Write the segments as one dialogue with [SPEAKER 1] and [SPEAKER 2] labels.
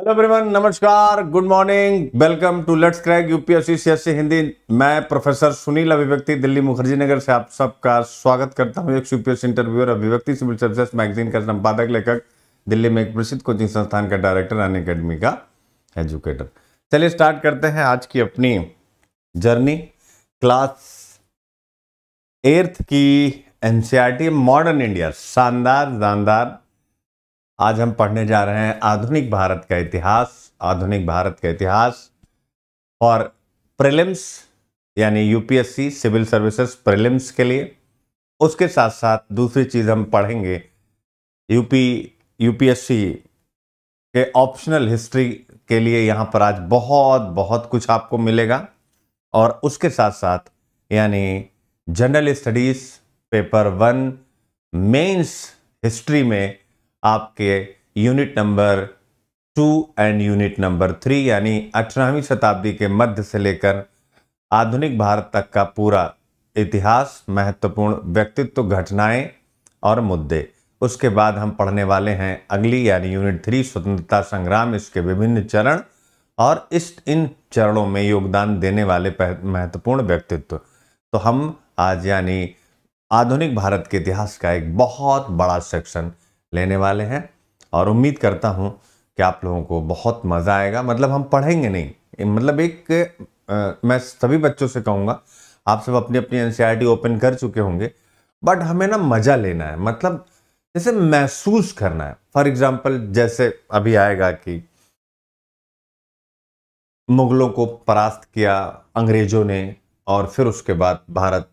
[SPEAKER 1] hello everyone नमस्कार good morning
[SPEAKER 2] welcome to let's crack UPSC CSC Hindi मैं professor Sunil अभिव्यक्ति दिल्ली मुखर्जी नगर से आप सबका स्वागत करता हूं एक यूपीएससी इंटरव्यूअर अभिव्यक्ति सिविल सर्विसेज मैगजीन का संपादक लेखक दिल्ली में एक प्रसिद्ध कोचिंग संस्थान का डायरेक्टर अन अकेडमी का एजुकेटर चलिए स्टार्ट करते हैं आज की अपनी जर्नी क्लास एर्थ की एन मॉडर्न इंडिया शानदार जानदार आज हम पढ़ने जा रहे हैं आधुनिक भारत का इतिहास आधुनिक भारत का इतिहास और प्रिलिम्स यानी यूपीएससी सिविल सर्विसेज प्रिलिम्स के लिए उसके साथ साथ दूसरी चीज़ हम पढ़ेंगे यूपी यूपीएससी के ऑप्शनल हिस्ट्री के लिए यहाँ पर आज बहुत बहुत कुछ आपको मिलेगा और उसके साथ साथ यानी general studies paper one mains history में आपके unit number two and unit number three यानी अठारहवीं शताब्दी के मध्य से लेकर आधुनिक भारत तक का पूरा इतिहास महत्वपूर्ण व्यक्तित्व घटनाएं और मुद्दे उसके बाद हम पढ़ने वाले हैं अगली यानी यूनिट थ्री स्वतंत्रता संग्राम इसके विभिन्न चरण और इस इन चरणों में योगदान देने वाले महत्वपूर्ण व्यक्तित्व तो हम आज यानी आधुनिक भारत के इतिहास का एक बहुत बड़ा सेक्शन लेने वाले हैं और उम्मीद करता हूँ कि आप लोगों को बहुत मज़ा आएगा मतलब हम पढ़ेंगे नहीं मतलब एक आ, मैं सभी बच्चों से कहूँगा आप सब अपनी अपनी एन ओपन कर चुके होंगे बट हमें ना मज़ा लेना है मतलब जैसे महसूस करना है फॉर एग्जाम्पल जैसे अभी आएगा कि मुगलों को परास्त किया अंग्रेजों ने और फिर उसके बाद भारत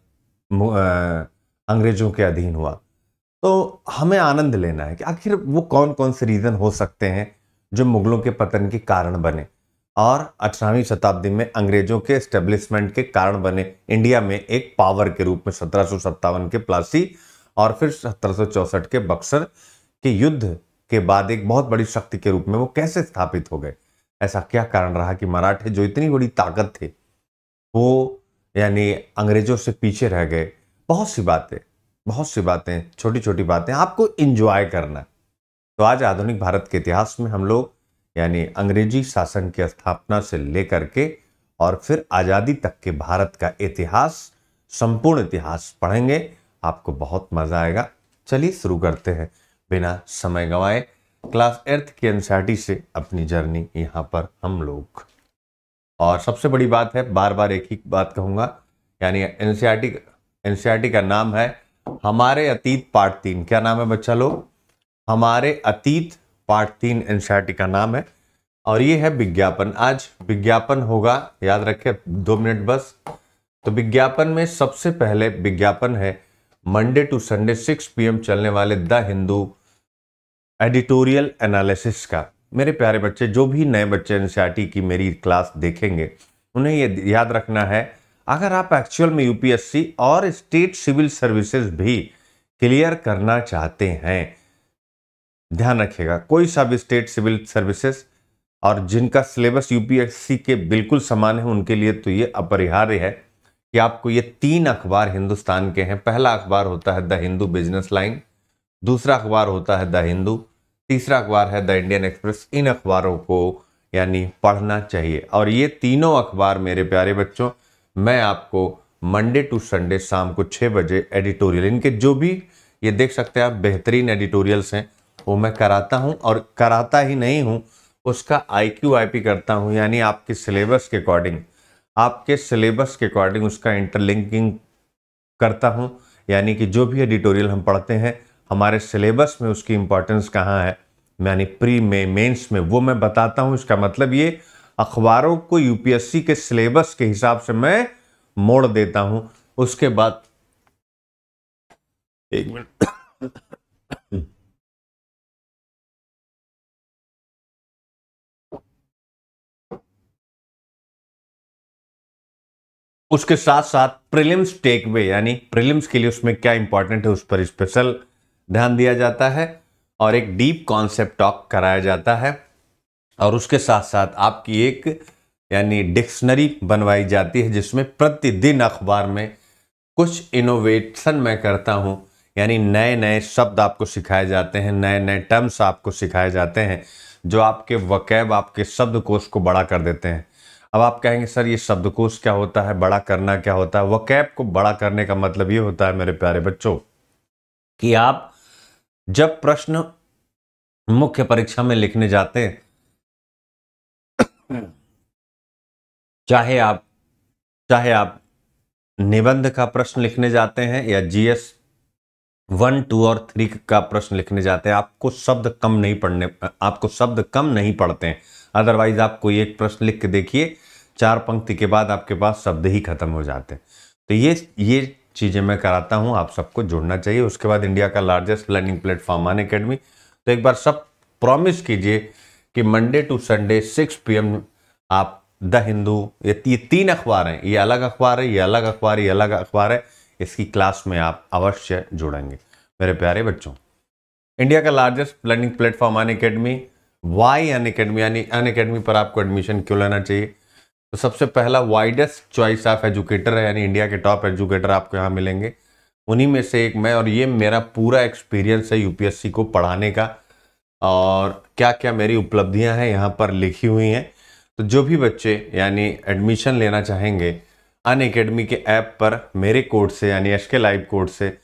[SPEAKER 2] अंग्रेजों के अधीन हुआ तो हमें आनंद लेना है कि आखिर वो कौन कौन से रीज़न हो सकते हैं जो मुग़लों के पतन के कारण बने और अठारहवीं शताब्दी में अंग्रेज़ों के एस्टेब्लिशमेंट के कारण बने इंडिया में एक पावर के रूप में सत्रह के प्लासी और फिर सत्रह के बक्सर के युद्ध के बाद एक बहुत बड़ी शक्ति के रूप में वो कैसे स्थापित हो गए ऐसा क्या कारण रहा कि मराठे जो इतनी बड़ी ताकत थे वो यानी अंग्रेज़ों से पीछे रह गए बहुत सी बातें बहुत सी बातें छोटी छोटी बातें आपको इंजॉय करना तो आज आधुनिक भारत के इतिहास में हम लोग यानी अंग्रेजी शासन की स्थापना से लेकर के और फिर आज़ादी तक के भारत का इतिहास संपूर्ण इतिहास पढ़ेंगे आपको बहुत मज़ा आएगा चलिए शुरू करते हैं बिना समय गंवाए क्लास एर्थ की एनसीईआरटी से अपनी जर्नी यहाँ पर हम लोग और सबसे बड़ी बात है बार बार एक ही बात कहूँगा यानी N C R T N C R T का नाम है हमारे अतीत पार्ट तीन क्या नाम है बच्चा लोग हमारे अतीत पार्ट तीन एनसीईआरटी का नाम है और ये है विज्ञापन आज विज्ञापन होगा याद रखे दो मिनट बस तो विज्ञापन में सबसे पहले विज्ञापन है मंडे टू संडे 6 पीएम चलने वाले द हिंदू एडिटोरियल एनालिसिस का मेरे प्यारे बच्चे जो भी नए बच्चे एनसीआरटी की मेरी क्लास देखेंगे उन्हें ये याद रखना है अगर आप एक्चुअल में यूपीएससी और स्टेट सिविल सर्विसेज भी क्लियर करना चाहते हैं ध्यान रखिएगा कोई सा भी स्टेट सिविल सर्विसेज और जिनका सिलेबस यूपीएससी के बिल्कुल समान है उनके लिए तो ये अपरिहार्य है कि आपको ये तीन अखबार हिंदुस्तान के हैं पहला अखबार होता है द हिंदू बिजनेस लाइन दूसरा अखबार होता है द हिंदू तीसरा अखबार है द इंडियन एक्सप्रेस इन अखबारों को यानी पढ़ना चाहिए और ये तीनों अखबार मेरे प्यारे बच्चों मैं आपको मंडे टू संडे शाम को छः बजे एडिटोरियल इनके जो भी ये देख सकते हैं आप बेहतरीन एडिटोरियल्स हैं वो मैं कराता हूँ और कराता ही नहीं हूँ उसका आई क्यू आई पी करता हूँ यानी आपके सिलेबस के अकॉर्डिंग आपके सिलेबस के अकॉर्डिंग उसका इंटरलिंकिंग करता हूँ यानी कि जो भी एडिटोरियल हम पढ़ते हैं हमारे सिलेबस में उसकी इम्पोर्टेंस कहाँ है यानी प्री में मेंस में वो मैं बताता हूँ इसका मतलब ये अखबारों को यूपीएससी के सिलेबस के हिसाब से मैं मोड़ देता हूं उसके बाद
[SPEAKER 1] एक मिनट उसके साथ साथ प्रिलिम्स टेक वे यानी प्रिलिम्स
[SPEAKER 2] के लिए उसमें क्या इंपॉर्टेंट है उस पर स्पेशल ध्यान दिया जाता है और एक डीप कॉन्सेप्ट टॉक कराया जाता है और उसके साथ साथ आपकी एक यानी डिक्शनरी बनवाई जाती है जिसमें प्रतिदिन अखबार में कुछ इनोवेशन मैं करता हूँ यानी नए नए शब्द आपको सिखाए जाते हैं नए नए टर्म्स आपको सिखाए जाते हैं जो आपके वकैब आपके शब्दकोश को बड़ा कर देते हैं अब आप कहेंगे सर ये शब्दकोश क्या होता है बड़ा करना क्या होता है वकैब को बड़ा करने का मतलब ये होता है मेरे प्यारे बच्चों कि आप जब प्रश्न मुख्य परीक्षा में लिखने जाते हैं चाहे आप चाहे आप निबंध का प्रश्न लिखने जाते हैं या जीएस वन टू और थ्री का प्रश्न लिखने जाते हैं आपको शब्द कम नहीं पढ़ने आपको शब्द कम नहीं पढ़ते हैं अदरवाइज आप कोई एक प्रश्न लिख के देखिए चार पंक्ति के बाद आपके पास शब्द ही खत्म हो जाते हैं तो ये ये चीज़ें मैं कराता हूँ आप सबको जुड़ना चाहिए उसके बाद इंडिया का largest learning platform Unacademy तो एक बार सब प्रॉमिस कीजिए कि Monday to Sunday six PM आप द हिंदू ये, ये तीन अखबार हैं ये अलग अखबार है ये अलग अखबार ये अलग अखबार है इसकी क्लास में आप अवश्य जुड़ेंगे मेरे प्यारे बच्चों इंडिया का largest learning platform Unacademy why Unacademy यानी अन अकेडमी पर आपको एडमिशन क्यों लेना चाहिए तो सबसे पहला वाइडेस्ट चॉइस ऑफ एजुकेटर है यानी इंडिया के टॉप एजुकेटर आपको यहाँ मिलेंगे उन्हीं में से एक मैं और ये मेरा पूरा एक्सपीरियंस है यूपीएससी को पढ़ाने का और क्या क्या मेरी उपलब्धियां हैं यहाँ पर लिखी हुई हैं तो जो भी बच्चे यानी एडमिशन लेना चाहेंगे अन एकेडमी के ऐप पर मेरे कोड से यानी एस के लाइव कोड से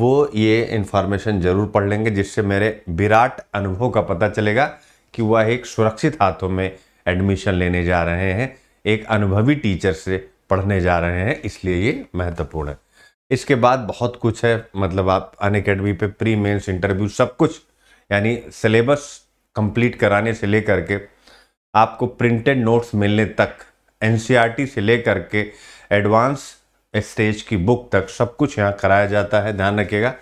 [SPEAKER 2] वो ये इन्फॉर्मेशन ज़रूर पढ़ लेंगे जिससे मेरे विराट अनुभव का पता चलेगा कि वह एक सुरक्षित हाथों में एडमिशन लेने जा रहे हैं एक अनुभवी टीचर से पढ़ने जा रहे हैं इसलिए ये महत्वपूर्ण है इसके बाद बहुत कुछ है मतलब आप अन एकेडमी पर प्री मेन्स इंटरव्यू सब कुछ यानी सिलेबस कंप्लीट कराने से लेकर के आपको प्रिंटेड नोट्स मिलने तक एन e से लेकर के एडवांस स्टेज की बुक तक सब कुछ यहाँ कराया जाता है ध्यान रखिएगा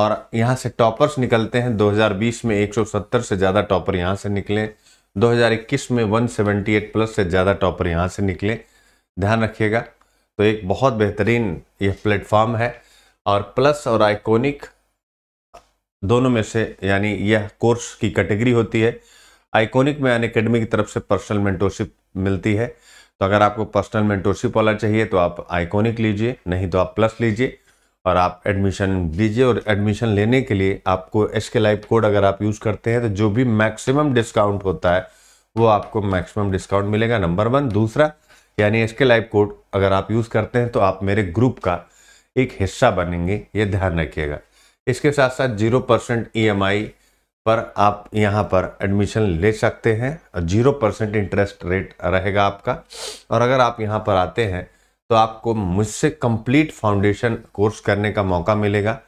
[SPEAKER 2] और यहाँ से टॉपर्स निकलते हैं 2020 में 170 से ज़्यादा टॉपर यहाँ से निकले 2021 में 178 प्लस से ज़्यादा टॉपर यहाँ से निकले ध्यान रखिएगा तो एक बहुत बेहतरीन यह प्लेटफॉर्म है और प्लस और आइकॉनिक दोनों में से यानी यह कोर्स की कैटेगरी होती है आइकॉनिक में अन अकेडमी की तरफ से पर्सनल मेंटोरशिप मिलती है तो अगर आपको पर्सनल मेंटोरशिप वाला चाहिए तो आप आइकॉनिक लीजिए नहीं तो आप प्लस लीजिए और आप एडमिशन लीजिए और एडमिशन लेने के लिए आपको एस के लाइव कोड अगर आप यूज़ करते हैं तो जो भी मैक्सिमम डिस्काउंट होता है वो आपको मैक्सिमम डिस्काउंट मिलेगा नंबर वन दूसरा यानी एस के लाइव कोड अगर आप यूज़ करते हैं तो आप मेरे ग्रुप का एक हिस्सा बनेंगे ये ध्यान रखिएगा इसके साथ साथ जीरो परसेंट ई e पर आप यहाँ पर एडमिशन ले सकते हैं और जीरो परसेंट इंटरेस्ट रेट रहेगा आपका और अगर आप यहाँ पर आते हैं तो आपको मुझसे कंप्लीट फाउंडेशन कोर्स करने का मौका मिलेगा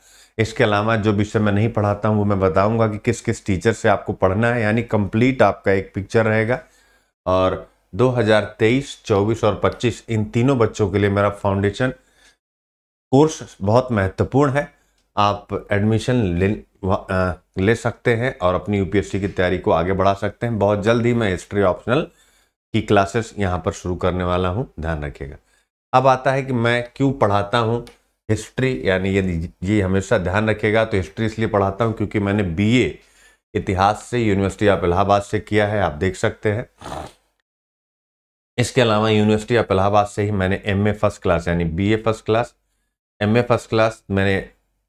[SPEAKER 2] इसके अलावा जो विषय मैं नहीं पढ़ाता हूँ वो मैं बताऊँगा कि किस किस टीचर से आपको पढ़ना है यानी कंप्लीट आपका एक पिक्चर रहेगा और 2023, 24 और 25 इन तीनों बच्चों के लिए मेरा फाउंडेशन कोर्स बहुत महत्वपूर्ण है आप एडमिशन ले ले सकते हैं और अपनी यूपीएससी की तैयारी को आगे बढ़ा सकते हैं बहुत जल्द ही मैं हिस्ट्री ऑप्शनल की क्लासेस यहाँ पर शुरू करने वाला हूँ ध्यान रखिएगा अब आता है कि मैं क्यों पढ़ाता हूँ हिस्ट्री यानी यदि ये हमेशा ध्यान रखेगा तो हिस्ट्री इसलिए पढ़ाता हूँ क्योंकि मैंने बी इतिहास से यूनिवर्सिटी ऑफ इलाहाबाद से किया है आप देख सकते हैं इसके अलावा यूनिवर्सिटी ऑफ इलाहाबाद से ही मैंने एम ए फर्स्ट क्लास यानी B A first class M A first class मैंने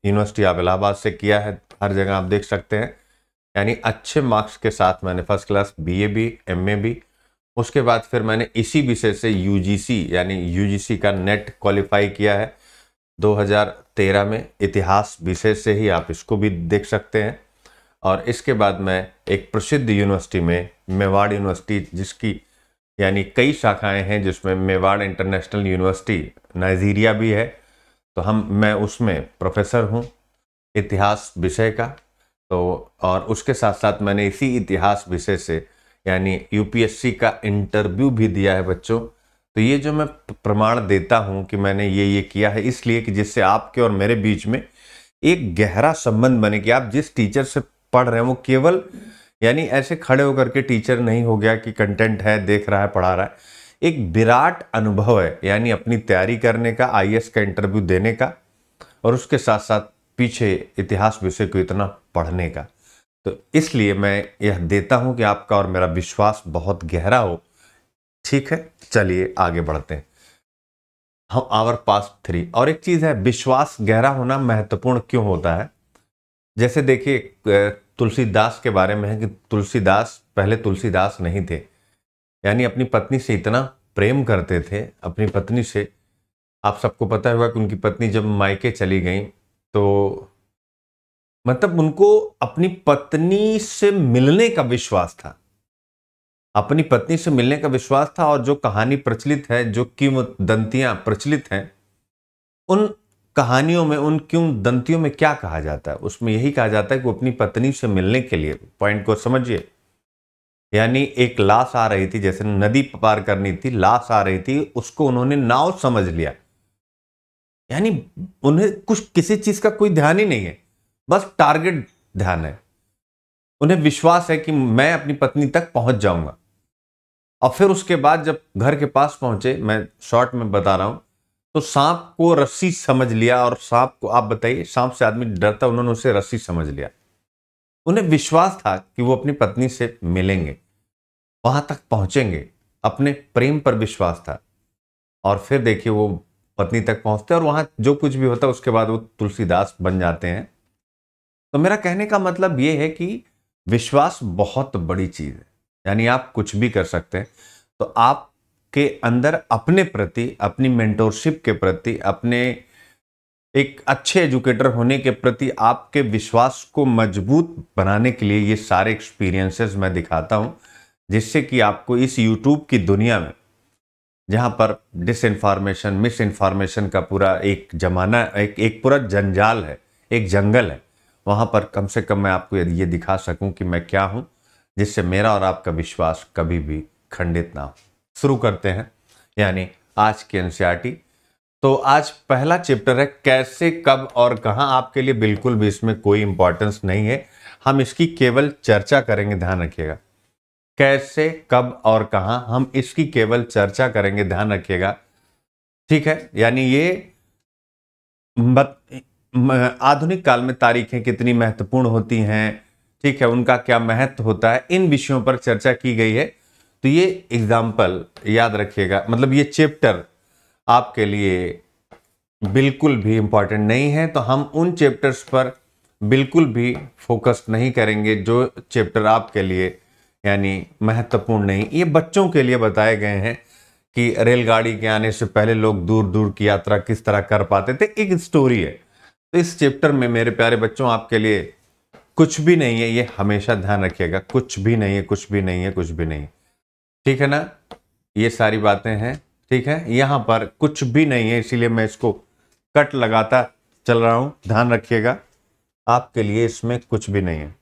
[SPEAKER 2] यूनिवर्सिटी ऑफ इलाहाबाद से किया है हर जगह आप देख सकते हैं यानी अच्छे मार्क्स के साथ मैंने फर्स्ट क्लास बी भी ए भी उसके बाद फिर मैंने इसी विषय से सी यानी सी का नेट क्वालिफाई किया है 2013 में इतिहास विषय से ही आप इसको भी देख सकते हैं और इसके बाद मैं एक प्रसिद्ध यूनिवर्सिटी में मेवाड़ यूनिवर्सिटी जिसकी यानी कई शाखाएं हैं जिसमें मेवाड़ इंटरनेशनल यूनिवर्सिटी नाइजीरिया भी है तो हम मैं उसमें प्रोफेसर हूँ इतिहास विषय का तो और उसके साथ साथ मैंने इसी इतिहास विषय से यानी यूपीएससी का इंटरव्यू भी दिया है बच्चों तो ये जो मैं प्रमाण देता हूँ कि मैंने ये ये किया है इसलिए कि जिससे आपके और मेरे बीच में एक गहरा संबंध बने कि आप जिस टीचर से पढ़ रहे हैं वो केवल यानी ऐसे खड़े होकर के टीचर नहीं हो गया कि कंटेंट है देख रहा है पढ़ा रहा है एक विराट अनुभव है यानी अपनी तैयारी करने का आई का इंटरव्यू देने का और उसके साथ साथ पीछे इतिहास विषय को इतना पढ़ने का तो इसलिए मैं यह देता हूं कि आपका और मेरा विश्वास बहुत गहरा हो ठीक है चलिए आगे बढ़ते हैं हम आवर पास थ्री और एक चीज़ है विश्वास गहरा होना महत्वपूर्ण क्यों होता है जैसे देखिए तुलसीदास के बारे में है कि तुलसीदास पहले तुलसीदास नहीं थे यानी अपनी पत्नी से इतना प्रेम करते थे अपनी पत्नी से आप सबको पता होगा कि उनकी पत्नी जब मायके चली गई तो मतलब उनको अपनी पत्नी से मिलने का विश्वास था अपनी पत्नी से मिलने का विश्वास था और जो कहानी प्रचलित है जो दंतियां प्रचलित हैं उन कहानियों में उन क्यों दंतियों में क्या कहा जाता है उसमें यही कहा जाता है कि वो अपनी पत्नी से मिलने के लिए पॉइंट को समझिए यानी एक लाश आ रही थी जैसे नदी पार करनी थी लाश आ रही थी उसको उन्होंने नाव समझ लिया यानी उन्हें कुछ किसी चीज का कोई ध्यान ही नहीं है बस टारगेट ध्यान है उन्हें विश्वास है कि मैं अपनी पत्नी तक पहुंच जाऊंगा और फिर उसके बाद जब घर के पास पहुंचे मैं शॉर्ट में बता रहा हूं तो सांप को रस्सी समझ लिया और सांप को आप बताइए सांप से आदमी डरता उन्होंने उसे रस्सी समझ लिया उन्हें विश्वास था कि वो अपनी पत्नी से मिलेंगे वहां तक पहुंचेंगे अपने प्रेम पर विश्वास था और फिर देखिए वो पत्नी तक पहुंचते और वहां जो कुछ भी होता है उसके बाद वो तुलसीदास बन जाते हैं तो मेरा कहने का मतलब ये है कि विश्वास बहुत बड़ी चीज है यानी आप कुछ भी कर सकते हैं तो आपके अंदर अपने प्रति अपनी मेंटोरशिप के प्रति अपने एक अच्छे एजुकेटर होने के प्रति आपके विश्वास को मजबूत बनाने के लिए ये सारे एक्सपीरियंसेस मैं दिखाता हूँ जिससे कि आपको इस यूट्यूब की दुनिया में जहाँ पर डिस इन्फॉर्मेशन मिस इन्फॉर्मेशन का पूरा एक जमाना एक एक पूरा जंजाल है एक जंगल है वहाँ पर कम से कम मैं आपको ये दिखा सकूँ कि मैं क्या हूँ जिससे मेरा और आपका विश्वास कभी भी खंडित ना हो शुरू करते हैं यानी आज की एन तो आज पहला चैप्टर है कैसे कब और कहाँ आपके लिए बिल्कुल भी इसमें कोई इंपॉर्टेंस नहीं है हम इसकी केवल चर्चा करेंगे ध्यान रखिएगा कैसे कब और कहाँ हम इसकी केवल चर्चा करेंगे ध्यान रखिएगा ठीक है यानी ये आधुनिक काल में तारीखें कितनी महत्वपूर्ण होती हैं ठीक है उनका क्या महत्व होता है इन विषयों पर चर्चा की गई है तो ये एग्जाम्पल याद रखिएगा मतलब ये चैप्टर आपके लिए बिल्कुल भी इम्पॉर्टेंट नहीं है तो हम उन चैप्टर्स पर बिल्कुल भी फोकस नहीं करेंगे जो चैप्टर आपके लिए यानी महत्वपूर्ण नहीं ये बच्चों के लिए बताए गए हैं कि रेलगाड़ी के आने से पहले लोग दूर दूर की यात्रा किस तरह कर पाते थे एक स्टोरी है तो इस चैप्टर में मेरे प्यारे बच्चों आपके लिए कुछ भी नहीं है ये हमेशा ध्यान रखिएगा कुछ भी नहीं है कुछ भी नहीं है कुछ भी नहीं ठीक है ना ये सारी बातें हैं ठीक है यहाँ पर कुछ भी नहीं है इसीलिए मैं इसको कट लगाता चल रहा
[SPEAKER 1] हूँ ध्यान रखिएगा आपके लिए इसमें कुछ भी नहीं है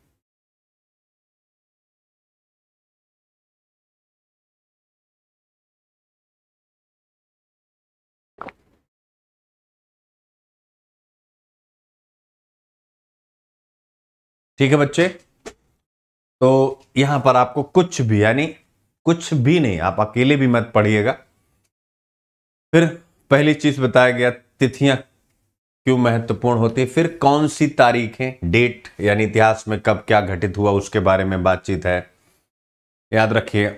[SPEAKER 1] ठीक है बच्चे तो
[SPEAKER 2] यहां पर आपको कुछ भी यानी कुछ भी नहीं आप अकेले भी मत पढ़िएगा फिर पहली चीज बताया गया तिथियां क्यों महत्वपूर्ण होती है फिर कौन सी तारीखें डेट यानी इतिहास में कब क्या घटित हुआ उसके बारे में बातचीत है याद रखिए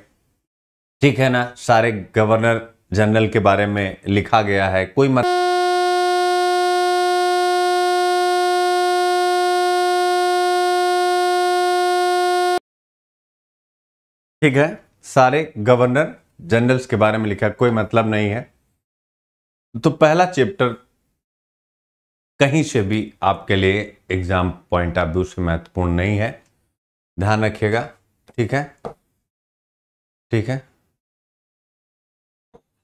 [SPEAKER 2] ठीक है ना सारे गवर्नर जनरल के बारे में लिखा गया है कोई मत ठीक है सारे गवर्नर जनरल्स के बारे में लिखा कोई मतलब नहीं है तो पहला चैप्टर कहीं से भी आपके लिए एग्जाम पॉइंट ऑफ व्यू से महत्वपूर्ण नहीं है ध्यान रखिएगा ठीक है ठीक है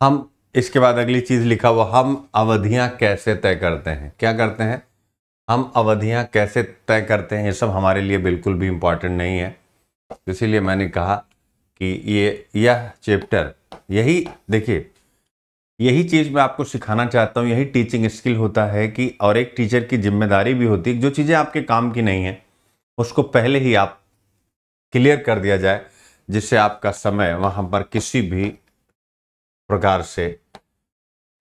[SPEAKER 2] हम इसके बाद अगली चीज लिखा हुआ हम अवधियां कैसे तय करते हैं क्या करते हैं हम अवधियां कैसे तय करते हैं ये सब हमारे लिए बिल्कुल भी इंपॉर्टेंट नहीं है इसीलिए मैंने कहा कि ये यह चैप्टर यही देखिए यही चीज़ मैं आपको सिखाना चाहता हूँ यही टीचिंग स्किल होता है कि और एक टीचर की जिम्मेदारी भी होती है जो चीज़ें आपके काम की नहीं है उसको पहले ही आप क्लियर कर दिया जाए जिससे आपका समय वहाँ पर किसी भी प्रकार से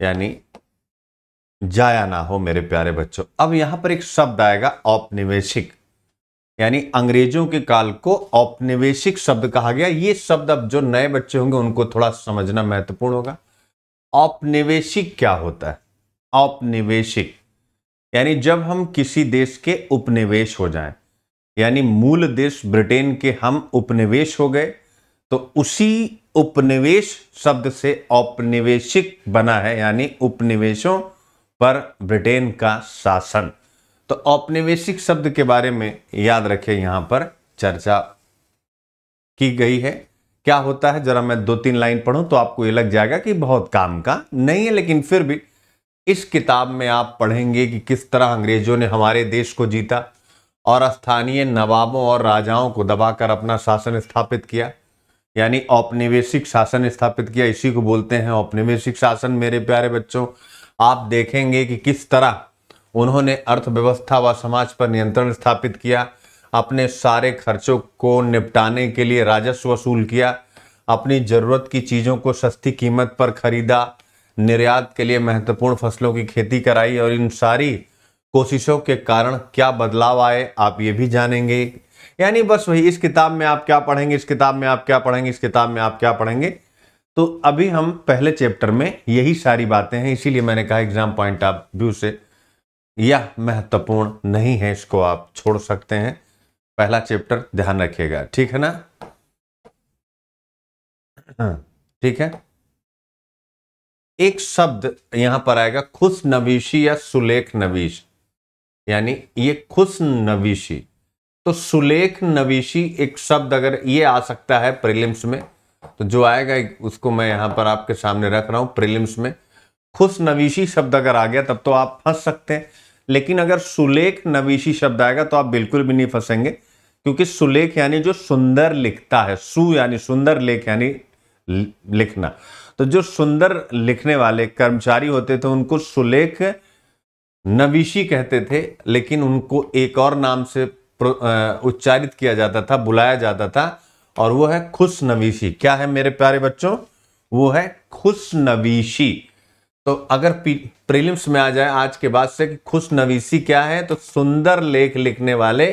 [SPEAKER 2] यानी जाया ना हो मेरे प्यारे बच्चों अब यहाँ पर एक शब्द आएगा औपनिवेशिक यानी अंग्रेजों के काल को औपनिवेशिक शब्द कहा गया ये शब्द अब जो नए बच्चे होंगे उनको थोड़ा समझना महत्वपूर्ण होगा औपनिवेशिक क्या होता है औपनिवेशिक यानी जब हम किसी देश के उपनिवेश हो जाएं यानी मूल देश ब्रिटेन के हम उपनिवेश हो गए तो उसी उपनिवेश शब्द से औपनिवेशिक बना है यानी उपनिवेशों पर ब्रिटेन का शासन तो औपनिवेशिक शब्द के बारे में याद रखें यहां पर चर्चा की गई है क्या होता है जरा मैं दो तीन लाइन पढ़ूं तो आपको ये लग जाएगा कि बहुत काम का नहीं है लेकिन फिर भी इस किताब में आप पढ़ेंगे कि किस तरह अंग्रेजों ने हमारे देश को जीता और स्थानीय नवाबों और राजाओं को दबाकर अपना शासन स्थापित किया यानी औपनिवेशिक शासन स्थापित किया इसी को बोलते हैं औपनिवेशिक शासन मेरे प्यारे बच्चों आप देखेंगे कि किस तरह उन्होंने अर्थव्यवस्था व समाज पर नियंत्रण स्थापित किया अपने सारे खर्चों को निपटाने के लिए राजस्व वसूल किया अपनी ज़रूरत की चीज़ों को सस्ती कीमत पर खरीदा निर्यात के लिए महत्वपूर्ण फसलों की खेती कराई और इन सारी कोशिशों के कारण क्या बदलाव आए आप ये भी जानेंगे यानी बस वही इस किताब में आप क्या पढ़ेंगे इस किताब में आप क्या पढ़ेंगे इस किताब में आप क्या पढ़ेंगे तो अभी हम पहले चैप्टर में यही सारी बातें हैं इसीलिए मैंने कहा एग्जाम पॉइंट ऑफ व्यू से यह महत्वपूर्ण नहीं है इसको आप छोड़ सकते हैं पहला चैप्टर ध्यान रखिएगा ठीक है ना हाँ, ठीक है एक शब्द यहां पर आएगा खुश नवीशी या सुलेख नवीश यानी ये खुश नवीशी तो सुलेख नवीशी एक शब्द अगर ये आ सकता है प्रीलिम्स में तो जो आएगा उसको मैं यहां पर आपके सामने रख रहा हूं प्रीलिम्स में खुश नवीशी शब्द अगर आ गया तब तो आप फंस सकते हैं लेकिन अगर सुलेख नवीशी शब्द आएगा तो आप बिल्कुल भी नहीं फंसेंगे क्योंकि सुलेख यानी जो सुंदर लिखता है सु यानी सुंदर लेख यानी लिखना तो जो सुंदर लिखने वाले कर्मचारी होते थे उनको सुलेख नवीशी कहते थे लेकिन उनको एक और नाम से उच्चारित किया जाता था बुलाया जाता था और वो है खुश नवीशी क्या है मेरे प्यारे बच्चों वो है खुश नवीशी तो अगर प्रीलिम्स में आ जाए आज के बाद से कि खुश नवीसी क्या है तो सुंदर लेख लिखने वाले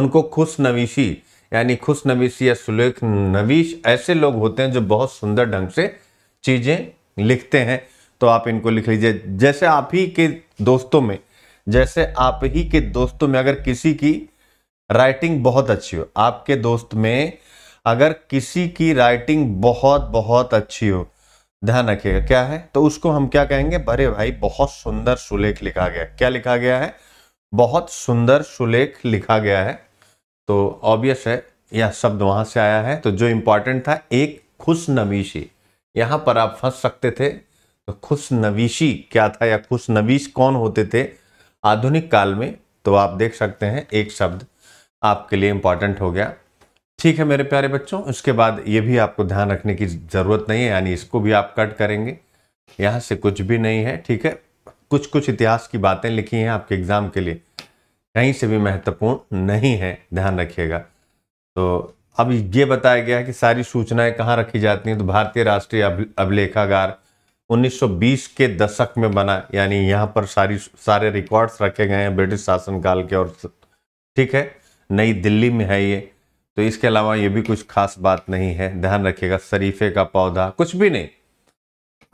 [SPEAKER 2] उनको खुश नवीसी यानी खुश नवीसी या सुलेख नवीश ऐसे लोग होते हैं जो बहुत सुंदर ढंग से चीज़ें लिखते हैं तो आप इनको लिख लीजिए जैसे आप ही के दोस्तों में जैसे आप ही के दोस्तों में अगर किसी की राइटिंग बहुत अच्छी हो आपके दोस्त में अगर किसी की राइटिंग बहुत बहुत अच्छी हो ध्यान रखिएगा क्या है तो उसको हम क्या कहेंगे अरे भाई बहुत सुंदर सुलेख लिखा गया क्या लिखा गया है बहुत सुंदर सुलेख लिखा गया है तो ऑब्वियस है यह शब्द वहां से आया है तो जो इंपॉर्टेंट था एक खुश नवीशी यहाँ पर आप फंस सकते थे तो खुश नवीशी क्या था या खुश नवीश कौन होते थे आधुनिक काल में तो आप देख सकते हैं एक शब्द आपके लिए इंपॉर्टेंट हो गया ठीक है मेरे प्यारे बच्चों उसके बाद ये भी आपको ध्यान रखने की ज़रूरत नहीं है यानी इसको भी आप कट करेंगे यहाँ से कुछ भी नहीं है ठीक है कुछ कुछ इतिहास की बातें लिखी हैं आपके एग्ज़ाम के लिए कहीं से भी महत्वपूर्ण नहीं है ध्यान रखिएगा तो अब ये बताया गया है कि सारी सूचनाएं कहाँ रखी जाती हैं तो भारतीय राष्ट्रीय अभिलेखागार 1920 के दशक में बना यानी यहाँ पर सारी सारे रिकॉर्ड्स रखे गए हैं ब्रिटिश शासनकाल के और ठीक है नई दिल्ली में है ये तो इसके अलावा ये भी कुछ खास बात नहीं है ध्यान रखिएगा शरीफे का पौधा कुछ भी नहीं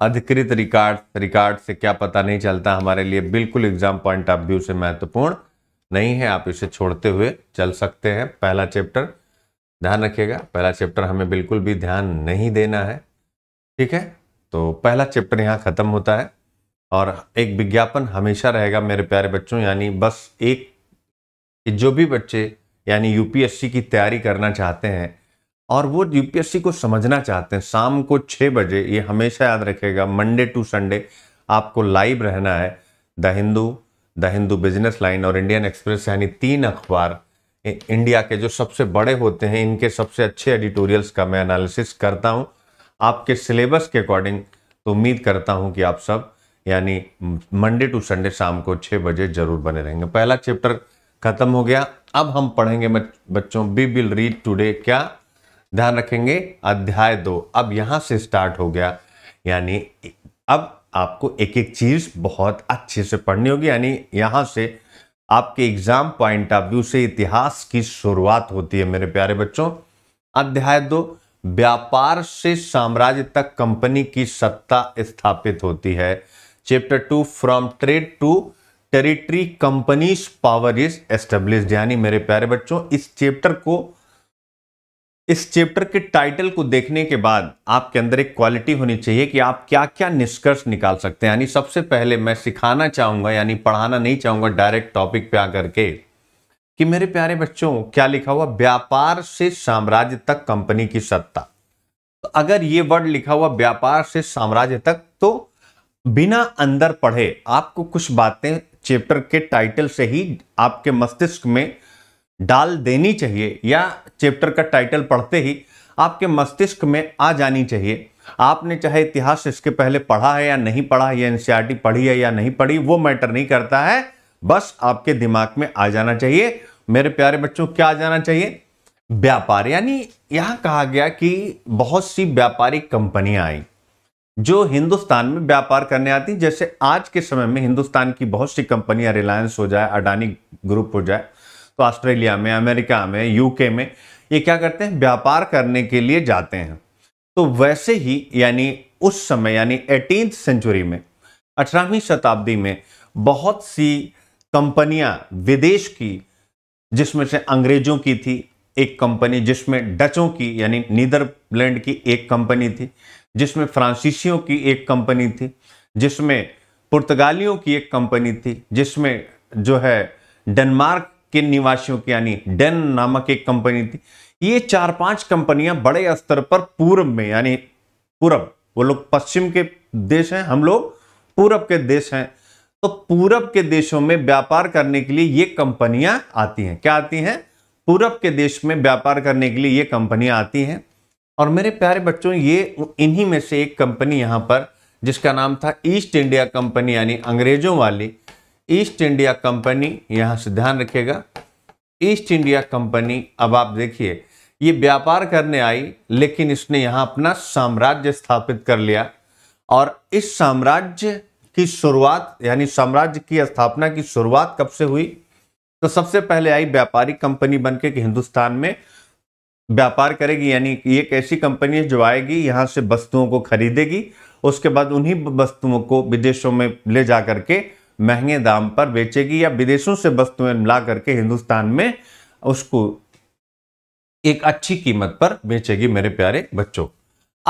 [SPEAKER 2] अधिकृत रिकॉर्ड रिकॉर्ड से क्या पता नहीं चलता हमारे लिए बिल्कुल एग्जाम पॉइंट ऑफ व्यू से महत्वपूर्ण नहीं है आप इसे छोड़ते हुए चल सकते हैं पहला चैप्टर ध्यान रखिएगा पहला चैप्टर हमें बिल्कुल भी ध्यान नहीं देना है ठीक है तो पहला चैप्टर यहाँ ख़त्म होता है और एक विज्ञापन हमेशा रहेगा मेरे प्यारे बच्चों यानी बस एक जो भी बच्चे यानी यूपीएससी की तैयारी करना चाहते हैं और वो यूपीएससी को समझना चाहते हैं शाम को छः बजे ये हमेशा याद रखेगा मंडे टू संडे आपको लाइव रहना है the Hindu the Hindu Business Line और इंडियन एक्सप्रेस यानी तीन अखबार इंडिया के जो सबसे बड़े होते हैं इनके सबसे अच्छे एडिटोरियल्स का मैं एनालिसिस करता हूँ आपके सिलेबस के अकॉर्डिंग तो उम्मीद करता हूँ कि आप सब यानी मंडे टू संडे शाम को छः बजे जरूर बने रहेंगे पहला चैप्टर खत्म हो गया अब हम पढ़ेंगे बच्चों बी विल रीड टूडे क्या ध्यान रखेंगे अध्याय दो अब यहां से स्टार्ट हो गया यानी अब आपको एक एक चीज बहुत अच्छे से पढ़नी होगी यानी यहां से आपके एग्जाम पॉइंट ऑफ व्यू से इतिहास की शुरुआत होती है मेरे प्यारे बच्चों अध्याय दो व्यापार से साम्राज्य तक कंपनी की सत्ता स्थापित होती है chapter two from trade to territory companies power is establish यानी मेरे प्यारे बच्चों इस चैप्टर को इस चैप्टर के टाइटल को देखने के बाद आपके अंदर एक क्वालिटी होनी चाहिए कि आप क्या क्या निष्कर्ष निकाल सकते हैं यानी सबसे पहले मैं सिखाना चाहूंगा यानी पढ़ाना नहीं चाहूंगा डायरेक्ट टॉपिक पे आकर के कि मेरे प्यारे बच्चों क्या लिखा हुआ व्यापार से साम्राज्य तक कंपनी की सत्ता तो अगर ये वर्ड लिखा हुआ व्यापार से साम्राज्य तक तो बिना अंदर पढ़े आपको कुछ बातें चैप्टर के टाइटल से ही आपके मस्तिष्क में डाल देनी चाहिए या चैप्टर का टाइटल पढ़ते ही आपके मस्तिष्क में आ जानी चाहिए आपने चाहे इतिहास इसके पहले पढ़ा है या नहीं पढ़ा है या एनसीईआरटी पढ़ी है या नहीं पढ़ी वो मैटर नहीं करता है बस आपके दिमाग में आ जाना चाहिए मेरे प्यारे बच्चों क्या आ जाना चाहिए व्यापार यानी यहाँ कहा गया कि बहुत सी व्यापारिक कंपनियां आई जो हिंदुस्तान में व्यापार करने आती जैसे आज के समय में हिंदुस्तान की बहुत सी कंपनियां रिलायंस हो जाए अडानी ग्रुप हो जाए तो ऑस्ट्रेलिया में अमेरिका में यूके में ये क्या करते हैं व्यापार करने के लिए जाते हैं तो वैसे ही यानी उस समय यानी एटीन सेंचुरी में अठारहवीं शताब्दी में बहुत सी कंपनियां विदेश की जिसमें से अंग्रेजों की थी एक कंपनी जिसमें डचों की यानी नीदरलैंड की एक कंपनी थी जिसमें फ्रांसीसियों की एक कंपनी थी जिसमें पुर्तगालियों की एक कंपनी थी जिसमें जो है डेनमार्क के निवासियों की यानी डेन नामक एक कंपनी थी ये चार पांच कंपनियां बड़े स्तर पर पूर्व में यानी पूरब वो लोग पश्चिम के देश हैं हम लोग पूरब के देश हैं तो पूरब के देशों में व्यापार करने के लिए ये कंपनियां आती हैं क्या आती हैं पूरब के देश में व्यापार करने के लिए ये कंपनियां आती हैं और मेरे प्यारे बच्चों ये इन्हीं में से एक कंपनी यहाँ पर जिसका नाम था ईस्ट इंडिया कंपनी यानी अंग्रेजों वाली ईस्ट इंडिया कंपनी यहाँ से ध्यान रखिएगा ईस्ट इंडिया कंपनी अब आप देखिए ये व्यापार करने आई लेकिन इसने यहाँ अपना साम्राज्य स्थापित कर लिया और इस साम्राज्य की शुरुआत यानी साम्राज्य की स्थापना की शुरुआत कब से हुई तो सबसे पहले आई व्यापारी कंपनी बनके के हिंदुस्तान में व्यापार करेगी यानी एक ऐसी कंपनी है जो आएगी यहाँ से वस्तुओं को खरीदेगी उसके बाद उन्हीं वस्तुओं को विदेशों में ले जा करके महंगे दाम पर बेचेगी या विदेशों से वस्तुएं ला करके हिंदुस्तान में उसको एक अच्छी कीमत पर बेचेगी मेरे प्यारे बच्चों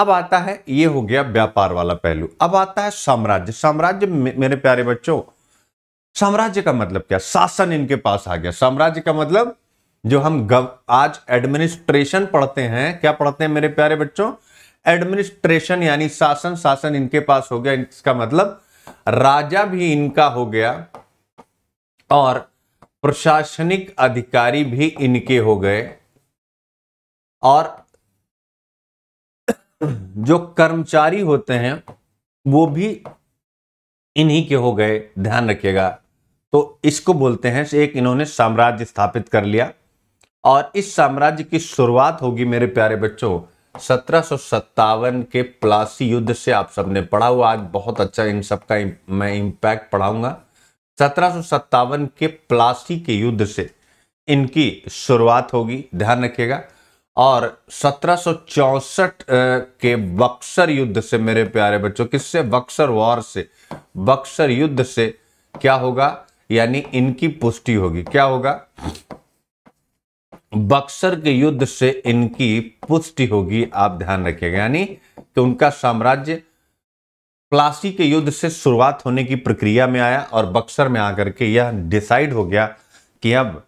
[SPEAKER 2] अब आता है ये हो गया व्यापार वाला पहलू अब आता है साम्राज्य साम्राज्य मेरे प्यारे बच्चों साम्राज्य का मतलब क्या शासन इनके पास आ गया साम्राज्य का मतलब जो हम गव, आज एडमिनिस्ट्रेशन पढ़ते हैं क्या पढ़ते हैं मेरे प्यारे बच्चों एडमिनिस्ट्रेशन यानी शासन शासन इनके पास हो गया इसका मतलब राजा भी इनका हो गया और प्रशासनिक अधिकारी भी इनके हो गए और जो कर्मचारी होते हैं वो भी इन्हीं के हो गए ध्यान रखिएगा तो इसको बोलते हैं एक इन्होंने साम्राज्य स्थापित कर लिया और इस साम्राज्य की शुरुआत होगी मेरे प्यारे बच्चों सत्रह के प्लासी युद्ध से आप सबने पढ़ा हुआ आज बहुत अच्छा इन सबका मैं इम्पैक्ट पढ़ाऊंगा सत्रह के प्लासी के युद्ध से इनकी शुरुआत होगी ध्यान रखिएगा और सत्रह के बक्सर युद्ध से मेरे प्यारे बच्चों किससे बक्सर वॉर से बक्सर युद्ध से क्या होगा यानी इनकी पुष्टि होगी क्या होगा बक्सर के युद्ध से इनकी पुष्टि होगी आप ध्यान रखिएगा यानी कि उनका साम्राज्य प्लासी के युद्ध से शुरुआत होने की प्रक्रिया में आया और बक्सर में आकर के यह डिसाइड हो गया कि अब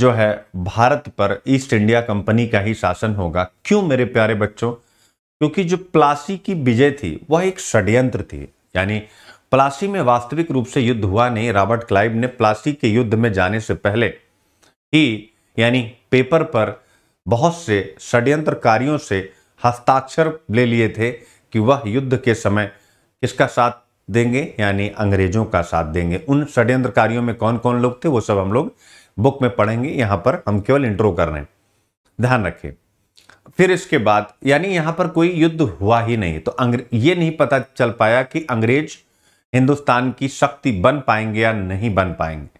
[SPEAKER 2] जो है भारत पर ईस्ट इंडिया कंपनी का ही शासन होगा क्यों मेरे प्यारे बच्चों क्योंकि जो प्लासी की विजय थी वह एक षड्यंत्र थी यानी प्लासी में वास्तविक रूप से युद्ध हुआ नहीं रॉबर्ट क्लाइव ने प्लासी के युद्ध में जाने से पहले ही यानी पेपर पर बहुत से षड्यंत्रकारियों से हस्ताक्षर ले लिए थे कि वह युद्ध के समय किसका साथ देंगे यानी अंग्रेजों का साथ देंगे उन षड्यंत्रकारियों में कौन कौन लोग थे वो सब हम लोग बुक में पढ़ेंगे यहाँ पर हम केवल इंट्रो कर रहे हैं ध्यान रखें फिर इसके बाद यानी यहाँ पर कोई युद्ध हुआ ही नहीं तो ये नहीं पता चल पाया कि अंग्रेज हिंदुस्तान की शक्ति बन पाएंगे या नहीं बन पाएंगे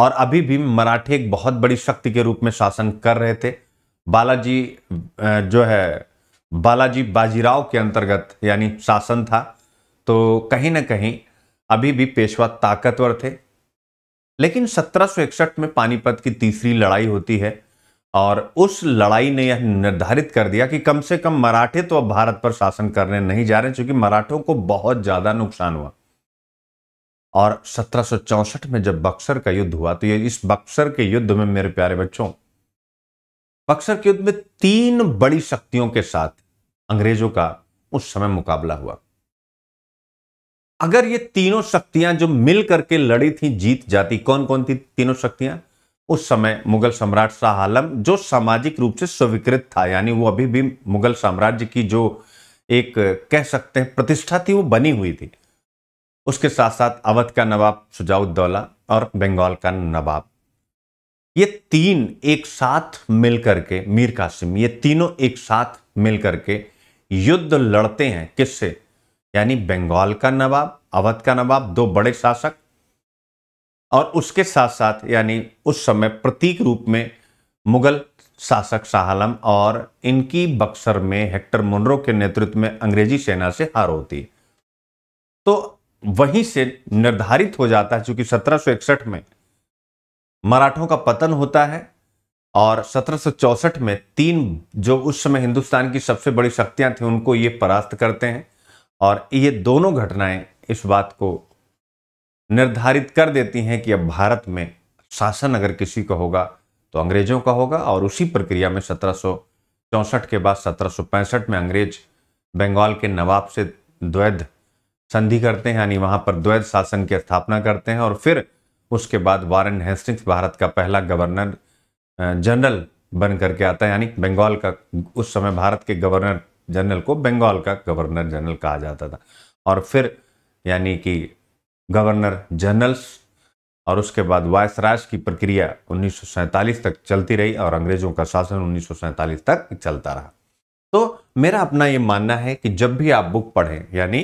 [SPEAKER 2] और अभी भी मराठे एक बहुत बड़ी शक्ति के रूप में शासन कर रहे थे बालाजी जो है बालाजी बाजीराव के अंतर्गत यानी शासन था तो कहीं ना कहीं अभी भी पेशवा ताकतवर थे लेकिन 1761 में पानीपत की तीसरी लड़ाई होती है और उस लड़ाई ने यह निर्धारित कर दिया कि कम से कम मराठे तो अब भारत पर शासन करने नहीं जा रहे क्योंकि मराठों को बहुत ज़्यादा नुकसान हुआ और सत्रह में जब बक्सर का युद्ध हुआ तो ये इस बक्सर के युद्ध में मेरे प्यारे बच्चों बक्सर के युद्ध में तीन बड़ी शक्तियों के साथ अंग्रेजों का उस समय मुकाबला हुआ अगर ये तीनों शक्तियां जो मिल करके लड़ी थी जीत जाती कौन कौन थी तीनों शक्तियां उस समय मुगल सम्राट शाह आलम जो सामाजिक रूप से स्वीकृत था यानी वो अभी भी मुगल साम्राज्य की जो एक कह सकते हैं प्रतिष्ठा थी वो बनी हुई थी उसके साथ साथ अवध का नवाब सुजाउदौला और बंगाल का नवाब ये तीन एक साथ मिलकर के मीर कासिम ये तीनों एक साथ मिलकर के युद्ध लड़ते हैं किससे यानी बंगाल का नवाब अवध का नवाब दो बड़े शासक और उसके साथ साथ यानी उस समय प्रतीक रूप में मुगल शासक शाहम और इनकी बक्सर में हेक्टर मुनरो के नेतृत्व में अंग्रेजी सेना से हार होती तो वहीं से निर्धारित हो जाता है चूंकि 1761 में मराठों का पतन होता है और 1764 में तीन जो उस समय हिंदुस्तान की सबसे बड़ी शक्तियां थी उनको ये परास्त करते हैं और ये दोनों घटनाएं इस बात को निर्धारित कर देती हैं कि अब भारत में शासन अगर किसी का होगा तो अंग्रेजों का होगा और उसी प्रक्रिया में सत्रह के बाद सत्रह में अंग्रेज बंगाल के नवाब से द्वैध संधि करते हैं यानी वहां पर द्वैत शासन की स्थापना करते हैं और फिर उसके बाद वारन हेस्टिंग्स भारत का पहला गवर्नर जनरल बन करके आता है यानी बंगाल का उस समय भारत के गवर्नर जनरल को बंगाल का गवर्नर जनरल कहा जाता था और फिर यानी कि गवर्नर जनरल्स और उसके बाद वायसराज की प्रक्रिया उन्नीस तक चलती रही और अंग्रेजों का शासन उन्नीस तक चलता रहा तो मेरा अपना ये मानना है कि जब भी आप बुक पढ़ें यानी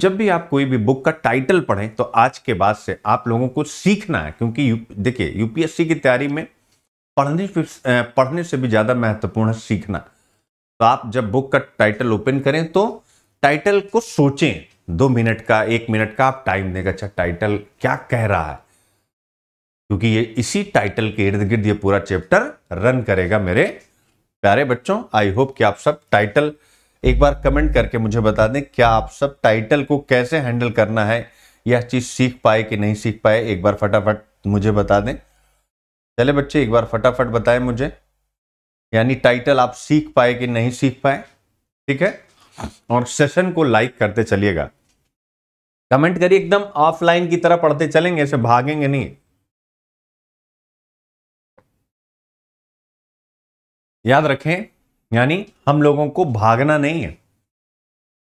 [SPEAKER 2] जब भी आप कोई भी बुक का टाइटल पढ़ें तो आज के बाद से आप लोगों को सीखना है क्योंकि यू, देखिए यूपीएससी की तैयारी में पढ़ने पढ़ने से भी ज़्यादा महत्वपूर्ण है सीखना तो आप जब बुक का टाइटल ओपन करें तो टाइटल को सोचें दो मिनट का एक मिनट का आप टाइम देंगे अच्छा टाइटल क्या कह रहा है क्योंकि ये इसी टाइटल के इर्द गिर्द ये पूरा चैप्टर रन करेगा मेरे प्यारे बच्चों आई होप कि आप सब टाइटल एक बार कमेंट करके मुझे बता दें क्या आप सब टाइटल को कैसे हैंडल करना है यह चीज़ सीख पाए कि नहीं सीख पाए एक बार फटाफट मुझे बता दें चले बच्चे एक बार फटाफट बताएं मुझे यानी टाइटल आप सीख पाए कि नहीं सीख पाए ठीक है और सेशन को लाइक करते चलिएगा
[SPEAKER 1] कमेंट करिए एकदम ऑफलाइन की तरह पढ़ते चलेंगे ऐसे भागेंगे नहीं याद रखें यानी हम लोगों को भागना नहीं है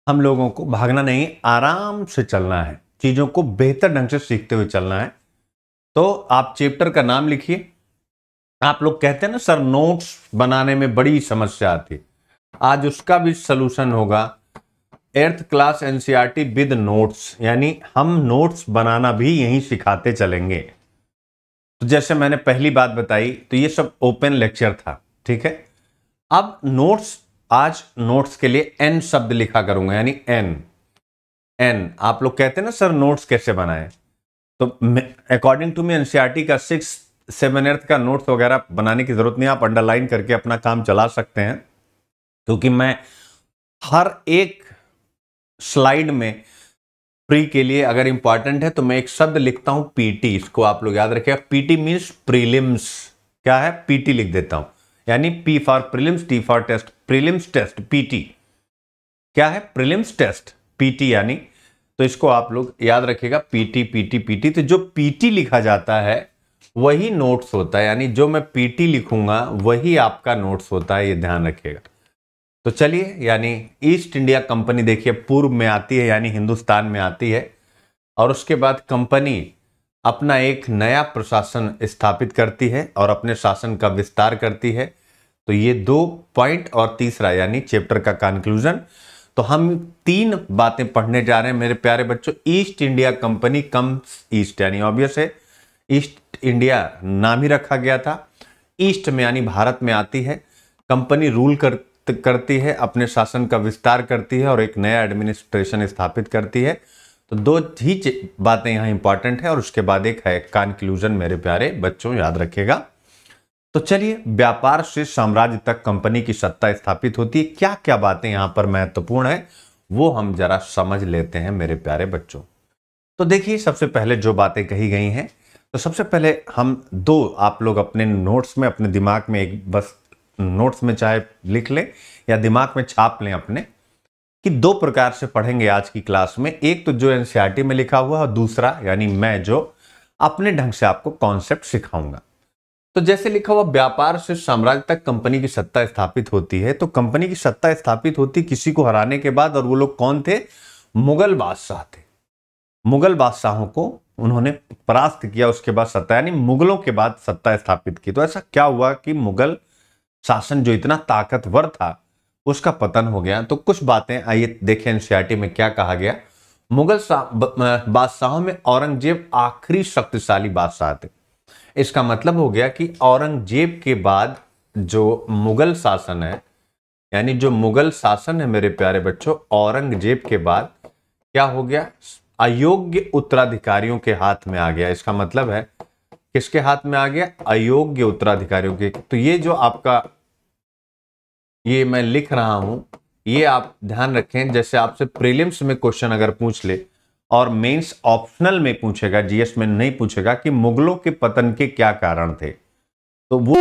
[SPEAKER 1] हम लोगों को भागना नहीं
[SPEAKER 2] आराम से चलना है चीज़ों को बेहतर ढंग से सीखते हुए चलना है तो आप चैप्टर का नाम लिखिए आप लोग कहते हैं ना सर नोट्स बनाने में बड़ी समस्या आती आज उसका भी सलूशन होगा eighth class NCERT with notes यानी हम नोट्स बनाना भी यहीं सिखाते चलेंगे तो जैसे मैंने पहली बात बताई तो ये सब ओपन लेक्चर था ठीक है अब नोट्स आज नोट्स के लिए एन शब्द लिखा करूंगा यानी एन एन आप लोग कहते हैं ना सर नोट्स कैसे बनाए तो अकॉर्डिंग टू मी एनसीईआरटी का सिक्स सेवन एर्थ का नोट्स वगैरह बनाने की जरूरत नहीं आप अंडरलाइन करके अपना काम चला सकते हैं क्योंकि तो मैं हर एक स्लाइड में प्री के लिए अगर इंपॉर्टेंट है तो मैं एक शब्द लिखता हूं पीटी इसको आप लोग याद रखिएगा पीटी मीन्स प्रीलिम्स क्या है पीटी लिख देता हूं यानी P for prelims T for test prelims test PT क्या है प्रिलिम्स टेस्ट पीटी यानी तो इसको आप लोग याद रखिएगा पीटी पीटी पीटी तो जो पीटी लिखा जाता है वही नोट्स होता है यानी जो मैं पीटी लिखूंगा वही आपका नोट्स होता है ये ध्यान रखिएगा तो चलिए यानी ईस्ट इंडिया कंपनी देखिए पूर्व में आती है यानी हिंदुस्तान में आती है और उसके बाद कंपनी अपना एक नया प्रशासन स्थापित करती है और अपने शासन का विस्तार करती है तो ये दो पॉइंट और तीसरा यानी चैप्टर का कंक्लूजन तो हम तीन बातें पढ़ने जा रहे हैं मेरे प्यारे बच्चों East India Company comes east यानी ऑब्वियस है ईस्ट इंडिया नाम ही रखा गया था ईस्ट में यानी भारत में आती है कंपनी रूल कर, करती है अपने शासन का विस्तार करती है और एक नया एडमिनिस्ट्रेशन स्थापित करती है तो दो ही बातें यहाँ इंपॉर्टेंट है और उसके बाद एक है कंक्लूजन मेरे प्यारे बच्चों याद रखेगा तो चलिए व्यापार से साम्राज्य तक कंपनी की सत्ता स्थापित होती है क्या क्या बातें यहाँ पर महत्वपूर्ण है वो हम जरा समझ लेते हैं मेरे प्यारे बच्चों तो देखिए सबसे पहले जो बातें कही गई हैं तो सबसे पहले हम दो आप लोग अपने नोट्स में अपने दिमाग में एक बस नोट्स में चाहे लिख लें या दिमाग में छाप लें अपने कि दो प्रकार से पढ़ेंगे आज की क्लास में एक तो जो एनसीईआरटी में लिखा हुआ और दूसरा यानी मैं जो अपने ढंग से आपको कॉन्सेप्ट सिखाऊंगा तो जैसे लिखा हुआ व्यापार से साम्राज्य तक कंपनी की सत्ता स्थापित होती है तो कंपनी की सत्ता स्थापित होती किसी को हराने के बाद और वो लोग कौन थे मुगल बादशाह थे मुगल बादशाहों को उन्होंने परास्त किया उसके बाद सत्ता यानी मुगलों के बाद सत्ता स्थापित की तो ऐसा क्या हुआ कि मुगल शासन जो इतना ताकतवर था उसका पतन हो गया तो कुछ बातें आइए देखें एनसीआरटी में क्या कहा गया मुगल बादशाहों में औरंगजेब आखिरी शक्तिशाली बादशाह थे इसका मतलब हो गया कि औरंगजेब के बाद जो मुगल शासन है यानी जो मुगल शासन है मेरे प्यारे बच्चों औरंगजेब के बाद क्या हो गया अयोग्य उत्तराधिकारियों के हाथ में आ गया इसका मतलब है किसके हाथ में आ गया अयोग्य उत्तराधिकारियों के तो ये जो आपका ये मैं लिख रहा हूं ये आप ध्यान रखें जैसे आपसे प्रीलिम्स में क्वेश्चन अगर पूछ ले और मेंस ऑप्शनल में पूछेगा जीएस में नहीं पूछेगा कि मुगलों के पतन के क्या कारण थे तो वो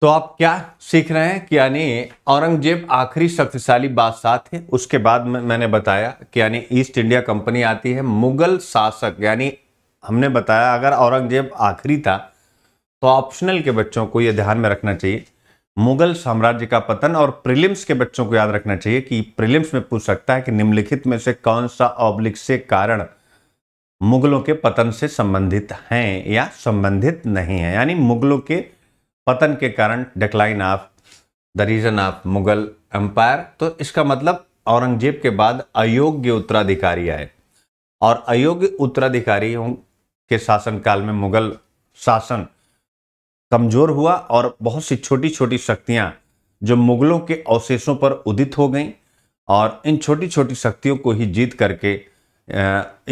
[SPEAKER 2] तो आप क्या सीख रहे हैं कि यानी औरंगजेब आखिरी शक्तिशाली बादशाह थे उसके बाद मैंने बताया कि यानी ईस्ट इंडिया कंपनी आती है मुगल शासक यानी हमने बताया अगर औरंगजेब आखिरी था तो ऑप्शनल के बच्चों को यह ध्यान में रखना चाहिए मुगल साम्राज्य का पतन और प्रिलिम्स के बच्चों को याद रखना चाहिए कि प्रिलिम्स में पूछ सकता है कि निम्नलिखित में से कौन सा ऑब्लिक से कारण मुगलों के पतन से संबंधित हैं या संबंधित नहीं है यानी मुगलों के पतन के कारण decline of the reason of Mughal empire तो इसका मतलब औरंगजेब के बाद अयोग्य उत्तराधिकारी आए और अयोग्य उत्तराधिकारी के शासनकाल में मुगल शासन कमजोर हुआ और बहुत सी छोटी छोटी शक्तियां जो मुगलों के अवशेषों पर उदित हो गईं और इन छोटी छोटी शक्तियों को ही जीत करके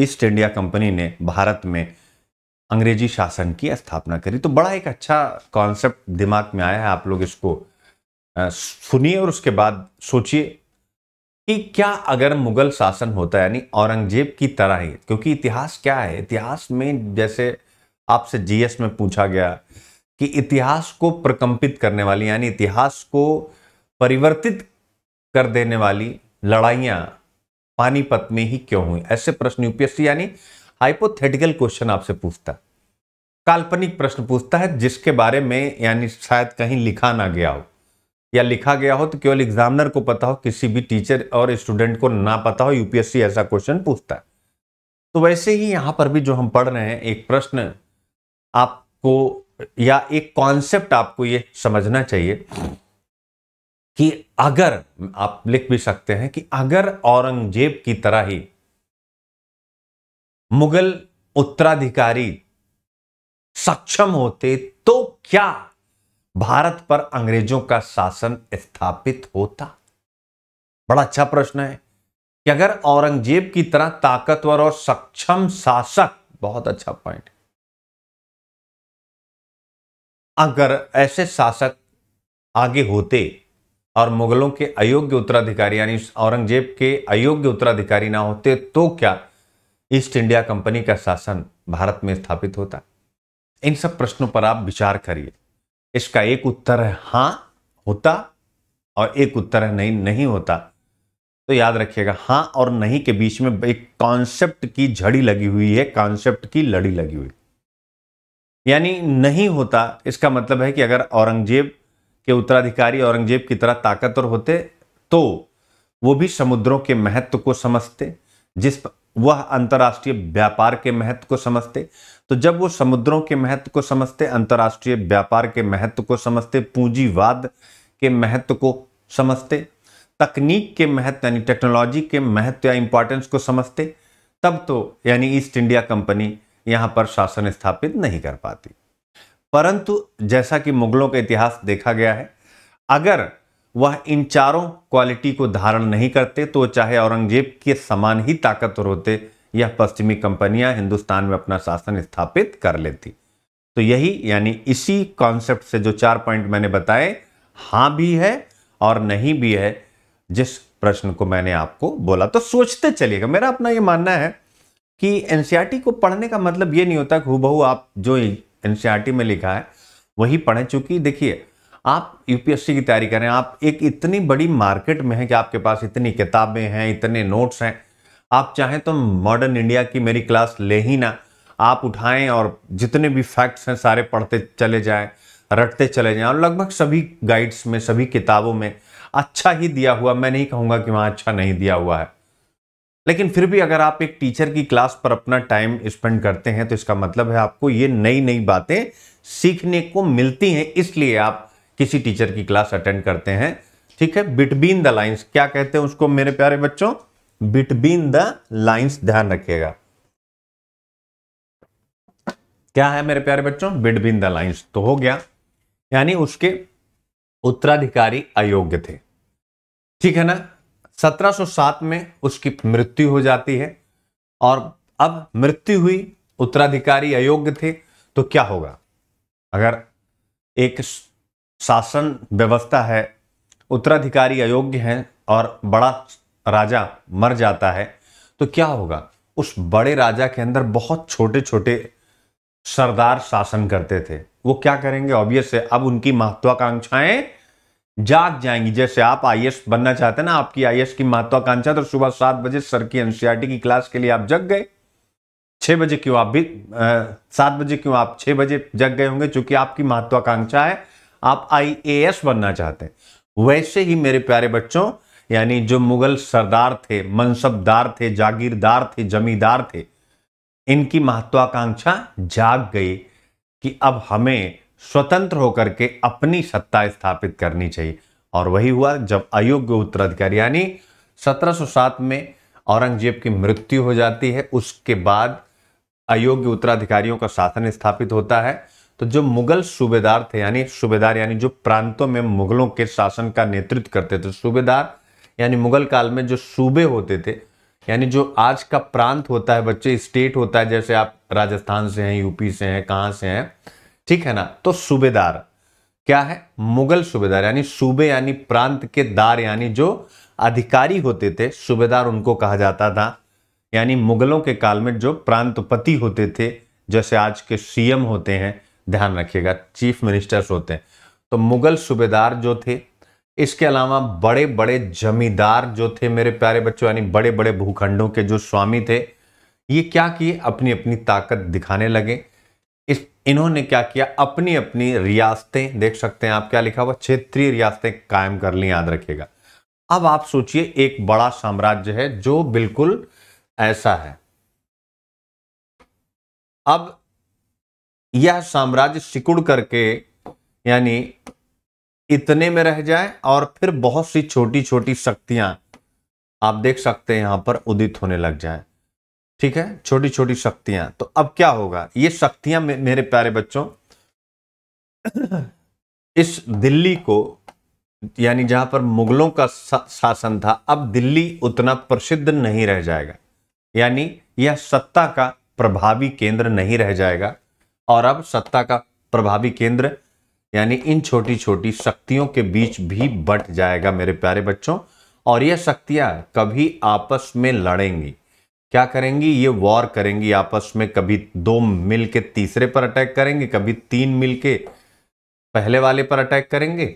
[SPEAKER 2] ईस्ट इंडिया कंपनी ने भारत में अंग्रेजी शासन की स्थापना करी तो बड़ा एक अच्छा कॉन्सेप्ट दिमाग में आया है आप लोग इसको सुनिए और उसके बाद सोचिए कि क्या अगर मुगल शासन होता यानी औरंगजेब की तरह ही क्योंकि इतिहास क्या है इतिहास में जैसे आपसे जीएस में पूछा गया कि इतिहास को प्रकम्पित करने वाली यानी इतिहास को परिवर्तित कर देने वाली लड़ाइयां पानीपत में ही क्यों हुई ऐसे प्रश्न यूपीएससी यानी हाइपोथेटिकल क्वेश्चन आपसे पूछता काल्पनिक प्रश्न पूछता है जिसके बारे में यानी शायद कहीं लिखा ना गया हो या लिखा गया हो तो केवल एग्जामिनर को पता हो किसी भी टीचर और स्टूडेंट को ना पता हो यूपीएससी ऐसा क्वेश्चन पूछता है तो वैसे ही यहां पर भी जो हम पढ़ रहे हैं एक प्रश्न आपको या एक कॉन्सेप्ट आपको ये समझना चाहिए कि अगर आप लिख भी सकते हैं कि अगर औरंगजेब की तरह ही मुगल उत्तराधिकारी सक्षम होते तो क्या भारत पर अंग्रेजों का शासन स्थापित होता बड़ा अच्छा प्रश्न है कि अगर औरंगजेब की तरह ताकतवर और सक्षम शासक बहुत अच्छा पॉइंट अगर ऐसे शासक आगे होते और मुगलों के अयोग्य उत्तराधिकारी यानी औरंगजेब के अयोग्य उत्तराधिकारी ना होते तो क्या ईस्ट इंडिया कंपनी का शासन भारत में स्थापित होता इन सब प्रश्नों पर आप विचार करिए इसका एक उत्तर है हाँ होता और एक उत्तर है नहीं नहीं होता तो याद रखिएगा हाँ और नहीं के बीच में एक कॉन्सेप्ट की झड़ी लगी हुई है कॉन्सेप्ट की लड़ी लगी हुई यानी नहीं होता इसका मतलब है कि अगर औरंगजेब के उत्तराधिकारी औरंगजेब की तरह ताकतवर होते तो वो भी समुद्रों के महत्व को समझते जिस वह अंतर्राष्ट्रीय व्यापार के महत्व को समझते तो जब वो समुद्रों के महत्व को समझते अंतर्राष्ट्रीय व्यापार के महत्व को समझते पूंजीवाद के महत्व को समझते तकनीक के महत्व यानी टेक्नोलॉजी के महत्व या इंपॉर्टेंस को समझते तब तो यानी ईस्ट इंडिया कंपनी यहाँ पर शासन स्थापित नहीं कर पाती परंतु जैसा कि मुगलों का इतिहास देखा गया है अगर वह इन चारों क्वालिटी को धारण नहीं करते तो चाहे औरंगजेब के समान ही ताकतवर होते यह पश्चिमी कंपनियां हिंदुस्तान में अपना शासन स्थापित कर लेती तो यही यानी इसी कॉन्सेप्ट से जो चार पॉइंट मैंने बताए हाँ भी है और नहीं भी है जिस प्रश्न को मैंने आपको बोला तो सोचते चलिएगा मेरा अपना ये मानना है कि एनसीईआरटी e को पढ़ने का मतलब ये नहीं होता कि हु आप जो एनसीईआरटी e में लिखा है वही पढ़ें चूंकि देखिए आप यूपीएससी की तैयारी करें आप एक इतनी बड़ी मार्केट में हैं कि आपके पास इतनी किताबें हैं इतने नोट्स हैं आप चाहें तो मॉडर्न इंडिया की मेरी क्लास ले ही ना आप उठाएं और जितने भी फैक्ट्स हैं सारे पढ़ते चले जाएं रटते चले जाएं और लगभग सभी गाइड्स में सभी किताबों में अच्छा ही दिया हुआ मैं नहीं कहूँगा कि वहाँ अच्छा नहीं दिया हुआ है लेकिन फिर भी अगर आप एक टीचर की क्लास पर अपना टाइम स्पेंड करते हैं तो इसका मतलब है आपको ये नई नई बातें सीखने को मिलती हैं इसलिए आप किसी टीचर की क्लास अटेंड करते हैं ठीक है बिटवीन द लाइन्स क्या कहते हैं उसको मेरे प्यारे बच्चों बिटवीन द लाइंस ध्यान रखिएगा क्या है मेरे प्यारे बच्चों बिटवीन द लाइंस तो हो गया यानी उसके उत्तराधिकारी अयोग्य थे ठीक है ना 1707 में उसकी मृत्यु हो जाती है और अब मृत्यु हुई उत्तराधिकारी अयोग्य थे तो क्या होगा अगर एक शासन व्यवस्था है उत्तराधिकारी अयोग्य हैं और बड़ा राजा मर जाता है तो क्या होगा उस बड़े राजा के अंदर बहुत छोटे छोटे सरदार शासन करते थे वो क्या करेंगे ऑब्वियस है अब उनकी महत्वाकांक्षाएं जाग जाएंगी जैसे आप आई बनना चाहते हैं ना आपकी आई की महत्वाकांक्षा तो सुबह सात बजे सर की एनसीआरटी की क्लास के लिए आप जग गए छह बजे क्यों आप भी सात बजे क्यों आप छह बजे जग गए होंगे चूंकि आपकी महत्वाकांक्षा है आप आई बनना चाहते हैं वैसे ही मेरे प्यारे बच्चों यानी जो मुगल सरदार थे मनसबदार थे जागीरदार थे जमींदार थे इनकी महत्वाकांक्षा जाग गई कि अब हमें स्वतंत्र होकर के अपनी सत्ता स्थापित करनी चाहिए और वही हुआ जब अयोग्य उत्तराधिकारी यानी 1707 में औरंगजेब की मृत्यु हो जाती है उसके बाद अयोग्य उत्तराधिकारियों का शासन स्थापित होता है तो जो मुगल सूबेदार थे यानी सूबेदार यानी जो प्रांतों में मुगलों के शासन का नेतृत्व करते थे सूबेदार यानी मुगल काल में जो सूबे होते थे यानी जो आज का प्रांत होता है बच्चे स्टेट होता है जैसे आप राजस्थान से हैं यूपी से हैं कहाँ से हैं ठीक है ना तो सूबेदार क्या है मुगल सूबेदार यानी सूबे यानी प्रांत के दार यानी जो अधिकारी होते थे सूबेदार उनको कहा जाता था यानी मुगलों के काल में जो प्रांतपति होते थे जैसे आज के सीएम होते हैं ध्यान रखिएगा चीफ मिनिस्टर्स होते हैं तो मुगल सूबेदार जो थे इसके अलावा बड़े बड़े जमींदार जो थे मेरे प्यारे बच्चों यानी बड़े बड़े भूखंडों के जो स्वामी थे ये क्या किए अपनी अपनी ताकत दिखाने लगे इस इन्होंने क्या किया अपनी अपनी रियासतें देख सकते हैं आप क्या लिखा हुआ क्षेत्रीय रियासतें कायम कर ली याद रखेगा अब आप सोचिए एक बड़ा साम्राज्य है जो बिल्कुल ऐसा है अब यह साम्राज्य सिकुड़ करके यानी इतने में रह जाए और फिर बहुत सी छोटी छोटी शक्तियां आप देख सकते हैं यहां पर उदित होने लग जाए ठीक है छोटी छोटी शक्तियां तो अब क्या होगा ये शक्तियां मेरे प्यारे बच्चों इस दिल्ली को यानी जहां पर मुगलों का शासन था अब दिल्ली उतना प्रसिद्ध नहीं रह जाएगा यानी यह सत्ता का प्रभावी केंद्र नहीं रह जाएगा और अब सत्ता का प्रभावी केंद्र यानी इन छोटी छोटी शक्तियों के बीच भी बट जाएगा मेरे प्यारे बच्चों और यह शक्तियाँ कभी आपस में लड़ेंगी क्या करेंगी ये वॉर करेंगी आपस में कभी दो मिल के तीसरे पर अटैक करेंगे कभी तीन मिल के पहले वाले पर अटैक करेंगे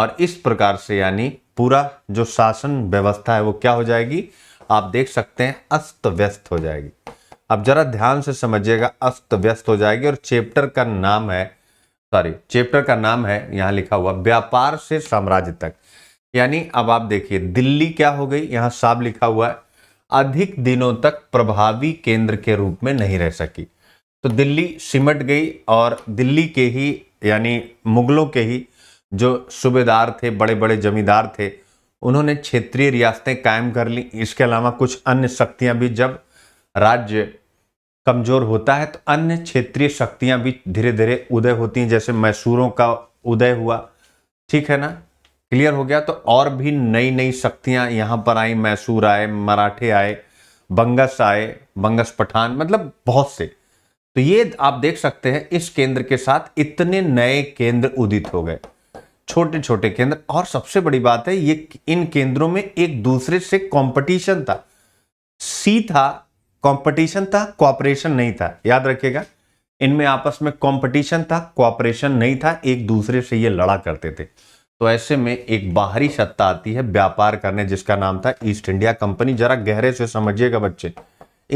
[SPEAKER 2] और इस प्रकार से यानी पूरा जो शासन व्यवस्था है वो क्या हो जाएगी आप देख सकते हैं अस्त व्यस्त हो जाएगी अब जरा ध्यान से समझिएगा अस्त व्यस्त हो जाएगी और चैप्टर का नाम है सॉरी चैप्टर का नाम है यहाँ लिखा हुआ व्यापार से साम्राज्य तक यानी अब आप देखिए दिल्ली क्या हो गई यहाँ साब लिखा हुआ है अधिक दिनों तक प्रभावी केंद्र के रूप में नहीं रह सकी तो दिल्ली सिमट गई और दिल्ली के ही यानी मुगलों के ही जो सूबेदार थे बड़े बड़े जमींदार थे उन्होंने क्षेत्रीय रियासतें कायम कर ली इसके अलावा कुछ अन्य शक्तियां भी जब राज्य कमज़ोर होता है तो अन्य क्षेत्रीय शक्तियां भी धीरे धीरे उदय होती हैं जैसे मैसूरों का उदय हुआ ठीक है ना क्लियर हो गया तो और भी नई नई शक्तियां यहां पर आई मैसूर आए मराठे आए बंगस आए बंगस पठान मतलब बहुत से तो ये आप देख सकते हैं इस केंद्र के साथ इतने नए केंद्र उदित हो गए छोटे छोटे केंद्र और सबसे बड़ी बात है ये इन केंद्रों में एक दूसरे से कंपटीशन था सी था कंपटीशन था कॉपरेशन नहीं था याद रखिएगा इनमें आपस में कंपटीशन था कॉपरेशन नहीं था एक दूसरे से ये लड़ा करते थे तो ऐसे में एक बाहरी सत्ता आती है व्यापार करने जिसका नाम था ईस्ट इंडिया कंपनी जरा गहरे से समझिएगा बच्चे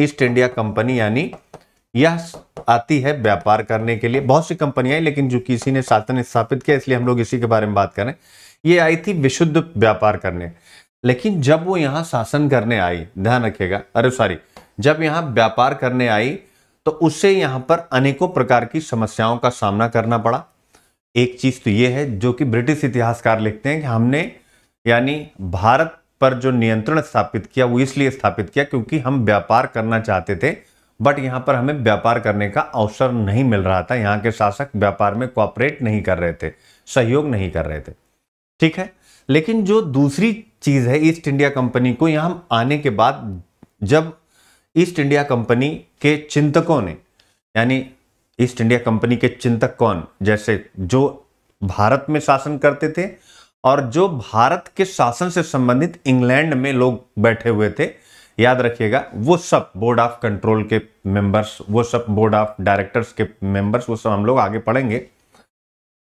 [SPEAKER 2] ईस्ट इंडिया कंपनी यानी यह आती है व्यापार करने के लिए बहुत सी कंपनियां लेकिन जो किसी ने शासन स्थापित किया इसलिए हम लोग इसी के बारे में बात करें ये आई थी विशुद्ध व्यापार करने लेकिन जब वो यहाँ शासन करने आई ध्यान रखिएगा अरे सॉरी जब यहाँ व्यापार करने आई तो उससे यहाँ पर अनेकों प्रकार की समस्याओं का सामना करना पड़ा एक चीज़ तो ये है जो कि ब्रिटिश इतिहासकार लिखते हैं कि हमने यानी भारत पर जो नियंत्रण स्थापित किया वो इसलिए स्थापित किया क्योंकि हम व्यापार करना चाहते थे बट यहाँ पर हमें व्यापार करने का अवसर नहीं मिल रहा था यहाँ के शासक व्यापार में कॉपरेट नहीं कर रहे थे सहयोग नहीं कर रहे थे ठीक है लेकिन जो दूसरी चीज़ है ईस्ट इंडिया कंपनी को यहाँ आने के बाद जब ईस्ट इंडिया कंपनी के चिंतकों ने यानी ईस्ट इंडिया कंपनी के चिंतक कौन जैसे जो भारत में शासन करते थे और जो भारत के शासन से संबंधित इंग्लैंड में लोग बैठे हुए थे याद रखिएगा वो सब बोर्ड ऑफ कंट्रोल के मेंबर्स वो सब बोर्ड ऑफ डायरेक्टर्स के मेंबर्स वो सब हम लोग आगे पढ़ेंगे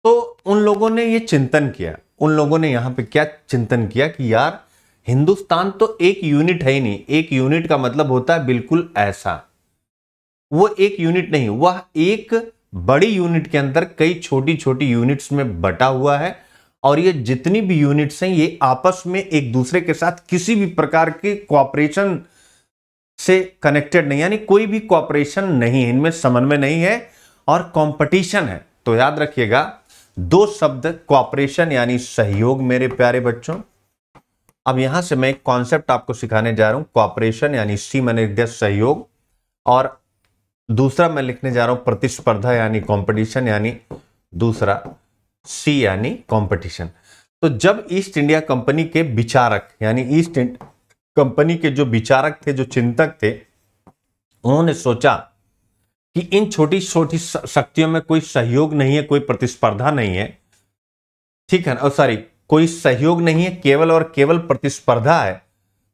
[SPEAKER 2] तो उन लोगों ने ये चिंतन किया उन लोगों ने यहाँ पे क्या चिंतन किया कि यार हिंदुस्तान तो एक यूनिट है ही नहीं एक यूनिट का मतलब होता है बिल्कुल ऐसा वो एक यूनिट नहीं वह एक बड़ी यूनिट के अंदर कई छोटी छोटी यूनिट्स में बटा हुआ है और ये जितनी भी यूनिट्स हैं ये आपस में एक दूसरे के साथ किसी भी प्रकार के कॉपरेशन से कनेक्टेड नहीं यानी कोई भी कॉपरेशन नहीं है इनमें समन्वय नहीं है और कंपटीशन है तो याद रखिएगा दो शब्द कॉपरेशन यानी सहयोग मेरे प्यारे बच्चों अब यहां से मैं एक कॉन्सेप्ट आपको सिखाने जा रहा हूं कॉपरेशन यानी सी मैंने लिख दिया सहयोग और दूसरा मैं लिखने जा रहा हूं प्रतिस्पर्धा यानी कंपटीशन यानी दूसरा सी यानी कंपटीशन तो जब ईस्ट इंडिया कंपनी के विचारक यानी ईस्ट कंपनी के जो विचारक थे जो चिंतक थे उन्होंने सोचा कि इन छोटी छोटी शक्तियों में कोई सहयोग नहीं है कोई प्रतिस्पर्धा नहीं है ठीक है ना सॉरी कोई सहयोग नहीं है केवल और केवल प्रतिस्पर्धा है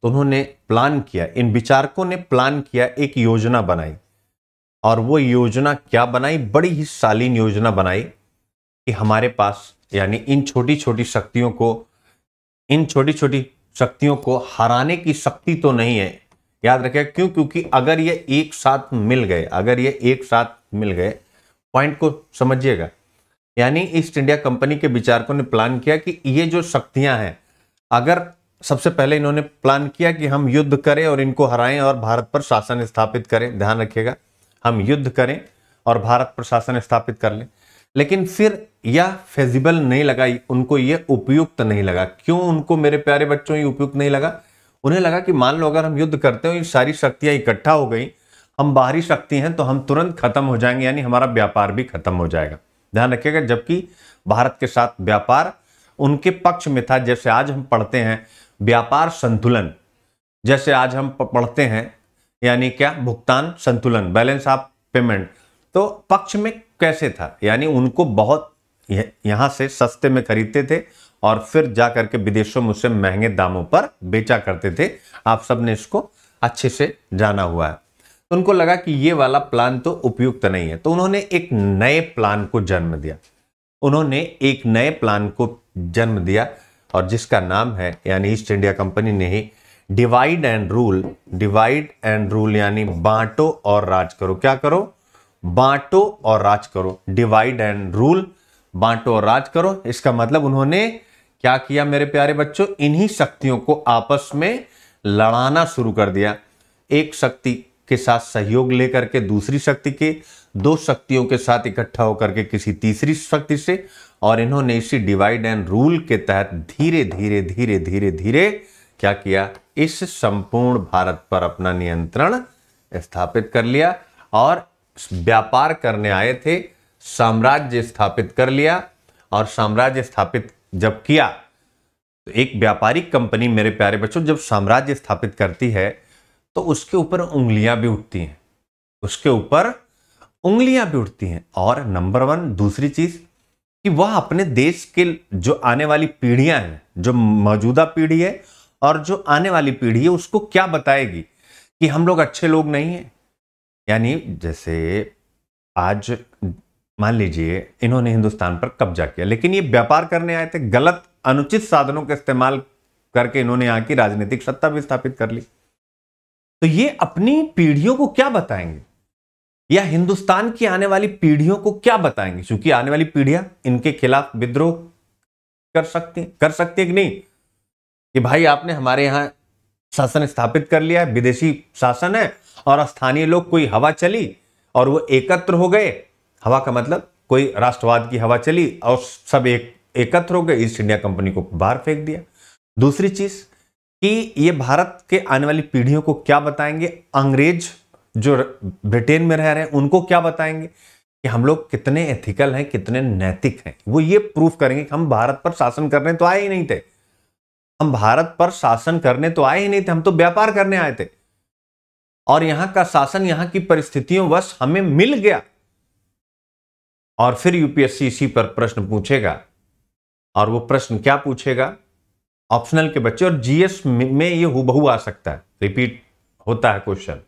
[SPEAKER 2] तो उन्होंने प्लान किया इन विचारकों ने प्लान किया एक योजना बनाई और वो योजना क्या बनाई बड़ी ही शालीन योजना बनाई कि हमारे पास यानी इन छोटी छोटी शक्तियों को इन छोटी छोटी शक्तियों को हराने की शक्ति तो नहीं है याद रखे क्यों क्योंकि अगर ये एक साथ मिल गए अगर ये एक साथ मिल गए पॉइंट को समझिएगा यानी ईस्ट इंडिया कंपनी के विचारकों ने प्लान किया कि ये जो शक्तियां हैं अगर सबसे पहले इन्होंने प्लान किया कि हम युद्ध करें और इनको हराएं और भारत पर शासन स्थापित करें ध्यान रखिएगा हम युद्ध करें और भारत पर शासन स्थापित कर लें लेकिन फिर यह फेजिबल नहीं लगा उनको ये उपयुक्त नहीं लगा क्यों उनको मेरे प्यारे बच्चों ये उपयुक्त नहीं लगा उन्हें लगा कि मान लो अगर हम युद्ध करते हो ये सारी शक्तियां इकट्ठा हो गई हम बाहरी शक्ति हैं तो हम तुरंत खत्म हो जाएंगे यानी हमारा व्यापार भी खत्म हो जाएगा ध्यान रखिएगा जबकि भारत के साथ व्यापार उनके पक्ष में था जैसे आज हम पढ़ते हैं व्यापार संतुलन जैसे आज हम पढ़ते हैं यानी क्या भुगतान संतुलन बैलेंस ऑफ पेमेंट तो पक्ष में कैसे था यानी उनको बहुत यहाँ से सस्ते में खरीदते थे और फिर जा करके विदेशों में उसे महंगे दामों पर बेचा करते थे आप सब ने इसको अच्छे से जाना हुआ है तो उनको लगा कि ये वाला प्लान तो उपयुक्त नहीं है तो उन्होंने एक नए प्लान को जन्म दिया उन्होंने एक नए प्लान को जन्म दिया और जिसका नाम है यानी ईस्ट इंडिया कंपनी ने ही divide and rule divide and rule यानी बांटो और राज करो क्या करो बांटो और राज करो डिवाइड एंड रूल बांटो और राज करो इसका मतलब उन्होंने क्या किया मेरे प्यारे बच्चों इन्हीं शक्तियों को आपस में लड़ाना शुरू कर दिया एक शक्ति के साथ सहयोग लेकर के दूसरी शक्ति के दो शक्तियों के साथ इकट्ठा होकर के किसी तीसरी शक्ति से और इन्होंने इसी डिवाइड एंड रूल के तहत धीरे धीरे धीरे धीरे धीरे क्या किया इस संपूर्ण भारत पर अपना नियंत्रण स्थापित कर लिया और व्यापार करने आए थे साम्राज्य स्थापित कर लिया और साम्राज्य स्थापित जब किया तो एक व्यापारिक कंपनी मेरे प्यारे बच्चों जब साम्राज्य स्थापित करती है तो उसके ऊपर उंगलियां भी उठती हैं उसके ऊपर उंगलियां भी उठती हैं और नंबर वन दूसरी चीज कि वह अपने देश के जो आने वाली पीढ़ियां हैं जो मौजूदा पीढ़ी है और जो आने वाली पीढ़ी है उसको क्या बताएगी कि हम लोग अच्छे लोग नहीं हैं यानी जैसे आज मान लीजिए इन्होंने हिंदुस्तान पर कब्जा किया लेकिन ये व्यापार करने आए थे गलत अनुचित साधनों का इस्तेमाल करके इन्होंने यहाँ की राजनीतिक सत्ता भी स्थापित कर ली तो ये अपनी पीढ़ियों को क्या बताएंगे या हिंदुस्तान की आने वाली पीढ़ियों को क्या बताएंगे क्योंकि आने वाली पीढ़ियां इनके खिलाफ विद्रोह कर सकती कर सकती है कि नहीं कि भाई आपने हमारे यहां शासन स्थापित कर लिया है विदेशी शासन है और स्थानीय लोग कोई हवा चली और वो एकत्र हो गए हवा का मतलब कोई राष्ट्रवाद की हवा चली और सब एक एकत्र हो गए ईस्ट इंडिया कंपनी को बाहर फेंक दिया दूसरी चीज कि ये भारत के आने वाली पीढ़ियों को क्या बताएंगे अंग्रेज जो ब्रिटेन में रह रहे हैं उनको क्या बताएंगे कि हम लोग कितने एथिकल हैं कितने नैतिक हैं वो ये प्रूफ करेंगे कि हम भारत पर शासन करने तो आए ही नहीं थे हम भारत पर शासन करने तो आए ही नहीं थे हम तो व्यापार करने आए थे और यहां का शासन यहां की परिस्थितियों वश हमें मिल गया और फिर यूपीएससी इसी पर प्रश्न पूछेगा और वो प्रश्न क्या पूछेगा ऑप्शनल के बच्चे और जीएस में ये बहु आ सकता है रिपीट होता है क्वेश्चन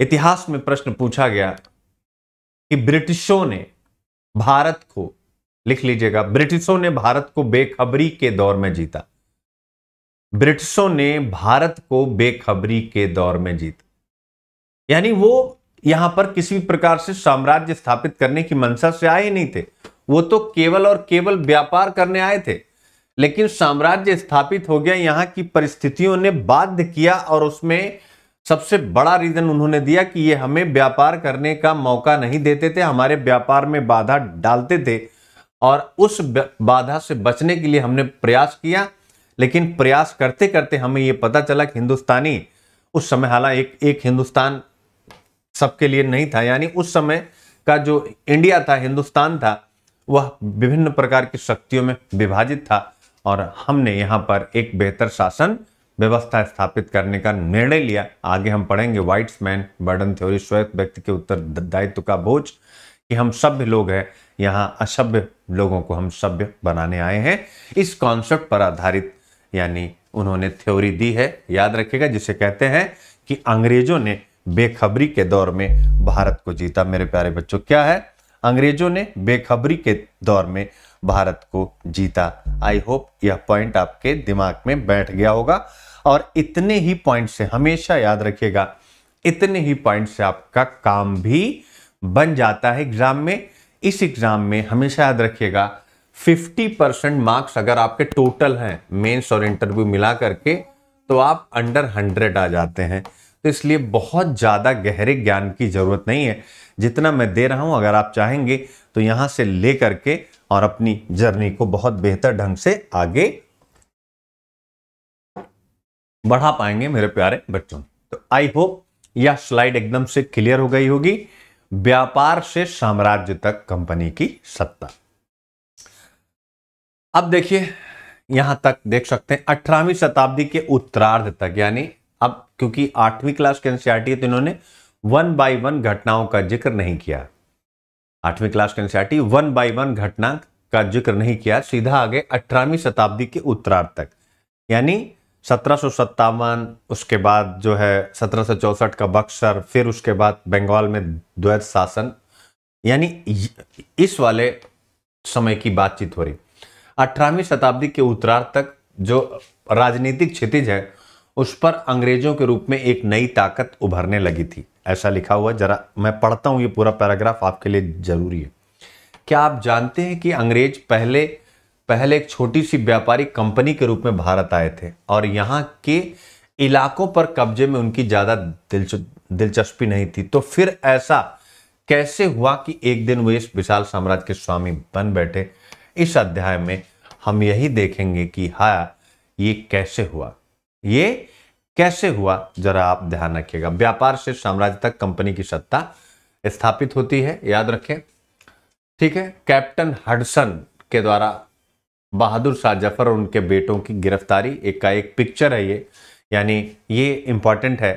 [SPEAKER 2] इतिहास में प्रश्न पूछा गया कि ब्रिटिशों ने भारत को लिख लीजिएगा ब्रिटिशों ने भारत को बेखबरी के दौर में जीता ब्रिटिशों ने भारत को बेखबरी के दौर में जीता यानी वो यहां पर किसी भी प्रकार से साम्राज्य स्थापित करने की मंशा से आए नहीं थे वो तो केवल और केवल व्यापार करने आए थे लेकिन साम्राज्य स्थापित हो गया यहाँ की परिस्थितियों ने बाध्य किया और उसमें सबसे बड़ा रीजन उन्होंने दिया कि ये हमें व्यापार करने का मौका नहीं देते थे हमारे व्यापार में बाधा डालते थे और उस बाधा से बचने के लिए हमने प्रयास किया लेकिन प्रयास करते करते हमें ये पता चला कि हिंदुस्तानी उस समय हालांकि एक एक हिंदुस्तान सबके लिए नहीं था यानी उस समय का जो इंडिया था हिंदुस्तान था वह विभिन्न प्रकार की शक्तियों में विभाजित था और हमने यहाँ पर एक बेहतर शासन व्यवस्था स्थापित करने का निर्णय लिया आगे हम पढ़ेंगे मैन बर्डन थ्योरी श्वेत व्यक्ति के दायित्व का बोझ कि हम सभ्य लोग हैं यहाँ असभ्य लोगों को हम सभ्य बनाने आए हैं इस कॉन्सेप्ट पर आधारित यानी उन्होंने थ्योरी दी है याद रखिएगा जिसे कहते हैं कि अंग्रेजों ने बेखबरी के दौर में भारत को जीता मेरे प्यारे बच्चों क्या है अंग्रेजों ने बेखबरी के दौर में भारत को जीता आई होप यह पॉइंट आपके दिमाग में बैठ गया होगा और इतने ही पॉइंट से हमेशा याद रखिएगा इतने ही पॉइंट से आपका काम भी बन जाता है एग्जाम में इस एग्जाम में हमेशा याद रखिएगा 50 परसेंट मार्क्स अगर आपके टोटल हैं मेंस और इंटरव्यू मिला करके तो आप अंडर हंड्रेड आ जाते हैं तो इसलिए बहुत ज़्यादा गहरे ज्ञान की ज़रूरत नहीं है जितना मैं दे रहा हूँ अगर आप चाहेंगे तो यहाँ से ले करके और अपनी जर्नी को बहुत बेहतर ढंग से आगे बढ़ा पाएंगे मेरे प्यारे बच्चों तो आई होप यह स्लाइड एकदम से क्लियर हो गई होगी व्यापार से साम्राज्य तक कंपनी की सत्ता अब देखिए यहां तक देख सकते हैं अठारहवीं शताब्दी के उत्तरार्ध तक यानी अब क्योंकि आठवीं क्लास के एनसीआरटी है तो इन्होंने वन बाय वन घटनाओं का जिक्र नहीं किया आठवीं क्लास के एनसीआरटी वन बाई वन घटना का जिक्र नहीं किया सीधा आगे अठारहवीं शताब्दी के उत्तरार्ध तक यानी सत्रह उसके बाद जो है सत्रह का बक्सर फिर उसके बाद बंगाल में द्वैत शासन यानी इस वाले समय की बातचीत हो रही अठारहवीं शताब्दी के उत्तरार्ध तक जो राजनीतिक क्षितिज है उस पर अंग्रेजों के रूप में एक नई ताकत उभरने लगी थी ऐसा लिखा हुआ जरा मैं पढ़ता हूँ ये पूरा पैराग्राफ आपके लिए ज़रूरी है क्या आप जानते हैं कि अंग्रेज पहले पहले एक छोटी सी व्यापारी कंपनी के रूप में भारत आए थे और यहाँ के इलाकों पर कब्जे में उनकी ज़्यादा दिलचस्पी नहीं थी तो फिर ऐसा कैसे हुआ कि एक दिन वे इस विशाल साम्राज्य के स्वामी बन बैठे इस अध्याय में हम यही देखेंगे कि हाँ ये कैसे हुआ ये कैसे हुआ जरा आप ध्यान रखिएगा व्यापार से साम्राज्य तक कंपनी की सत्ता स्थापित होती है याद रखें ठीक है कैप्टन हडसन के द्वारा बहादुर शाह जफर और उनके बेटों की गिरफ्तारी एक का एक पिक्चर है ये यानी ये इम्पॉर्टेंट है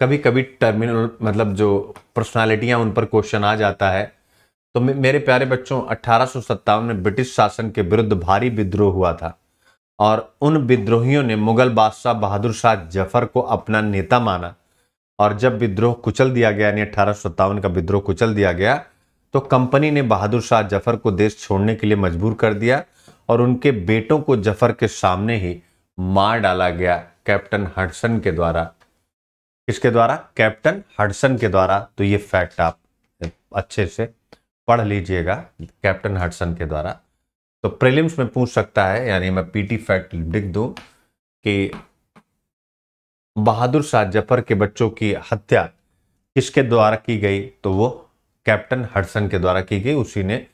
[SPEAKER 2] कभी कभी टर्मिनल मतलब जो पर्सनालिटियाँ उन पर क्वेश्चन आ जाता है तो मेरे प्यारे बच्चों अट्ठारह में ब्रिटिश शासन के विरुद्ध भारी विद्रोह हुआ था और उन विद्रोहियों ने मुगल बादशाह बहादुर शाह जफर को अपना नेता माना और जब विद्रोह कुचल दिया गया यानी अठारह का विद्रोह कुचल दिया गया तो कंपनी ने बहादुर शाह जफर को देश छोड़ने के लिए मजबूर कर दिया और उनके बेटों को जफर के सामने ही मार डाला गया कैप्टन हडसन के द्वारा किसके द्वारा कैप्टन हडसन के द्वारा तो ये फैक्ट आप अच्छे से पढ़ लीजिएगा कैप्टन हडसन के द्वारा तो प्रीलिम्स में पूछ सकता है यानी मैं पीटी फैक्ट लिख दूं कि बहादुर शाह जफर के बच्चों की हत्या किसके द्वारा की गई तो वो कैप्टन हडसन के द्वारा की गई उसी ने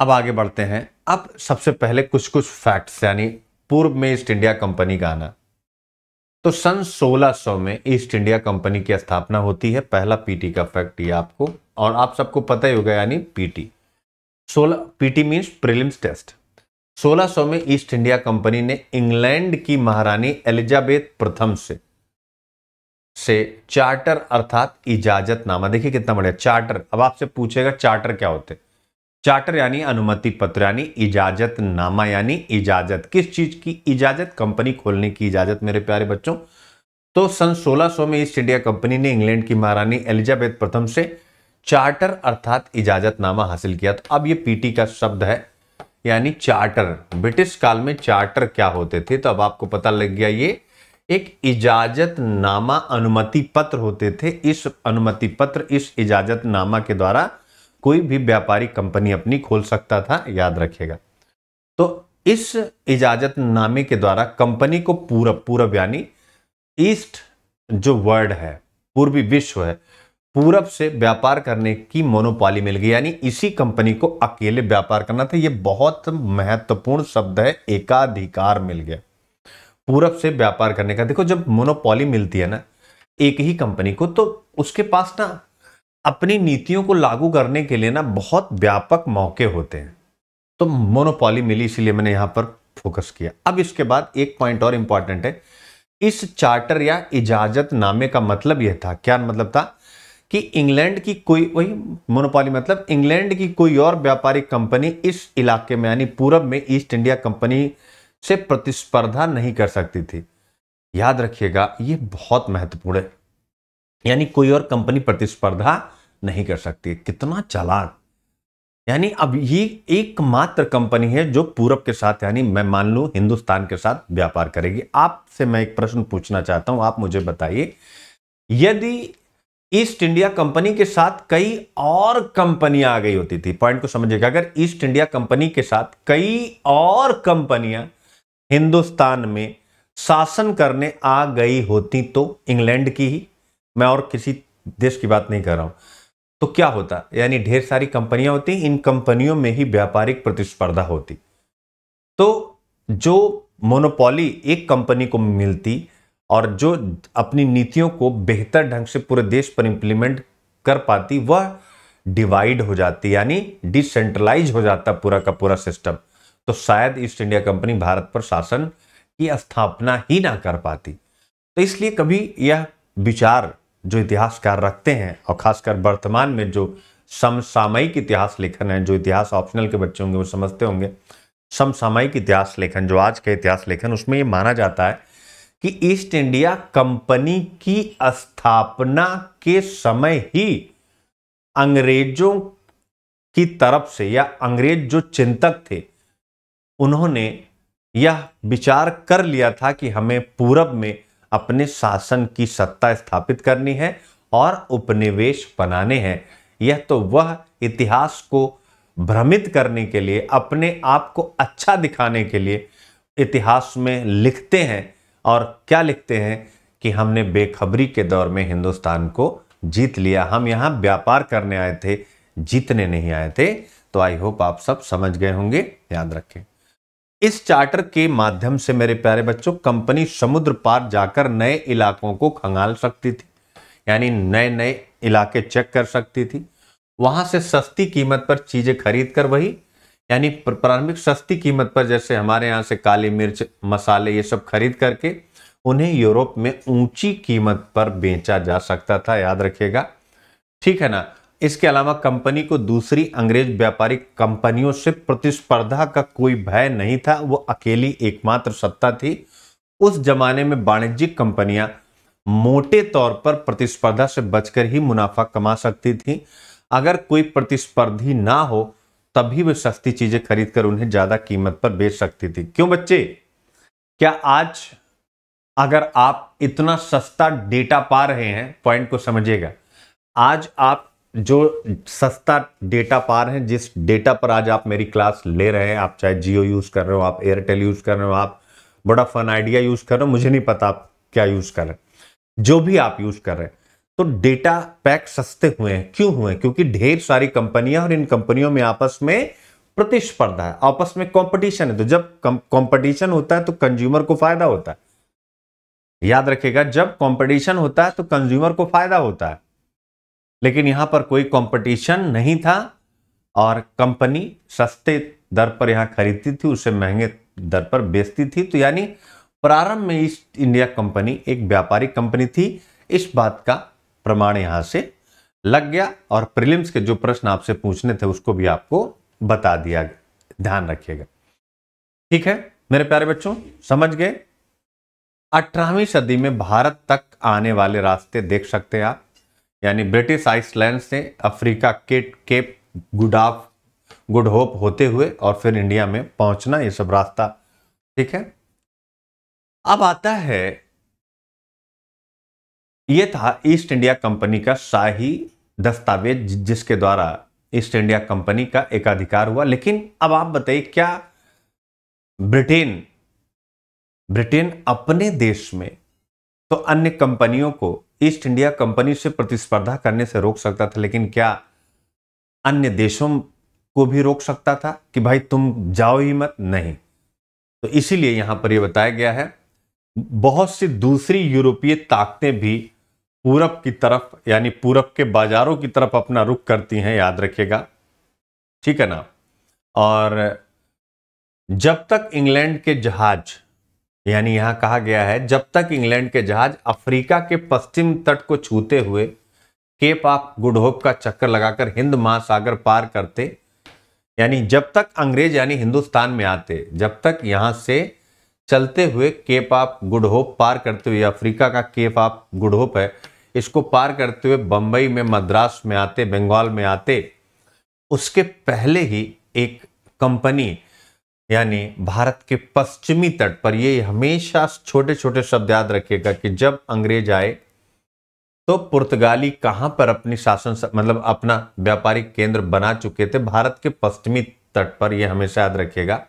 [SPEAKER 2] अब आगे बढ़ते हैं अब सबसे पहले कुछ कुछ फैक्ट्स यानी पूर्व में ईस्ट इंडिया कंपनी का आना तो सन 1600 में ईस्ट इंडिया कंपनी की स्थापना होती है पहला पीटी का फैक्ट ये आपको और आप सबको पता ही होगा यानी पीटी सोलह पीटी मीन्स प्रीलिम्स टेस्ट 1600 में ईस्ट इंडिया कंपनी ने इंग्लैंड की महारानी एलिजाबेथ प्रथम से से चार्टर अर्थात इजाजत नामा देखिए कितना बढ़िया चार्टर अब आपसे पूछेगा चार्टर क्या होते चार्टर यानी अनुमति पत्र यानी इजाजत नामा यानी इजाजत किस चीज की इजाजत कंपनी खोलने की इजाजत मेरे प्यारे बच्चों तो सन 1600 में ईस्ट इंडिया कंपनी ने इंग्लैंड की महारानी एलिजाबेथ प्रथम से चार्टर अर्थात इजाजतनामा हासिल किया तो अब ये पीटी का शब्द है यानी चार्टर ब्रिटिश काल में चार्टर क्या होते थे तो अब आपको पता लग गया ये एक इजाजतनामा अनुमति पत्र होते थे इस अनुमति पत्र इस इजाजतनामा के द्वारा कोई भी व्यापारी कंपनी अपनी खोल सकता था याद रखेगा तो इस इजाजतनामे के द्वारा कंपनी को पूरब पूरब यानी ईस्ट जो वर्ड है पूर्वी विश्व है पूरब से व्यापार करने की मोनोपाली मिल गई यानी इसी कंपनी को अकेले व्यापार करना था यह बहुत महत्वपूर्ण शब्द है एकाधिकार मिल गया पूरब से व्यापार करने का देखो जब मोनोपाली मिलती है ना एक ही कंपनी को तो उसके पास ना अपनी नीतियों को लागू करने के लिए ना बहुत व्यापक मौके होते हैं तो मोनोपॉली मिली इसीलिए मैंने यहां पर फोकस किया अब इसके बाद एक पॉइंट और इंपॉर्टेंट है इस चार्टर या इजाजत नामे का मतलब यह था क्या मतलब था कि इंग्लैंड की कोई वही मोनोपाली मतलब इंग्लैंड की कोई और व्यापारिक कंपनी इस इलाके में यानी पूरब में ईस्ट इंडिया कंपनी से प्रतिस्पर्धा नहीं कर सकती थी याद रखिएगा ये बहुत महत्वपूर्ण है यानी कोई और कंपनी प्रतिस्पर्धा नहीं कर सकती कितना चलान यानी अब ये एकमात्र कंपनी है जो पूरब के साथ यानी मैं मान लू हिंदुस्तान के साथ व्यापार करेगी आपसे मैं एक प्रश्न पूछना चाहता हूं आप मुझे बताइए यदि ईस्ट इंडिया कंपनी के साथ कई और कंपनियां आ गई होती थी पॉइंट को समझिएगा अगर ईस्ट इंडिया कंपनी के साथ कई और कंपनियां हिंदुस्तान में शासन करने आ गई होती तो इंग्लैंड की ही मैं और किसी देश की बात नहीं कर रहा हूं तो क्या होता यानी ढेर सारी कंपनियां होती इन कंपनियों में ही व्यापारिक प्रतिस्पर्धा होती तो जो मोनोपोली एक कंपनी को मिलती और जो अपनी नीतियों को बेहतर ढंग से पूरे देश पर इम्प्लीमेंट कर पाती वह डिवाइड हो जाती यानी डिसेंट्रलाइज हो जाता पूरा का पूरा सिस्टम तो शायद ईस्ट इंडिया कंपनी भारत पर शासन की स्थापना ही ना कर पाती तो इसलिए कभी यह विचार जो इतिहासकार रखते हैं और खासकर वर्तमान में जो समसामयिक इतिहास लेखन है जो इतिहास ऑप्शनल के बच्चे होंगे वो समझते होंगे समसामयिक इतिहास लेखन जो आज का इतिहास लेखन उसमें ये माना जाता है कि ईस्ट इंडिया कंपनी की स्थापना के समय ही अंग्रेजों की तरफ से या अंग्रेज जो चिंतक थे उन्होंने यह विचार कर लिया था कि हमें पूरब में अपने शासन की सत्ता स्थापित करनी है और उपनिवेश बनाने हैं यह तो वह इतिहास को भ्रमित करने के लिए अपने आप को अच्छा दिखाने के लिए इतिहास में लिखते हैं और क्या लिखते हैं कि हमने बेखबरी के दौर में हिंदुस्तान को जीत लिया हम यहाँ व्यापार करने आए थे जीतने नहीं आए थे तो आई होप आप सब समझ गए होंगे याद रखें इस चार्टर के माध्यम से मेरे प्यारे बच्चों कंपनी समुद्र पार जाकर नए इलाकों को खंगाल सकती थी यानी नए नए इलाके चेक कर सकती थी वहां से सस्ती कीमत पर चीजें खरीद कर वही यानी प्रारंभिक सस्ती कीमत पर जैसे हमारे यहाँ से काली मिर्च मसाले ये सब खरीद करके उन्हें यूरोप में ऊंची कीमत पर बेचा जा सकता था याद रखिएगा ठीक है ना इसके अलावा कंपनी को दूसरी अंग्रेज व्यापारिक कंपनियों से प्रतिस्पर्धा का कोई भय नहीं था वो अकेली एकमात्र सत्ता थी उस जमाने में वाणिज्यिक कंपनियां मोटे तौर पर प्रतिस्पर्धा से बचकर ही मुनाफा कमा सकती थी अगर कोई प्रतिस्पर्धी ना हो तभी वे सस्ती चीजें खरीद कर उन्हें ज्यादा कीमत पर बेच सकती थी क्यों बच्चे क्या आज अगर आप इतना सस्ता डेटा पा रहे हैं पॉइंट को समझिएगा आज आप जो सस्ता डेटा पा रहे हैं जिस डेटा पर आज आप मेरी क्लास ले रहे हैं आप चाहे जियो यूज़ कर रहे हो आप एयरटेल यूज़ कर रहे हो आप बड़ा फन आइडिया यूज़ कर रहे हो मुझे नहीं पता आप क्या यूज़ कर रहे हैं जो भी आप यूज़ कर रहे हैं तो डेटा पैक सस्ते हुए हैं क्यों हुए क्योंकि ढेर सारी कंपनियां और इन कंपनियों में आपस में प्रतिस्पर्धा है आपस में कंपटीशन है तो जब कंपटीशन होता है तो कंज्यूमर को फायदा होता है याद रखिएगा जब कंपटीशन होता है तो कंज्यूमर को फायदा होता है लेकिन यहां पर कोई कंपटीशन नहीं था और कंपनी सस्ते दर पर यहां खरीदती थी उसे महंगे दर पर बेचती थी तो यानी प्रारंभ में ईस्ट इंडिया कंपनी एक व्यापारिक कंपनी थी इस बात का प्रमाण यहां से लग गया और प्रीलिम्स के जो प्रश्न आपसे पूछने थे उसको भी आपको बता दिया ध्यान रखिएगा ठीक है मेरे प्यारे बच्चों समझ गए अठारहवीं सदी में भारत तक आने वाले रास्ते देख सकते हैं आप यानी ब्रिटिश आइसलैंड से अफ्रीका केट केप गुडाफ गुड होप होते हुए और फिर इंडिया में पहुंचना ये सब रास्ता ठीक है अब आता है ये था ईस्ट इंडिया कंपनी का शाही दस्तावेज जिसके द्वारा ईस्ट इंडिया कंपनी का एकाधिकार हुआ लेकिन अब आप बताइए क्या ब्रिटेन ब्रिटेन अपने देश में तो अन्य कंपनियों को ईस्ट इंडिया कंपनी से प्रतिस्पर्धा करने से रोक सकता था लेकिन क्या अन्य देशों को भी रोक सकता था कि भाई तुम जाओ ही मत नहीं तो इसीलिए यहां पर यह बताया गया है बहुत सी दूसरी यूरोपीय ताकतें भी पूरब की तरफ यानी पूरब के बाज़ारों की तरफ अपना रुख करती हैं याद रखिएगा ठीक है ना और जब तक इंग्लैंड के जहाज यानी यहाँ कहा गया है जब तक इंग्लैंड के जहाज अफ्रीका के पश्चिम तट को छूते हुए केप ऑफ गुड होप का चक्कर लगाकर हिंद महासागर पार करते यानी जब तक अंग्रेज यानी हिंदुस्तान में आते जब तक यहाँ से चलते हुए केप ऑफ गुड होप पार करते हुए अफ्रीका का केप ऑफ गुड होप है इसको पार करते हुए बम्बई में मद्रास में आते बंगाल में आते उसके पहले ही एक कंपनी यानी भारत के पश्चिमी तट पर ये हमेशा छोटे छोटे शब्द याद रखिएगा कि जब अंग्रेज आए तो पुर्तगाली कहाँ पर अपनी शासन मतलब अपना व्यापारिक केंद्र बना चुके थे भारत के पश्चिमी तट पर यह हमेशा याद रखिएगा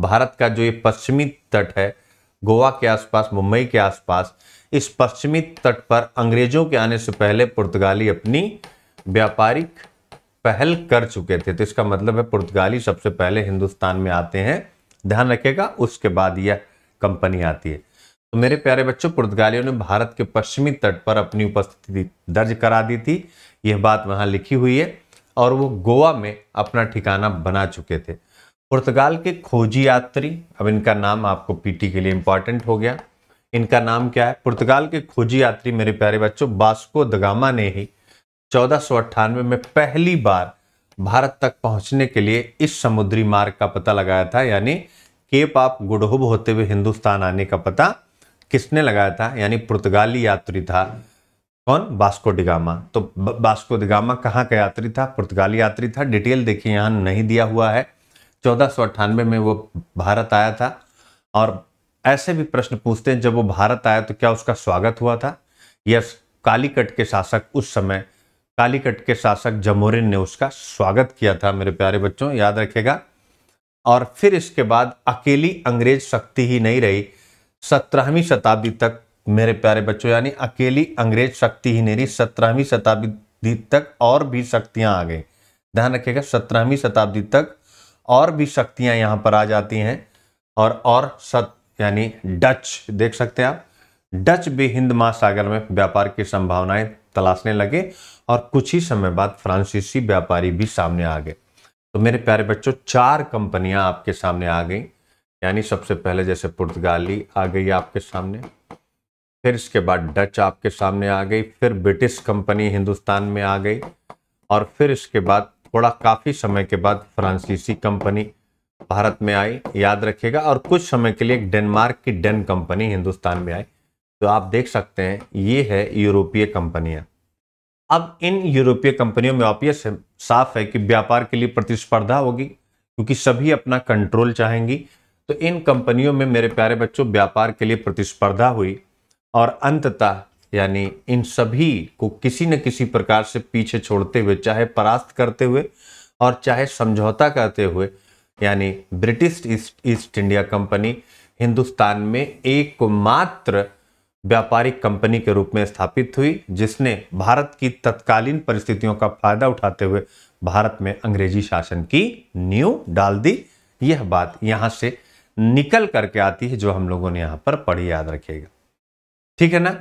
[SPEAKER 2] भारत का जो ये पश्चिमी तट है गोवा के आसपास मुंबई के आसपास इस पश्चिमी तट पर अंग्रेजों के आने से पहले पुर्तगाली अपनी व्यापारिक पहल कर चुके थे तो इसका मतलब है पुर्तगाली सबसे पहले हिंदुस्तान में आते हैं ध्यान रखेगा उसके बाद यह कंपनी आती है तो मेरे प्यारे बच्चों पुर्तगालियों ने भारत के पश्चिमी तट पर अपनी उपस्थिति दर्ज करा दी थी यह बात वहाँ लिखी हुई है और वो गोवा में अपना ठिकाना बना चुके थे पुर्तगाल के खोजी यात्री अब इनका नाम आपको पीटी के लिए इम्पॉर्टेंट हो गया इनका नाम क्या है पुर्तगाल के खोजी यात्री मेरे प्यारे बच्चों बास्को दगामा ने ही चौदह में पहली बार भारत तक पहुंचने के लिए इस समुद्री मार्ग का पता लगाया था यानी केप आप गुडहुब होते हुए हिंदुस्तान आने का पता किसने लगाया था यानी पुर्तगाली यात्री था कौन बास्को डिगामा तो बास्को डिगामा कहाँ का यात्री था पुर्तगाली यात्री था डिटेल देखिए यहाँ नहीं दिया हुआ है चौदह में वो भारत आया था और ऐसे भी प्रश्न पूछते हैं जब वो भारत आया तो क्या उसका स्वागत हुआ था यस कालीकट के शासक उस समय कालीकट के शासक जमोरिन ने उसका स्वागत किया था मेरे प्यारे बच्चों याद रखेगा और फिर इसके बाद अकेली अंग्रेज शक्ति ही नहीं रही सत्रहवीं शताब्दी तक मेरे प्यारे बच्चों यानी अकेली अंग्रेज शक्ति ही नहीं रही सत्रहवीं शताब्दी तक और भी शक्तियां आ गई ध्यान रखिएगा सत्रहवीं शताब्दी तक और भी शक्तियां यहाँ पर आ जाती हैं और और सत यानी डच देख सकते हैं आप डच भी हिंद महासागर में व्यापार की संभावनाएं तलाशने लगे और कुछ ही समय बाद फ्रांसीसी व्यापारी भी सामने आ गए तो मेरे प्यारे बच्चों चार कंपनियां आपके सामने आ गई यानी सबसे पहले जैसे पुर्तगाली आ गई आपके सामने फिर इसके बाद डच आपके सामने आ गई फिर ब्रिटिश कंपनी हिंदुस्तान में आ गई और फिर इसके बाद थोड़ा काफ़ी समय के बाद फ्रांसीसी कंपनी भारत में आई याद रखिएगा और कुछ समय के लिए डेनमार्क की डेन कंपनी हिंदुस्तान में आई तो आप देख सकते हैं ये है यूरोपीय कंपनियां अब इन यूरोपीय कंपनियों में ऑपियस साफ है कि व्यापार के लिए प्रतिस्पर्धा होगी क्योंकि सभी अपना कंट्रोल चाहेंगी तो इन कंपनियों में मेरे प्यारे बच्चों व्यापार के लिए प्रतिस्पर्धा हुई और अंततः यानी इन सभी को किसी न किसी प्रकार से पीछे छोड़ते हुए चाहे परास्त करते हुए और चाहे समझौता करते हुए यानी British East East India Company Hindustan में एकमात्र व्यापारिक कंपनी के रूप में स्थापित हुई जिसने भारत की तत्कालीन परिस्थितियों का फायदा उठाते हुए भारत में अंग्रेजी शासन की नींव डाल दी यह बात यहाँ से निकल करके आती है जो हम लोगों ने यहाँ पर पढ़ी याद रखेगा ठीक है ना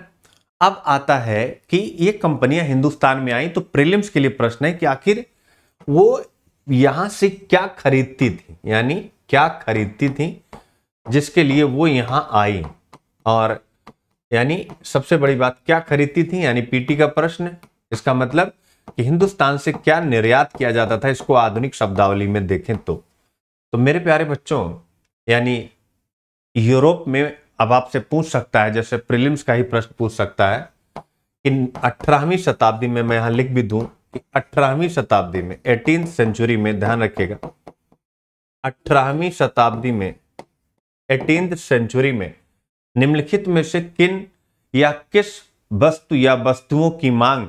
[SPEAKER 2] अब आता है कि ये कंपनियां हिंदुस्तान में आई तो प्रीलिम्स के लिए प्रश्न है कि आखिर वो यहां से क्या खरीदती थी यानी क्या खरीदती थी जिसके लिए वो यहां आई और यानी सबसे बड़ी बात क्या खरीदती थी यानी पीटी का प्रश्न इसका मतलब कि हिंदुस्तान से क्या निर्यात किया जाता था इसको आधुनिक शब्दावली में देखें तो तो मेरे प्यारे बच्चों यानी यूरोप में अब आपसे पूछ सकता है जैसे प्रिलिम्स का ही प्रश्न पूछ सकता है कि अठारहवीं शताब्दी में मैं यहाँ लिख भी दूं अठारहवीं शताब्दी में एटीन सेंचुरी में ध्यान रखिएगा अठारहवीं शताब्दी में एटीन सेंचुरी में निम्नलिखित में से किन या किस वस्तु या वस्तुओं की मांग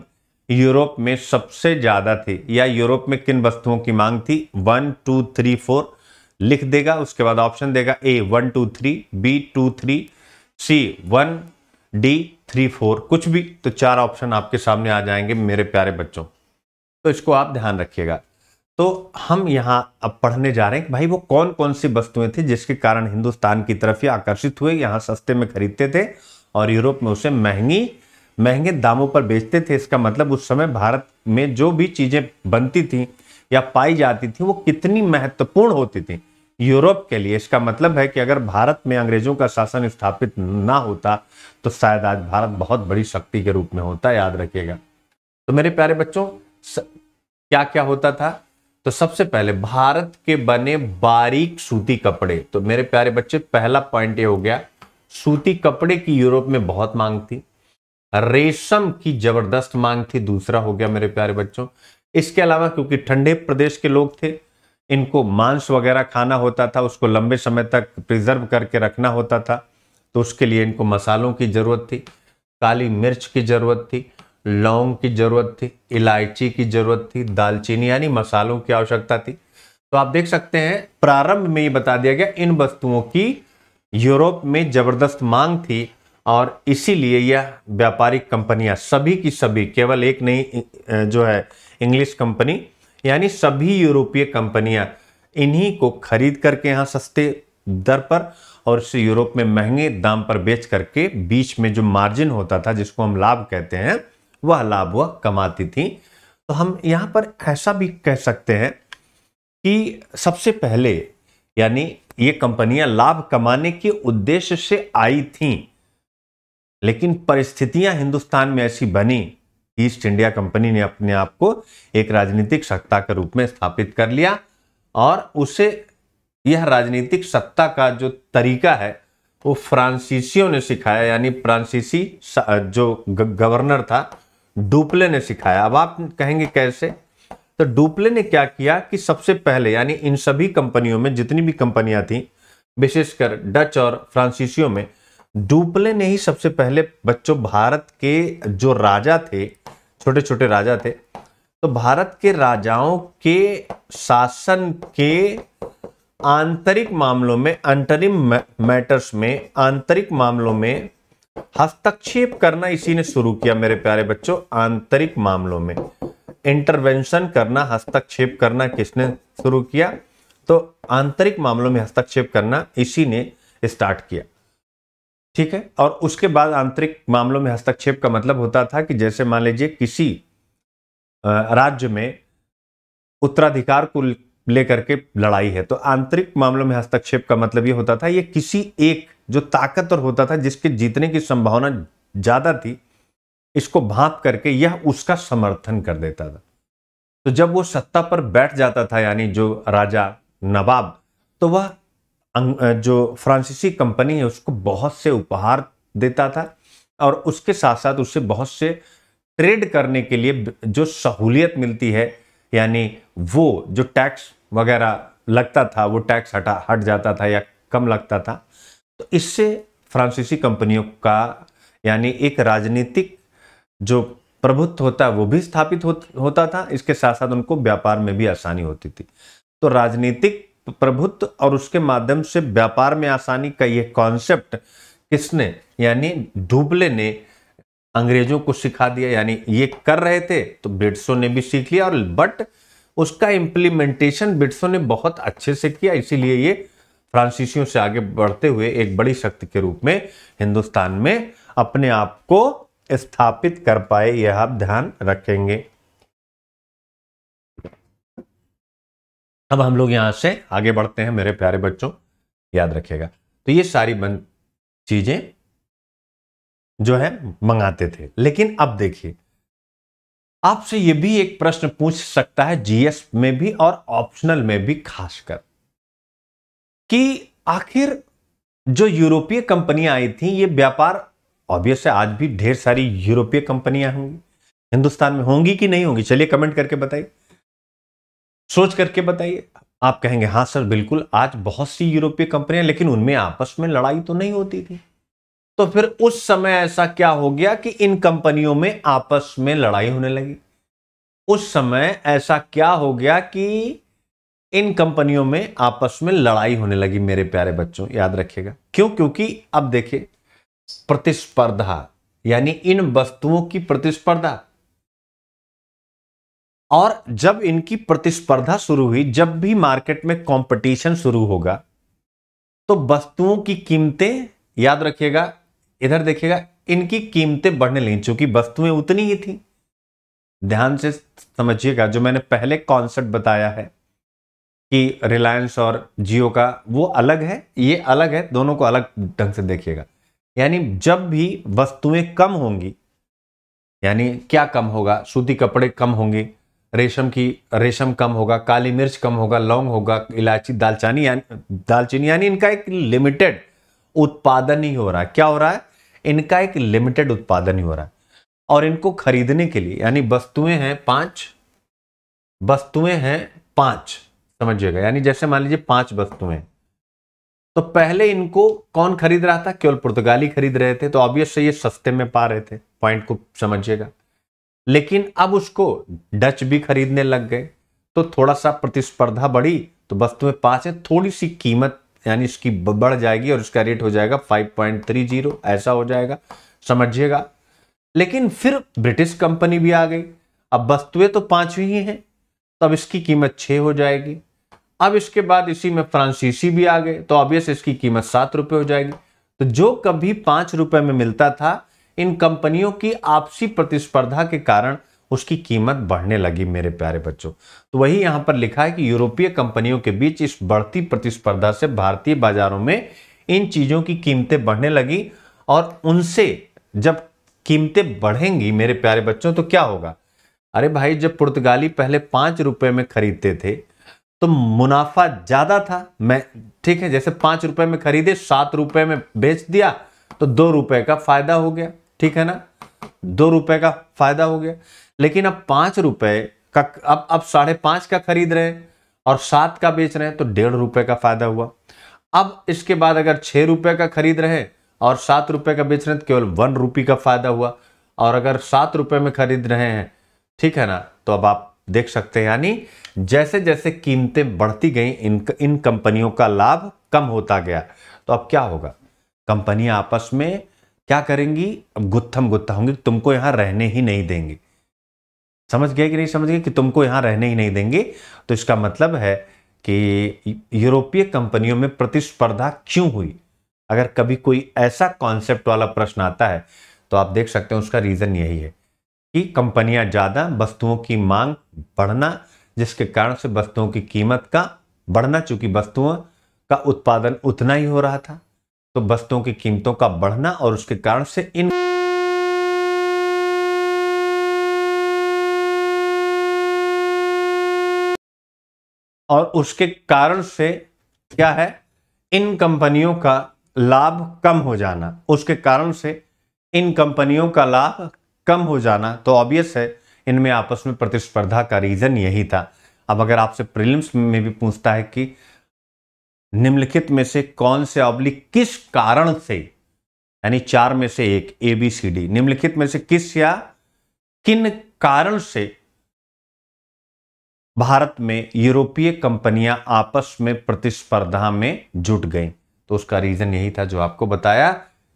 [SPEAKER 2] यूरोप में सबसे ज्यादा थी या यूरोप में किन वस्तुओं की मांग थी वन टू थ्री फोर लिख देगा उसके बाद ऑप्शन देगा A one two three B two three C one D three four कुछ भी तो चार ऑप्शन आपके सामने आ जाएंगे मेरे प्यारे बच्चों तो इसको आप ध्यान रखिएगा तो हम यहाँ अब पढ़ने जा रहे हैं कि भाई वो कौन कौन सी वस्तुएं थी जिसके कारण हिंदुस्तान की तरफ ये आकर्षित हुए यहाँ सस्ते में खरीदते थे और यूरोप में उसे महंगी महंगे दामों पर बेचते थे इसका मतलब उस समय भारत में जो भी चीज़ें बनती थी या पाई जाती थी वो कितनी महत्वपूर्ण होती थी यूरोप के लिए इसका मतलब है कि अगर भारत में अंग्रेजों का शासन स्थापित ना होता तो शायद आज भारत बहुत बड़ी शक्ति के रूप में होता याद रखिएगा तो मेरे प्यारे बच्चों क्या क्या होता था तो सबसे पहले भारत के बने बारीक सूती कपड़े तो मेरे प्यारे बच्चे पहला पॉइंट ये हो गया सूती कपड़े की यूरोप में बहुत मांग थी रेशम की जबरदस्त मांग थी दूसरा हो गया मेरे प्यारे बच्चों इसके अलावा क्योंकि ठंडे प्रदेश के लोग थे इनको मांस वगैरह खाना होता था उसको लंबे समय तक प्रिजर्व करके रखना होता था तो उसके लिए इनको मसालों की ज़रूरत थी काली मिर्च की ज़रूरत थी लौंग की ज़रूरत थी इलायची की ज़रूरत थी दालचीनी यानी मसालों की आवश्यकता थी तो आप देख सकते हैं प्रारंभ में ये बता दिया गया इन वस्तुओं की यूरोप में ज़बरदस्त मांग थी और इसीलिए यह व्यापारिक कंपनियां सभी की सभी केवल एक नई जो है इंग्लिश कंपनी यानी सभी यूरोपीय कंपनियां इन्हीं को खरीद करके यहाँ सस्ते दर पर और इसे यूरोप में महंगे दाम पर बेच करके बीच में जो मार्जिन होता था जिसको हम लाभ कहते हैं वह लाभ वह कमाती थी तो हम यहाँ पर ऐसा भी कह सकते हैं कि सबसे पहले यानी ये कंपनियां लाभ कमाने के उद्देश्य से आई थीं लेकिन परिस्थितियां हिंदुस्तान में ऐसी बनी ईस्ट इंडिया कंपनी ने अपने आप को एक राजनीतिक सत्ता के रूप में स्थापित कर लिया और उसे यह राजनीतिक सत्ता का जो तरीका है वो फ्रांसीसियों ने सिखाया यानी फ्रांसीसी जो गवर्नर था डुपले ने सिखाया अब आप कहेंगे कैसे तो डुपले ने क्या किया कि सबसे पहले यानी इन सभी कंपनियों में जितनी भी कंपनियां थीं विशेषकर डच और फ्रांसीसियों में डुपले ने ही सबसे पहले बच्चों भारत के जो राजा थे छोटे छोटे राजा थे तो भारत के राजाओं के शासन के आंतरिक मामलों में अंतरिम मैटर्स में आंतरिक मामलों में हस्तक्षेप करना इसी ने शुरू किया मेरे प्यारे बच्चों आंतरिक मामलों में इंटरवेंशन करना हस्तक्षेप करना किसने शुरू किया तो आंतरिक मामलों में हस्तक्षेप करना इसी ने स्टार्ट किया ठीक है और उसके बाद आंतरिक मामलों में हस्तक्षेप का मतलब होता था कि जैसे मान लीजिए किसी राज्य में उत्तराधिकार को लेकर के लड़ाई है तो आंतरिक मामलों में हस्तक्षेप का मतलब ये होता था ये किसी एक जो ताकतवर होता था जिसके जीतने की संभावना ज़्यादा थी इसको भाप करके यह उसका समर्थन कर देता था तो जब वो सत्ता पर बैठ जाता था यानी जो राजा नवाब तो वह अं, जो फ्रांसीसी कंपनी है उसको बहुत से उपहार देता था और उसके साथ साथ उससे बहुत से ट्रेड करने के लिए जो सहूलियत मिलती है यानी वो जो टैक्स वगैरह लगता था वो टैक्स हटा हट जाता था या कम लगता था तो इससे फ्रांसीसी कंपनियों का यानी एक राजनीतिक जो प्रभुत्व होता है वो भी स्थापित हो, होता था इसके साथ साथ उनको व्यापार में भी आसानी होती थी तो राजनीतिक प्रभुत्व और उसके माध्यम से व्यापार में आसानी का ये कॉन्सेप्ट किसने यानी डुबले ने अंग्रेजों को सिखा दिया यानी ये कर रहे थे तो ब्रिटिशों ने भी सीख लिया और बट उसका इम्प्लीमेंटेशन ब्रिटिशों ने बहुत अच्छे से किया इसीलिए ये फ्रांसीसियों से आगे बढ़ते हुए एक बड़ी शक्ति के रूप में हिंदुस्तान में अपने आप को स्थापित कर पाए यह आप ध्यान रखेंगे अब हम लोग यहां से आगे बढ़ते हैं मेरे प्यारे बच्चों याद रखेगा तो ये सारी चीजें जो है मंगाते थे लेकिन अब देखिए आपसे यह भी एक प्रश्न पूछ सकता है जीएस में भी और ऑप्शनल में भी खासकर कि आखिर जो यूरोपीय कंपनियां आई थी ये व्यापार ऑब्वियस है आज भी ढेर सारी यूरोपीय कंपनियां होंगी हिंदुस्तान में होंगी कि नहीं होंगी चलिए कमेंट करके बताइए सोच करके बताइए आप कहेंगे हाँ सर बिल्कुल आज बहुत सी यूरोपीय कंपनियां लेकिन उनमें आपस में लड़ाई तो नहीं होती थी तो फिर उस समय ऐसा क्या हो गया कि इन कंपनियों में आपस में लड़ाई होने लगी उस समय ऐसा क्या हो गया कि इन कंपनियों में आपस में लड़ाई होने लगी मेरे प्यारे बच्चों याद रखिएगा क्यों क्योंकि अब देखिए प्रतिस्पर्धा यानी इन वस्तुओं की प्रतिस्पर्धा और जब इनकी प्रतिस्पर्धा शुरू हुई जब भी मार्केट में कंपटीशन शुरू होगा तो वस्तुओं की कीमतें याद रखिएगा इधर देखिएगा इनकी कीमतें बढ़ने लगी चूंकि वस्तुएं उतनी ही थी ध्यान से समझिएगा जो मैंने पहले कॉन्सेप्ट बताया है कि रिलायंस और जियो का वो अलग है ये अलग है दोनों को अलग ढंग से देखिएगा यानी जब भी वस्तुएं कम होंगी यानी क्या कम होगा सूती कपड़े कम होंगे रेशम की रेशम कम होगा काली मिर्च कम होगा लौंग होगा इलायची दालचानी यानी दालचीनी यानी इनका एक लिमिटेड उत्पादन ही हो रहा है क्या हो रहा है इनका एक लिमिटेड उत्पादन ही हो रहा है और इनको खरीदने के लिए यानी वस्तुएं हैं पांच वस्तुएं हैं पांच समझिएगा यानी जैसे मान लीजिए पांच वस्तुएं तो पहले इनको कौन खरीद रहा था केवल पुर्तगाली खरीद रहे थे तो ऑब्वियस से ये सस्ते में पा रहे थे पॉइंट को समझिएगा लेकिन अब उसको डच भी खरीदने लग गए तो थोड़ा सा प्रतिस्पर्धा बढ़ी तो वस्तुएं पांच है थोड़ी सी कीमत यानी इसकी बढ़ जाएगी और इसका रेट हो जाएगा 5.30 ऐसा हो जाएगा समझिएगा लेकिन फिर ब्रिटिश कंपनी भी आ गई अब वस्तुएं तो पांचवी ही हैं तब इसकी कीमत छः हो जाएगी अब इसके बाद इसी में फ्रांसीसी भी आ गए तो ऑबियस इसकी कीमत सात रुपये हो जाएगी तो जो कभी पाँच रुपये में मिलता था इन कंपनियों की आपसी प्रतिस्पर्धा के कारण उसकी कीमत बढ़ने लगी मेरे प्यारे बच्चों तो वही यहां पर लिखा है कि यूरोपीय कंपनियों के बीच इस बढ़ती प्रतिस्पर्धा से भारतीय बाजारों में इन चीज़ों की कीमतें बढ़ने लगी और उनसे जब कीमतें बढ़ेंगी मेरे प्यारे बच्चों तो क्या होगा अरे भाई जब पुर्तगाली पहले पांच रुपये में खरीदते थे तो मुनाफा ज़्यादा था मैं ठीक है जैसे पांच रुपए में खरीदे सात रुपये में बेच दिया तो दो रुपए का फ़ायदा हो गया ठीक है ना दो रुपये का फ़ायदा हो गया लेकिन अब पांच रुपये का अब अब साढ़े पाँच का खरीद रहे हैं और सात का बेच रहे हैं तो डेढ़ रुपये का फायदा हुआ अब इसके बाद अगर छः रुपये का खरीद रहे हैं और सात रुपये का बेच रहे हैं तो केवल वन रुपी का फायदा हुआ और अगर सात रुपये में खरीद रहे हैं ठीक है ना तो अब आप देख सकते हैं यानी जैसे जैसे कीमतें बढ़ती गई इन इन कंपनियों का लाभ कम होता गया तो अब क्या होगा कंपनियां आपस में क्या करेंगी अब गुत्थम गुत्था होंगी तुमको यहाँ रहने ही नहीं देंगी समझ गए कि नहीं समझ गए कि तुमको यहाँ रहने ही नहीं देंगे तो इसका मतलब है कि यूरोपीय कंपनियों में प्रतिस्पर्धा क्यों हुई अगर कभी कोई ऐसा कॉन्सेप्ट वाला प्रश्न आता है तो आप देख सकते हैं उसका रीज़न यही है कि कंपनियां ज़्यादा वस्तुओं की मांग बढ़ना जिसके कारण से वस्तुओं की कीमत का बढ़ना चूंकि वस्तुओं का उत्पादन उतना ही हो रहा था तो वस्तुओं की कीमतों का बढ़ना और उसके कारण से इन और उसके कारण से क्या है इन कंपनियों का लाभ कम हो जाना उसके कारण से इन कंपनियों का लाभ कम हो जाना तो ऑब्वियस है इनमें आपस में प्रतिस्पर्धा का रीजन यही था अब अगर आपसे प्रिलिम्स में भी पूछता है कि निम्नलिखित में से कौन से ऑब्लिक किस कारण से यानी चार में से एक ए बी सी डी निम्नलिखित में से किस या किन कारण से भारत में यूरोपीय कंपनियां आपस में प्रतिस्पर्धा में जुट गई तो उसका रीज़न यही था जो आपको बताया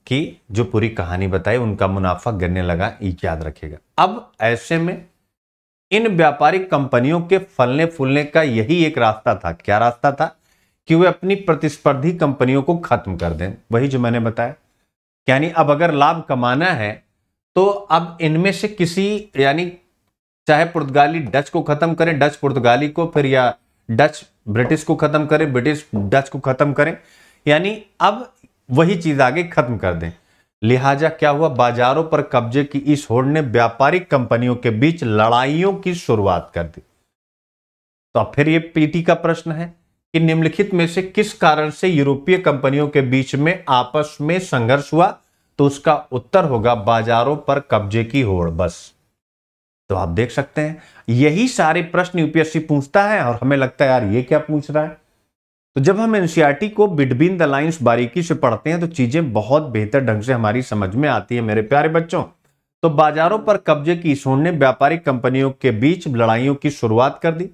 [SPEAKER 2] कि जो पूरी कहानी बताई उनका मुनाफा गिरने लगा याद रखेगा अब ऐसे में इन व्यापारिक कंपनियों के फलने फूलने का यही एक रास्ता था क्या रास्ता था कि वे अपनी प्रतिस्पर्धी कंपनियों को खत्म कर दें वही जो मैंने बताया यानी अब अगर लाभ कमाना है तो अब इनमें से किसी यानी चाहे पुर्तगाली डच को खत्म करें डच पुर्तगाली को फिर या डच ब्रिटिश को खत्म करें ब्रिटिश डच को खत्म करें यानी अब वही चीज आगे खत्म कर दें लिहाजा क्या हुआ बाजारों पर कब्जे की इस होड़ ने व्यापारिक कंपनियों के बीच लड़ाइयों की शुरुआत कर दी तो अब फिर ये पीटी का प्रश्न है कि निम्नलिखित में से किस कारण से यूरोपीय कंपनियों के बीच में आपस में संघर्ष हुआ तो उसका उत्तर होगा बाजारों पर कब्जे की होड़ बस तो आप देख सकते हैं यही सारे प्रश्न यूपीएससी पूछता है और हमें लगता है यार ये क्या पूछ रहा है तो जब हम एनसीईआरटी को बिटवीन द लाइंस बारीकी से पढ़ते हैं तो चीजें बहुत बेहतर ढंग से हमारी समझ में आती है मेरे प्यारे बच्चों तो बाजारों पर कब्जे की इस ने व्यापारिक कंपनियों के बीच लड़ाइयों की शुरुआत कर दी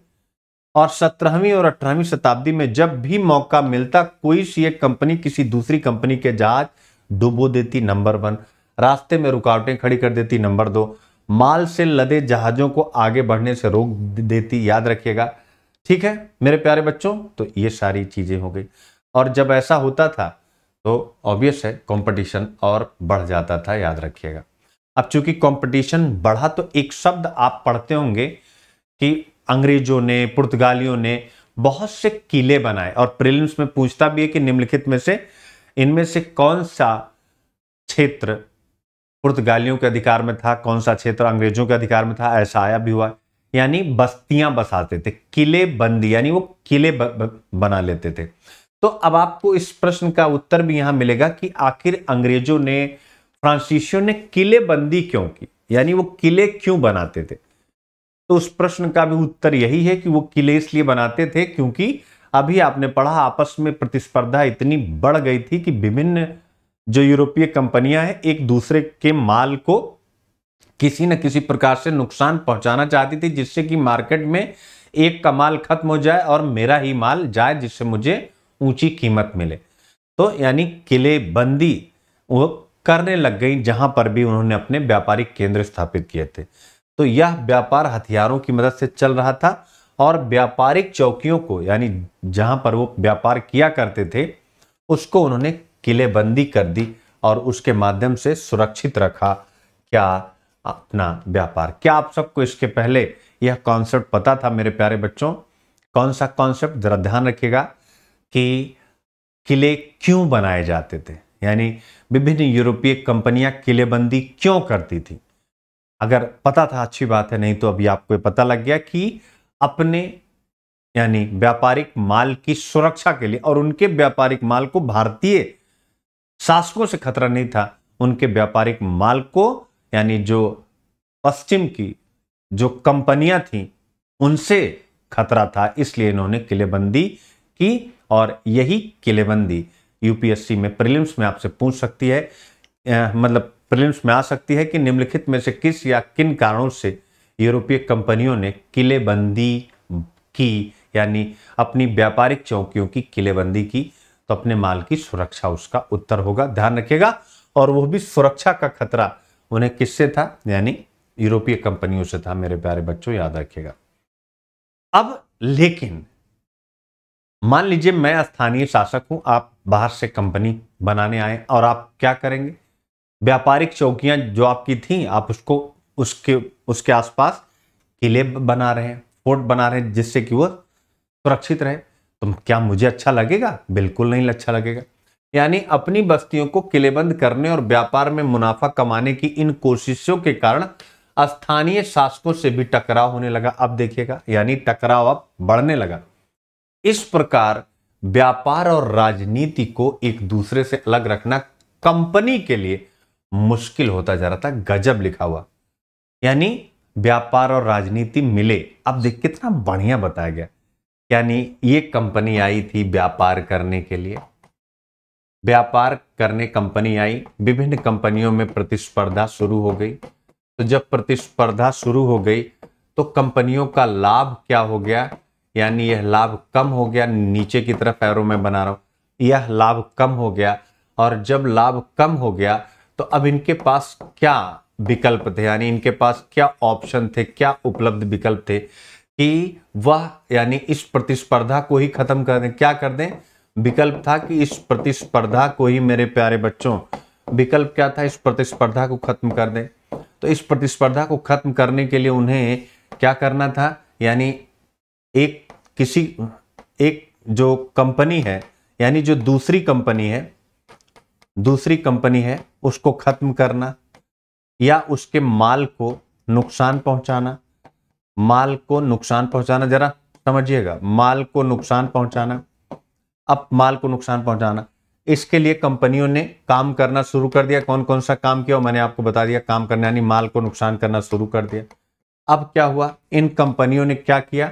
[SPEAKER 2] और सत्रहवीं और अठारहवीं शताब्दी में जब भी मौका मिलता कोई सी एक कंपनी किसी दूसरी कंपनी के जहाज डुबो देती नंबर वन रास्ते में रुकावटें खड़ी कर देती नंबर दो माल से लदे जहाज़ों को आगे बढ़ने से रोक देती याद रखिएगा ठीक है मेरे प्यारे बच्चों तो ये सारी चीज़ें हो गई और जब ऐसा होता था तो ऑब्वियस है कंपटीशन और बढ़ जाता था याद रखिएगा अब चूंकि कंपटीशन बढ़ा तो एक शब्द आप पढ़ते होंगे कि अंग्रेजों ने पुर्तगालियों ने बहुत से किले बनाए और प्रिलिम्स में पूछता भी है कि निम्नलिखित में से इनमें से कौन सा क्षेत्र पुर्तगालियों के अधिकार में था कौन सा क्षेत्र अंग्रेजों के अधिकार में था ऐसा आया भी हुआ यानी बस्तियां बसाते थे किले बंदी यानी वो किले ब, ब, बना लेते थे तो अब आपको इस प्रश्न का उत्तर भी यहां मिलेगा कि आखिर अंग्रेजों ने फ्रांसीसियों ने किले बंदी क्यों की यानी वो किले क्यों बनाते थे तो उस प्रश्न का भी उत्तर यही है कि वो किले इसलिए बनाते थे क्योंकि अभी आपने पढ़ा आपस में प्रतिस्पर्धा इतनी बढ़ गई थी कि विभिन्न जो यूरोपीय कंपनियां हैं एक दूसरे के माल को किसी न किसी प्रकार से नुकसान पहुंचाना चाहती थी जिससे कि मार्केट में एक का माल खत्म हो जाए और मेरा ही माल जाए जिससे मुझे ऊंची कीमत मिले तो यानी किलेबंदी वो करने लग गई जहां पर भी उन्होंने अपने व्यापारिक केंद्र स्थापित किए थे तो यह व्यापार हथियारों की मदद से चल रहा था और व्यापारिक चौकियों को यानी जहां पर वो व्यापार किया करते थे उसको उन्होंने किलेबंदी कर दी और उसके माध्यम से सुरक्षित रखा क्या अपना व्यापार क्या आप सबको इसके पहले यह कॉन्सेप्ट पता था मेरे प्यारे बच्चों कौन सा कॉन्सेप्ट जरा ध्यान रखिएगा कि किले क्यों बनाए जाते थे यानी विभिन्न यूरोपीय कंपनियां किलेबंदी क्यों करती थी अगर पता था अच्छी बात है नहीं तो अभी आपको पता लग गया कि अपने यानी व्यापारिक माल की सुरक्षा के लिए और उनके व्यापारिक माल को भारतीय शासकों से खतरा नहीं था उनके व्यापारिक माल को यानी जो पश्चिम की जो कंपनियां थी उनसे खतरा था इसलिए इन्होंने किलेबंदी की और यही किलेबंदी यूपीएससी में प्रिलिम्स में आपसे पूछ सकती है आ, मतलब प्रिलिम्स में आ सकती है कि निम्नलिखित में से किस या किन कारणों से यूरोपीय कंपनियों ने किलेबंदी की यानी अपनी व्यापारिक चौकियों की किलेबंदी की तो अपने माल की सुरक्षा उसका उत्तर होगा ध्यान रखिएगा और वह भी सुरक्षा का खतरा उन्हें किससे था यानी यूरोपीय कंपनियों से था मेरे प्यारे बच्चों याद रखिएगा अब लेकिन मान लीजिए मैं स्थानीय शासक हूं आप बाहर से कंपनी बनाने आए और आप क्या करेंगे व्यापारिक चौकियां जो आपकी थी आप उसको उसके उसके आसपास किले बना रहे हैं फोर्ट बना रहे हैं जिससे कि वह सुरक्षित रहे तो क्या मुझे अच्छा लगेगा बिल्कुल नहीं अच्छा लगेगा यानी अपनी बस्तियों को किलेबंद करने और व्यापार में मुनाफा कमाने की इन कोशिशों के कारण स्थानीय शासकों से भी टकराव होने लगा अब देखिएगा यानी टकराव अब बढ़ने लगा इस प्रकार व्यापार और राजनीति को एक दूसरे से अलग रखना कंपनी के लिए मुश्किल होता जा रहा था गजब लिखा हुआ यानी व्यापार और राजनीति मिले अब देख कितना बढ़िया बताया गया यानी ये कंपनी आई थी व्यापार करने के लिए व्यापार करने कंपनी आई विभिन्न कंपनियों में प्रतिस्पर्धा शुरू हो गई तो जब प्रतिस्पर्धा शुरू हो गई तो कंपनियों का लाभ क्या हो गया यानी यह लाभ कम हो गया नीचे की तरफ एरो में बना रहा हूँ यह लाभ कम हो गया और जब लाभ कम हो गया तो अब इनके पास क्या विकल्प थे यानी इनके पास क्या ऑप्शन थे क्या उपलब्ध विकल्प थे कि वह यानी इस प्रतिस्पर्धा को ही खत्म कर दें क्या कर दें विकल्प था कि इस प्रतिस्पर्धा को ही मेरे प्यारे बच्चों विकल्प क्या था इस प्रतिस्पर्धा को खत्म कर दें तो इस प्रतिस्पर्धा को खत्म करने के लिए उन्हें क्या करना था यानी एक किसी एक जो कंपनी है यानी जो दूसरी कंपनी है दूसरी कंपनी है उसको खत्म करना या उसके माल को नुकसान पहुंचाना माल को नुकसान पहुंचाना जरा समझिएगा माल को नुकसान पहुंचाना अब माल को नुकसान पहुंचाना इसके लिए कंपनियों ने काम करना शुरू कर दिया कौन कौन सा काम किया मैंने आपको बता दिया काम करना यानी माल को नुकसान करना शुरू कर दिया अब क्या हुआ इन कंपनियों ने क्या किया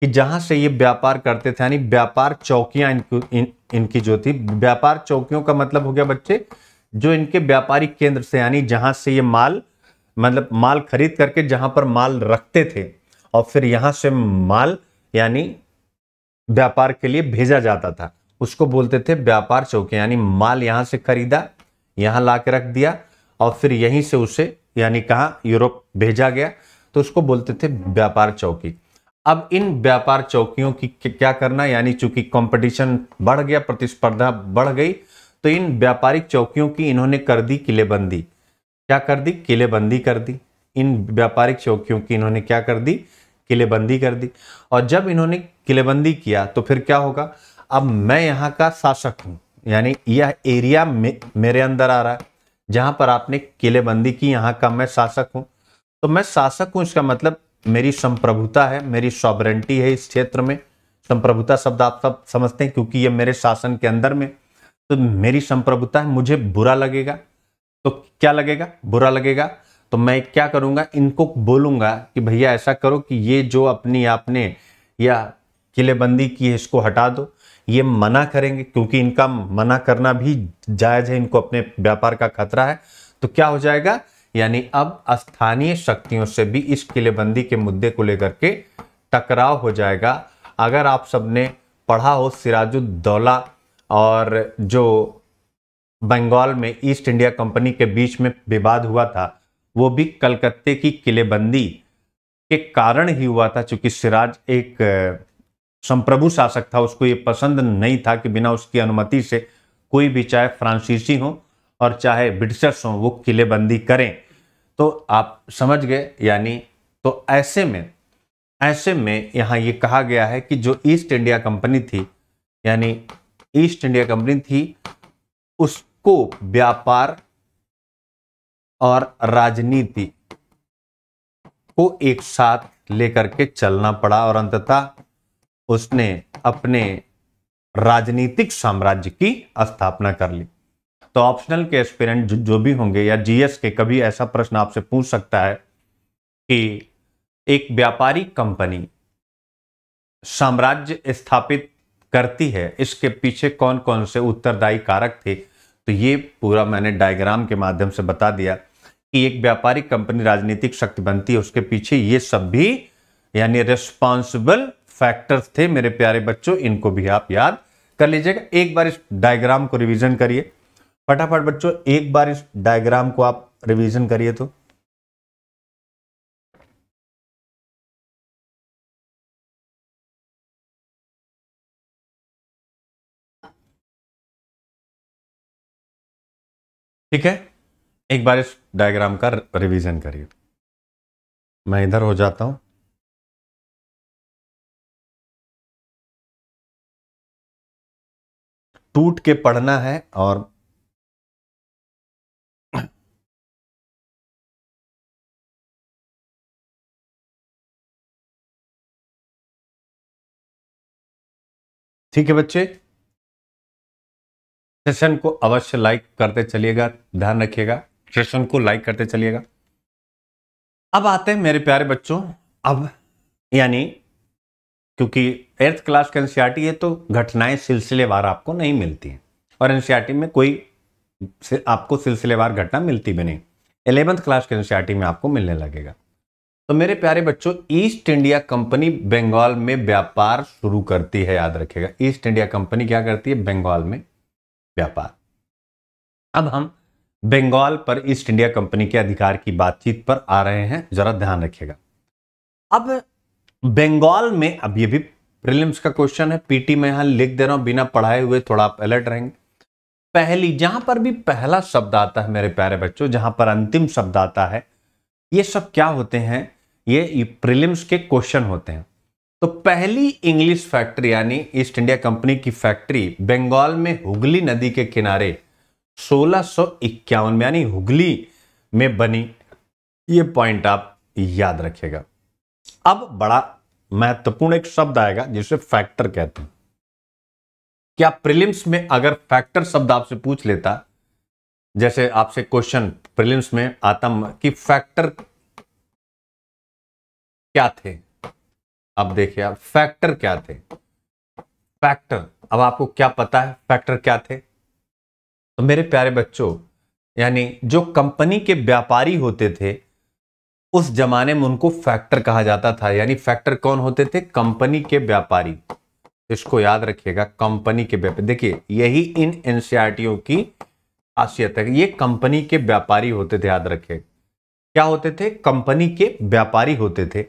[SPEAKER 2] कि जहां से ये व्यापार करते थे यानी व्यापार चौकियां इनको इन, इनकी जो थी व्यापार चौकियों का मतलब हो गया बच्चे जो इनके व्यापारिक केंद्र से यानी जहां से ये माल मतलब माल खरीद करके जहां पर माल रखते थे और फिर यहाँ से माल यानी व्यापार के लिए भेजा जाता था उसको बोलते थे व्यापार चौकी यानी माल यहाँ से खरीदा यहां ला के रख दिया और फिर यहीं से उसे यानी कहाँ यूरोप भेजा गया तो उसको बोलते थे व्यापार चौकी अब इन व्यापार चौकियों की क्या करना यानी चूंकि कंपटीशन बढ़ गया प्रतिस्पर्धा बढ़ गई तो इन व्यापारिक चौकियों की इन्होंने कर दी किलेबंदी क्या कर दी किलेबंदी कर दी इन व्यापारिक चौकियों की इन्होंने क्या कर दी किलेबंदी कर दी और जब इन्होंने किलेबंदी किया तो फिर क्या होगा अब मैं यहाँ का शासक हूँ यानी यह एरिया मे, मेरे अंदर आ रहा है जहाँ पर आपने किलेबंदी की यहाँ का मैं शासक हूँ तो मैं शासक हूँ इसका मतलब मेरी संप्रभुता है मेरी सॉबरेंटी है इस क्षेत्र में संप्रभुता शब्द आप सब समझते हैं क्योंकि ये मेरे शासन के अंदर में तो मेरी संप्रभुता है मुझे बुरा लगेगा तो क्या लगेगा बुरा लगेगा तो मैं क्या करूँगा इनको बोलूँगा कि भैया ऐसा करो कि ये जो अपनी आपने या किलेबंदी की है इसको हटा दो ये मना करेंगे क्योंकि इनका मना करना भी जायज़ है इनको अपने व्यापार का खतरा है तो क्या हो जाएगा यानी अब स्थानीय शक्तियों से भी इस किलेबंदी के मुद्दे को लेकर के टकराव हो जाएगा अगर आप सबने पढ़ा हो सिराजुद्दौला और जो बंगाल में ईस्ट इंडिया कंपनी के बीच में विवाद हुआ था वो भी कलकत्ते की किलेबंदी के कारण ही हुआ था चूंकि सिराज एक संप्रभु शासक था उसको ये पसंद नहीं था कि बिना उसकी अनुमति से कोई भी चाहे फ्रांसीसी हो और चाहे ब्रिटिशर्स हों वो किलेबंदी करें तो आप समझ गए यानी तो ऐसे में ऐसे में यहाँ ये कहा गया है कि जो ईस्ट इंडिया कंपनी थी यानी ईस्ट इंडिया कंपनी थी उसको व्यापार और राजनीति को एक साथ लेकर के चलना पड़ा और अंततः उसने अपने राजनीतिक साम्राज्य की स्थापना कर ली तो ऑप्शनल के एस्पिरेंट जो, जो भी होंगे या जीएस के कभी ऐसा प्रश्न आपसे पूछ सकता है कि एक व्यापारी कंपनी साम्राज्य स्थापित करती है इसके पीछे कौन कौन से उत्तरदायी कारक थे तो ये पूरा मैंने डायग्राम के माध्यम से बता दिया कि एक व्यापारिक कंपनी राजनीतिक शक्ति बनती है उसके पीछे ये सब भी यानी रिस्पॉन्सिबल फैक्टर्स थे मेरे प्यारे बच्चों इनको भी आप याद कर लीजिएगा एक बार इस डायग्राम को
[SPEAKER 1] रिवीजन करिए फटाफट बच्चों एक बार इस डायग्राम को आप रिवीजन करिए तो ठीक है एक बार इस डायग्राम का रिवीजन करिए मैं इधर हो जाता हूं टूट के पढ़ना है और ठीक है बच्चे
[SPEAKER 2] सेशन को अवश्य लाइक करते चलिएगा ध्यान रखिएगा सेशन को लाइक करते चलिएगा अब आते हैं मेरे प्यारे बच्चों अब यानी क्योंकि एर्थ क्लास के एनसीईआरटी है तो घटनाएं सिलसिलेवार आपको नहीं मिलती हैं और एनसीईआरटी में कोई आपको सिलसिलेवार घटना मिलती भी नहीं एलेवंथ क्लास के एनसीईआरटी में आपको मिलने लगेगा तो मेरे प्यारे बच्चों ईस्ट इंडिया कंपनी बंगाल में व्यापार शुरू करती है याद रखेगा ईस्ट इंडिया कंपनी क्या करती है बंगाल में व्यापार अब हम बंगाल पर ईस्ट इंडिया कंपनी के अधिकार की बातचीत पर आ रहे हैं जरा ध्यान रखिएगा अब बंगाल में अब ये भी प्रिलिम्स का क्वेश्चन है पीटी में यहां लिख दे रहा हूं बिना पढ़ाए हुए थोड़ा आप अलर्ट रहेंगे पहली जहां पर भी पहला शब्द आता है मेरे प्यारे बच्चों जहां पर अंतिम शब्द आता है ये सब क्या होते हैं ये प्रिलिम्स के क्वेश्चन होते हैं तो पहली इंग्लिश फैक्ट्री यानी ईस्ट इंडिया कंपनी की फैक्ट्री बंगाल में हुगली नदी के किनारे सोलह में यानी हुगली में बनी ये पॉइंट आप याद रखेगा अब बड़ा महत्वपूर्ण एक शब्द आएगा जिसे फैक्टर कहते हैं क्या प्रीलिम्स में अगर फैक्टर शब्द आपसे पूछ लेता जैसे आपसे क्वेश्चन प्रीलिम्स में आता कि फैक्टर क्या थे अब देखिए आप फैक्टर क्या थे फैक्टर अब आपको क्या पता है फैक्टर क्या थे तो मेरे प्यारे बच्चों यानी जो कंपनी के व्यापारी होते थे उस जमाने में उनको फैक्टर कहा जाता था यानी फैक्टर कौन होते थे कंपनी के व्यापारी इसको याद रखिएगा कंपनी के व्यापारी देखिए यही इन एनसीआरटीओ की खासियत है ये कंपनी के व्यापारी होते थे याद रखे क्या होते थे कंपनी के व्यापारी होते थे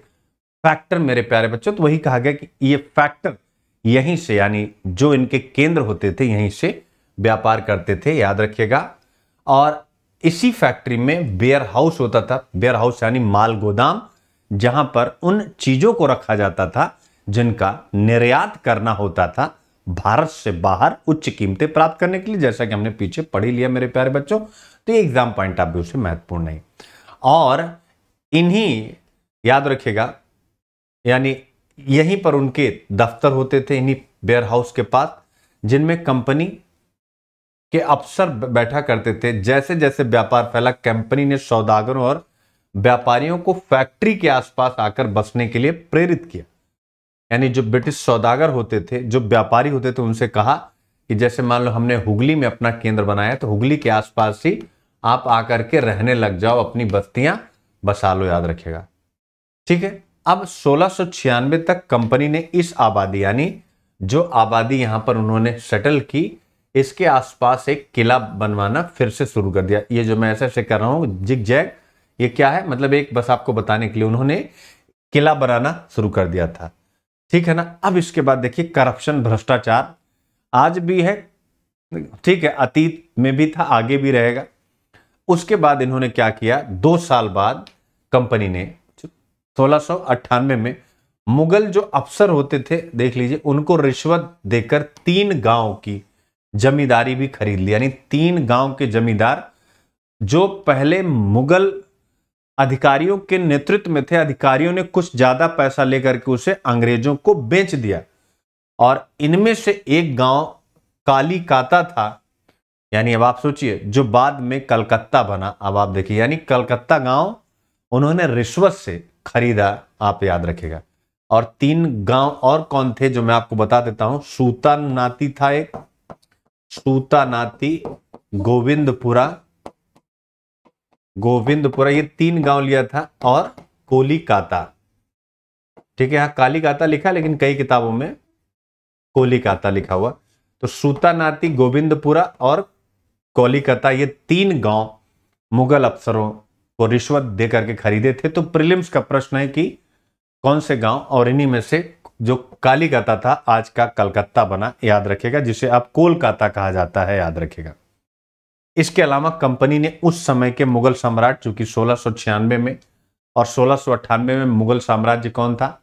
[SPEAKER 2] फैक्टर मेरे प्यारे बच्चों तो वही कहा गया कि ये फैक्टर यहीं से यानी जो इनके केंद्र होते थे यहीं से व्यापार करते थे याद रखिएगा और इसी फैक्ट्री में बेयर हाउस होता था बेयर हाउस यानी माल गोदाम जहां पर उन चीज़ों को रखा जाता था जिनका निर्यात करना होता था भारत से बाहर उच्च कीमतें प्राप्त करने के लिए जैसा कि हमने पीछे पढ़ी लिया मेरे प्यारे बच्चों तो ये एग्जाम पॉइंट ऑफ व्यू से महत्वपूर्ण नहीं और इन्हीं याद रखिएगा यानी यहीं पर उनके दफ्तर होते थे इन्हीं बेयर हाउस के पास जिनमें कंपनी के अफसर बैठा करते थे जैसे जैसे व्यापार फैला कंपनी ने सौदागरों और व्यापारियों को फैक्ट्री के आसपास आकर बसने के लिए प्रेरित किया यानी जो ब्रिटिश सौदागर होते थे जो व्यापारी होते थे उनसे कहा कि जैसे मान लो हमने हुगली में अपना केंद्र बनाया तो हुगली के आसपास ही आप आकर के रहने लग जाओ अपनी बस्तियां बसा लो याद रखेगा ठीक है अब सोलह तक कंपनी ने इस आबादी यानी जो आबादी यहां पर उन्होंने सेटल की इसके आसपास एक किला बनवाना फिर से शुरू कर दिया ये जो मैं ऐसे ऐसे कर रहा हूँ जिग जैग ये क्या है मतलब एक बस आपको बताने के लिए उन्होंने किला बनाना शुरू कर दिया था ठीक है ना अब इसके बाद देखिए करप्शन भ्रष्टाचार आज भी है ठीक है अतीत में भी था आगे भी रहेगा उसके बाद इन्होंने क्या किया दो साल बाद कंपनी ने सोलह में मुगल जो अफसर होते थे देख लीजिए उनको रिश्वत देकर तीन गांव की जमींदारी भी खरीद ली यानी तीन गांव के जमींदार जो पहले मुगल अधिकारियों के नेतृत्व में थे अधिकारियों ने कुछ ज्यादा पैसा लेकर के उसे अंग्रेजों को बेच दिया और इनमें से एक गांव काली काता था यानी अब आप सोचिए जो बाद में कलकत्ता बना अब आप देखिए यानी कलकत्ता गांव उन्होंने रिश्वत से खरीदा आप याद रखेगा और तीन गांव और कौन थे जो मैं आपको बता देता हूं सूतन नाती था एक नाती गोविंदपुरा गोविंदपुरा ये तीन गांव लिया था और कोलिकाता ठीक है यहां कालीकाता लिखा लेकिन कई किताबों में कोलिकाता लिखा हुआ तो नाती गोविंदपुरा और कोलिकाता ये तीन गांव मुगल अफसरों को रिश्वत देकर के खरीदे थे तो प्रिलिम्स का प्रश्न है कि कौन से गांव और इन्हीं में से जो कालीकाता था आज का कलकत्ता बना याद रखेगा जिसे आप कोलकाता कहा जाता है याद रखेगा इसके अलावा कंपनी ने उस समय के मुगल सम्राट चूंकि सोलह में और सोलह में मुगल साम्राज्य कौन था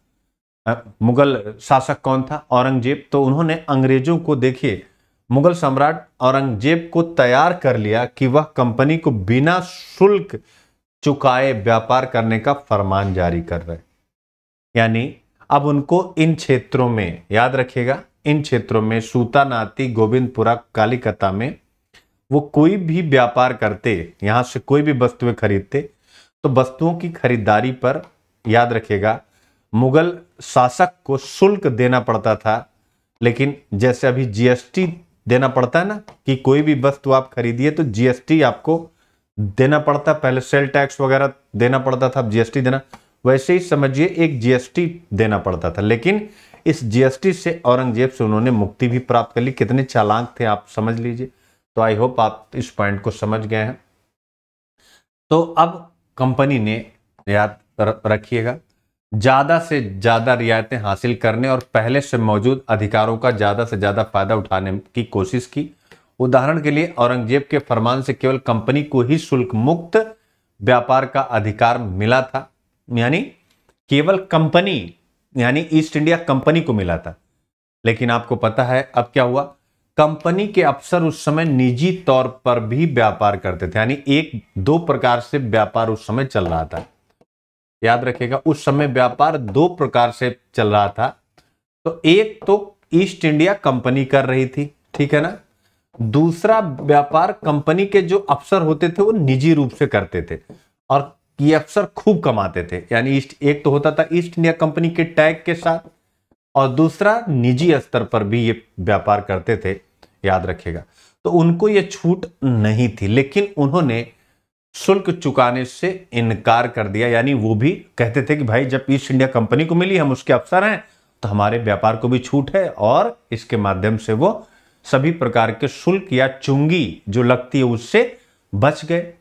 [SPEAKER 2] मुगल शासक कौन था औरंगजेब तो उन्होंने अंग्रेजों को देखिए मुगल सम्राट औरंगजेब को तैयार कर लिया कि वह कंपनी को बिना शुल्क चुकाए व्यापार करने का फरमान जारी कर रहे यानी अब उनको इन क्षेत्रों में याद रखिएगा इन क्षेत्रों में सूतानाती गोविंदपुरा कालिकता में वो कोई भी व्यापार करते यहाँ से कोई भी वस्तुएं खरीदते तो वस्तुओं की खरीदारी पर याद रखिएगा मुगल शासक को शुल्क देना पड़ता था लेकिन जैसे अभी जीएसटी देना पड़ता है ना कि कोई भी वस्तु आप खरीदिए तो जीएसटी आपको देना पड़ता पहले सेल टैक्स वगैरह देना पड़ता था अब जीएसटी देना वैसे ही समझिए एक जीएसटी देना पड़ता था लेकिन इस जीएसटी से औरंगजेब से उन्होंने मुक्ति भी प्राप्त कर ली कितने चालांक थे आप समझ लीजिए तो आई होप आप इस पॉइंट को समझ गए हैं तो अब कंपनी ने याद रखिएगा ज़्यादा से ज़्यादा रियायतें हासिल करने और पहले से मौजूद अधिकारों का ज़्यादा से ज़्यादा फायदा उठाने की कोशिश की उदाहरण के लिए औरंगजेब के फरमान से केवल कंपनी को ही शुल्क मुक्त व्यापार का अधिकार मिला था यानी केवल कंपनी यानी ईस्ट इंडिया कंपनी को मिला था लेकिन आपको पता है अब क्या हुआ कंपनी के अफसर उस समय निजी तौर पर भी व्यापार करते थे यानी एक दो प्रकार से व्यापार उस समय चल रहा था याद रखिएगा उस समय व्यापार दो प्रकार से चल रहा था तो एक तो ईस्ट इंडिया कंपनी कर रही थी ठीक है ना दूसरा व्यापार कंपनी के जो अफसर होते थे वो निजी रूप से करते थे और ये अफसर खूब कमाते थे यानी ईस्ट एक तो होता था ईस्ट इंडिया कंपनी के टैग के साथ और दूसरा निजी स्तर पर भी ये व्यापार करते थे याद रखेगा तो उनको ये छूट नहीं थी लेकिन उन्होंने शुल्क चुकाने से इनकार कर दिया यानी वो भी कहते थे कि भाई जब ईस्ट इंडिया कंपनी को मिली हम उसके अफसर हैं तो हमारे व्यापार को भी छूट है और इसके माध्यम से वो सभी प्रकार के शुल्क या चुंगी जो लगती है उससे बच गए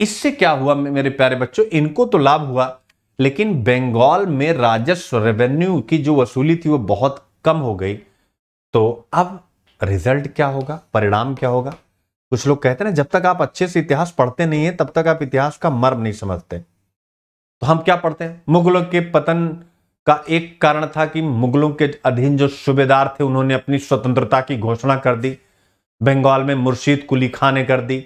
[SPEAKER 2] इससे क्या हुआ मेरे प्यारे बच्चों इनको तो लाभ हुआ लेकिन बंगाल में राजस्व रेवेन्यू की जो वसूली थी वो बहुत कम हो गई तो अब रिजल्ट क्या होगा परिणाम क्या होगा कुछ लोग कहते हैं ना जब तक आप अच्छे से इतिहास पढ़ते नहीं है तब तक आप इतिहास का मर्म नहीं समझते तो हम क्या पढ़ते हैं मुगलों के पतन का एक कारण था कि मुगलों के अधीन जो सूबेदार थे उन्होंने अपनी स्वतंत्रता की घोषणा कर दी बंगाल में मुर्शीद कुली खां ने कर दी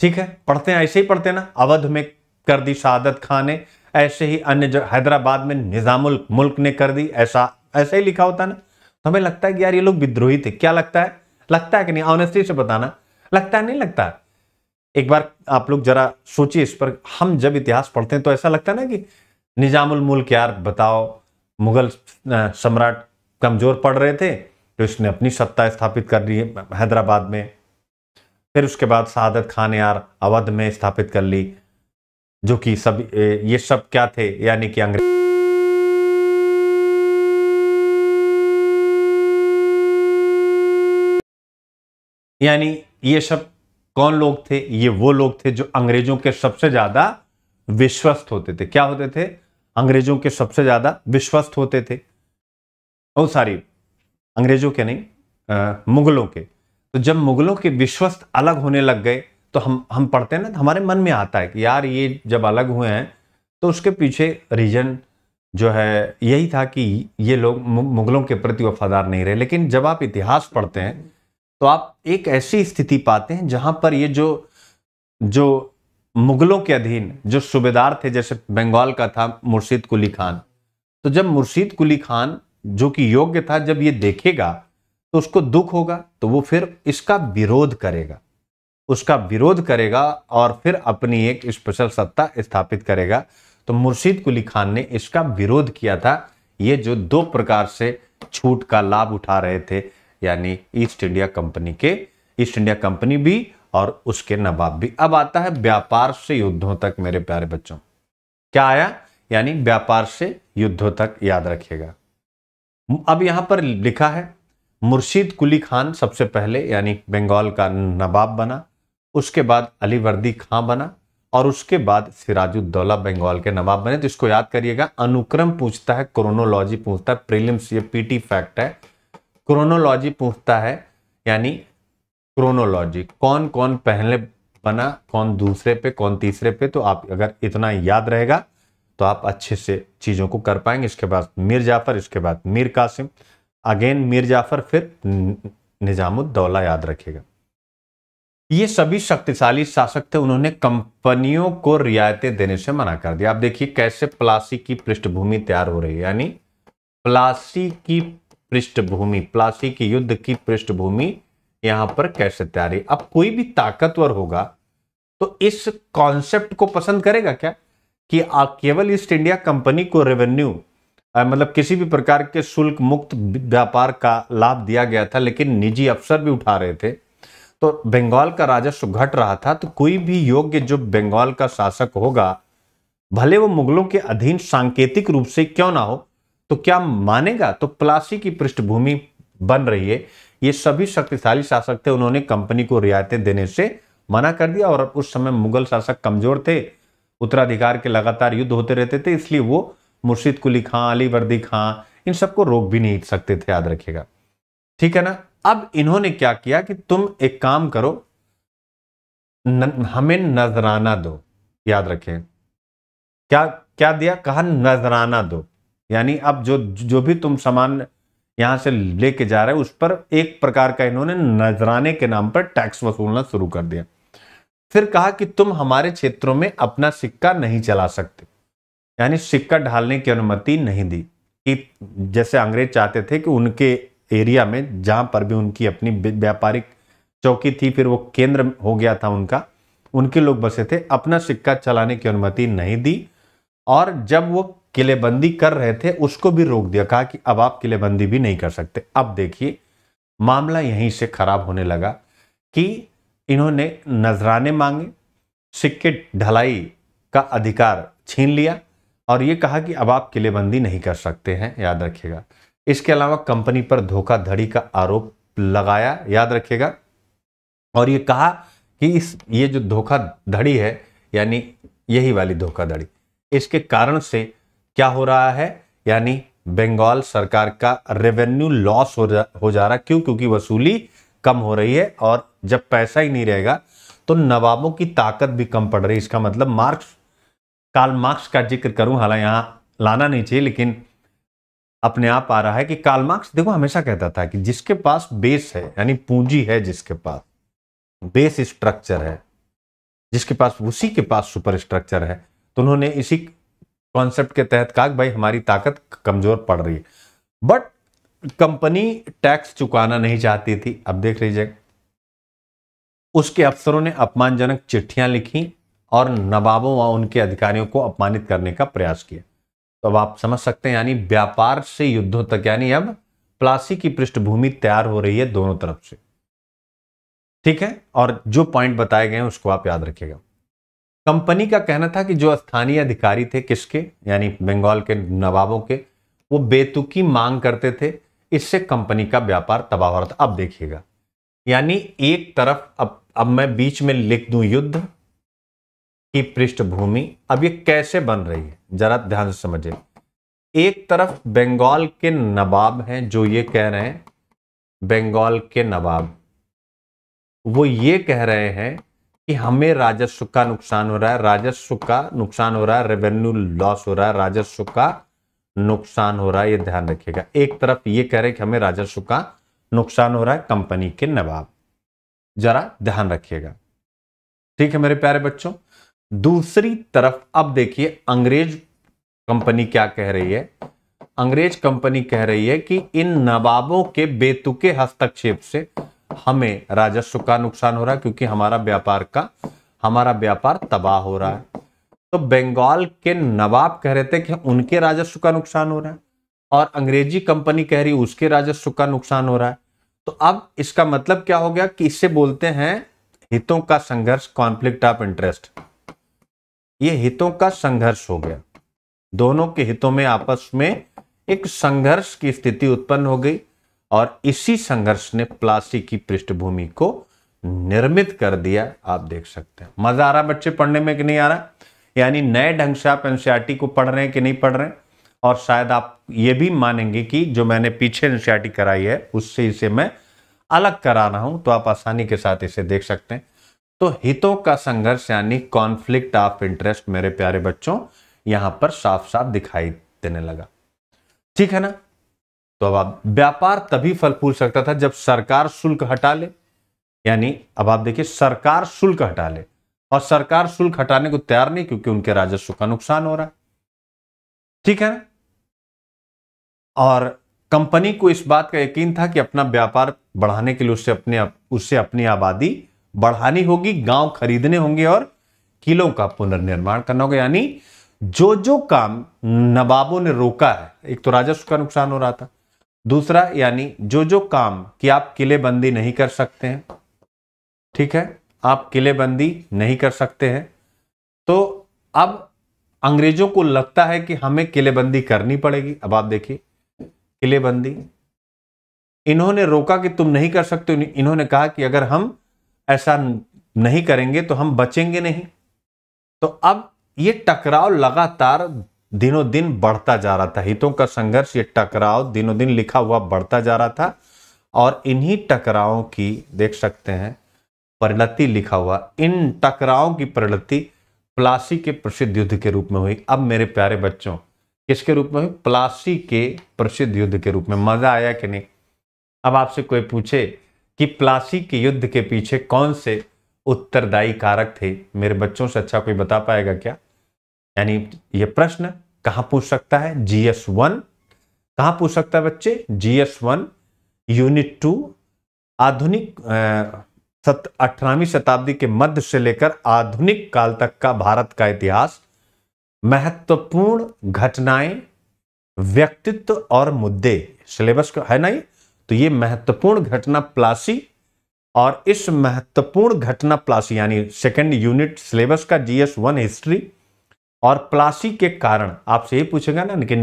[SPEAKER 2] ठीक है पढ़ते हैं ऐसे ही पढ़ते हैं ना अवध में कर दी शहादत खां ने ऐसे ही अन्य जो हैदराबाद में निज़ामुल मुल्क ने कर दी ऐसा ऐसे ही लिखा होता ना तो हमें लगता है कि यार ये लोग विद्रोही थे क्या लगता है लगता है कि नहीं ऑनेस्टी से बताना लगता है नहीं लगता एक बार आप लोग जरा सोचिए इस पर हम जब इतिहास पढ़ते हैं तो ऐसा लगता है ना कि निजामुल मुल्क यार बताओ मुगल सम्राट कमजोर पड़ रहे थे तो इसने अपनी सत्ता स्थापित कर ली है हैदराबाद में फिर उसके बाद शहादत खान यार अवध में स्थापित कर ली जो कि सब ये सब क्या थे यानी कि अंग्रेज यानी ये सब कौन लोग थे ये वो लोग थे जो अंग्रेजों के सबसे ज्यादा विश्वस्त होते थे क्या होते थे अंग्रेजों के सबसे ज्यादा विश्वस्त होते थे ओ सॉरी अंग्रेजों के नहीं आ, मुगलों के तो जब मुगलों के विश्वस्त अलग होने लग गए तो हम हम पढ़ते हैं ना तो हमारे मन में आता है कि यार ये जब अलग हुए हैं तो उसके पीछे रीजन जो है यही था कि ये लोग मुगलों के प्रति वफादार नहीं रहे लेकिन जब आप इतिहास पढ़ते हैं तो आप एक ऐसी स्थिति पाते हैं जहां पर ये जो जो मुगलों के अधीन जो सूबेदार थे जैसे बंगाल का था मुर्शीद कुली खान तो जब मुर्शीद कुली खान जो कि योग्य था जब ये देखेगा तो उसको दुख होगा तो वो फिर इसका विरोध करेगा उसका विरोध करेगा और फिर अपनी एक स्पेशल सत्ता स्थापित करेगा तो मुर्शीद कुली खान ने इसका विरोध किया था ये जो दो प्रकार से छूट का लाभ उठा रहे थे यानी ईस्ट इंडिया कंपनी के ईस्ट इंडिया कंपनी भी और उसके नवाब भी अब आता है व्यापार से युद्धों तक मेरे प्यारे बच्चों क्या आया यानी व्यापार से युद्धों तक याद रखिएगा अब यहां पर लिखा है मुर्शीद कुली खान सबसे पहले यानी बंगाल का नवाब बना उसके बाद अली वर्दी खां बना और उसके बाद सिराजुद्दौला बंगाल के नवाब बने तो इसको याद करिएगा अनुक्रम पूछता है क्रोनोलॉजी पूछता है प्रीलिम्स ये पीटी फैक्ट है क्रोनोलॉजी पूछता है यानी क्रोनोलॉजी कौन कौन पहले बना कौन दूसरे पे कौन तीसरे पे तो आप अगर इतना याद रहेगा तो आप अच्छे से चीज़ों को कर पाएंगे इसके बाद मीर जाफर इसके बाद मीर कासिम अगेन मीर जाफर फिर निजामुद्दौला याद रखेगा ये सभी शक्तिशाली शासक थे उन्होंने कंपनियों को रियायतें देने से मना कर दिया आप देखिए कैसे प्लासी की पृष्ठभूमि तैयार हो रही है यानी प्लासी की पृष्ठभूमि प्लासी की युद्ध की पृष्ठभूमि यहां पर कैसे तैयार है अब कोई भी ताकतवर होगा तो इस कॉन्सेप्ट को पसंद करेगा क्या कि केवल ईस्ट इंडिया कंपनी को रेवेन्यू मतलब किसी भी प्रकार के शुल्क मुक्त व्यापार का लाभ दिया गया था लेकिन निजी अफसर भी उठा रहे थे तो बंगाल का राजस्व घट रहा था तो कोई भी योग्य जो बंगाल का शासक होगा भले वो मुगलों के अधीन सांकेतिक रूप से क्यों ना हो तो क्या मानेगा तो प्लासी की पृष्ठभूमि बन रही है ये सभी शक्तिशाली शासक थे उन्होंने कंपनी को रियायतें देने से मना कर दिया और उस समय मुगल शासक कमजोर थे उत्तराधिकार के लगातार युद्ध होते रहते थे इसलिए वो मुर्शिद कुली खां अली वर्दी खां इन सबको रोक भी नहीं सकते थे याद रखेगा ठीक है ना अब इन्होंने क्या किया कि तुम एक काम करो न, हमें नजराना दो याद रखें क्या क्या दिया कहा नजराना दो यानी अब जो जो भी तुम सामान यहां से लेके जा रहे हो उस पर एक प्रकार का इन्होंने नजराने के नाम पर टैक्स वसूलना शुरू कर दिया फिर कहा कि तुम हमारे क्षेत्रों में अपना सिक्का नहीं चला सकते यानी सिक्का ढालने की अनुमति नहीं दी कि जैसे अंग्रेज चाहते थे कि उनके एरिया में जहाँ पर भी उनकी अपनी व्यापारिक चौकी थी फिर वो केंद्र हो गया था उनका उनके लोग बसे थे अपना सिक्का चलाने की अनुमति नहीं दी और जब वो किलेबंदी कर रहे थे उसको भी रोक दिया कहा कि अब आप किलेबंदी भी नहीं कर सकते अब देखिए मामला यहीं से खराब होने लगा कि इन्होंने नजराने मांगे सिक्के ढलाई का अधिकार छीन लिया और ये कहा कि अब आप किलेबंदी नहीं कर सकते हैं याद रखिएगा इसके अलावा कंपनी पर धोखाधड़ी का आरोप लगाया याद रखिएगा और ये कहा कि इस ये जो धोखाधड़ी है यानी यही वाली धोखाधड़ी इसके कारण से क्या हो रहा है यानी बंगाल सरकार का रेवेन्यू लॉस हो जा हो जा रहा क्यों क्योंकि वसूली कम हो रही है और जब पैसा ही नहीं रहेगा तो नवाबों की ताकत भी कम पड़ रही है इसका मतलब मार्क्स काल मार्क्स का जिक्र करूं हालांकि यहां लाना नहीं चाहिए लेकिन अपने आप आ रहा है कि काल मार्क्स देखो हमेशा कहता था कि जिसके पास बेस है यानी पूंजी है जिसके पास बेस स्ट्रक्चर है जिसके पास उसी के पास सुपर स्ट्रक्चर है तो उन्होंने इसी कॉन्सेप्ट के तहत कहा भाई हमारी ताकत कमजोर पड़ रही है बट कंपनी टैक्स चुकाना नहीं चाहती थी अब देख लीजिए उसके अफसरों ने अपमानजनक चिट्ठियां लिखी और नवाबों व उनके अधिकारियों को अपमानित करने का प्रयास किया तो अब आप समझ सकते हैं यानी व्यापार से युद्धों तक यानी अब प्लासी की पृष्ठभूमि तैयार हो रही है दोनों तरफ से ठीक है और जो पॉइंट बताए गए हैं उसको आप याद रखिएगा कंपनी का कहना था कि जो स्थानीय अधिकारी थे किसके यानी बंगाल के नवाबों के वो बेतुकी मांग करते थे इससे कंपनी का व्यापार तबाह हो रहा था अब देखिएगा यानी एक तरफ अब अब मैं बीच में लिख दूं युद्ध की पृष्ठभूमि अब ये कैसे बन रही है जरा ध्यान से समझिए एक तरफ बंगाल के नवाब हैं जो ये कह रहे हैं बंगाल के नवाब वो ये कह रहे हैं कि हमें राजस्व का नुकसान हो रहा है राजस्व का नुकसान हो रहा है रेवेन्यू लॉस हो रहा है राजस्व का नुकसान हो रहा है ये ध्यान रखिएगा एक तरफ ये कह रहे हैं कि हमें राजस्व का नुकसान हो रहा है कंपनी के नवाब जरा ध्यान रखिएगा ठीक है मेरे प्यारे बच्चों दूसरी तरफ अब देखिए अंग्रेज कंपनी क्या कह रही है अंग्रेज कंपनी कह रही है कि इन नवाबों के बेतुके हस्तक्षेप से हमें राजस्व का नुकसान हो रहा है क्योंकि हमारा व्यापार का हमारा व्यापार तबाह हो रहा है तो बंगाल के नवाब कह रहे थे कि उनके राजस्व का नुकसान हो रहा है और अंग्रेजी कंपनी कह रही उसके राजस्व का नुकसान हो रहा है तो अब इसका मतलब क्या हो गया कि इससे बोलते हैं हितों का संघर्ष कॉन्फ्लिक्ट ऑफ इंटरेस्ट ये हितों का संघर्ष हो गया दोनों के हितों में आपस में एक संघर्ष की स्थिति उत्पन्न हो गई और इसी संघर्ष ने प्लासी की पृष्ठभूमि को निर्मित कर दिया आप देख सकते हैं मजा आ रहा बच्चे पढ़ने में कि नहीं आ रहा यानी नए ढंग से आप एनसीआरटी को पढ़ रहे हैं कि नहीं पढ़ रहे हैं और शायद आप ये भी मानेंगे कि जो मैंने पीछे एनसीआरटी कराई है उससे इसे मैं अलग करा रहा हूं तो आप आसानी के साथ इसे देख सकते हैं तो हितों का संघर्ष यानी कॉन्फ्लिक्ट ऑफ इंटरेस्ट मेरे प्यारे बच्चों यहां पर साफ साफ दिखाई देने लगा ठीक है ना तो अब आप व्यापार तभी फल फूल सकता था जब सरकार शुल्क हटा ले यानी अब आप देखिए सरकार शुल्क हटा ले और सरकार शुल्क हटाने को तैयार नहीं क्योंकि उनके राजस्व का नुकसान हो रहा है ठीक है ना और कंपनी को इस बात का यकीन था कि अपना व्यापार बढ़ाने के लिए उससे अपने उससे अपनी आबादी बढ़ानी होगी गांव खरीदने होंगे और किलों का पुनर्निर्माण करना होगा यानी जो जो काम नवाबों ने रोका है एक तो राजस्व का नुकसान हो रहा था दूसरा यानी जो जो काम कि आप किलेबंदी नहीं कर सकते हैं ठीक है आप किलेबंदी नहीं कर सकते हैं तो अब अंग्रेजों को लगता है कि हमें किलेबंदी करनी पड़ेगी अब आप देखिए किलेबंदी इन्होंने रोका कि तुम नहीं कर सकते इन्होंने कहा कि अगर हम ऐसा नहीं करेंगे तो हम बचेंगे नहीं तो अब ये टकराव लगातार दिनों दिन बढ़ता जा रहा था हितों का संघर्ष ये टकराव दिनों दिन लिखा हुआ बढ़ता जा रहा था और इन्हीं टकरावों की देख सकते हैं परिणति लिखा हुआ इन टकरावों की परिणति प्लासी के प्रसिद्ध युद्ध के रूप में हुई अब मेरे प्यारे बच्चों किसके रूप में हुई प्लासी के प्रसिद्ध युद्ध के रूप में मजा आया कि नहीं अब आपसे कोई पूछे कि प्लासी के युद्ध के पीछे कौन से उत्तरदायी कारक थे मेरे बच्चों से अच्छा कोई बता पाएगा क्या यानी ये प्रश्न कहां पूछ सकता है जीएस वन कहां पूछ सकता है बच्चे जीएस वन यूनिट टू आधुनिक सत, अठारहवीं शताब्दी के मध्य से लेकर आधुनिक काल तक का भारत का इतिहास महत्वपूर्ण घटनाएं व्यक्तित्व और मुद्दे सिलेबस है ना ये तो ये महत्वपूर्ण घटना प्लासी और इस महत्वपूर्ण घटना प्लासी यानी सेकेंड यूनिट सिलेबस का जीएस वन हिस्ट्री और प्लासी के कारण आपसे ये पूछेगा ना कि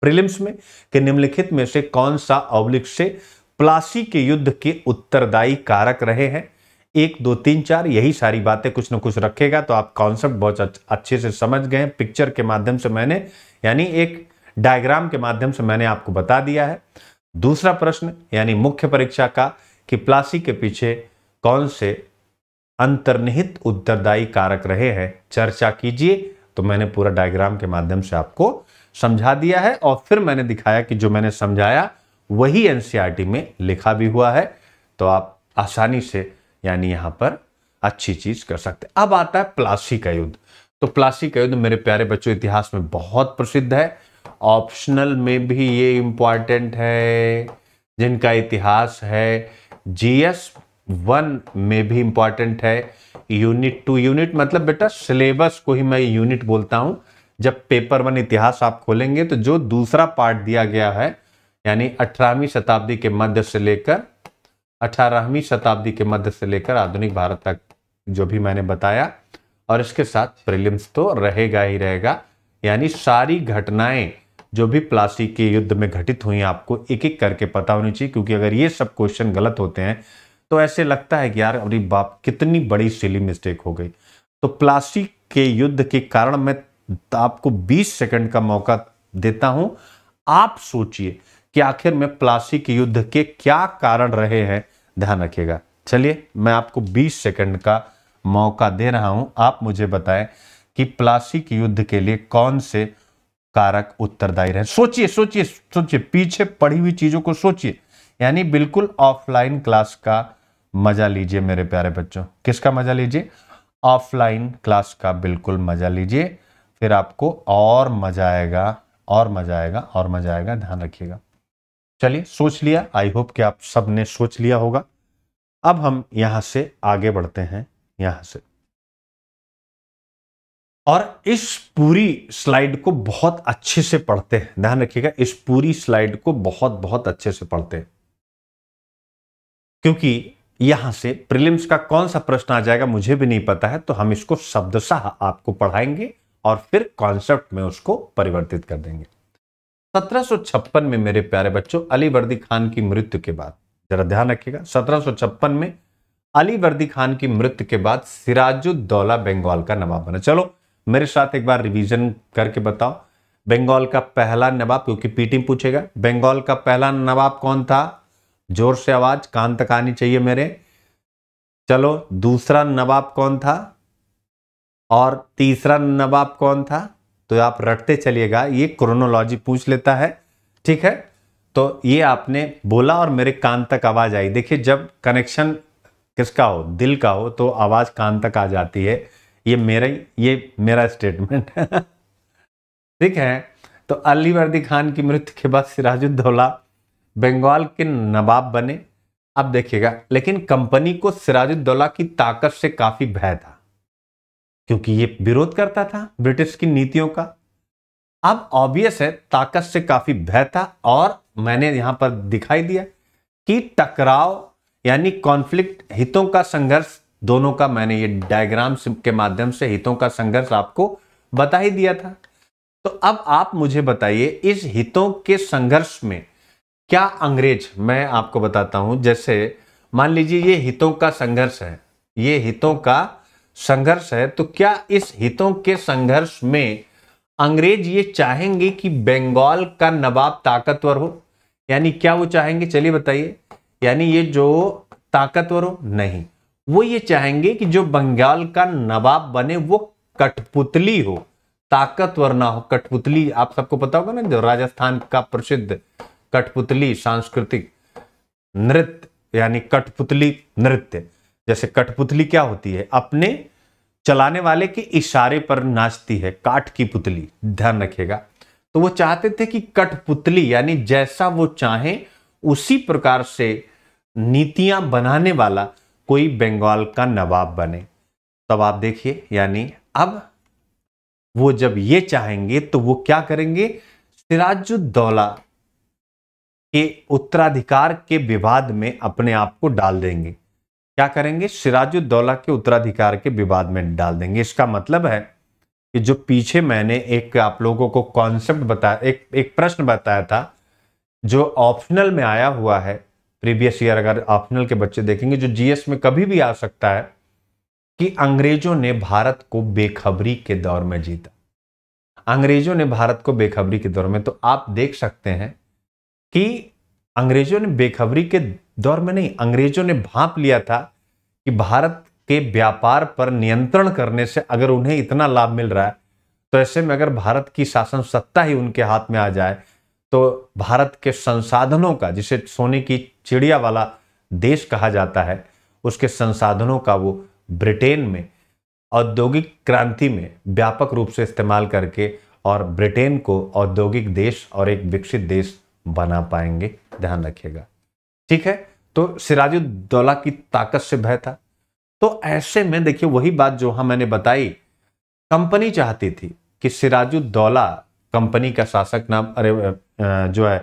[SPEAKER 2] प्रिलिम्स में कि निम्नलिखित में से कौन सा अवलिक से प्लासी के युद्ध के उत्तरदायी कारक रहे हैं एक दो तीन चार यही सारी बातें कुछ ना कुछ रखेगा तो आप कॉन्सेप्ट बहुत अच्छे से समझ गए पिक्चर के माध्यम से मैंने यानी एक डायग्राम के माध्यम से मैंने आपको बता दिया है दूसरा प्रश्न यानी मुख्य परीक्षा का कि प्लासी के पीछे कौन से अंतर्निहित उत्तरदायी कारक रहे हैं चर्चा कीजिए तो मैंने पूरा डायग्राम के माध्यम से आपको समझा दिया है और फिर मैंने दिखाया कि जो मैंने समझाया वही एनसीईआरटी e में लिखा भी हुआ है तो आप आसानी से यानी यहां पर अच्छी चीज कर सकते अब आता है प्लासी का युद्ध तो प्लासी का युद्ध मेरे प्यारे बच्चों इतिहास में बहुत प्रसिद्ध है ऑप्शनल में भी ये इम्पॉर्टेंट है जिनका इतिहास है जीएस वन में भी इम्पॉर्टेंट है यूनिट टू यूनिट मतलब बेटा सिलेबस को ही मैं यूनिट बोलता हूँ जब पेपर वन इतिहास आप खोलेंगे तो जो दूसरा पार्ट दिया गया है यानी अठारहवीं शताब्दी के मध्य से लेकर अठारहवीं शताब्दी के मध्य से लेकर आधुनिक भारत तक जो भी मैंने बताया और इसके साथ प्रिलिम्स तो रहेगा ही रहेगा यानी सारी घटनाएं जो भी प्लास्टिक के युद्ध में घटित हुई आपको एक एक करके पता होनी चाहिए क्योंकि अगर ये सब क्वेश्चन गलत होते हैं तो ऐसे लगता है कि यार अरे बाप कितनी बड़ी सिली मिस्टेक हो गई तो प्लास्टिक के युद्ध के कारण मैं आपको 20 सेकंड का मौका देता हूं आप सोचिए कि आखिर में प्लास्टिक युद्ध के क्या कारण रहे हैं ध्यान रखिएगा चलिए मैं आपको 20 सेकंड का मौका दे रहा हूं आप मुझे बताएं कि प्लास्टिक युद्ध के लिए कौन से कारक उत्तरदायी रहे सोचिए सोचिए सोचिए पीछे पढ़ी हुई चीजों को सोचिए यानी बिल्कुल ऑफलाइन क्लास का मजा लीजिए मेरे प्यारे बच्चों किसका मजा लीजिए ऑफलाइन क्लास का बिल्कुल मजा लीजिए फिर आपको और मजा आएगा और मजा आएगा और मजा आएगा ध्यान रखिएगा चलिए सोच लिया आई होप कि आप सबने सोच लिया होगा अब हम यहां से आगे बढ़ते हैं यहां से और इस पूरी स्लाइड को बहुत अच्छे से पढ़ते हैं ध्यान रखिएगा इस पूरी स्लाइड को बहुत बहुत अच्छे से पढ़ते हैं क्योंकि यहां से प्रिलिम्स का कौन सा प्रश्न आ जाएगा मुझे भी नहीं पता है तो हम इसको शब्दशाह आपको पढ़ाएंगे और फिर कॉन्सेप्ट में उसको परिवर्तित कर देंगे सत्रह में मेरे प्यारे बच्चों अली वर्दी खान की मृत्यु के बाद जरा ध्यान रखिएगा सत्रह में अली वर्दी खान की मृत्यु के बाद सिराजुद्दौला बंगाल का नवाब बना चलो मेरे साथ एक बार रिवीजन करके बताओ बंगाल का पहला नवाब क्योंकि पीटी पूछेगा बंगाल का पहला नवाब कौन था जोर से आवाज कान तक आनी चाहिए मेरे चलो दूसरा नवाब कौन था और तीसरा नवाब कौन था तो आप रटते चलिएगा ये क्रोनोलॉजी पूछ लेता है ठीक है तो ये आपने बोला और मेरे कान तक आवाज़ आई देखिए जब कनेक्शन किसका हो दिल का हो तो आवाज़ कान तक आ जाती है ये मेरा ही ये मेरा स्टेटमेंट है ठीक है तो अली वर्दी खान की मृत्यु के बाद सिराजुद्दौला बंगाल के नवाब बने अब देखिएगा लेकिन कंपनी को सिराजुद्दौला की ताकत से काफी भय था क्योंकि ये विरोध करता था ब्रिटिश की नीतियों का अब ऑब्वियस है ताकत से काफी भय था और मैंने यहां पर दिखाई दिया कि टकराव यानी कॉन्फ्लिक्ट हितों का संघर्ष दोनों का मैंने ये डायग्राम के माध्यम से हितों का संघर्ष आपको बता ही दिया था तो अब आप मुझे बताइए इस हितों के संघर्ष में क्या अंग्रेज मैं आपको बताता हूं जैसे मान लीजिए ये हितों का संघर्ष है ये हितों का संघर्ष है तो क्या इस हितों के संघर्ष में अंग्रेज ये चाहेंगे कि बंगाल का नवाब ताकतवर हो यानी क्या वो चाहेंगे चलिए बताइए यानी ये जो ताकतवर हो नहीं वो ये चाहेंगे कि जो बंगाल का नवाब बने वो कठपुतली हो ताकतवर ना हो कठपुतली आप सबको पता होगा ना जो राजस्थान का प्रसिद्ध कठपुतली सांस्कृतिक नृत्य यानी कठपुतली नृत्य जैसे कठपुतली क्या होती है अपने चलाने वाले के इशारे पर नाचती है काठ की पुतली ध्यान रखिएगा तो वो चाहते थे कि कठपुतली यानी जैसा वो चाहे उसी प्रकार से नीतियां बनाने वाला कोई बंगाल का नवाब बने तब आप देखिए यानी अब वो जब ये चाहेंगे तो वो क्या करेंगे सिराजुद्दौला के उत्तराधिकार के विवाद में अपने आप को डाल देंगे क्या करेंगे सिराजुद्दौला के उत्तराधिकार के विवाद में डाल देंगे इसका मतलब है कि जो पीछे मैंने एक आप लोगों को कॉन्सेप्ट बताया एक एक प्रश्न बताया था जो ऑप्शनल में आया हुआ है प्रीवियस ईयर अगर ऑप्शनल के बच्चे देखेंगे जो जीएस में कभी भी आ सकता है कि अंग्रेजों ने भारत को बेखबरी के दौर में जीता अंग्रेजों ने भारत को बेखबरी के दौर में तो आप देख सकते हैं कि अंग्रेजों ने बेखबरी के दौर में नहीं अंग्रेजों ने भाप लिया था कि भारत के व्यापार पर नियंत्रण करने से अगर उन्हें इतना लाभ मिल रहा है तो ऐसे में अगर भारत की शासन सत्ता ही उनके हाथ में आ जाए तो भारत के संसाधनों का जिसे सोने की चिड़िया वाला देश कहा जाता है उसके संसाधनों का वो ब्रिटेन में औद्योगिक क्रांति में व्यापक रूप से इस्तेमाल करके और ब्रिटेन को औद्योगिक देश और एक विकसित देश बना पाएंगे ध्यान रखिएगा ठीक है तो सिराजुद्दौला की ताकत से भय था तो ऐसे में देखिए वही बात जो हाँ मैंने बताई कंपनी चाहती थी कि सिराजुद्दौला कंपनी का शासक ना अरे जो है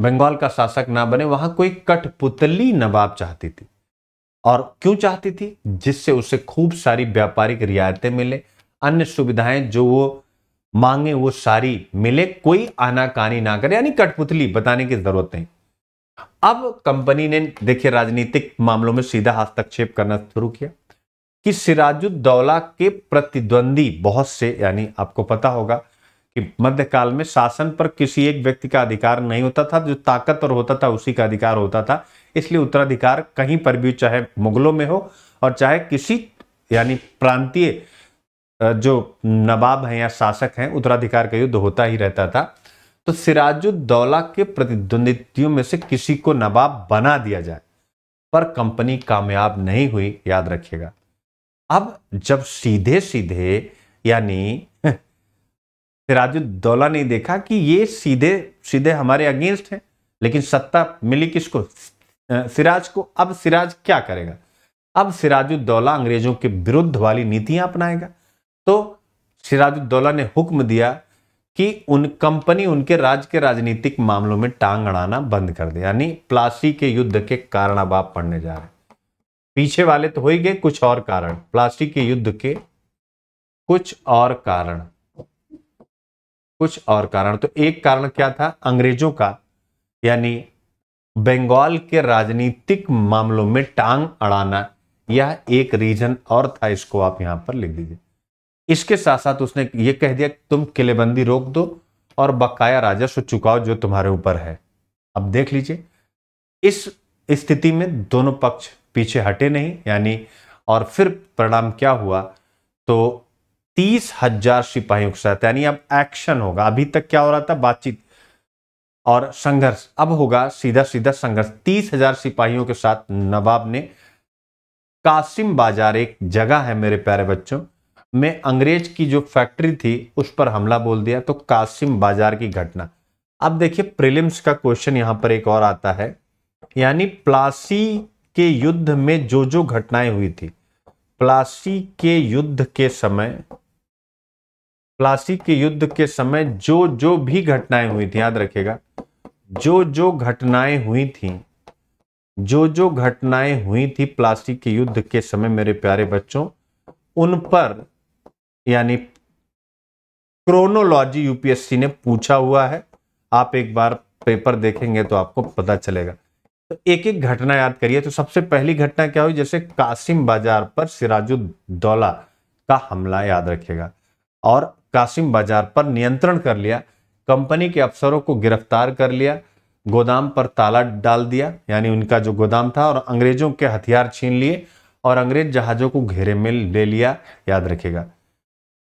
[SPEAKER 2] बंगाल का शासक ना बने वहां कोई कठपुतली नवाब चाहती थी और क्यों चाहती थी जिससे उसे खूब सारी व्यापारिक रियायतें मिले अन्य सुविधाएं जो वो मांगे वो सारी मिले कोई आनाकानी ना करे यानी कठपुतली बताने की जरूरत नहीं अब कंपनी ने देखिए राजनीतिक मामलों में सीधा हस्तक्षेप करना शुरू किया कि सिराजुद्दौला के प्रतिद्वंदी बहुत से यानी आपको पता होगा कि मध्यकाल में शासन पर किसी एक व्यक्ति का अधिकार नहीं होता था जो ताकतवर होता था उसी का अधिकार होता था इसलिए उत्तराधिकार कहीं पर भी चाहे मुगलों में हो और चाहे किसी यानी प्रांतीय जो नवाब हैं या शासक हैं उत्तराधिकार का युद्ध होता ही रहता था तो सिराजुद्दौला के प्रतिद्वंदितियों में से किसी को नवाब बना दिया जाए पर कंपनी कामयाब नहीं हुई याद रखिएगा अब जब सीधे सीधे यानी सिराजुद्दौला ने देखा कि ये सीधे सीधे हमारे अगेंस्ट हैं लेकिन सत्ता मिली किसको सिराज को अब सिराज क्या करेगा अब सिराजुद्दौला अंग्रेजों के विरुद्ध वाली नीतियां अपनाएगा तो सिराजुद्दौला ने हुक्म दिया कि उन कंपनी उनके राज्य के राजनीतिक मामलों में टांग अड़ाना बंद कर दे यानी प्लासी के युद्ध के कारण अब आप पढ़ने जा रहे पीछे वाले तो हो ही गए कुछ और कारण प्लासी के युद्ध के कुछ और कारण कुछ और कारण तो एक कारण क्या था अंग्रेजों का यानी बंगाल के राजनीतिक मामलों में टांग अड़ाना यह एक रीजन और था इसको आप यहां पर लिख दीजिए इसके साथ साथ उसने ये कह दिया तुम किलेबंदी रोक दो और बकाया राजस्व चुकाओ जो तुम्हारे ऊपर है अब देख लीजिए इस स्थिति में दोनों पक्ष पीछे हटे नहीं यानी और फिर परिणाम क्या हुआ तो तीस हजार सिपाहियों के साथ यानी अब एक्शन होगा अभी तक क्या हो रहा था बातचीत और संघर्ष अब होगा सीधा सीधा संघर्ष तीस हजार सिपाहियों के साथ नवाब ने कासिम बाजार एक जगह है मेरे प्यारे बच्चों में अंग्रेज की जो फैक्ट्री थी उस पर हमला बोल दिया तो कासिम बाजार की घटना अब देखिए प्रिलिम्स का क्वेश्चन यहां पर एक और आता है यानी प्लासी के युद्ध में जो जो घटनाएं हुई थी प्लासी के युद्ध के समय प्लासी के युद्ध के समय जो जो भी घटनाएं हुई थी याद रखेगा जो जो घटनाएं हुई थी जो जो घटनाएं हुई थी प्लासी के युद्ध के समय मेरे प्यारे बच्चों उन पर यानी क्रोनोलॉजी यूपीएससी ने पूछा हुआ है आप एक बार पेपर देखेंगे तो आपको पता चलेगा तो एक एक घटना याद करिए तो सबसे पहली घटना क्या हुई जैसे कासिम बाजार पर सिराजुद्दौला का हमला याद रखेगा और कासिम बाजार पर नियंत्रण कर लिया कंपनी के अफसरों को गिरफ्तार कर लिया गोदाम पर ताला डाल दिया यानी उनका जो गोदाम था और अंग्रेजों के हथियार छीन लिए और अंग्रेज जहाज़ों को घेरे में ले लिया याद रखेगा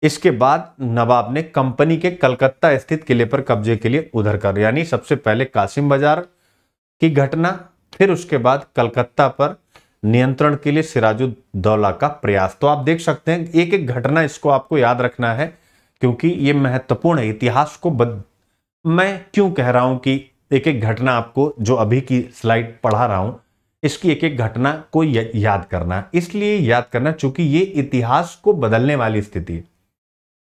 [SPEAKER 2] इसके बाद नवाब ने कंपनी के कलकत्ता स्थित किले पर कब्जे के लिए उधर कर यानी सबसे पहले कासिम बाजार की घटना फिर उसके बाद कलकत्ता पर नियंत्रण के लिए सिराजुद्दौला का प्रयास तो आप देख सकते हैं एक एक घटना इसको आपको याद रखना है क्योंकि ये महत्वपूर्ण है इतिहास को बद... मैं क्यों कह रहा हूं कि एक एक घटना आपको जो अभी की स्लाइड पढ़ा रहा हूं इसकी एक एक घटना को याद करना इसलिए याद करना चूंकि ये इतिहास को बदलने वाली स्थिति है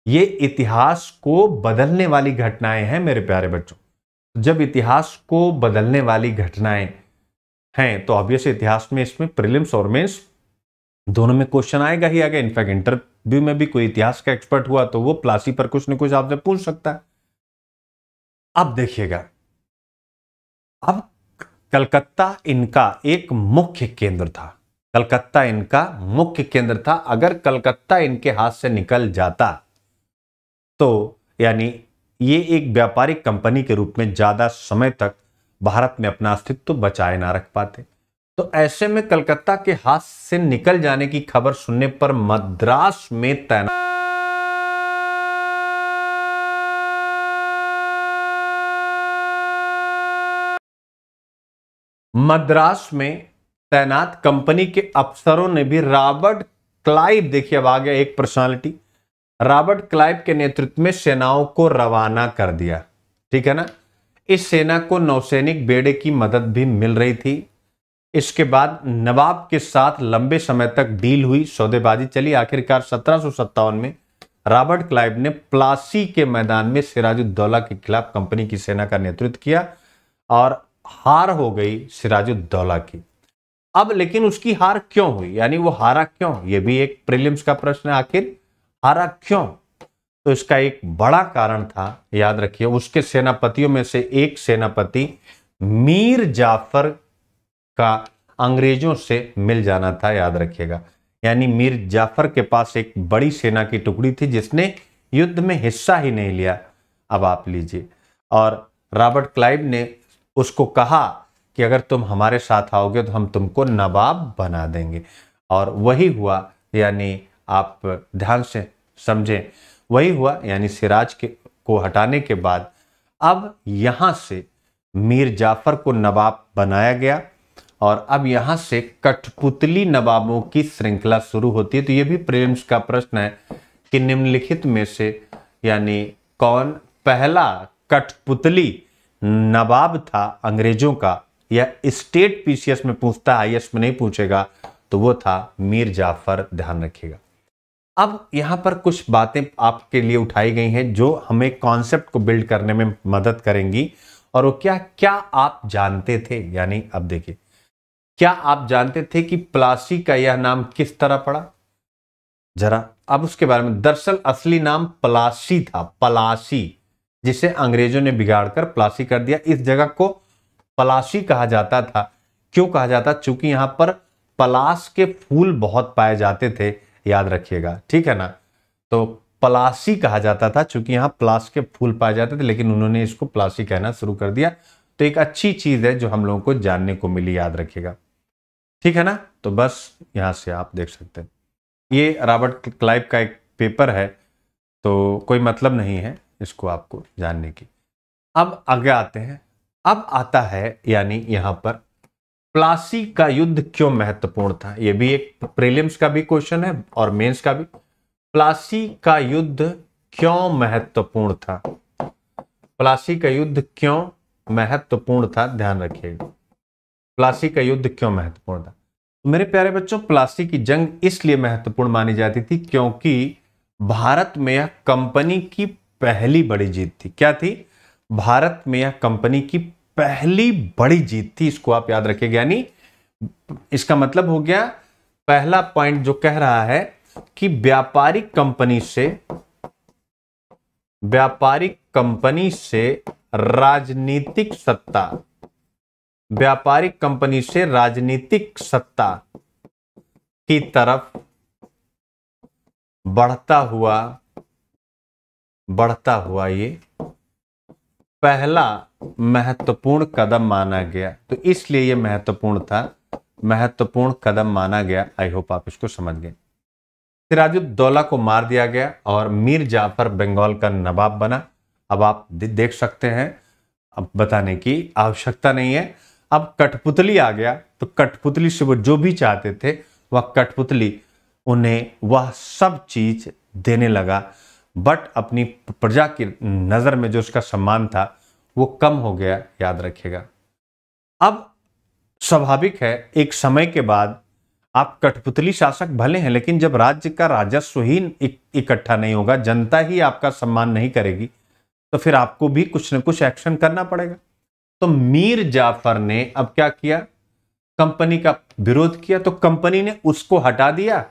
[SPEAKER 2] ये इतिहास को बदलने वाली घटनाएं हैं मेरे प्यारे बच्चों जब इतिहास को बदलने वाली घटनाएं हैं तो ऑब्वियस इतिहास में इसमें प्रिलिम्स और मेंस दोनों में क्वेश्चन आएगा ही आगे इनफैक्ट इंटर भी में भी कोई इतिहास का एक्सपर्ट हुआ तो वो प्लासी पर कुछ न कुछ आपसे पूछ सकता है अब देखिएगा अब कलकत्ता इनका एक मुख्य केंद्र था कलकत्ता इनका मुख्य केंद्र था अगर कलकत्ता इनके हाथ से निकल जाता तो यानी ये एक व्यापारिक कंपनी के रूप में ज़्यादा समय तक भारत में अपना अस्तित्व बचाए ना रख पाते तो ऐसे में कलकत्ता के हाथ से निकल जाने की खबर सुनने पर मद्रास में तैनात मद्रास में तैनात कंपनी के अफसरों ने भी रॉबर्ट क्लाइव देखिए अब आ गया एक पर्सनालिटी रॉबर्ट क्लाइव के नेतृत्व में सेनाओं को रवाना कर दिया ठीक है ना इस सेना को नौसैनिक बेड़े की मदद भी मिल रही थी इसके बाद नवाब के साथ लंबे समय तक डील हुई सौदेबाजी चली आखिरकार सत्रह में रॉबर्ट क्लाइव ने प्लासी के मैदान में सिराजुद्दौला के खिलाफ कंपनी की सेना का नेतृत्व किया और हार हो गई सिराजुद्दौला की अब लेकिन उसकी हार क्यों हुई यानी वो हारा क्यों ये भी एक प्रीलिम्स का प्रश्न है आखिर हारा क्यों तो इसका एक बड़ा कारण था याद रखिए उसके सेनापतियों में से एक सेनापति मीर जाफर का अंग्रेजों से मिल जाना था याद रखिएगा यानी मीर जाफर के पास एक बड़ी सेना की टुकड़ी थी जिसने युद्ध में हिस्सा ही नहीं लिया अब आप लीजिए और रॉबर्ट क्लाइव ने उसको कहा कि अगर तुम हमारे साथ आओगे तो हम तुमको नवाब बना देंगे और वही हुआ यानी आप ध्यान से समझें वही हुआ यानी सिराज के को हटाने के बाद अब यहाँ से मीर जाफर को नवाब बनाया गया और अब यहां से कठपुतली नवाबों की श्रृंखला शुरू होती है तो यह भी प्रेम्स का प्रश्न है कि निम्नलिखित में से यानी कौन पहला कठपुतली नवाब था अंग्रेजों का या स्टेट पीसीएस में पूछता है आईएस में नहीं पूछेगा तो वो था मीर जाफर ध्यान रखिएगा अब यहां पर कुछ बातें आपके लिए उठाई गई हैं जो हमें कॉन्सेप्ट को बिल्ड करने में मदद करेंगी और वो क्या क्या आप जानते थे यानी अब देखिए क्या आप जानते थे कि प्लासी का यह नाम किस तरह पड़ा जरा अब उसके बारे में दरअसल असली नाम पलासी था पलासी जिसे अंग्रेजों ने बिगाड़कर प्लासी कर दिया इस जगह को पलासी कहा जाता था क्यों कहा जाता चूंकि यहां पर पलास के फूल बहुत पाए जाते थे याद रखिएगा ठीक है ना तो पलासी कहा जाता था चूंकि यहां प्लास के फूल पाए जाते थे लेकिन उन्होंने इसको प्लासी कहना शुरू कर दिया तो एक अच्छी चीज़ है जो हम लोगों को जानने को मिली याद रखिएगा ठीक है ना तो बस यहाँ से आप देख सकते हैं ये रॉबर्ट क्लाइव का एक पेपर है तो कोई मतलब नहीं है इसको आपको जानने की अब आगे आते हैं अब आता है यानी यहाँ पर प्लासी का युद्ध क्यों महत्वपूर्ण था यह भी एक प्रीलिम्स का भी क्वेश्चन है और मेंस का भी प्लासी का युद्ध क्यों महत्वपूर्ण था प्लासी का युद्ध क्यों महत्वपूर्ण था ध्यान रखिएगा प्लासी का युद्ध क्यों महत्वपूर्ण था तो मेरे प्यारे बच्चों प्लासी की जंग इसलिए महत्वपूर्ण मानी जाती थी क्योंकि भारत में यह कंपनी की पहली बड़ी जीत थी क्या थी भारत में यह कंपनी की पहली बड़ी जीत थी इसको आप याद रखेंगे यानी इसका मतलब हो गया पहला पॉइंट जो कह रहा है कि व्यापारिक कंपनी से व्यापारिक कंपनी से राजनीतिक सत्ता व्यापारिक कंपनी से राजनीतिक सत्ता की तरफ बढ़ता हुआ बढ़ता हुआ ये पहला महत्वपूर्ण कदम माना गया तो इसलिए ये महत्वपूर्ण था महत्वपूर्ण कदम माना गया आई होप आप इसको समझ गए सिराजुद्दौला को मार दिया गया और मीर जाफर बंगाल का नवाब बना अब आप देख सकते हैं अब बताने की आवश्यकता नहीं है अब कठपुतली आ गया तो कठपुतली से वो जो भी चाहते थे वह कठपुतली उन्हें वह सब चीज देने लगा बट अपनी प्रजा की नज़र में जो उसका सम्मान था वो कम हो गया याद रखेगा अब स्वाभाविक है एक समय के बाद आप कठपुतली शासक भले हैं लेकिन जब राज्य का राजस्व ही इकट्ठा नहीं होगा जनता ही आपका सम्मान नहीं करेगी तो फिर आपको भी कुछ न कुछ एक्शन करना पड़ेगा तो मीर जाफर ने अब क्या किया कंपनी का विरोध किया तो कंपनी ने उसको हटा दिया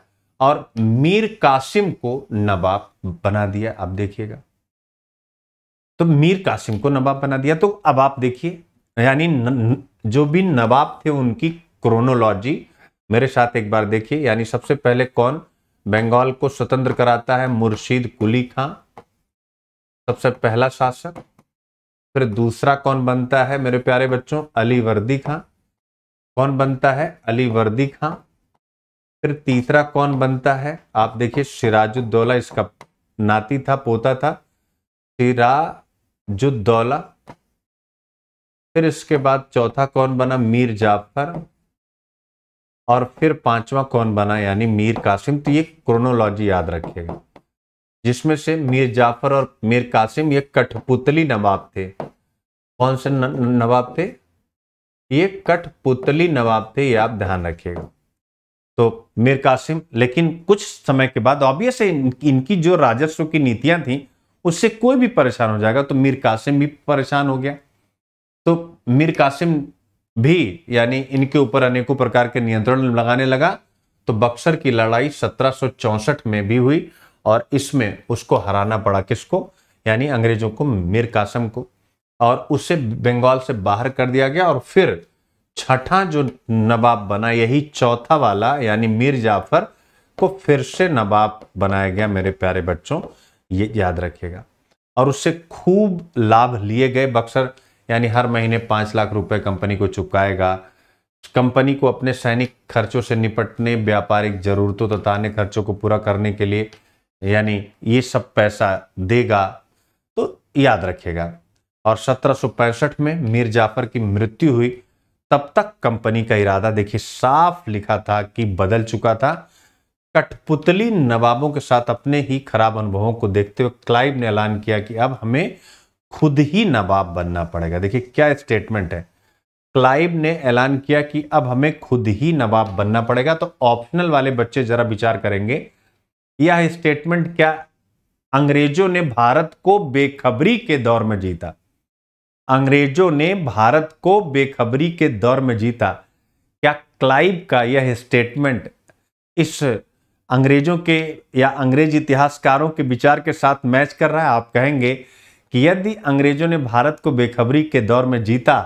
[SPEAKER 2] और मीर कासिम को नवाब बना दिया आप देखिएगा तो मीर कासिम को नवाब बना दिया तो अब आप देखिए यानी जो भी नवाब थे उनकी क्रोनोलॉजी मेरे साथ एक बार देखिए यानी सबसे पहले कौन बंगाल को स्वतंत्र कराता है मुर्शीद कुली खां सबसे पहला शासक फिर दूसरा कौन बनता है मेरे प्यारे बच्चों अली वर्दी खां कौन बनता है अली वर्दी खां फिर तीसरा कौन बनता है आप देखिए सिराजुद्दौला इसका नाती था पोता था सिराजुद्दौला फिर इसके बाद चौथा कौन बना मीर जाफर और फिर पांचवा कौन बना यानी मीर कासिम तो ये क्रोनोलॉजी याद रखिएगा जिसमें से मीर जाफर और मीर कासिम ये कठपुतली नवाब थे कौन से नवाब थे ये कठपुतली नवाब थे ये आप ध्यान रखिएगा तो मीर कासिम लेकिन कुछ समय के बाद ऑब्वियस है इनकी जो राजस्व की नीतियां थी उससे कोई भी परेशान हो जाएगा तो मीर कासिम भी परेशान हो गया तो मीर कासिम भी यानी इनके ऊपर अनेकों प्रकार के नियंत्रण लगाने लगा तो बक्सर की लड़ाई सत्रह में भी हुई और इसमें उसको हराना पड़ा किसको यानी अंग्रेजों को मीर कासम को और उसे बंगाल से बाहर कर दिया गया और फिर छठा जो नवाब बना यही चौथा वाला यानी मीर जाफर को फिर से नवाब बनाया गया मेरे प्यारे बच्चों ये याद रखिएगा और उससे खूब लाभ लिए गए बक्सर यानी हर महीने पाँच लाख रुपए कंपनी को चुकाएगा कंपनी को अपने सैनिक खर्चों से निपटने व्यापारिक जरूरतों तथा अन्य खर्चों को पूरा करने के लिए यानी ये सब पैसा देगा तो याद रखेगा और सत्रह में मीर जाफर की मृत्यु हुई तब तक कंपनी का इरादा देखिए साफ लिखा था कि बदल चुका था कठपुतली नवाबों के साथ अपने ही खराब अनुभवों को देखते हुए क्लाइव ने ऐलान किया कि अब हमें खुद ही नवाब बनना पड़ेगा देखिए क्या स्टेटमेंट है क्लाइव ने ऐलान किया कि अब हमें खुद ही नवाब बनना पड़ेगा तो ऑप्शनल वाले बच्चे जरा विचार करेंगे यह स्टेटमेंट क्या अंग्रेजों ने भारत को बेखबरी के दौर में जीता अंग्रेजों ने भारत को बेखबरी के दौर में जीता क्या क्लाइव का यह स्टेटमेंट इस अंग्रेजों के या अंग्रेज इतिहासकारों के विचार के साथ मैच कर रहा है आप कहेंगे कि यदि अंग्रेजों ने भारत को बेखबरी के दौर में जीता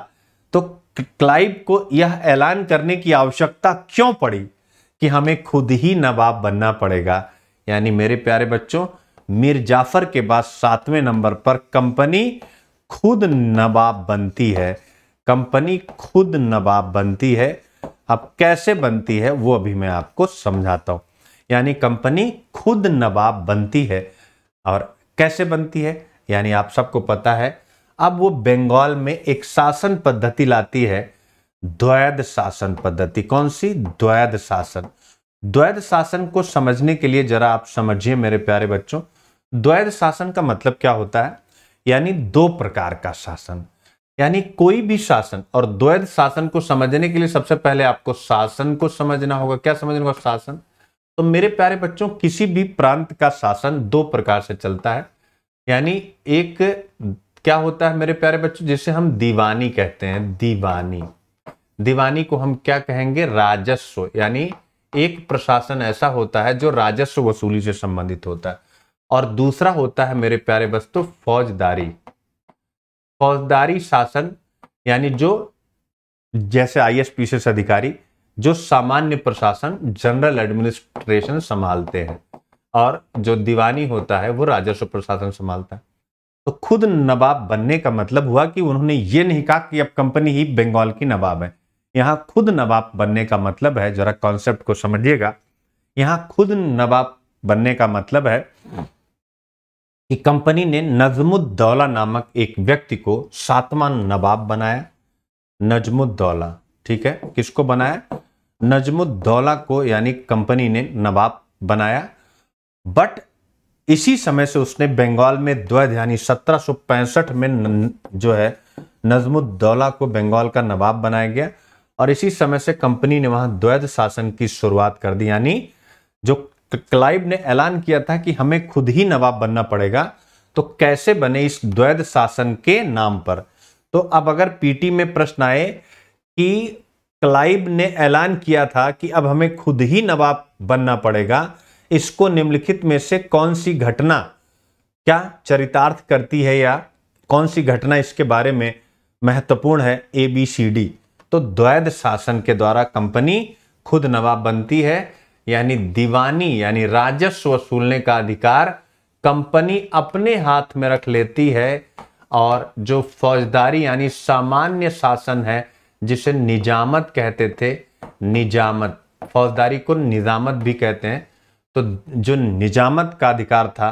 [SPEAKER 2] तो क्लाइव को यह ऐलान करने की आवश्यकता क्यों पड़ी कि हमें खुद ही नवाब बनना पड़ेगा यानी मेरे प्यारे बच्चों मीर जाफर के बाद सातवें नंबर पर कंपनी खुद नवाब बनती है कंपनी खुद नवाब बनती है अब कैसे बनती है वो अभी मैं आपको समझाता हूँ यानी कंपनी खुद नवाब बनती है और कैसे बनती है यानी आप सबको पता है अब वो बंगाल में एक शासन पद्धति लाती है द्वैध शासन पद्धति कौन सी द्वैध शासन द्वैध शासन को समझने के लिए जरा आप समझिए मेरे प्यारे बच्चों द्वैध शासन का मतलब क्या होता है यानी दो प्रकार का शासन यानी कोई भी शासन और द्वैध शासन को समझने के लिए सबसे पहले आपको शासन को समझना होगा क्या समझना होगा शासन तो मेरे प्यारे बच्चों किसी भी प्रांत का शासन दो प्रकार से चलता है यानी एक क्या होता है मेरे प्यारे बच्चों जिसे हम दीवानी कहते हैं दीवानी दीवानी को हम क्या कहेंगे राजस्व यानी एक प्रशासन ऐसा होता है जो राजस्व वसूली से संबंधित होता है और दूसरा होता है मेरे प्यारे वस्तु फौजदारी फौजदारी शासन यानी जो जैसे आई एस पी एस अधिकारी जो सामान्य प्रशासन जनरल एडमिनिस्ट्रेशन संभालते हैं और जो दीवानी होता है वो राजस्व प्रशासन संभालता है तो खुद नवाब बनने का मतलब हुआ कि उन्होंने ये नहीं कहा कि अब कंपनी ही बंगाल की नवाब है यहाँ खुद नवाब बनने का मतलब है जरा कॉन्सेप्ट को समझिएगा यहाँ खुद नवाब बनने का मतलब है कि कंपनी ने नजमुद्दौला नामक एक व्यक्ति को सातवां नवाब बनाया नजमुद्दौला ठीक है किसको बनाया नजमुद्दौला को यानी कंपनी ने नवाब बनाया बट इसी समय से उसने बंगाल में द्वैध यानी सत्रह में न, जो है नजमुद्दौला को बंगाल का नवाब बनाया गया और इसी समय से कंपनी ने वहां द्वैध शासन की शुरुआत कर दी यानी जो क्लाइव ने ऐलान किया था कि हमें खुद ही नवाब बनना पड़ेगा तो कैसे बने इस द्वैध शासन के नाम पर तो अब अगर पीटी में प्रश्न आए कि क्लाइव ने ऐलान किया था कि अब हमें खुद ही नवाब बनना पड़ेगा इसको निम्नलिखित में से कौन सी घटना क्या चरितार्थ करती है या कौन सी घटना इसके बारे में महत्वपूर्ण है ए बी सी डी तो द्वैध शासन के द्वारा कंपनी खुद नवाब बनती है यानी दीवानी यानी राजस्व वसूलने का अधिकार कंपनी अपने हाथ में रख लेती है और जो फौजदारी यानी सामान्य शासन है जिसे निजामत कहते थे निजामत फौजदारी को निजामत भी कहते हैं तो जो निजामत का अधिकार था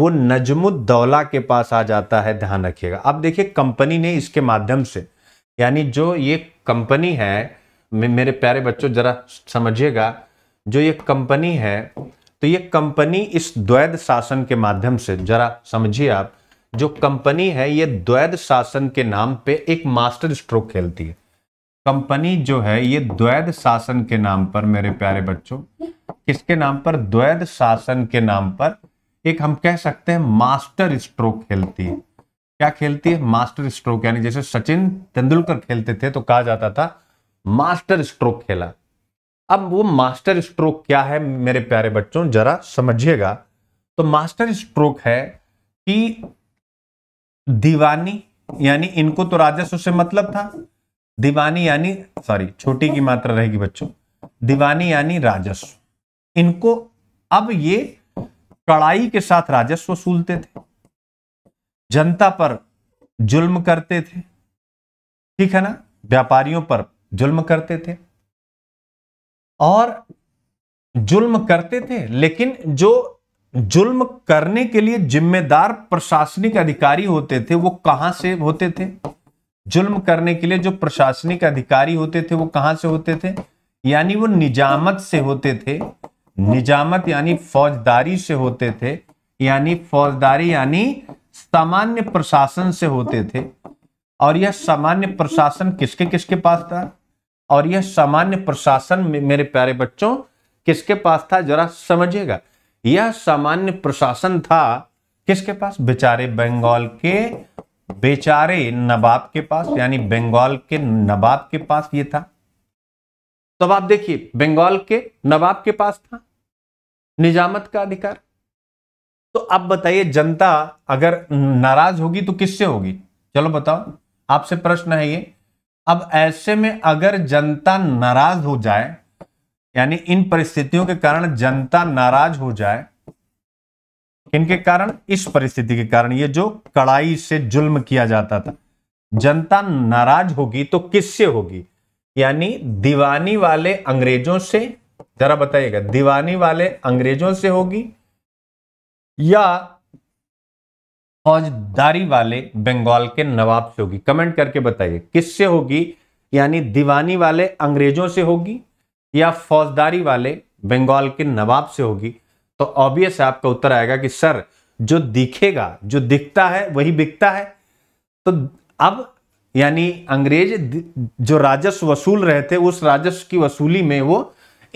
[SPEAKER 2] वो नजमुद्दौला के पास आ जाता है ध्यान रखिएगा अब देखिए कंपनी ने इसके माध्यम से यानी जो ये कंपनी है मेरे प्यारे बच्चों जरा समझिएगा जो ये कंपनी है तो ये कंपनी इस द्वैध शासन के माध्यम से जरा समझिए आप जो कंपनी है ये द्वैध शासन के नाम पे एक मास्टर स्ट्रोक खेलती है कंपनी जो है ये द्वैध शासन के नाम पर मेरे प्यारे बच्चों किसके नाम पर द्वैध शासन के नाम पर एक हम कह सकते हैं मास्टर स्ट्रोक खेलती है क्या खेलती है मास्टर स्ट्रोक यानी जैसे सचिन तेंदुलकर खेलते थे तो कहा जाता था मास्टर स्ट्रोक खेला अब वो मास्टर स्ट्रोक क्या है मेरे प्यारे बच्चों जरा समझिएगा तो मास्टर स्ट्रोक है कि दीवानी यानी इनको तो राजस्व से मतलब था दीवानी यानी सॉरी छोटी की मात्रा रहेगी बच्चों दीवानी यानी राजस्व इनको अब ये कड़ाई के साथ राजस्व वसूलते थे जनता पर जुल्म करते थे ठीक है ना व्यापारियों पर जुल्म करते थे और जुल्म करते थे लेकिन जो जुल्म करने के लिए जिम्मेदार प्रशासनिक अधिकारी होते थे वो कहां से होते थे जुल्म करने के लिए जो प्रशासनिक अधिकारी होते थे वो कहां से होते थे यानी वो निजामत से होते थे निजामत यानी फौजदारी से होते थे यानी फौजदारी यानी सामान्य प्रशासन से होते थे और यह सामान्य प्रशासन किसके किसके पास था और यह सामान्य प्रशासन मेरे प्यारे बच्चों किसके पास था जरा समझिएगा यह सामान्य प्रशासन था किसके पास बेचारे बंगाल के बेचारे नवाब के पास यानी बंगाल के नवाब के पास ये था तब तो आप देखिए बंगाल के नवाब के पास था निजामत का अधिकार तो अब बताइए जनता अगर नाराज होगी तो किससे होगी चलो बताओ आपसे प्रश्न है ये अब ऐसे में अगर जनता नाराज हो जाए यानी इन परिस्थितियों के कारण जनता नाराज हो जाए इनके कारण इस परिस्थिति के कारण ये जो कड़ाई से जुल्म किया जाता था जनता नाराज होगी तो किससे होगी यानी दीवानी वाले अंग्रेजों से जरा बताइएगा दीवानी वाले अंग्रेजों से होगी या फौजदारी वाले बंगाल के नवाब से होगी कमेंट करके बताइए किससे होगी यानी दीवानी वाले अंग्रेजों से होगी या फौजदारी वाले बंगाल के नवाब से होगी तो ऑब्वियस आपका उत्तर आएगा कि सर जो दिखेगा जो दिखता है वही बिकता है तो अब यानी अंग्रेज जो राजस्व वसूल रहे थे उस राजस्व की वसूली में वो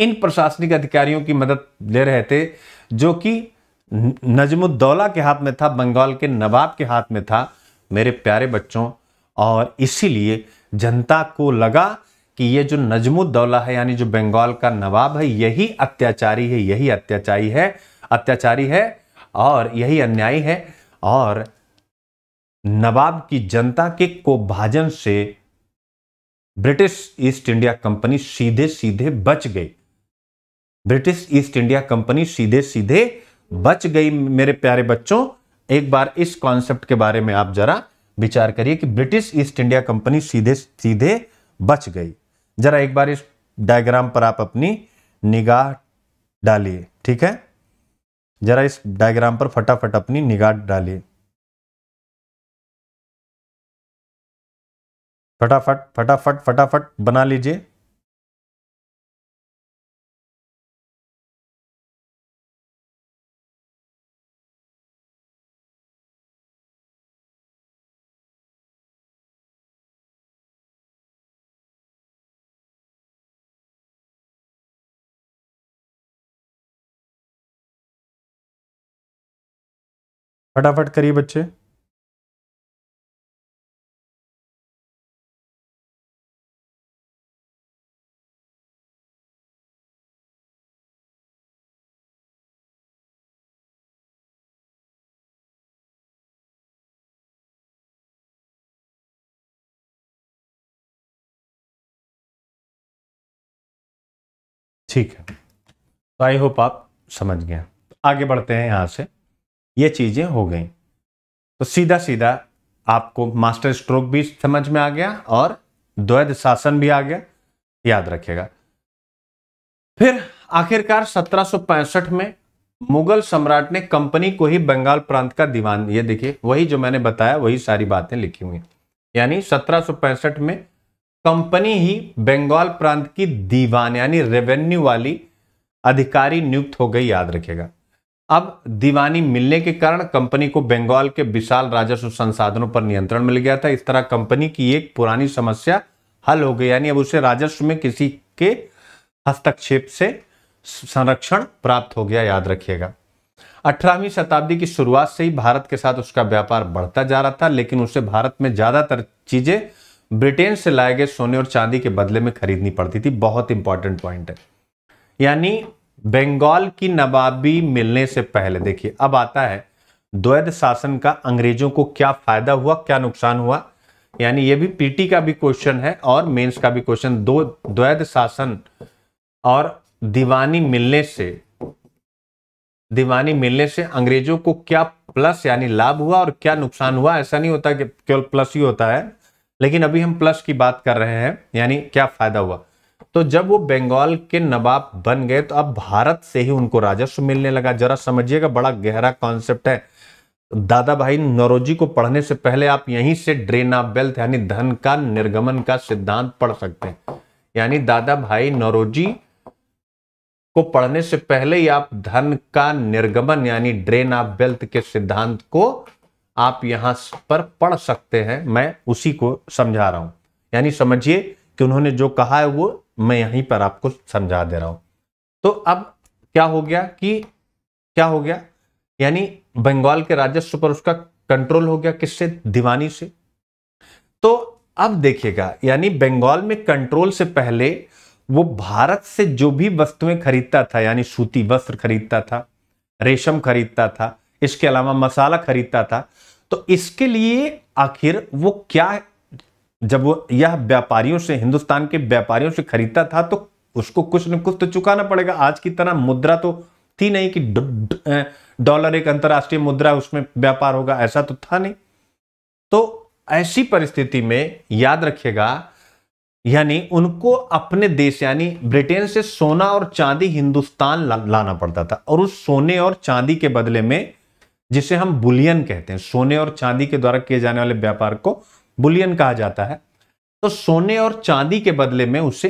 [SPEAKER 2] इन प्रशासनिक अधिकारियों की मदद ले रहे थे जो कि नजमुद्दौला के हाथ में था बंगाल के नवाब के हाथ में था मेरे प्यारे बच्चों और इसीलिए जनता को लगा कि ये जो नजमुद्दौला है यानी जो बंगाल का नवाब है यही अत्याचारी है यही अत्याचारी है अत्याचारी है और यही अन्यायी है और नवाब की जनता के कोभाजन से ब्रिटिश ईस्ट इंडिया कंपनी सीधे सीधे बच गई ब्रिटिश ईस्ट इंडिया कंपनी सीधे सीधे बच गई मेरे प्यारे बच्चों एक बार इस कॉन्सेप्ट के बारे में आप जरा विचार करिए कि ब्रिटिश ईस्ट इंडिया कंपनी सीधे सीधे बच गई जरा एक बार इस डायग्राम पर आप अपनी निगाह डालिए
[SPEAKER 1] ठीक है जरा इस डायग्राम पर फटाफट अपनी निगाह डालिए फटाफट फटाफट फटाफट बना लीजिए फटाफट करिए बच्चे ठीक है तो आई होप आप समझ गए आगे बढ़ते हैं यहाँ से ये चीज़ें हो गई तो
[SPEAKER 2] सीधा सीधा आपको मास्टर स्ट्रोक भी समझ में आ गया और द्वैध शासन भी आ गया याद रखेगा फिर आखिरकार 1765 में मुगल सम्राट ने कंपनी को ही बंगाल प्रांत का दीवान ये देखिए वही जो मैंने बताया वही सारी बातें लिखी हुई यानी 1765 में कंपनी ही बंगाल प्रांत की दीवान यानी रेवेन्यू वाली अधिकारी नियुक्त हो गई याद रखेगा अब दीवानी मिलने के कारण कंपनी को बंगाल के विशाल राजस्व संसाधनों पर नियंत्रण मिल गया था इस तरह कंपनी की एक पुरानी समस्या हल हो गई यानी अब उसे राजस्व में किसी के हस्तक्षेप से संरक्षण प्राप्त हो गया याद रखिएगा अठारहवीं शताब्दी की शुरुआत से ही भारत के साथ उसका व्यापार बढ़ता जा रहा था लेकिन उसे भारत में ज्यादातर चीजें ब्रिटेन से लाए गए सोने और चांदी के बदले में खरीदनी पड़ती थी बहुत इंपॉर्टेंट पॉइंट है यानी बंगाल की नवाबी मिलने से पहले देखिए अब आता है द्वैध शासन का अंग्रेजों को क्या फायदा हुआ क्या नुकसान हुआ यानी ये भी पीटी का भी क्वेश्चन है और मेंस का भी क्वेश्चन दो द्वैध शासन और दीवानी मिलने से दीवानी मिलने से अंग्रेजों को क्या प्लस यानी लाभ हुआ और क्या नुकसान हुआ ऐसा नहीं होता कि केवल प्लस ही होता है लेकिन अभी हम प्लस की बात कर रहे हैं यानी क्या फायदा हुआ तो जब वो बंगाल के नवाब बन गए तो अब भारत से ही उनको राजस्व मिलने लगा जरा समझिएगा बड़ा गहरा कॉन्सेप्ट है दादा भाई नरोजी को पढ़ने से पहले आप यहीं से ड्रेन ऑफ वेल्थ यानी धन का निर्गमन का सिद्धांत पढ़ सकते हैं यानी दादा भाई नरोजी को पढ़ने से पहले ही आप धन का निर्गमन यानी ड्रेन ऑफ वेल्थ के सिद्धांत को आप यहां पर पढ़ सकते हैं मैं उसी को समझा रहा हूं यानी समझिए कि उन्होंने जो कहा है वो मैं यहीं पर आपको समझा दे रहा हूं तो अब क्या हो गया कि क्या हो गया यानी बंगाल के राजस्व पर उसका कंट्रोल हो गया किससे दीवानी से तो अब देखिएगा यानी बंगाल में कंट्रोल से पहले वो भारत से जो भी वस्तुएं खरीदता था यानी सूती वस्त्र खरीदता था रेशम खरीदता था इसके अलावा मसाला खरीदता था तो इसके लिए आखिर वो क्या जब वो यह व्यापारियों से हिंदुस्तान के व्यापारियों से खरीदता था तो उसको कुछ न कुछ तो चुकाना पड़ेगा आज की तरह मुद्रा तो थी नहीं कि डॉलर एक अंतर्राष्ट्रीय मुद्रा उसमें व्यापार होगा ऐसा तो था नहीं तो ऐसी परिस्थिति में याद रखिएगा यानी उनको अपने देश यानी ब्रिटेन से सोना और चांदी हिंदुस्तान ला, लाना पड़ता था और उस सोने और चांदी के बदले में जिसे हम बुलियन कहते हैं सोने और चांदी के द्वारा किए जाने वाले व्यापार को बुलियन कहा जाता है तो सोने और चांदी के बदले में उसे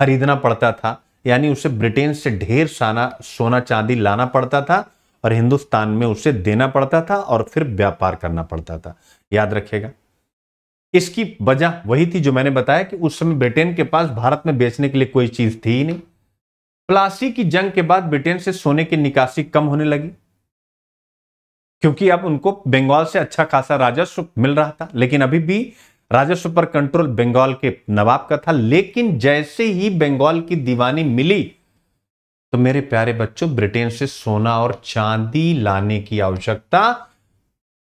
[SPEAKER 2] खरीदना पड़ता था यानी उसे ब्रिटेन से ढेर साना सोना चांदी लाना पड़ता था और हिंदुस्तान में उसे देना पड़ता था और फिर व्यापार करना पड़ता था याद रखेगा इसकी वजह वही थी जो मैंने बताया कि उस समय ब्रिटेन के पास भारत में बेचने के लिए कोई चीज थी ही नहीं प्लासी की जंग के बाद ब्रिटेन से सोने की निकासी कम होने लगी क्योंकि अब उनको बंगाल से अच्छा खासा राजस्व मिल रहा था लेकिन अभी भी राजस्व पर कंट्रोल बंगाल के नवाब का था लेकिन जैसे ही बंगाल की दीवानी मिली तो मेरे प्यारे बच्चों ब्रिटेन से सोना और चांदी लाने की आवश्यकता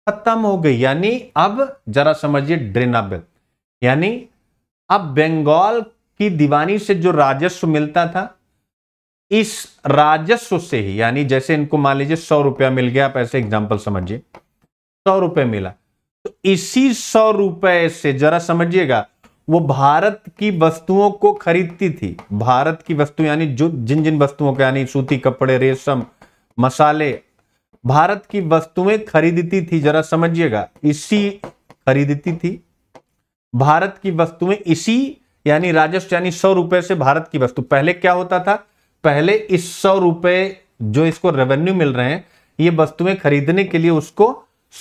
[SPEAKER 2] खत्म हो गई यानी अब जरा समझिए ड्रेनाब यानी अब बंगाल की दीवानी से जो राजस्व मिलता था इस राजस्व से ही यानी जैसे इनको मान लीजिए सौ रुपया मिल गया आप ऐसे एग्जाम्पल समझिए सौ रुपये मिला तो इसी सौ रुपये से जरा समझिएगा वो भारत की वस्तुओं को खरीदती थी भारत की वस्तु यानी जो जिन जिन वस्तुओं के यानी सूती कपड़े रेशम मसाले भारत की वस्तुएं खरीदती थी जरा समझिएगा इसी खरीदती थी भारत की वस्तुएं इसी यानी राजस्व यानी सौ रुपए से भारत की वस्तु पहले क्या होता था पहले इस सौ रुपए जो इसको रेवेन्यू मिल रहे हैं ये वस्तुएं खरीदने के लिए उसको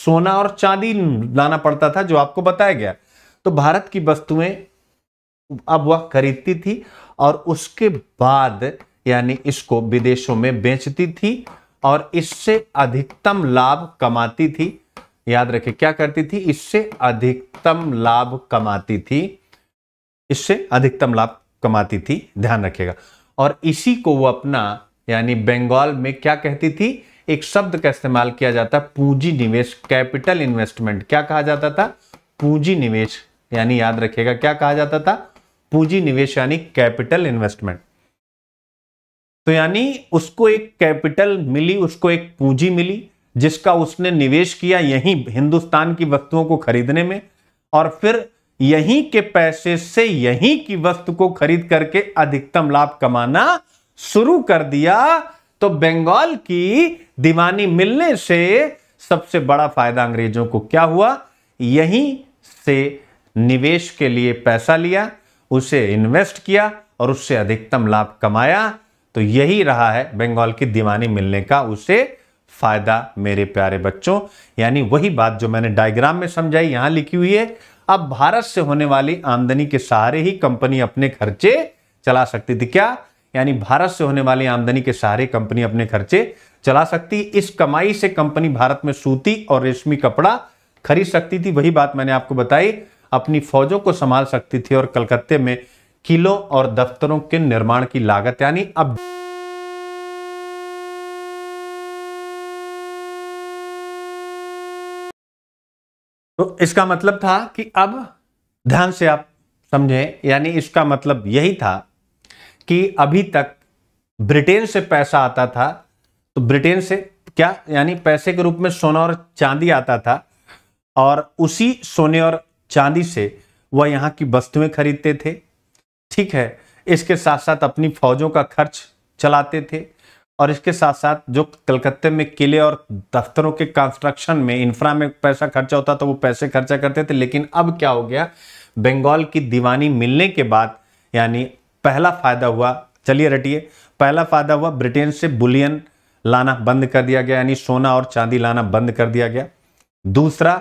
[SPEAKER 2] सोना और चांदी लाना पड़ता था जो आपको बताया गया तो भारत की वस्तुएं अब वह खरीदती थी और उसके बाद यानी इसको विदेशों में बेचती थी और इससे अधिकतम लाभ कमाती थी याद रखे क्या करती थी इससे अधिकतम लाभ कमाती थी इससे अधिकतम लाभ कमाती थी ध्यान रखिएगा और इसी को वो अपना यानी बंगाल में क्या कहती थी एक शब्द का इस्तेमाल किया जाता पूंजी निवेश कैपिटल इन्वेस्टमेंट क्या कहा जाता था पूंजी निवेश यानी याद रखिएगा क्या कहा जाता था पूंजी निवेश यानी कैपिटल इन्वेस्टमेंट तो यानी उसको एक कैपिटल मिली उसको एक पूंजी मिली जिसका उसने निवेश किया यहीं हिंदुस्तान की वस्तुओं को खरीदने में और फिर यहीं के पैसे से यहीं की वस्तु को खरीद करके अधिकतम लाभ कमाना शुरू कर दिया तो बंगाल की दीवानी मिलने से सबसे बड़ा फायदा अंग्रेजों को क्या हुआ यहीं से निवेश के लिए पैसा लिया उसे इन्वेस्ट किया और उससे अधिकतम लाभ कमाया तो यही रहा है बंगाल की दीवानी मिलने का उसे फायदा मेरे प्यारे बच्चों यानी वही बात जो मैंने डायग्राम में समझाई यहां लिखी हुई है अब भारत से होने वाली आमदनी के सहारे ही कंपनी अपने खर्चे चला सकती थी क्या यानी भारत से होने वाली आमदनी के सहारे कंपनी अपने खर्चे चला सकती इस कमाई से कंपनी भारत में सूती और रेशमी कपड़ा खरीद सकती थी वही बात मैंने आपको बताई अपनी फौजों को संभाल सकती थी और कलकत्ते में किलों और दफ्तरों के निर्माण की लागत यानी अब तो इसका मतलब था कि अब ध्यान से आप समझें यानी इसका मतलब यही था कि अभी तक ब्रिटेन से पैसा आता था तो ब्रिटेन से क्या यानी पैसे के रूप में सोना और चांदी आता था और उसी सोने और चांदी से वह यहाँ की वस्तुएं खरीदते थे ठीक है इसके साथ साथ अपनी फौजों का खर्च चलाते थे और इसके साथ साथ जो कलकत्ते में किले और दफ्तरों के कंस्ट्रक्शन में इंफ्रा में पैसा खर्चा होता तो वो पैसे खर्चा करते थे लेकिन अब क्या हो गया बंगाल की दीवानी मिलने के बाद यानी पहला फायदा हुआ चलिए रटिए पहला फायदा हुआ ब्रिटेन से बुलियन लाना बंद कर दिया गया यानी सोना और चांदी लाना बंद कर दिया गया दूसरा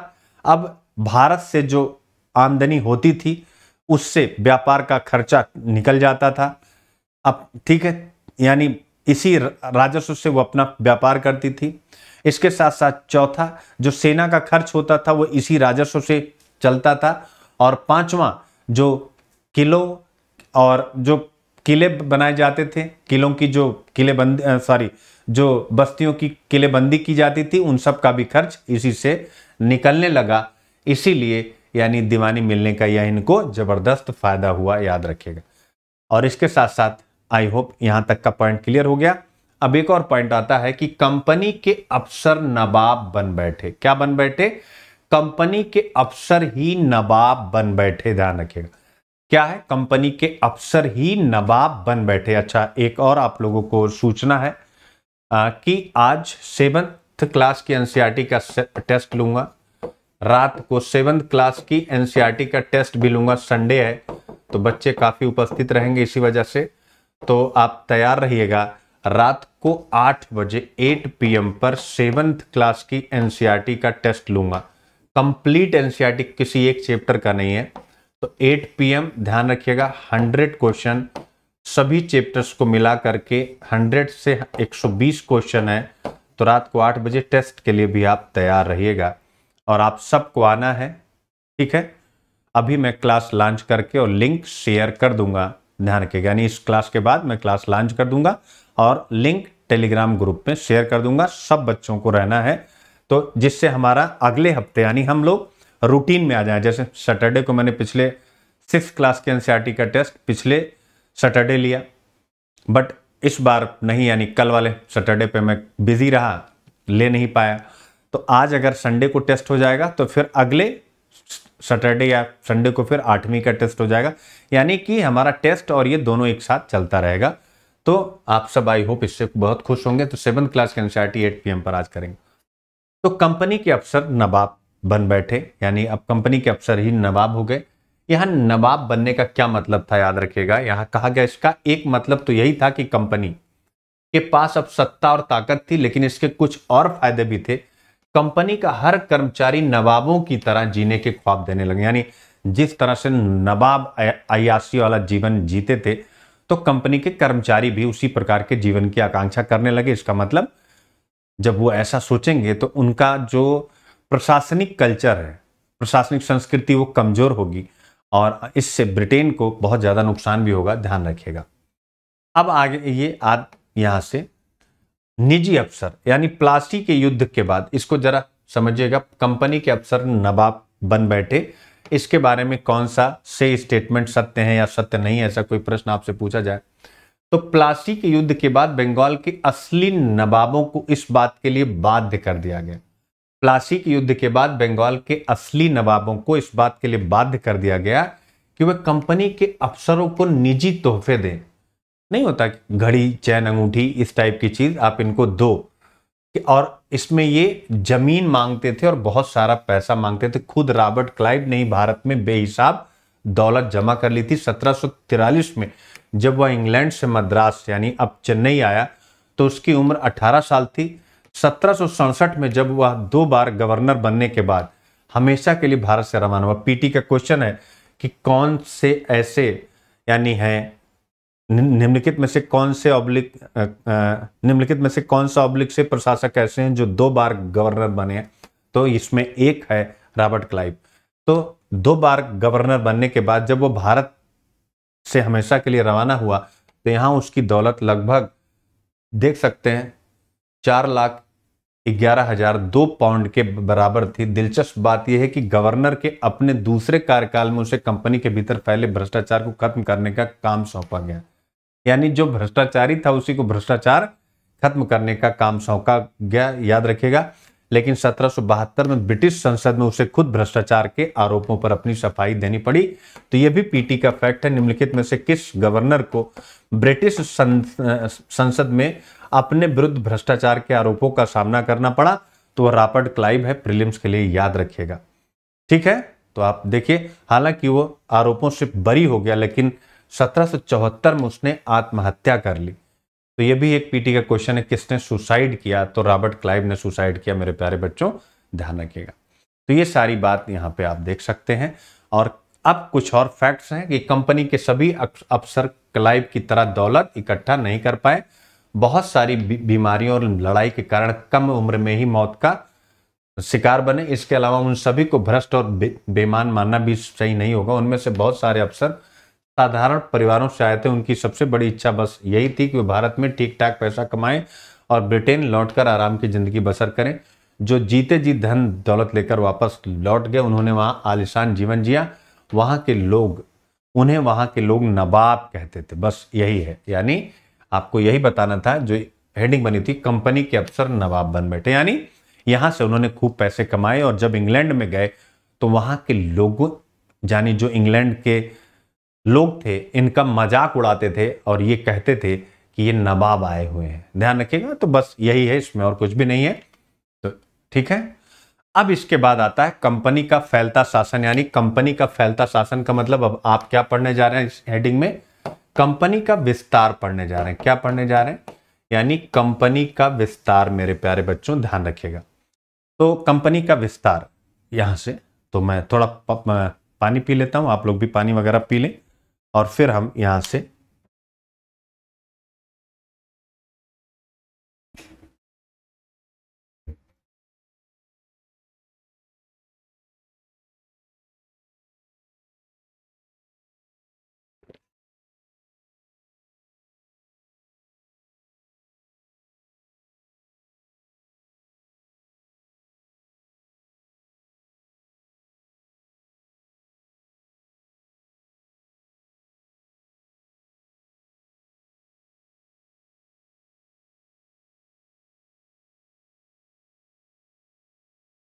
[SPEAKER 2] अब भारत से जो आमदनी होती थी उससे व्यापार का खर्चा निकल जाता था अब ठीक है यानी इसी राजस्व से वो अपना व्यापार करती थी इसके साथ साथ चौथा जो सेना का खर्च होता था वो इसी राजस्व से चलता था और पांचवा जो किलों और जो किले बनाए जाते थे किलों की जो किलेबंदी सॉरी जो बस्तियों की किलेबंदी की जाती थी उन सब का भी खर्च इसी से निकलने लगा इसीलिए यानी दीवानी मिलने का यह इनको ज़बरदस्त फ़ायदा हुआ याद रखिएगा और इसके साथ साथ आई होप यहां तक का पॉइंट क्लियर हो गया अब एक और पॉइंट आता है कि कंपनी के अफसर नवाब बन बैठे क्या बन बैठे कंपनी के अफसर ही नवाब बन बैठे ध्यान रखिएगा क्या है कंपनी के अफसर ही नवाब बन बैठे अच्छा एक और आप लोगों को सूचना है आ, कि आज सेवंथ क्लास की एनसीईआरटी का टेस्ट लूंगा रात को सेवंथ क्लास की एनसीईआरटी का टेस्ट भी लूंगा संडे है तो बच्चे काफ़ी उपस्थित रहेंगे इसी वजह से तो आप तैयार रहिएगा रात को 8 बजे 8 पीएम पर सेवंथ क्लास की एनसीईआरटी e का टेस्ट लूंगा कंप्लीट एनसीईआरटी e किसी एक चैप्टर का नहीं है तो 8 पीएम ध्यान रखिएगा 100 क्वेश्चन सभी चैप्टर्स को मिला करके 100 से 120 क्वेश्चन है तो रात को 8 बजे टेस्ट के लिए भी आप तैयार रहिएगा और आप सबको आना है ठीक है अभी मैं क्लास लॉन्च करके और लिंक शेयर कर दूंगा ध्यान रखिएगा यानी इस क्लास के बाद मैं क्लास लॉन्च कर दूंगा और लिंक टेलीग्राम ग्रुप में शेयर कर दूंगा सब बच्चों को रहना है तो जिससे हमारा अगले हफ्ते यानी हम लोग रूटीन में आ जाए जैसे सैटरडे को मैंने पिछले सिक्स क्लास के एनसीईआरटी e का टेस्ट पिछले सैटरडे लिया बट इस बार नहीं यानी कल वाले सैटरडे पे मैं बिजी रहा ले नहीं पाया तो आज अगर संडे को टेस्ट हो जाएगा तो फिर अगले सैटरडे या संडे को फिर आठवीं का टेस्ट हो जाएगा यानी कि हमारा टेस्ट और ये दोनों एक साथ चलता रहेगा तो आप सब आई होप इससे बहुत खुश होंगे तो सेवन क्लास के टी एट पी पर आज करेंगे तो कंपनी के अफसर नवाब बन बैठे यानी अब कंपनी के अफसर ही नवाब हो गए यहाँ नवाब बनने का क्या मतलब था याद रखिएगा यहाँ कहा गया इसका एक मतलब तो यही था कि कंपनी के पास अब सत्ता और ताकत थी लेकिन इसके कुछ और फायदे भी थे कंपनी का हर कर्मचारी नवाबों की तरह जीने के ख्वाब देने लगे यानी जिस तरह से नवाब अयासी वाला जीवन जीते थे तो कंपनी के कर्मचारी भी उसी प्रकार के जीवन की आकांक्षा करने लगे इसका मतलब जब वो ऐसा सोचेंगे तो उनका जो प्रशासनिक कल्चर है प्रशासनिक संस्कृति वो कमज़ोर होगी और इससे ब्रिटेन को बहुत ज़्यादा नुकसान भी होगा ध्यान रखिएगा अब आगे ये आज यहां से निजी अफसर यानी प्लासी के युद्ध के बाद इसको जरा समझिएगा कंपनी के अफसर नवाब बन बैठे इसके बारे में कौन सा से स्टेटमेंट सत्य है या सत्य नहीं है ऐसा कोई प्रश्न आपसे पूछा जाए तो प्लासी के युद्ध के बाद बंगाल के असली नवाबों को इस बात के लिए बाध्य कर दिया गया प्लासी के युद्ध के बाद बंगाल के असली नवाबों को इस बात के लिए बाध्य कर दिया गया कि वह कंपनी के अफसरों को निजी तोहफे दें नहीं होता घड़ी चैन अंगूठी इस टाइप की चीज आप इनको दो और इसमें ये जमीन मांगते थे और बहुत सारा पैसा मांगते थे खुद रॉबर्ट क्लाइव ने ही भारत में बेहिसाब दौलत जमा कर ली थी 1743 में जब वह इंग्लैंड से मद्रास यानी अब चेन्नई आया तो उसकी उम्र 18 साल थी सत्रह में जब वह दो बार गवर्नर बनने के बाद हमेशा के लिए भारत से रवाना हुआ पीटी का क्वेश्चन है कि कौन से ऐसे यानी हैं निम्नलिखित में से कौन से ऑब्लिक निम्नलिखित में से कौन सा ऑब्लिक से प्रशासक ऐसे हैं जो दो बार गवर्नर बने हैं तो इसमें एक है रॉबर्ट क्लाइव तो दो बार गवर्नर बनने के बाद जब वो भारत से हमेशा के लिए रवाना हुआ तो यहाँ उसकी दौलत लगभग देख सकते हैं चार लाख ग्यारह हजार दो पाउंड के बराबर थी दिलचस्प बात यह है कि गवर्नर के अपने दूसरे कार्यकाल में उसे कंपनी के भीतर फैले भ्रष्टाचार को खत्म करने का काम सौंपा गया यानी जो भ्रष्टाचारी था उसी को भ्रष्टाचार खत्म करने का काम सौंका गया याद रखेगा लेकिन सत्रह में ब्रिटिश संसद में उसे खुद भ्रष्टाचार के आरोपों पर अपनी सफाई देनी पड़ी तो यह भी पीटी का फैक्ट है निम्नलिखित में से किस गवर्नर को ब्रिटिश संसद में अपने विरुद्ध भ्रष्टाचार के आरोपों का सामना करना पड़ा तो वह रापर्ड क्लाइव है प्रिलिम्स के लिए याद रखिएगा ठीक है तो आप देखिए हालांकि वो आरोपों से बरी हो गया लेकिन 1774 में उसने आत्महत्या कर ली तो ये भी एक पीटी का क्वेश्चन है किसने सुसाइड किया तो रॉबर्ट क्लाइव ने सुसाइड किया मेरे प्यारे बच्चों ध्यान रखिएगा तो ये सारी बात यहाँ पे आप देख सकते हैं और अब कुछ और फैक्ट्स हैं कि कंपनी के सभी अफसर क्लाइव की तरह दौलत इकट्ठा नहीं कर पाए बहुत सारी बीमारियों और लड़ाई के कारण कम उम्र में ही मौत का शिकार बने इसके अलावा उन सभी को भ्रष्ट और बेमान मानना भी सही नहीं होगा उनमें से बहुत सारे अफसर साधारण परिवारों से आए थे उनकी सबसे बड़ी इच्छा बस यही थी कि वे भारत में ठीक ठाक पैसा कमाएं और ब्रिटेन लौटकर आराम की ज़िंदगी बसर करें जो जीते जी धन दौलत लेकर वापस लौट गए उन्होंने वहाँ आलिशान जीवन जिया वहाँ के लोग उन्हें वहाँ के लोग नवाब कहते थे बस यही है यानी आपको यही बताना था जो हेडिंग बनी थी कंपनी के अफसर नवाब बन बैठे यानी यहाँ से उन्होंने खूब पैसे कमाए और जब इंग्लैंड में गए तो वहाँ के लोग यानी जो इंग्लैंड के लोग थे इनका मजाक उड़ाते थे और ये कहते थे कि ये नवाब आए हुए हैं ध्यान रखिएगा तो बस यही है इसमें और कुछ भी नहीं है तो ठीक है अब इसके बाद आता है कंपनी का फैलता शासन यानी कंपनी का फैलता शासन का मतलब अब आप क्या पढ़ने जा रहे हैं इस हेडिंग में कंपनी का विस्तार पढ़ने जा रहे हैं क्या पढ़ने जा रहे हैं यानी कंपनी का विस्तार मेरे प्यारे बच्चों ध्यान रखिएगा तो कंपनी का विस्तार यहाँ से
[SPEAKER 1] तो मैं थोड़ा पानी पी लेता हूँ आप लोग भी पानी वगैरह पी लें और फिर हम यहाँ से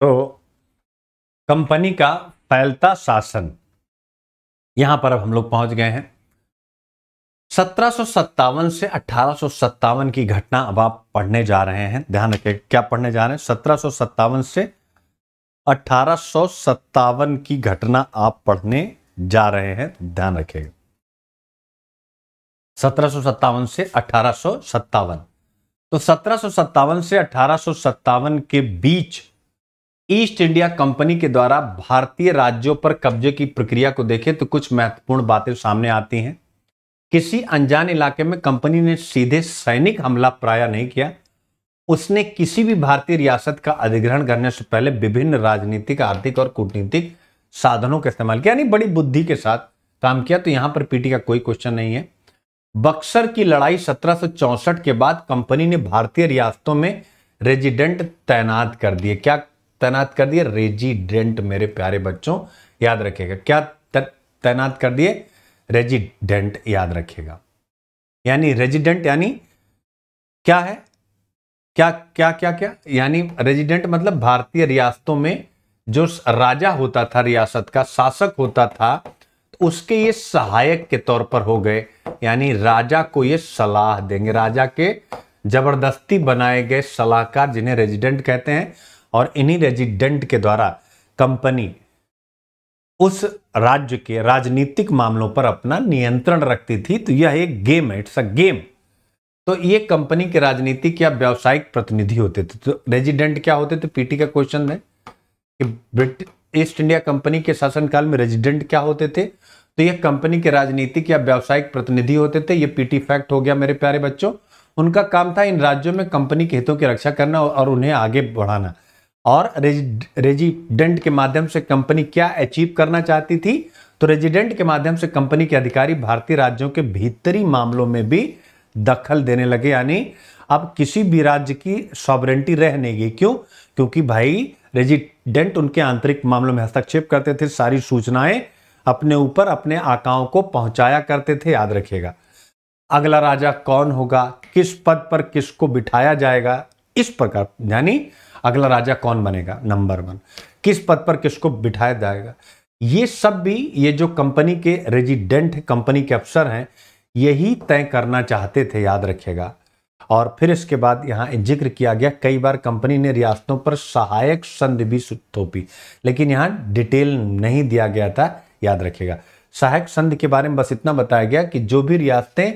[SPEAKER 1] तो कंपनी का फैलता शासन यहां पर अब हम लोग पहुंच गए हैं
[SPEAKER 2] सत्रह से अठारह की घटना अब आप पढ़ने जा रहे हैं ध्यान रखें क्या पढ़ने जा रहे हैं सत्रह से अठारह की घटना आप पढ़ने जा रहे हैं ध्यान रखिएगा सत्रह से अठारह तो सत्रह से अठारह के बीच ईस्ट इंडिया कंपनी के द्वारा भारतीय राज्यों पर कब्जे की प्रक्रिया को देखें तो कुछ महत्वपूर्ण बातें सामने आती हैं किसी अनजान इलाके में कंपनी ने सीधे सैनिक हमला प्राय नहीं किया उसने किसी भी भारतीय रियासत का अधिग्रहण करने से पहले विभिन्न राजनीतिक आर्थिक और कूटनीतिक साधनों का इस्तेमाल किया यानी बड़ी बुद्धि के साथ काम किया तो यहां पर पीटी का कोई क्वेश्चन नहीं है बक्सर की लड़ाई सत्रह के बाद कंपनी ने भारतीय रियासतों में रेजिडेंट तैनात कर दिए क्या तैनात कर दिए रेजिडेंट मेरे प्यारे बच्चों याद रखेगा क्या तैनात कर दिए रेजिडेंट याद रखेगा यानी रेजिडेंट यानी क्या है क्या क्या क्या क्या यानी रेजिडेंट मतलब भारतीय रियासतों में जो राजा होता था रियासत का शासक होता था उसके ये सहायक के तौर पर हो गए यानी राजा को ये सलाह देंगे राजा के जबरदस्ती बनाए गए सलाहकार जिन्हें रेजिडेंट कहते हैं और इन्हीं रेजिडेंट के द्वारा कंपनी उस राज्य के राजनीतिक मामलों पर अपना नियंत्रण रखती थी तो यह एक गेम है इट्स अ गेम तो ये कंपनी के राजनीतिक या व्यावसायिक प्रतिनिधि होते थे तो रेजिडेंट क्या होते थे पीटी का क्वेश्चन है कि ब्रिट ईस्ट इंडिया कंपनी के शासनकाल में रेजिडेंट क्या होते थे तो यह कंपनी के राजनीतिक या व्यावसायिक प्रतिनिधि होते थे ये पीटी फैक्ट हो गया मेरे प्यारे बच्चों उनका काम था इन राज्यों में कंपनी के हितों की रक्षा करना और उन्हें आगे बढ़ाना और रेजिडेंट के माध्यम से कंपनी क्या अचीव करना चाहती थी तो रेजिडेंट के माध्यम से कंपनी के अधिकारी भारतीय राज्यों के भीतरी मामलों में भी दखल देने लगे यानी अब किसी भी राज्य की सॉबरेंटी रह नहीं गई क्यों क्योंकि भाई रेजिडेंट उनके आंतरिक मामलों में हस्तक्षेप करते थे सारी सूचनाएं अपने ऊपर अपने आकाओं को पहुंचाया करते थे याद रखिएगा अगला राजा कौन होगा किस पद पर किसको बिठाया जाएगा इस प्रकार यानी अगला राजा कौन बनेगा नंबर वन किस पद पर किसको बिठाया जाएगा ये सब भी ये जो कंपनी के रेजिडेंट कंपनी के अफसर हैं यही तय करना चाहते थे याद रखिएगा और फिर इसके बाद यहाँ जिक्र किया गया कई बार कंपनी ने रियासतों पर सहायक संधि भी थोपी लेकिन यहाँ डिटेल नहीं दिया गया था याद रखिएगा सहायक संधि के बारे में बस इतना बताया गया कि जो भी रियासतें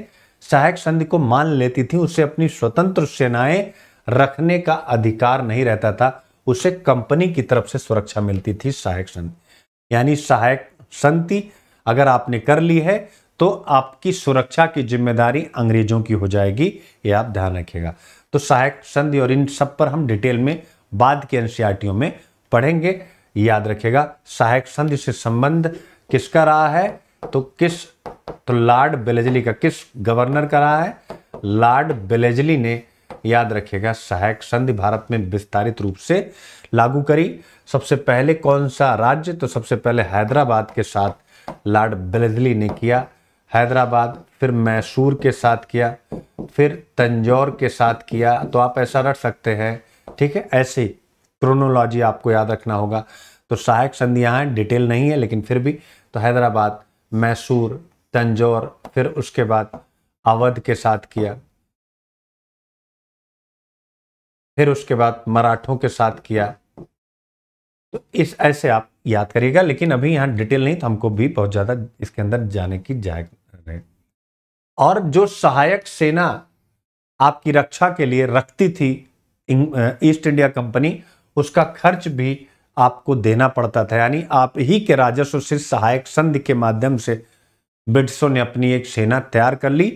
[SPEAKER 2] सहायक संधि को मान लेती थी उसे अपनी स्वतंत्र सेनाएं रखने का अधिकार नहीं रहता था उसे कंपनी की तरफ से सुरक्षा मिलती थी सहायक संति यानी सहायक संति अगर आपने कर ली है तो आपकी सुरक्षा की जिम्मेदारी अंग्रेजों की हो जाएगी ये आप ध्यान रखिएगा तो सहायक संधि और इन सब पर हम डिटेल में बाद के एनसीईआरटीओं में पढ़ेंगे याद रखिएगा सहायक संधि से संबंध किसका रहा है तो किस तो लॉर्ड बेलेजली का किस गवर्नर का रहा है लॉर्ड बेलेजली ने याद रखिएगा सहायक संधि भारत में विस्तारित रूप से लागू करी सबसे पहले कौन सा राज्य तो सबसे पहले हैदराबाद के साथ लॉर्ड बेलेजली ने किया हैदराबाद फिर मैसूर के साथ किया फिर तंजौर के साथ किया तो आप ऐसा रख सकते हैं ठीक है ऐसे ही क्रोनोलॉजी आपको याद रखना होगा तो सहायक संधि यहाँ डिटेल नहीं है लेकिन फिर भी तो हैदराबाद मैसूर तंजौर फिर उसके बाद अवध के साथ किया फिर उसके बाद मराठों के साथ किया तो इस ऐसे आप याद करिएगा लेकिन अभी यहाँ डिटेल नहीं तो हमको भी बहुत ज़्यादा इसके अंदर जाने की जाए और जो सहायक सेना आपकी रक्षा के लिए रखती थी ईस्ट इंडिया कंपनी उसका खर्च भी आपको देना पड़ता था यानी आप ही के राजस्व से सहायक संधि के माध्यम से ब्रिटिशों ने अपनी एक सेना तैयार कर ली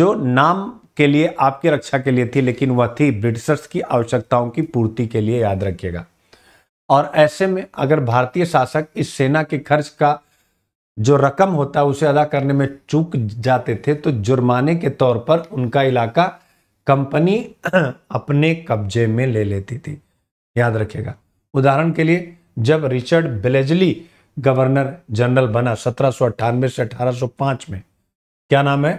[SPEAKER 2] जो नाम के लिए आपकी रक्षा के लिए थी लेकिन वह थी ब्रिटिशर्स की आवश्यकताओं की पूर्ति के लिए याद रखिएगा और ऐसे में अगर भारतीय शासक इस सेना के खर्च का जो रकम होता है उसे अदा करने में चूक जाते थे तो जुर्माने के तौर पर उनका इलाका कंपनी अपने कब्जे में ले लेती थी याद रखिएगा उदाहरण के लिए जब रिचर्ड बेलेजली गवर्नर जनरल बना सत्रह से अठारह में क्या नाम है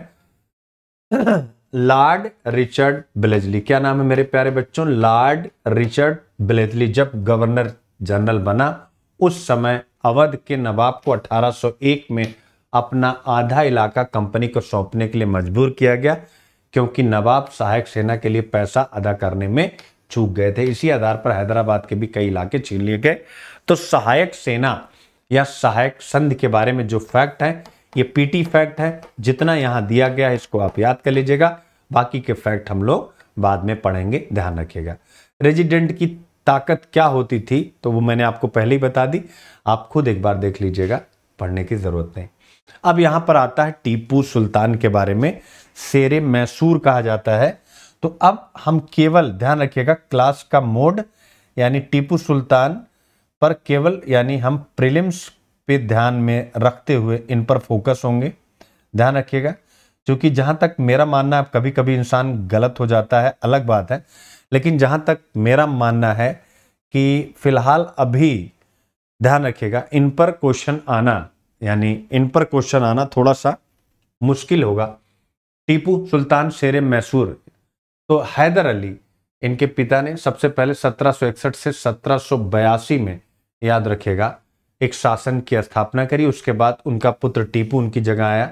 [SPEAKER 2] लॉर्ड रिचर्ड बिलेजली क्या नाम है मेरे प्यारे बच्चों लॉर्ड रिचर्ड बिलेजली जब गवर्नर जनरल बना उस समय अवध के नवाब को 1801 में अपना आधा इलाका कंपनी को सौंपने के लिए मजबूर किया गया क्योंकि नवाब सहायक सेना के लिए पैसा अदा करने में चूक गए थे इसी आधार पर हैदराबाद के भी कई इलाके छीन लिए गए तो सहायक सेना या सहायक संध के बारे में जो फैक्ट है ये पीटी फैक्ट है जितना यहाँ दिया गया है इसको आप याद कर लीजिएगा बाकी के फैक्ट हम लोग बाद में पढ़ेंगे ध्यान रखिएगा रेजिडेंट की ताकत क्या होती थी तो वो मैंने आपको पहले ही बता दी आप खुद एक बार देख लीजिएगा पढ़ने की ज़रूरत नहीं अब यहां पर आता है टीपू सुल्तान के बारे में शेर मैसूर कहा जाता है तो अब हम केवल ध्यान रखिएगा क्लास का मोड यानी टीपू सुल्तान पर केवल यानी हम प्रिलिम्स पे ध्यान में रखते हुए इन पर फोकस होंगे ध्यान रखिएगा क्योंकि जहाँ तक मेरा मानना है कभी कभी इंसान गलत हो जाता है अलग बात है लेकिन जहाँ तक मेरा मानना है कि फिलहाल अभी ध्यान रखिएगा इन पर क्वेश्चन आना यानी इन पर क्वेश्चन आना थोड़ा सा मुश्किल होगा टीपू सुल्तान शेर मैसूर तो हैदर अली इनके पिता ने सबसे पहले 1761 से 1782 में याद रखेगा एक शासन की स्थापना करी उसके बाद उनका पुत्र टीपू उनकी जगह आया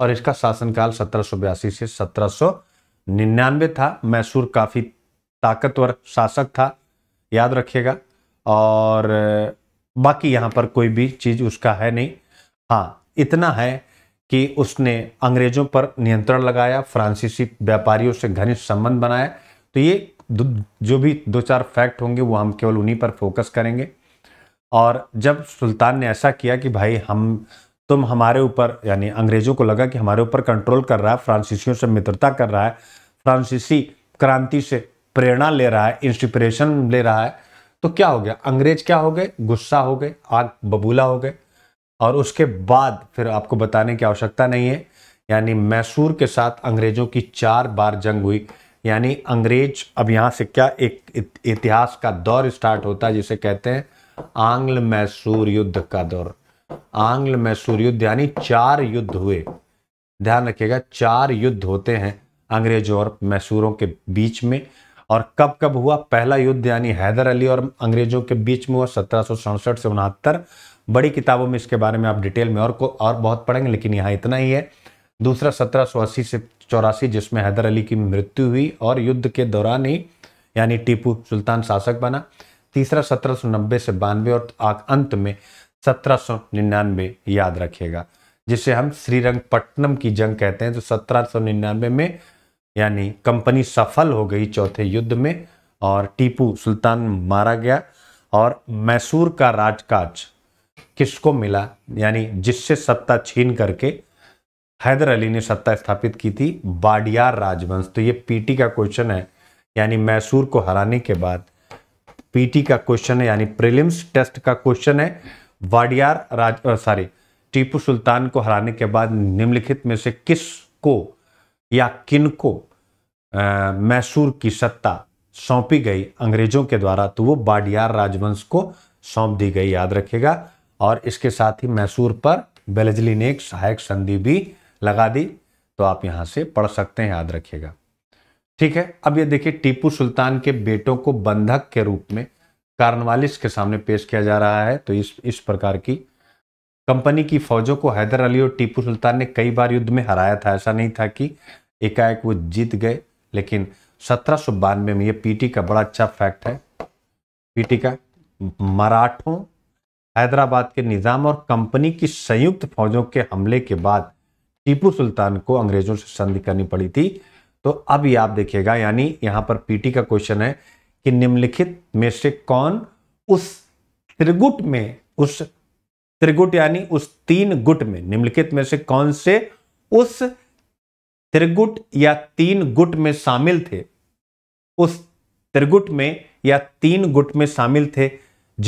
[SPEAKER 2] और इसका शासनकाल सत्रह से सत्रह निन्यानवे था मैसूर काफ़ी ताकतवर शासक था याद रखिएगा और बाकी यहाँ पर कोई भी चीज़ उसका है नहीं हाँ इतना है कि उसने अंग्रेज़ों पर नियंत्रण लगाया फ्रांसीसी व्यापारियों से घनिष्ठ संबंध बनाया तो ये जो भी दो चार फैक्ट होंगे वो हम केवल उन्हीं पर फोकस करेंगे और जब सुल्तान ने ऐसा किया कि भाई हम तुम हमारे ऊपर यानी अंग्रेज़ों को लगा कि हमारे ऊपर कंट्रोल कर रहा है फ्रांसीसियों से मित्रता कर रहा है फ्रांसीसी क्रांति से प्रेरणा ले रहा है इंस्पिरेशन ले रहा है तो क्या हो गया अंग्रेज क्या हो गए गुस्सा हो गए आग बबूला हो गए और उसके बाद फिर आपको बताने की आवश्यकता नहीं है यानी मैसूर के साथ अंग्रेज़ों की चार बार जंग हुई यानी अंग्रेज अब यहाँ से क्या एक इतिहास का दौर स्टार्ट होता है जिसे कहते हैं आंग्ल मैसूर युद्ध का दौर आंग्ल मैसूर युद्ध यानी चार युद्ध हुए ध्यान रखिएगा चार युद्ध होते हैं अंग्रेजों और मैसूरों के बीच में और कब कब हुआ पहला युद्ध यानी हैदर अली और अंग्रेजों के बीच में हुआ सत्रह से उनहत्तर बड़ी किताबों में इसके बारे में आप डिटेल में और को और बहुत पढ़ेंगे लेकिन यहाँ इतना ही है दूसरा 1780 से चौरासी जिसमें हैदर अली की मृत्यु हुई और युद्ध के दौरान ही यानी टीपू सुल्तान शासक बना तीसरा सत्रह से बानवे और अंत में सत्रह याद रखेगा जिसे हम श्रीरंगपट्टनम की जंग कहते हैं तो निन्यानवे में यानी कंपनी सफल हो गई चौथे युद्ध में और टीपू सुल्तान मारा गया और मैसूर का राजकाज किसको मिला यानी जिससे सत्ता छीन करके हैदर अली ने सत्ता स्थापित की थी बाडियार राजवंश तो ये पीटी का क्वेश्चन है यानी मैसूर को हराने के बाद पीटी का क्वेश्चन है यानी प्रीलिम्स टेस्ट का क्वेश्चन है वाडियार राज सॉरी टीपू सुल्तान को हराने के बाद निम्नलिखित में से किस को या किन को मैसूर की सत्ता सौंपी गई अंग्रेजों के द्वारा तो वो बाडियार राजवंश को सौंप दी गई याद रखेगा और इसके साथ ही मैसूर पर बेलजली ने एक सहायक संधि भी लगा दी तो आप यहाँ से पढ़ सकते हैं याद रखिएगा ठीक है अब ये देखिए टीपू सुल्तान के बेटों को बंधक के रूप में कार्नवालिस के सामने पेश किया जा रहा है तो इस इस प्रकार की कंपनी की फौजों को हैदर अली और टीपू सुल्तान ने कई बार युद्ध में हराया था ऐसा नहीं था कि एकाएक वो जीत गए लेकिन सत्रह बानवे में ये पीटी का बड़ा अच्छा फैक्ट है पीटी का मराठों हैदराबाद के निज़ाम और कंपनी की संयुक्त फौजों के हमले के बाद टीपू सुल्तान को अंग्रेजों से संधि करनी पड़ी थी तो अब ये आप देखिएगा यानी यहां पर पीटी का क्वेश्चन है कि निम्नलिखित में से कौन उस त्रिगुट में उस त्रिगुट यानी उस तीन गुट में निम्नलिखित में से कौन से उस त्रिगुट या तीन गुट में शामिल थे उस त्रिगुट में या तीन गुट में शामिल थे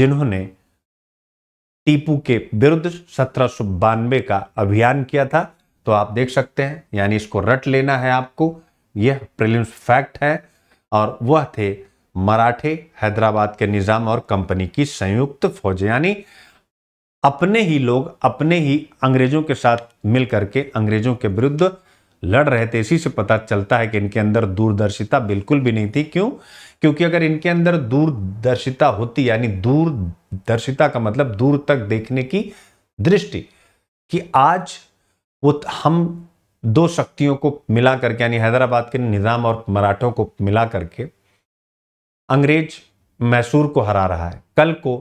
[SPEAKER 2] जिन्होंने टीपू के विरुद्ध सत्रह का अभियान किया था तो आप देख सकते हैं यानी इसको रट लेना है आपको यह प्रिलिम्स फैक्ट है और वह थे मराठे हैदराबाद के निज़ाम और कंपनी की संयुक्त फौज यानी अपने ही लोग अपने ही अंग्रेजों के साथ मिलकर के अंग्रेजों के विरुद्ध लड़ रहे थे इसी से पता चलता है कि इनके अंदर दूरदर्शिता बिल्कुल भी नहीं थी क्यों क्योंकि अगर इनके अंदर दूरदर्शिता होती यानी दूरदर्शिता का मतलब दूर तक देखने की दृष्टि कि आज वो हम दो शक्तियों को मिला करके यानी हैदराबाद के निज़ाम और मराठों को मिला करके अंग्रेज मैसूर को हरा रहा है कल को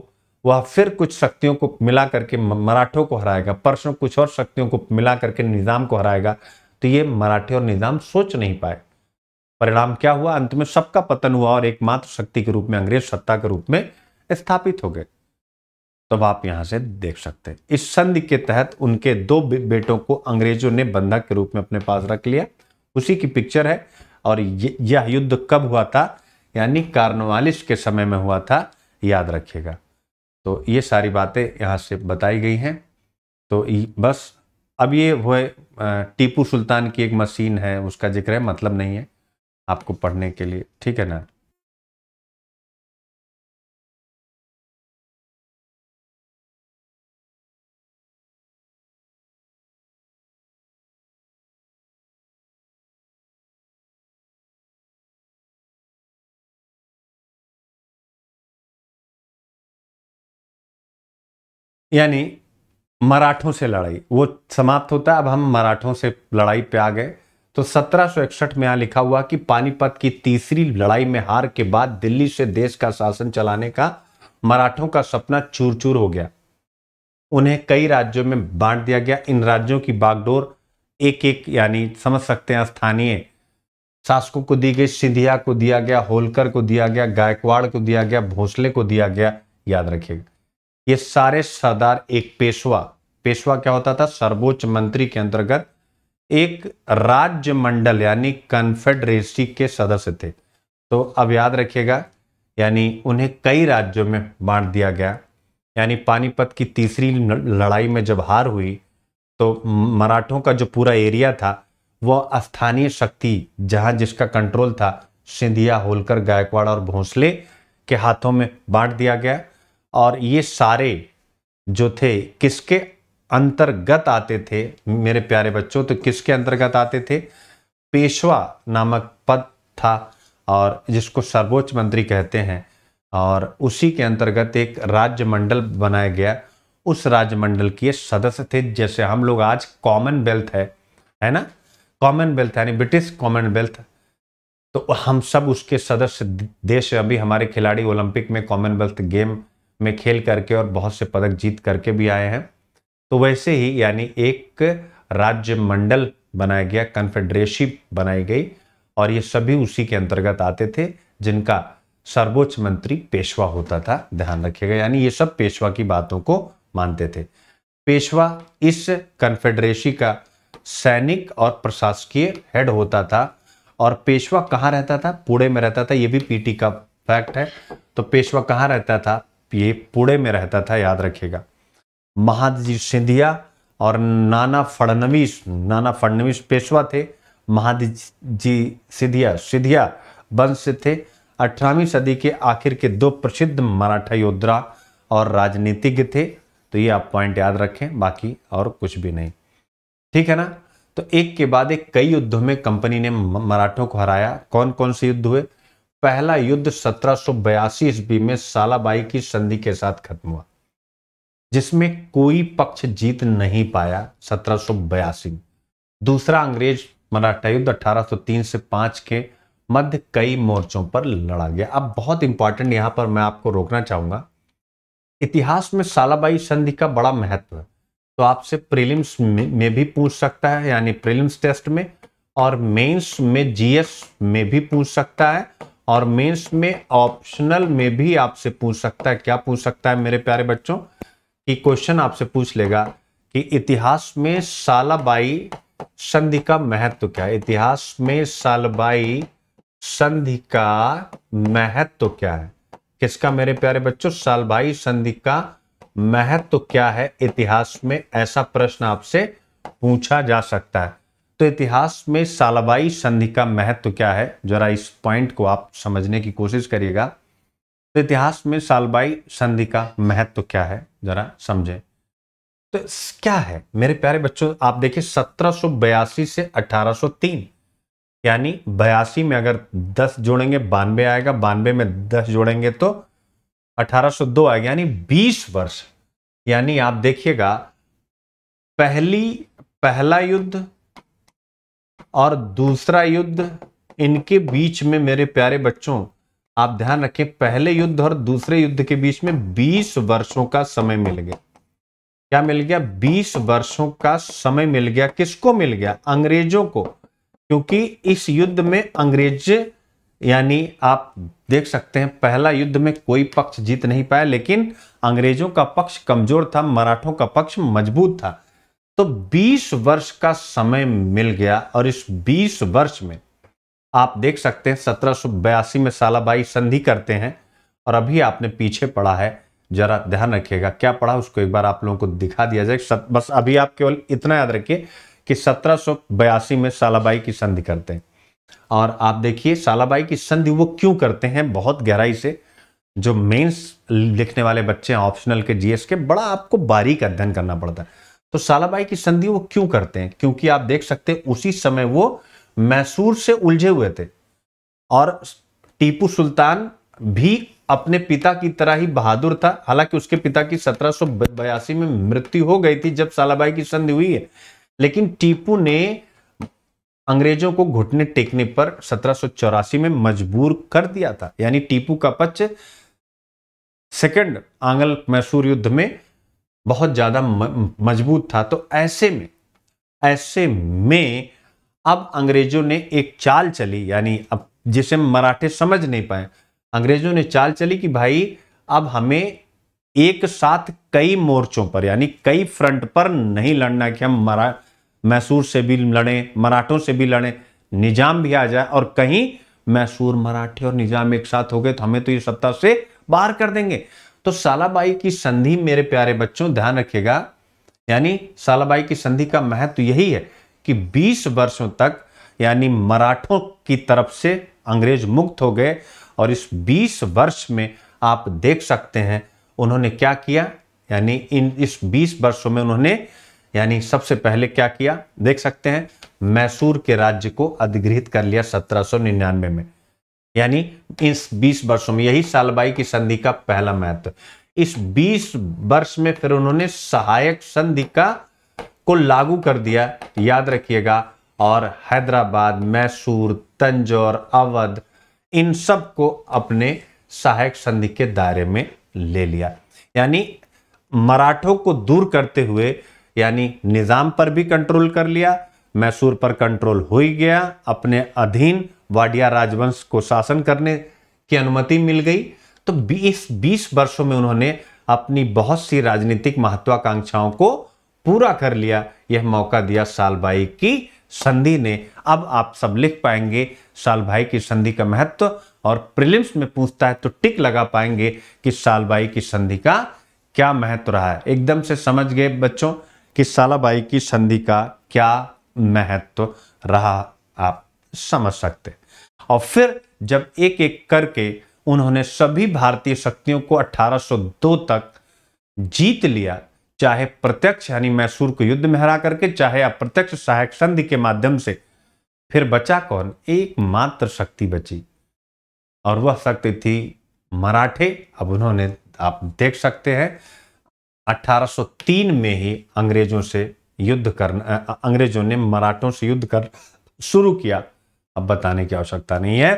[SPEAKER 2] वह फिर कुछ शक्तियों को मिला करके मराठों को हराएगा परसों कुछ और शक्तियों को मिला करके निज़ाम को हराएगा तो ये मराठे और निज़ाम सोच नहीं पाए परिणाम क्या हुआ अंत में सबका पतन हुआ और एकमात्र शक्ति के रूप में अंग्रेज सत्ता के रूप में स्थापित हो गए तब तो आप यहाँ से देख सकते हैं इस संधि के तहत उनके दो बेटों को अंग्रेजों ने बंधक के रूप में अपने पास रख लिया उसी की पिक्चर है और यह युद्ध कब हुआ था यानी कार्नवालिस के समय में हुआ था याद रखिएगा तो ये सारी बातें यहाँ से बताई गई हैं तो बस अब ये वो टीपू सुल्तान की
[SPEAKER 1] एक मशीन है उसका जिक्र है मतलब नहीं है आपको पढ़ने के लिए ठीक है ना यानी मराठों से लड़ाई वो समाप्त होता है अब हम मराठों से लड़ाई पे आ
[SPEAKER 2] गए तो सत्रह में यहाँ लिखा हुआ कि पानीपत की तीसरी लड़ाई में हार के बाद दिल्ली से देश का शासन चलाने का मराठों का सपना चूर चूर हो गया उन्हें कई राज्यों में बांट दिया गया इन राज्यों की बागडोर एक एक यानी समझ सकते हैं स्थानीय शासकों को दी गई सिंधिया को दिया गया होलकर को दिया गया गायकवाड़ को दिया गया भोसले को दिया गया याद रखिएगा ये सारे सरदार एक पेशवा पेशवा क्या होता था सर्वोच्च मंत्री के अंतर्गत एक राज्य मंडल यानी कन्फेडरेसी के सदस्य थे तो अब याद रखिएगा यानी उन्हें कई राज्यों में बांट दिया गया यानी पानीपत की तीसरी लड़ाई में जब हार हुई तो मराठों का जो पूरा एरिया था वह स्थानीय शक्ति जहां जिसका कंट्रोल था सिंधिया होलकर गायकवाड़ और भोंसले के हाथों में बांट दिया गया और ये सारे जो थे किसके अंतर्गत आते थे मेरे प्यारे बच्चों तो किसके अंतर्गत आते थे पेशवा नामक पद था और जिसको सर्वोच्च मंत्री कहते हैं और उसी के अंतर्गत एक राज्यमंडल बनाया गया उस राज्यमंडल के सदस्य थे जैसे हम लोग आज कॉमनवेल्थ है है ना कॉमनवेल्थ यानी ब्रिटिश कॉमनवेल्थ तो हम सब उसके सदस्य देश अभी हमारे खिलाड़ी ओलंपिक में कॉमनवेल्थ गेम में खेल करके और बहुत से पदक जीत करके भी आए हैं तो वैसे ही यानी एक राज्य मंडल बनाया गया कन्फेडरेशी बनाई गई और ये सभी उसी के अंतर्गत आते थे जिनका सर्वोच्च मंत्री पेशवा होता था ध्यान रखिएगा यानी ये सब पेशवा की बातों को मानते थे पेशवा इस कन्फेडरेसी का सैनिक और प्रशासकीय हेड होता था और पेशवा कहाँ रहता था पुणे में रहता था ये भी पीटी का फैक्ट है तो पेशवा कहाँ रहता था ये पुणे में रहता था याद रखिएगा महादजी सिंधिया और नाना फडनवीस नाना फडनवीस पेशवा थे महादजी सिंधिया सिंधिया वंश से थे अठारहवीं सदी के आखिर के दो प्रसिद्ध मराठा योद्धा और राजनीतिज्ञ थे तो ये आप पॉइंट याद रखें बाकी और कुछ भी नहीं ठीक है ना तो एक के बाद एक कई युद्धों में कंपनी ने मराठों को हराया कौन कौन से युद्ध हुए पहला युद्ध सत्रह सौ बयासी ईस्वी में सालाबाई की संधि के साथ खत्म हुआ जिसमें कोई पक्ष जीत नहीं पाया सत्रह सो बयासी में दूसरा अंग्रेज मराठा युद्ध 1803 से 5 के मध्य कई मोर्चों पर लड़ा गया अब बहुत इंपॉर्टेंट यहां पर मैं आपको रोकना चाहूंगा इतिहास में सालाबाई संधि का बड़ा महत्व है तो आपसे प्रीलिम्स में, में भी पूछ सकता है यानी प्रीलिम्स टेस्ट में और मेंस में जीएस में भी पूछ सकता है और मेंस में ऑप्शनल में भी आपसे पूछ सकता है क्या पूछ सकता है मेरे प्यारे बच्चों कि क्वेश्चन आपसे पूछ लेगा कि इतिहास में सालाबाई संधि का महत्व क्या है इतिहास में सालबाई संधि का महत्व क्या है किसका मेरे प्यारे बच्चों सालबाई संधि का महत्व क्या है इतिहास में ऐसा प्रश्न आपसे पूछा जा सकता है तो इतिहास में सालाबाई संधि का महत्व तो क्या है जरा इस पॉइंट को आप समझने की कोशिश करिएगा तो इतिहास में सालबाई संधि का महत्व तो क्या है जरा समझें तो क्या है मेरे प्यारे बच्चों आप देखिए 1782 से 1803 यानी बयासी में अगर 10 जोड़ेंगे बानवे आएगा बानवे में 10 जोड़ेंगे तो 1802 आएगा यानी 20 वर्ष यानी आप देखिएगा पहली पहला युद्ध और दूसरा युद्ध इनके बीच में मेरे प्यारे बच्चों आप ध्यान रखें पहले युद्ध और दूसरे युद्ध के बीच में 20 वर्षों का समय मिल गया क्या मिल गया 20 वर्षों का समय मिल गया किसको मिल गया अंग्रेजों को क्योंकि इस युद्ध में अंग्रेज यानी आप देख सकते हैं पहला युद्ध में कोई पक्ष जीत नहीं पाया लेकिन अंग्रेजों का पक्ष कमजोर था मराठों का पक्ष मजबूत था तो 20 वर्ष का समय मिल गया और इस 20 वर्ष में आप देख सकते हैं सत्रह में सालाबाई संधि करते हैं और अभी आपने पीछे पढ़ा है जरा ध्यान रखिएगा क्या पढ़ा उसको एक बार आप लोगों को दिखा दिया जाए बस अभी आप केवल इतना याद रखिए कि सत्रह में सालाबाई की संधि करते हैं और आप देखिए सालाबाई की संधि वो क्यों करते हैं बहुत गहराई से जो मेंस लिखने वाले बच्चे हैं ऑप्शनल के जीएस के बड़ा आपको बारीक अध्ययन करना पड़ता है तो सालाबाई की संधि वो क्यों करते हैं क्योंकि आप देख सकते हैं उसी समय वो मैसूर से उलझे हुए थे और टीपू सुल्तान भी अपने पिता की तरह ही बहादुर था हालांकि उसके पिता की सत्रह में मृत्यु हो गई थी जब सालाबाई की संधि हुई है लेकिन टीपू ने अंग्रेजों को घुटने टेकने पर सत्रह में मजबूर कर दिया था यानी टीपू का पक्ष सेकंड आंगल मैसूर युद्ध में बहुत ज़्यादा मजबूत था तो ऐसे में ऐसे में अब अंग्रेजों ने एक चाल चली यानी अब जिसे मराठे समझ नहीं पाए अंग्रेजों ने चाल चली कि भाई अब हमें एक साथ कई मोर्चों पर यानी कई फ्रंट पर नहीं लड़ना कि हम मरा मैसूर से भी लड़ें मराठों से भी लड़ें निजाम भी आ जाए और कहीं मैसूर मराठे और निजाम एक साथ हो गए तो हमें तो ये सत्ता से बाहर कर देंगे तो सालाबाई की संधि मेरे प्यारे बच्चों ध्यान रखिएगा यानी सालाबाई की संधि का महत्व तो यही है कि 20 वर्षों तक यानी मराठों की तरफ से अंग्रेज मुक्त हो गए और इस 20 वर्ष में आप देख सकते हैं उन्होंने क्या किया यानी इन इस 20 वर्षों में उन्होंने यानी सबसे पहले क्या किया देख सकते हैं मैसूर के राज्य को अधिगृहित कर लिया 1799 में यानी इस 20 वर्षों में यही सालबाई की संधि का पहला महत्व इस 20 वर्ष में फिर उन्होंने सहायक संधि का को लागू कर दिया याद रखिएगा और हैदराबाद मैसूर तंजौर अवध इन सब को अपने सहायक संधि के दायरे में ले लिया यानी मराठों को दूर करते हुए यानी निज़ाम पर भी कंट्रोल कर लिया मैसूर पर कंट्रोल हो ही गया अपने अधीन वाडिया राजवंश को शासन करने की अनुमति मिल गई तो बीस बीस वर्षों में उन्होंने अपनी बहुत सी राजनीतिक महत्वाकांक्षाओं को पूरा कर लिया यह मौका दिया सालबाई की संधि ने अब आप सब लिख पाएंगे सालबाई की संधि का महत्व और प्रिलिम्स में पूछता है तो टिक लगा पाएंगे कि सालबाई की संधि का क्या महत्व रहा है एकदम से समझ गए बच्चों कि सालाबाई की संधि का क्या महत्व रहा आप समझ सकते और फिर जब एक एक करके उन्होंने सभी भारतीय शक्तियों को 1802 तक जीत लिया चाहे प्रत्यक्ष यानी मैसूर को युद्ध में हरा करके चाहे अप्रत्यक्ष सहायक संधि के माध्यम से फिर बचा कौन एकमात्र शक्ति बची और वह शक्ति थी मराठे अब उन्होंने आप देख सकते हैं 1803 में ही अंग्रेजों से युद्ध करना अंग्रेजों ने मराठों से युद्ध कर शुरू किया अब बताने की आवश्यकता नहीं है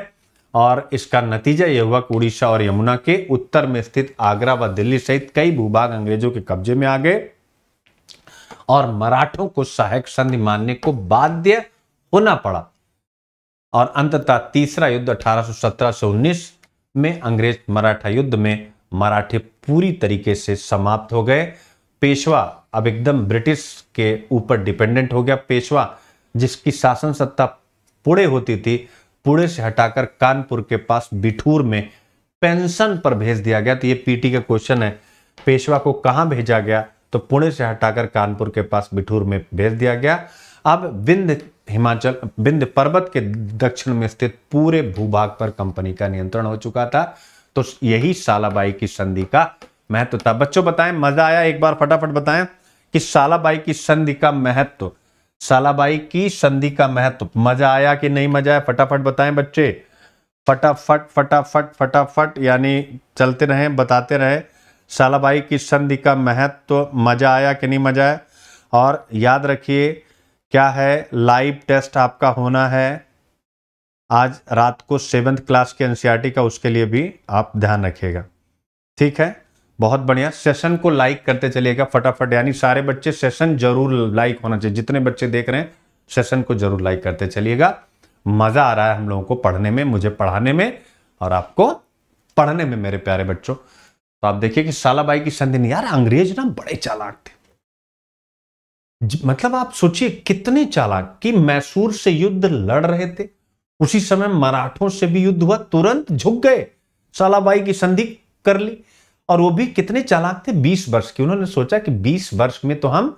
[SPEAKER 2] और इसका नतीजा यह हुआ कि उड़ीसा और यमुना के उत्तर में स्थित आगरा व दिल्ली सहित कई भूभाग अंग्रेजों के कब्जे में आ गए और मराठों को सहायक संधि मानने को बाध्य होना पड़ा और अंततः तीसरा युद्ध 1817 से 19 में अंग्रेज मराठा युद्ध में मराठे पूरी तरीके से समाप्त हो गए पेशवा अब एकदम ब्रिटिश के ऊपर डिपेंडेंट हो गया पेशवा जिसकी शासन सत्ता पुणे होती थी पुणे से हटाकर कानपुर के पास बिठूर में पेंशन पर भेज दिया गया तो ये पीटी का क्वेश्चन है पेशवा को कहाँ भेजा गया तो पुणे से हटाकर कानपुर के पास बिठूर में भेज दिया गया अब विंध्य हिमाचल विंध्य पर्वत के दक्षिण में स्थित पूरे भूभाग पर कंपनी का नियंत्रण हो चुका था तो यही सालाबाई की संधि का महत्व था बच्चों बताएं मजा आया एक बार फटाफट बताएं कि सालाबाई की संधि का महत्व सालाबाई की संधि का महत्व मजा आया कि नहीं मजा आया फटाफट बताएं बच्चे फटाफट फटाफट फटाफट यानी चलते रहें बताते रहें सालाबाई की संधि का महत्व मज़ा आया कि नहीं मज़ा आया और याद रखिए क्या है लाइव टेस्ट आपका होना है आज रात को सेवन्थ क्लास के एनसीईआरटी का उसके लिए भी आप ध्यान रखिएगा ठीक है बहुत बढ़िया सेशन को लाइक करते चलिएगा फटाफट यानी सारे बच्चे सेशन जरूर लाइक होना चाहिए जितने बच्चे देख रहे हैं सेशन को जरूर लाइक करते चलिएगा मज़ा आ रहा है हम लोगों को पढ़ने में मुझे पढ़ाने में और आपको पढ़ने में मेरे प्यारे बच्चों तो आप देखिए कि सालाबाई की संधि यार अंग्रेज ना बड़े चालाक थे मतलब आप सोचिए कितने चालाक कि मैसूर से युद्ध लड़ रहे थे उसी समय मराठों से भी युद्ध हुआ तुरंत झुक गए सालाबाई की संधि कर ली और वो भी कितने चालाक थे 20 वर्ष की उन्होंने सोचा कि 20 वर्ष में तो हम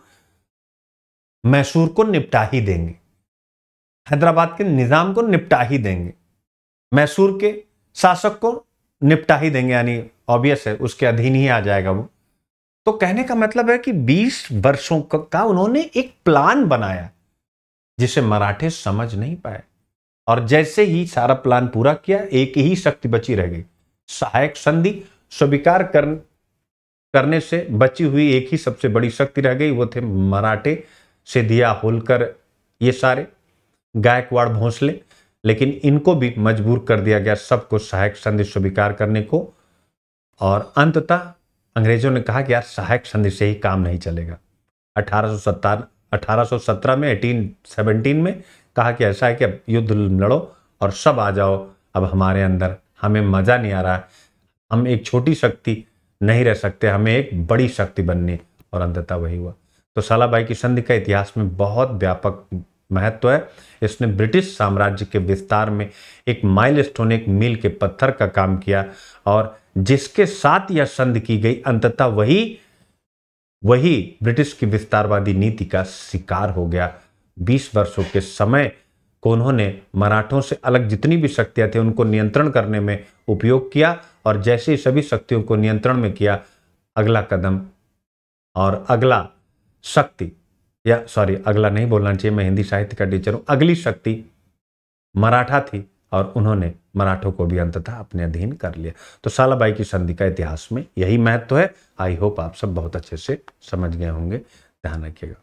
[SPEAKER 2] मैसूर को निपटा ही देंगे हैदराबाद के निज़ाम को निपटा ही देंगे मैसूर के शासक को निपटा ही देंगे यानी ऑब्वियस है उसके अधीन ही आ जाएगा वो तो कहने का मतलब है कि 20 वर्षों का उन्होंने एक प्लान बनाया जिसे मराठे समझ नहीं पाए और जैसे ही सारा प्लान पूरा किया एक ही शक्ति बची रह गई सहायक संधि स्वीकार कर करने से बची हुई एक ही सबसे बड़ी शक्ति रह गई वो थे मराठे सिधिया होलकर ये सारे गायकवाड़ भोंसले लेकिन इनको भी मजबूर कर दिया गया सबको सहायक संधि स्वीकार करने को और अंततः अंग्रेजों ने कहा कि यार सहायक संधि से ही काम नहीं चलेगा अठारह सत्रह में 1817 में कहा कि ऐसा है कि अब युद्ध लड़ो और सब आ जाओ अब हमारे अंदर हमें मज़ा नहीं आ रहा है हम एक छोटी शक्ति नहीं रह सकते हमें एक बड़ी शक्ति बननी और अंततः वही हुआ तो सालाबाई की संधि का इतिहास में बहुत व्यापक महत्व है इसने ब्रिटिश साम्राज्य के विस्तार में एक माइल स्टोन एक मील के पत्थर का काम किया और जिसके साथ यह संधि की गई अंततः वही वही ब्रिटिश की विस्तारवादी नीति का शिकार हो गया 20 वर्षों के समय को उन्होंने मराठों से अलग जितनी भी शक्तियाँ थी उनको नियंत्रण करने में उपयोग किया और जैसे ही सभी शक्तियों को नियंत्रण में किया अगला कदम और अगला शक्ति या सॉरी अगला नहीं बोलना चाहिए मैं हिंदी साहित्य का टीचर हूं अगली शक्ति मराठा थी और उन्होंने मराठों को भी अंततः अपने अधीन कर लिया तो सालाबाई की संधि का इतिहास में यही महत्व है आई होप आप सब बहुत अच्छे से समझ गए होंगे ध्यान रखिएगा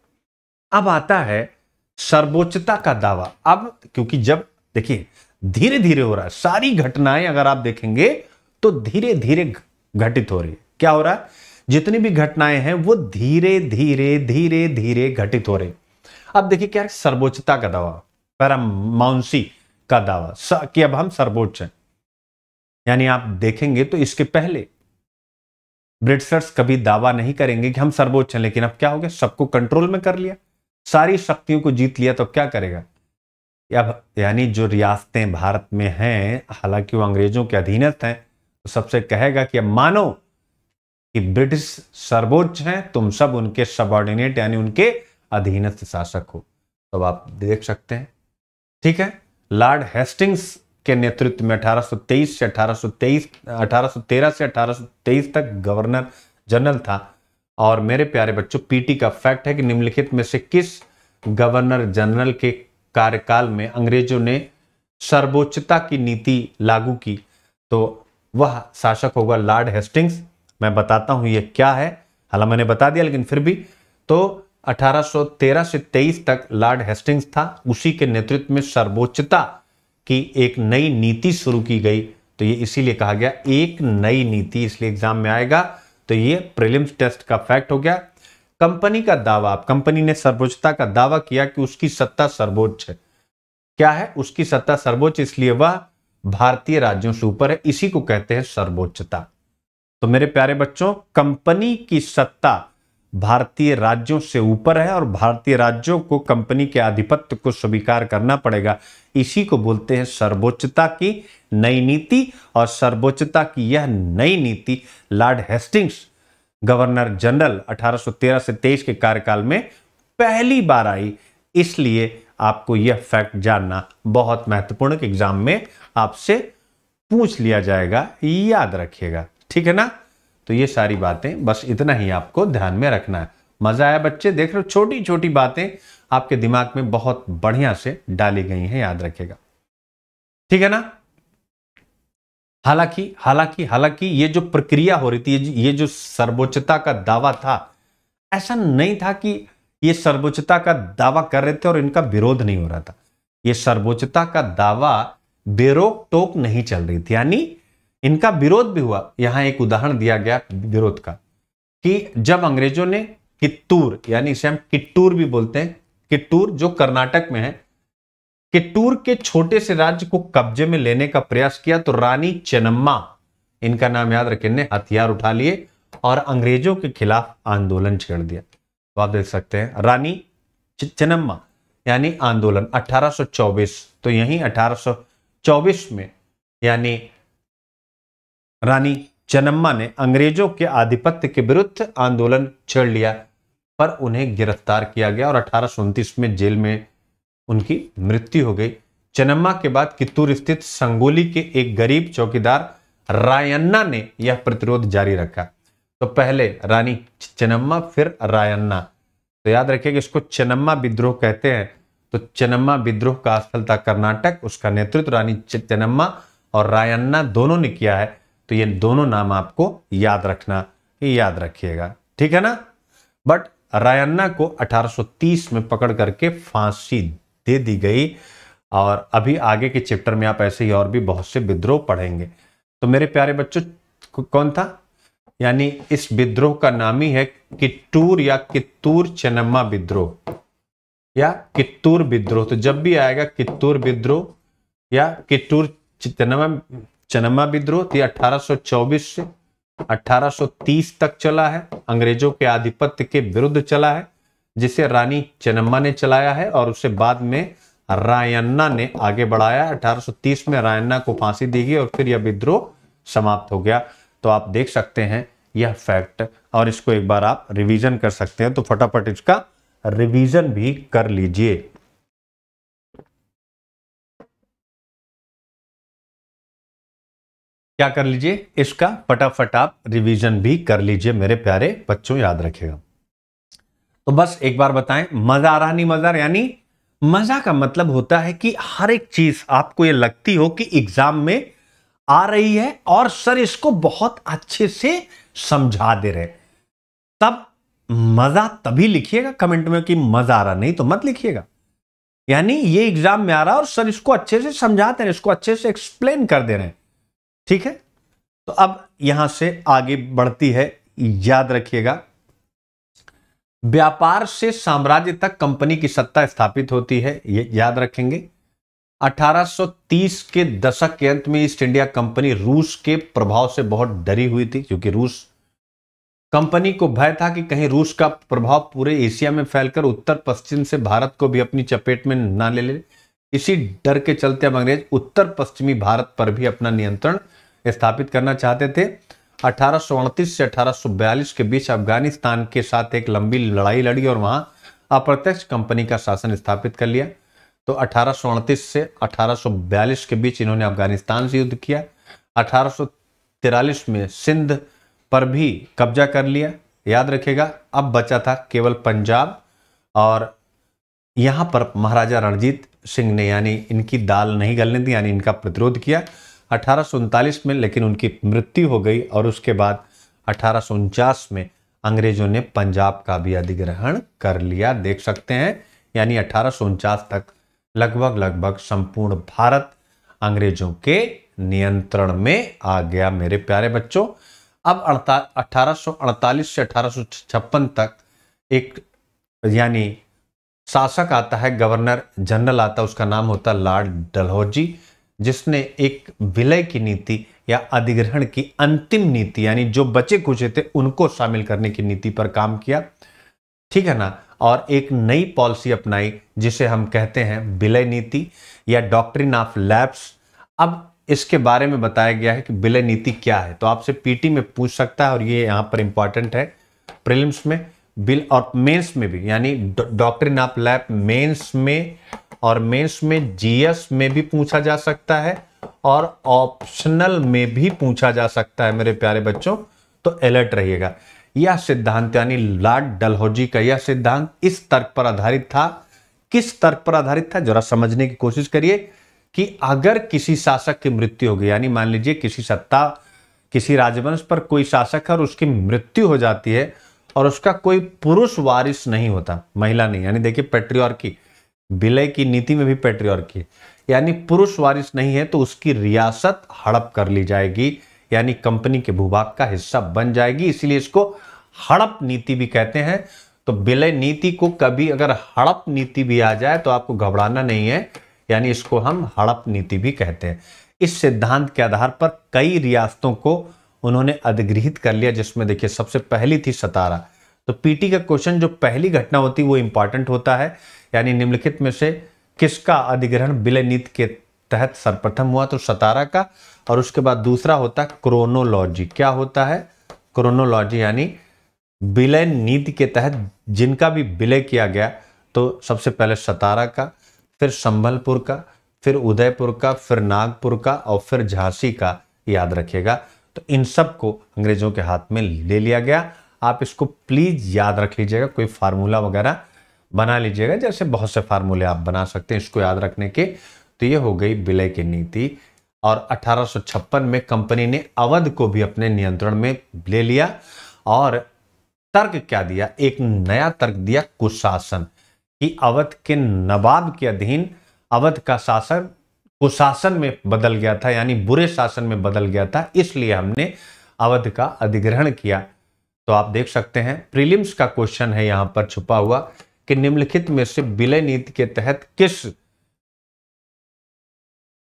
[SPEAKER 2] अब आता है सर्वोच्चता का दावा अब क्योंकि जब देखिए धीरे धीरे हो रहा है सारी घटनाएं अगर आप देखेंगे तो धीरे धीरे घटित हो रही है क्या हो रहा है जितनी भी घटनाएं हैं वो धीरे धीरे धीरे धीरे घटित हो रही अब देखिए क्या सर्वोच्चता का दावा पैरामाउंसी का दावा कि अब हम सर्वोच्च हैं यानी आप देखेंगे तो इसके पहले ब्रिटिशर्स कभी दावा नहीं करेंगे कि हम सर्वोच्च हैं लेकिन अब क्या हो गया सबको कंट्रोल में कर लिया सारी शक्तियों को जीत लिया तो क्या करेगा अब यानी जो रियासतें भारत में हैं हालांकि वो अंग्रेजों के अधीनस्थ हैं तो सबसे कहेगा कि मानो कि ब्रिटिश सर्वोच्च हैं तुम सब उनके सबॉर्डिनेट यानी उनके अधीनस्थ शासक हो तो आप देख सकते हैं ठीक है लॉर्ड हेस्टिंग्स के नेतृत्व में 1823 से 1823 1813 से 1823 तक गवर्नर जनरल था और मेरे प्यारे बच्चों पीटी का फैक्ट है कि निम्नलिखित में से किस गवर्नर जनरल के कार्यकाल में अंग्रेजों ने सर्वोच्चता की नीति लागू की तो वह शासक होगा लॉर्ड हेस्टिंग्स मैं बताता हूं ये क्या है हालांकि मैंने बता दिया लेकिन फिर भी तो 1813 से 23 तक लॉर्ड हेस्टिंग्स था उसी के नेतृत्व में सर्वोच्चता की एक नई नीति शुरू की गई तो ये इसीलिए कहा गया एक नई नीति इसलिए एग्जाम में आएगा तो ये प्रिलिम्स टेस्ट का फैक्ट हो गया कंपनी का दावा कंपनी ने सर्वोच्चता का दावा किया कि उसकी सत्ता सर्वोच्च है क्या है उसकी सत्ता सर्वोच्च इसलिए वह भारतीय राज्यों से ऊपर है इसी को कहते हैं सर्वोच्चता तो मेरे प्यारे बच्चों कंपनी की सत्ता भारतीय राज्यों से ऊपर है और भारतीय राज्यों को कंपनी के आधिपत्य को स्वीकार करना पड़ेगा इसी को बोलते हैं सर्वोच्चता की नई नीति और सर्वोच्चता की यह नई नीति लॉर्ड हेस्टिंग्स गवर्नर जनरल 1813 से 23 के कार्यकाल में पहली बार आई इसलिए आपको यह फैक्ट जानना बहुत महत्वपूर्ण एग्जाम में आपसे पूछ लिया जाएगा याद रखिएगा ठीक है ना तो ये सारी बातें बस इतना ही आपको ध्यान में रखना है मजा आया बच्चे देख रहे हो छोटी छोटी बातें आपके दिमाग में बहुत बढ़िया से डाली गई हैं याद रखेगा ठीक है ना हालांकि हालांकि हालांकि ये जो प्रक्रिया हो रही थी ये जो सर्वोच्चता का दावा था ऐसा नहीं था कि ये सर्वोच्चता का दावा कर रहे थे और इनका विरोध नहीं हो रहा था ये सर्वोच्चता का दावा बेरोक टोक नहीं चल रही थी यानी इनका विरोध भी हुआ यहां एक उदाहरण दिया गया विरोध का कि जब अंग्रेजों ने कित्तूर यानी इसे हम किट्टूर भी बोलते हैं किट्टूर जो कर्नाटक में है किट्टूर के छोटे से राज्य को कब्जे में लेने का प्रयास किया तो रानी चेनम्मा इनका नाम याद रखें ने हथियार उठा लिए और अंग्रेजों के खिलाफ आंदोलन छेड़ दिया तो आप देख सकते हैं रानी चेनम्मा यानी आंदोलन अठारह तो यही अठारह चौबीस में यानी रानी चन्नम्मा ने अंग्रेजों के आधिपत्य के विरुद्ध आंदोलन छेड़ लिया पर उन्हें गिरफ्तार किया गया और अठारह में जेल में उनकी मृत्यु हो गई चन्नम्मा के बाद कित्तूर स्थित संगोली के एक गरीब चौकीदार रायन्ना ने यह प्रतिरोध जारी रखा तो पहले रानी चन्नम्मा फिर रायन्ना तो याद कि इसको चन्नम्मा विद्रोह कहते हैं तो चेन्नम्मा विद्रोह का स्थल था कर्नाटक उसका नेतृत्व रानी चेनम्मा और रायन्ना दोनों ने किया है तो ये दोनों नाम आपको याद रखना याद रखिएगा ठीक है ना बट रायन्ना को 1830 में पकड़ करके फांसी दे दी गई और अभी आगे के चैप्टर में आप ऐसे ही और भी बहुत से विद्रोह पढ़ेंगे तो मेरे प्यारे बच्चों कौन था यानी इस विद्रोह का नाम ही है किट्टूर या कित्तूर चेन्नम्मा विद्रोह या कित्तूर विद्रोह तो जब भी आएगा कित्तूर विद्रोह या कित्तूर चनमा चनमा विद्रोह तो ये से 1830 तक चला है अंग्रेजों के आधिपत्य के विरुद्ध चला है जिसे रानी चनम्मा ने चलाया है और उसे बाद में रायन्ना ने आगे बढ़ाया 1830 में रायन्ना को फांसी दी गई और फिर यह विद्रोह समाप्त हो गया तो आप देख सकते हैं यह फैक्ट और इसको एक बार आप रिवीजन कर सकते हैं तो
[SPEAKER 1] फटाफट इसका रिवीजन भी कर लीजिए क्या कर लीजिए इसका
[SPEAKER 2] फटाफट आप रिवीजन भी कर लीजिए मेरे प्यारे बच्चों याद रखिएगा तो बस एक बार बताएं मजा आ रहा नहीं मजा यानी मजा का मतलब होता है कि हर एक चीज आपको ये लगती हो कि एग्जाम में आ रही है और सर इसको बहुत अच्छे से समझा दे रहे तब मज़ा तभी लिखिएगा कमेंट में कि मज़ा आ रहा नहीं तो मत लिखिएगा यानी ये एग्जाम में आ रहा और सर इसको अच्छे से समझाते हैं इसको अच्छे से एक्सप्लेन कर दे रहे हैं ठीक है तो अब यहां से आगे बढ़ती है याद रखिएगा व्यापार से साम्राज्य तक कंपनी की सत्ता स्थापित होती है ये याद रखेंगे 1830 के दशक के अंत में ईस्ट इंडिया कंपनी रूस के प्रभाव से बहुत डरी हुई थी क्योंकि रूस कंपनी को भय था कि कहीं रूस का प्रभाव पूरे एशिया में फैलकर उत्तर पश्चिम से भारत को भी अपनी चपेट में ना ले ले इसी डर के चलते अब अंग्रेज उत्तर पश्चिमी भारत पर भी अपना नियंत्रण स्थापित करना चाहते थे अठारह से अठारह के बीच अफगानिस्तान के साथ एक लंबी लड़ाई लड़ी और वहां अप्रत्यक्ष कंपनी का शासन स्थापित कर लिया तो अठारह से अठारह के बीच इन्होंने अफगानिस्तान से युद्ध किया अठारह में सिंध पर भी कब्जा कर लिया याद रखेगा अब बचा था केवल पंजाब और यहाँ पर महाराजा रणजीत सिंह ने यानी इनकी दाल नहीं गलने दी यानी इनका प्रतिरोध किया अठारह में लेकिन उनकी मृत्यु हो गई और उसके बाद अठारह में अंग्रेजों ने पंजाब का भी अधिग्रहण कर लिया देख सकते हैं यानी अठारह तक लगभग लगभग संपूर्ण भारत अंग्रेजों के नियंत्रण में आ गया मेरे प्यारे बच्चों अब अठारह से अठारह तक एक यानी शासक आता है गवर्नर जनरल आता है उसका नाम होता है लॉर्ड डलहौजी जिसने एक विलय की नीति या अधिग्रहण की अंतिम नीति यानी जो बचे कुचे थे उनको शामिल करने की नीति पर काम किया ठीक है ना और एक नई पॉलिसी अपनाई जिसे हम कहते हैं विलय नीति या डॉक्ट्रिन ऑफ लैब्स अब इसके बारे में बताया गया है कि विलय नीति क्या है तो आपसे पीटी में पूछ सकता है और ये यहाँ पर इंपॉर्टेंट है प्रिलिम्स में बिल और मेंस में भी यानी डॉक्ट्रिन ऑफ लैब मेंस में और मेंस में जीएस में भी पूछा जा सकता है और ऑप्शनल में भी पूछा जा सकता है मेरे प्यारे बच्चों तो अलर्ट रहिएगा यह सिद्धांत यानी लॉर्ड डलहौजी का यह सिद्धांत इस तर्क पर आधारित था किस तर्क पर आधारित था जरा समझने की कोशिश करिए कि अगर किसी शासक की मृत्यु हो गई यानी मान लीजिए किसी सत्ता किसी राजवंश पर कोई शासक है और उसकी मृत्यु हो जाती है और उसका कोई पुरुष वारिस नहीं होता महिला नहीं यानी देखिए पेट्रियोर की विलय की नीति में भी पेट्रियोर की यानी पुरुष वारिस नहीं है तो उसकी रियासत हड़प कर ली जाएगी यानी कंपनी के भूभाग का हिस्सा बन जाएगी इसलिए इसको हड़प नीति भी कहते हैं तो विलय नीति को कभी अगर हड़प नीति भी आ जाए तो आपको घबराना नहीं है यानी इसको हम हड़प नीति भी कहते हैं इस सिद्धांत के आधार पर कई रियासतों को उन्होंने अधिगृहित कर लिया जिसमें देखिए सबसे पहली थी सतारा तो पीटी का क्वेश्चन जो पहली घटना होती वो इंपॉर्टेंट होता है यानी निम्नलिखित में से किसका अधिग्रहण विलय नीति के तहत सर्वप्रथम हुआ तो सतारा का और उसके बाद दूसरा होता क्रोनोलॉजी क्या होता है क्रोनोलॉजी यानी विलय नीति के तहत जिनका भी विलय किया गया तो सबसे पहले सतारा का फिर संभलपुर का फिर उदयपुर का फिर नागपुर का और फिर झांसी का याद रखिएगा तो इन सब को अंग्रेजों के हाथ में ले लिया गया आप इसको प्लीज याद रख लीजिएगा कोई फार्मूला वगैरह बना लीजिएगा जैसे बहुत से फार्मूले आप बना सकते हैं इसको याद रखने के तो ये हो गई विलय की नीति और 1856 में कंपनी ने अवध को भी अपने नियंत्रण में ले लिया और तर्क क्या दिया एक नया तर्क दिया कुशासन कि अवध के नवाब के अधीन अवध का शासन कुशासन में बदल गया था यानी बुरे शासन में बदल गया था इसलिए हमने अवध का अधिग्रहण किया तो आप देख सकते हैं प्रीलिम्स का क्वेश्चन है यहां पर छुपा हुआ कि निम्नलिखित में से विलय नीति के तहत किस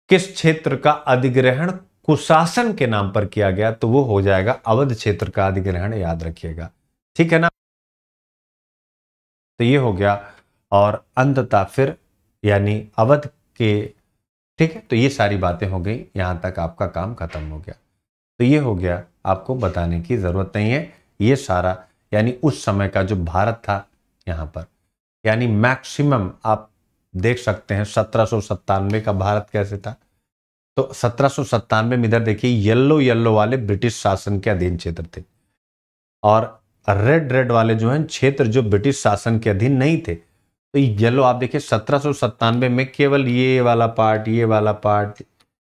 [SPEAKER 2] किस क्षेत्र का अधिग्रहण कुशासन के नाम पर किया गया तो वो हो जाएगा अवध क्षेत्र का अधिग्रहण याद रखिएगा ठीक है ना तो ये हो गया और अंधता फिर यानी अवध के ठीक है तो ये सारी बातें हो गई यहाँ तक आपका काम खत्म हो गया तो ये हो गया आपको बताने की ज़रूरत नहीं है ये सारा यानी उस समय का जो भारत था यहाँ पर यानी मैक्सिमम आप देख सकते हैं सत्रह का भारत कैसे था तो सत्रह में इधर देखिए येल्लो येल्लो वाले ब्रिटिश शासन के अधीन क्षेत्र थे और रेड रेड वाले जो हैं क्षेत्र जो ब्रिटिश शासन के अधीन नहीं थे तो येलो आप देखिए सत्रह में केवल ये वाला पार्ट ये वाला पार्ट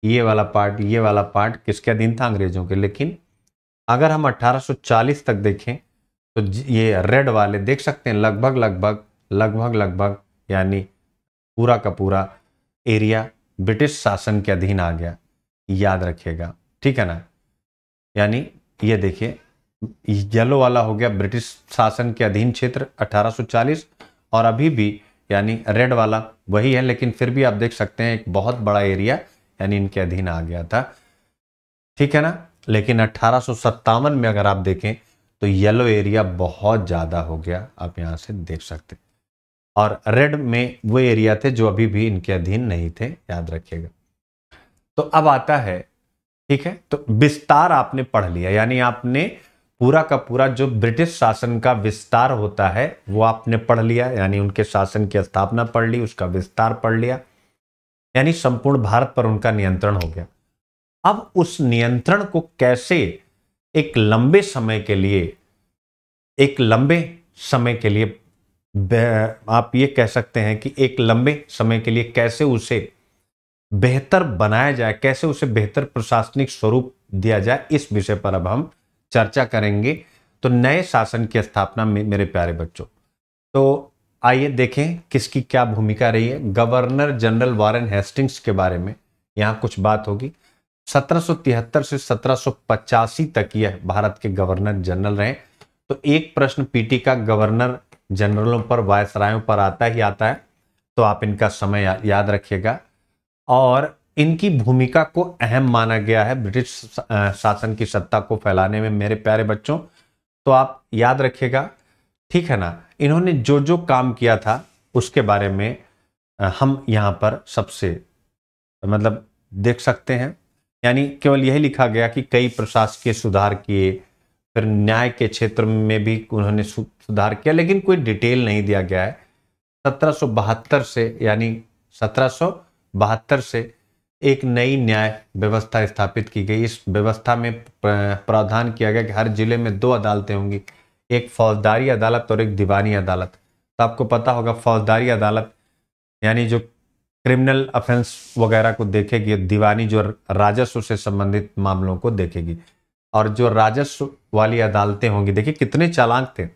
[SPEAKER 2] ये वाला पार्ट ये वाला पार्ट किसके अधीन था अंग्रेजों के लेकिन अगर हम 1840 तक देखें तो ये रेड वाले देख सकते हैं लगभग लगभग लगभग लगभग यानी पूरा का पूरा एरिया ब्रिटिश शासन के अधीन आ गया याद रखिएगा ठीक है ना यानी ये देखिए येलो वाला हो गया ब्रिटिश शासन के अधीन क्षेत्र 1840 और अभी भी यानी रेड वाला वही है लेकिन फिर भी आप देख सकते हैं एक बहुत बड़ा एरिया यानी इनके अधीन आ गया था ठीक है ना लेकिन अट्ठारह में अगर आप देखें तो येलो एरिया बहुत ज़्यादा हो गया आप यहाँ से देख सकते हैं और रेड में वो एरिया थे जो अभी भी इनके अधीन नहीं थे याद रखिएगा तो अब आता है ठीक है तो विस्तार आपने पढ़ लिया यानी आपने पूरा का पूरा जो ब्रिटिश शासन का विस्तार होता है वो आपने पढ़ लिया यानी उनके शासन की स्थापना पढ़ ली उसका विस्तार पढ़ लिया यानी संपूर्ण भारत पर उनका नियंत्रण हो गया अब उस नियंत्रण को कैसे एक लंबे समय के लिए एक लंबे समय के लिए आप ये कह सकते हैं कि एक लंबे समय के लिए कैसे उसे बेहतर बनाया जाए कैसे उसे बेहतर प्रशासनिक स्वरूप दिया जाए इस विषय पर अब हम चर्चा करेंगे तो नए शासन की स्थापना में मेरे प्यारे बच्चों तो आइए देखें किसकी क्या भूमिका रही है गवर्नर जनरल वारन हेस्टिंग्स के बारे में यहाँ कुछ बात होगी 1773 से 1785 तक यह भारत के गवर्नर जनरल रहे तो एक प्रश्न पीटी का गवर्नर जनरलों पर वायसरायों पर आता ही आता है तो आप इनका समय याद रखिएगा और इनकी भूमिका को अहम माना गया है ब्रिटिश शासन की सत्ता को फैलाने में मेरे प्यारे बच्चों तो आप याद रखिएगा ठीक है ना इन्होंने जो जो काम किया था उसके बारे में हम यहाँ पर सबसे मतलब देख सकते हैं यानी केवल यही लिखा गया कि कई प्रशासकीय सुधार किए फिर न्याय के क्षेत्र में भी उन्होंने सुधार किया लेकिन कोई डिटेल नहीं दिया गया है सत्रह से यानी सत्रह से एक नई न्याय व्यवस्था स्थापित की गई इस व्यवस्था में प्रावधान किया गया कि हर जिले में दो अदालतें होंगी एक फौजदारी अदालत और एक दीवानी अदालत तो आपको पता होगा फौजदारी अदालत यानी जो क्रिमिनल अफेंस वगैरह को देखेगी दीवानी जो राजस्व से संबंधित मामलों को देखेगी और जो राजस्व वाली अदालतें होंगी देखिए कितने चालांक थे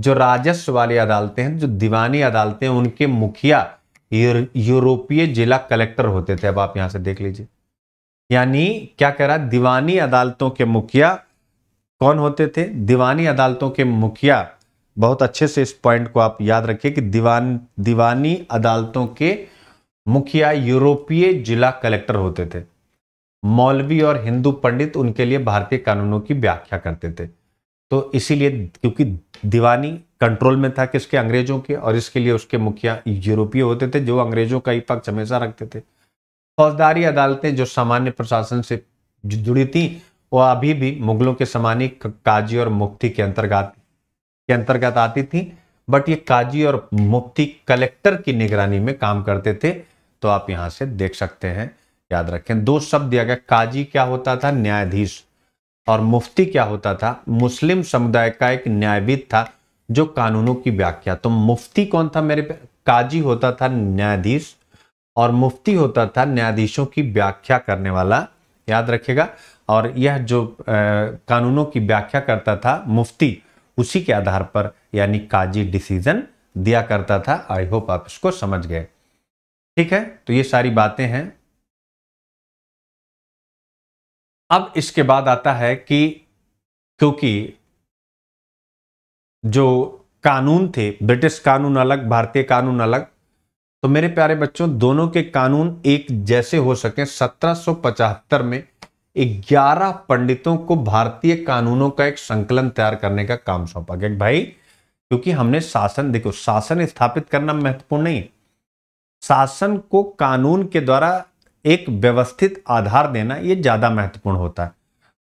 [SPEAKER 2] जो राजस्व वाली अदालतें हैं जो दीवानी अदालतें उनके मुखिया यूरोपीय जिला कलेक्टर होते थे अब आप यहां से देख लीजिए यानी क्या कह रहा दीवानी अदालतों के मुखिया कौन होते थे दीवानी अदालतों के मुखिया बहुत अच्छे से इस पॉइंट को आप याद रखिए कि दीवान दीवानी अदालतों के मुखिया यूरोपीय जिला कलेक्टर होते थे मौलवी और हिंदू पंडित उनके लिए भारतीय कानूनों की व्याख्या करते थे तो इसीलिए क्योंकि दीवानी कंट्रोल में था किसके अंग्रेजों के और इसके लिए उसके मुखिया यूरोपीय होते थे जो अंग्रेजों का ही पक्ष हमेशा रखते थे फौजदारी अदालतें जो सामान्य प्रशासन से जुड़ी थी वह अभी भी मुगलों के सामान्य काजी और मुक्ति के अंतर्गत के अंतर्गत आती थी बट ये काजी और मुफ्ती कलेक्टर की निगरानी में काम करते थे तो आप यहाँ से देख सकते हैं याद रखें दो शब्द दिया गया काजी क्या होता था न्यायाधीश और मुफ्ती क्या होता था मुस्लिम समुदाय का एक न्यायविद था जो कानूनों की व्याख्या तो मुफ्ती कौन था मेरे काजी होता था न्यायाधीश और मुफ्ती होता था न्यायाधीशों की व्याख्या करने वाला याद रखेगा और यह जो आ, कानूनों की व्याख्या करता था मुफ्ती उसी के आधार पर यानी काजी डिसीजन दिया करता था आई होप आप इसको समझ गए ठीक है तो ये सारी बातें हैं
[SPEAKER 1] अब इसके बाद आता है कि क्योंकि जो कानून थे
[SPEAKER 2] ब्रिटिश कानून अलग भारतीय कानून अलग तो मेरे प्यारे बच्चों दोनों के कानून एक जैसे हो सके 1775 में 11 पंडितों को भारतीय कानूनों का एक संकलन तैयार करने का काम सौंपा गया भाई क्योंकि हमने शासन देखो शासन स्थापित करना महत्वपूर्ण नहीं है शासन को कानून के द्वारा एक व्यवस्थित आधार देना ये ज़्यादा महत्वपूर्ण होता है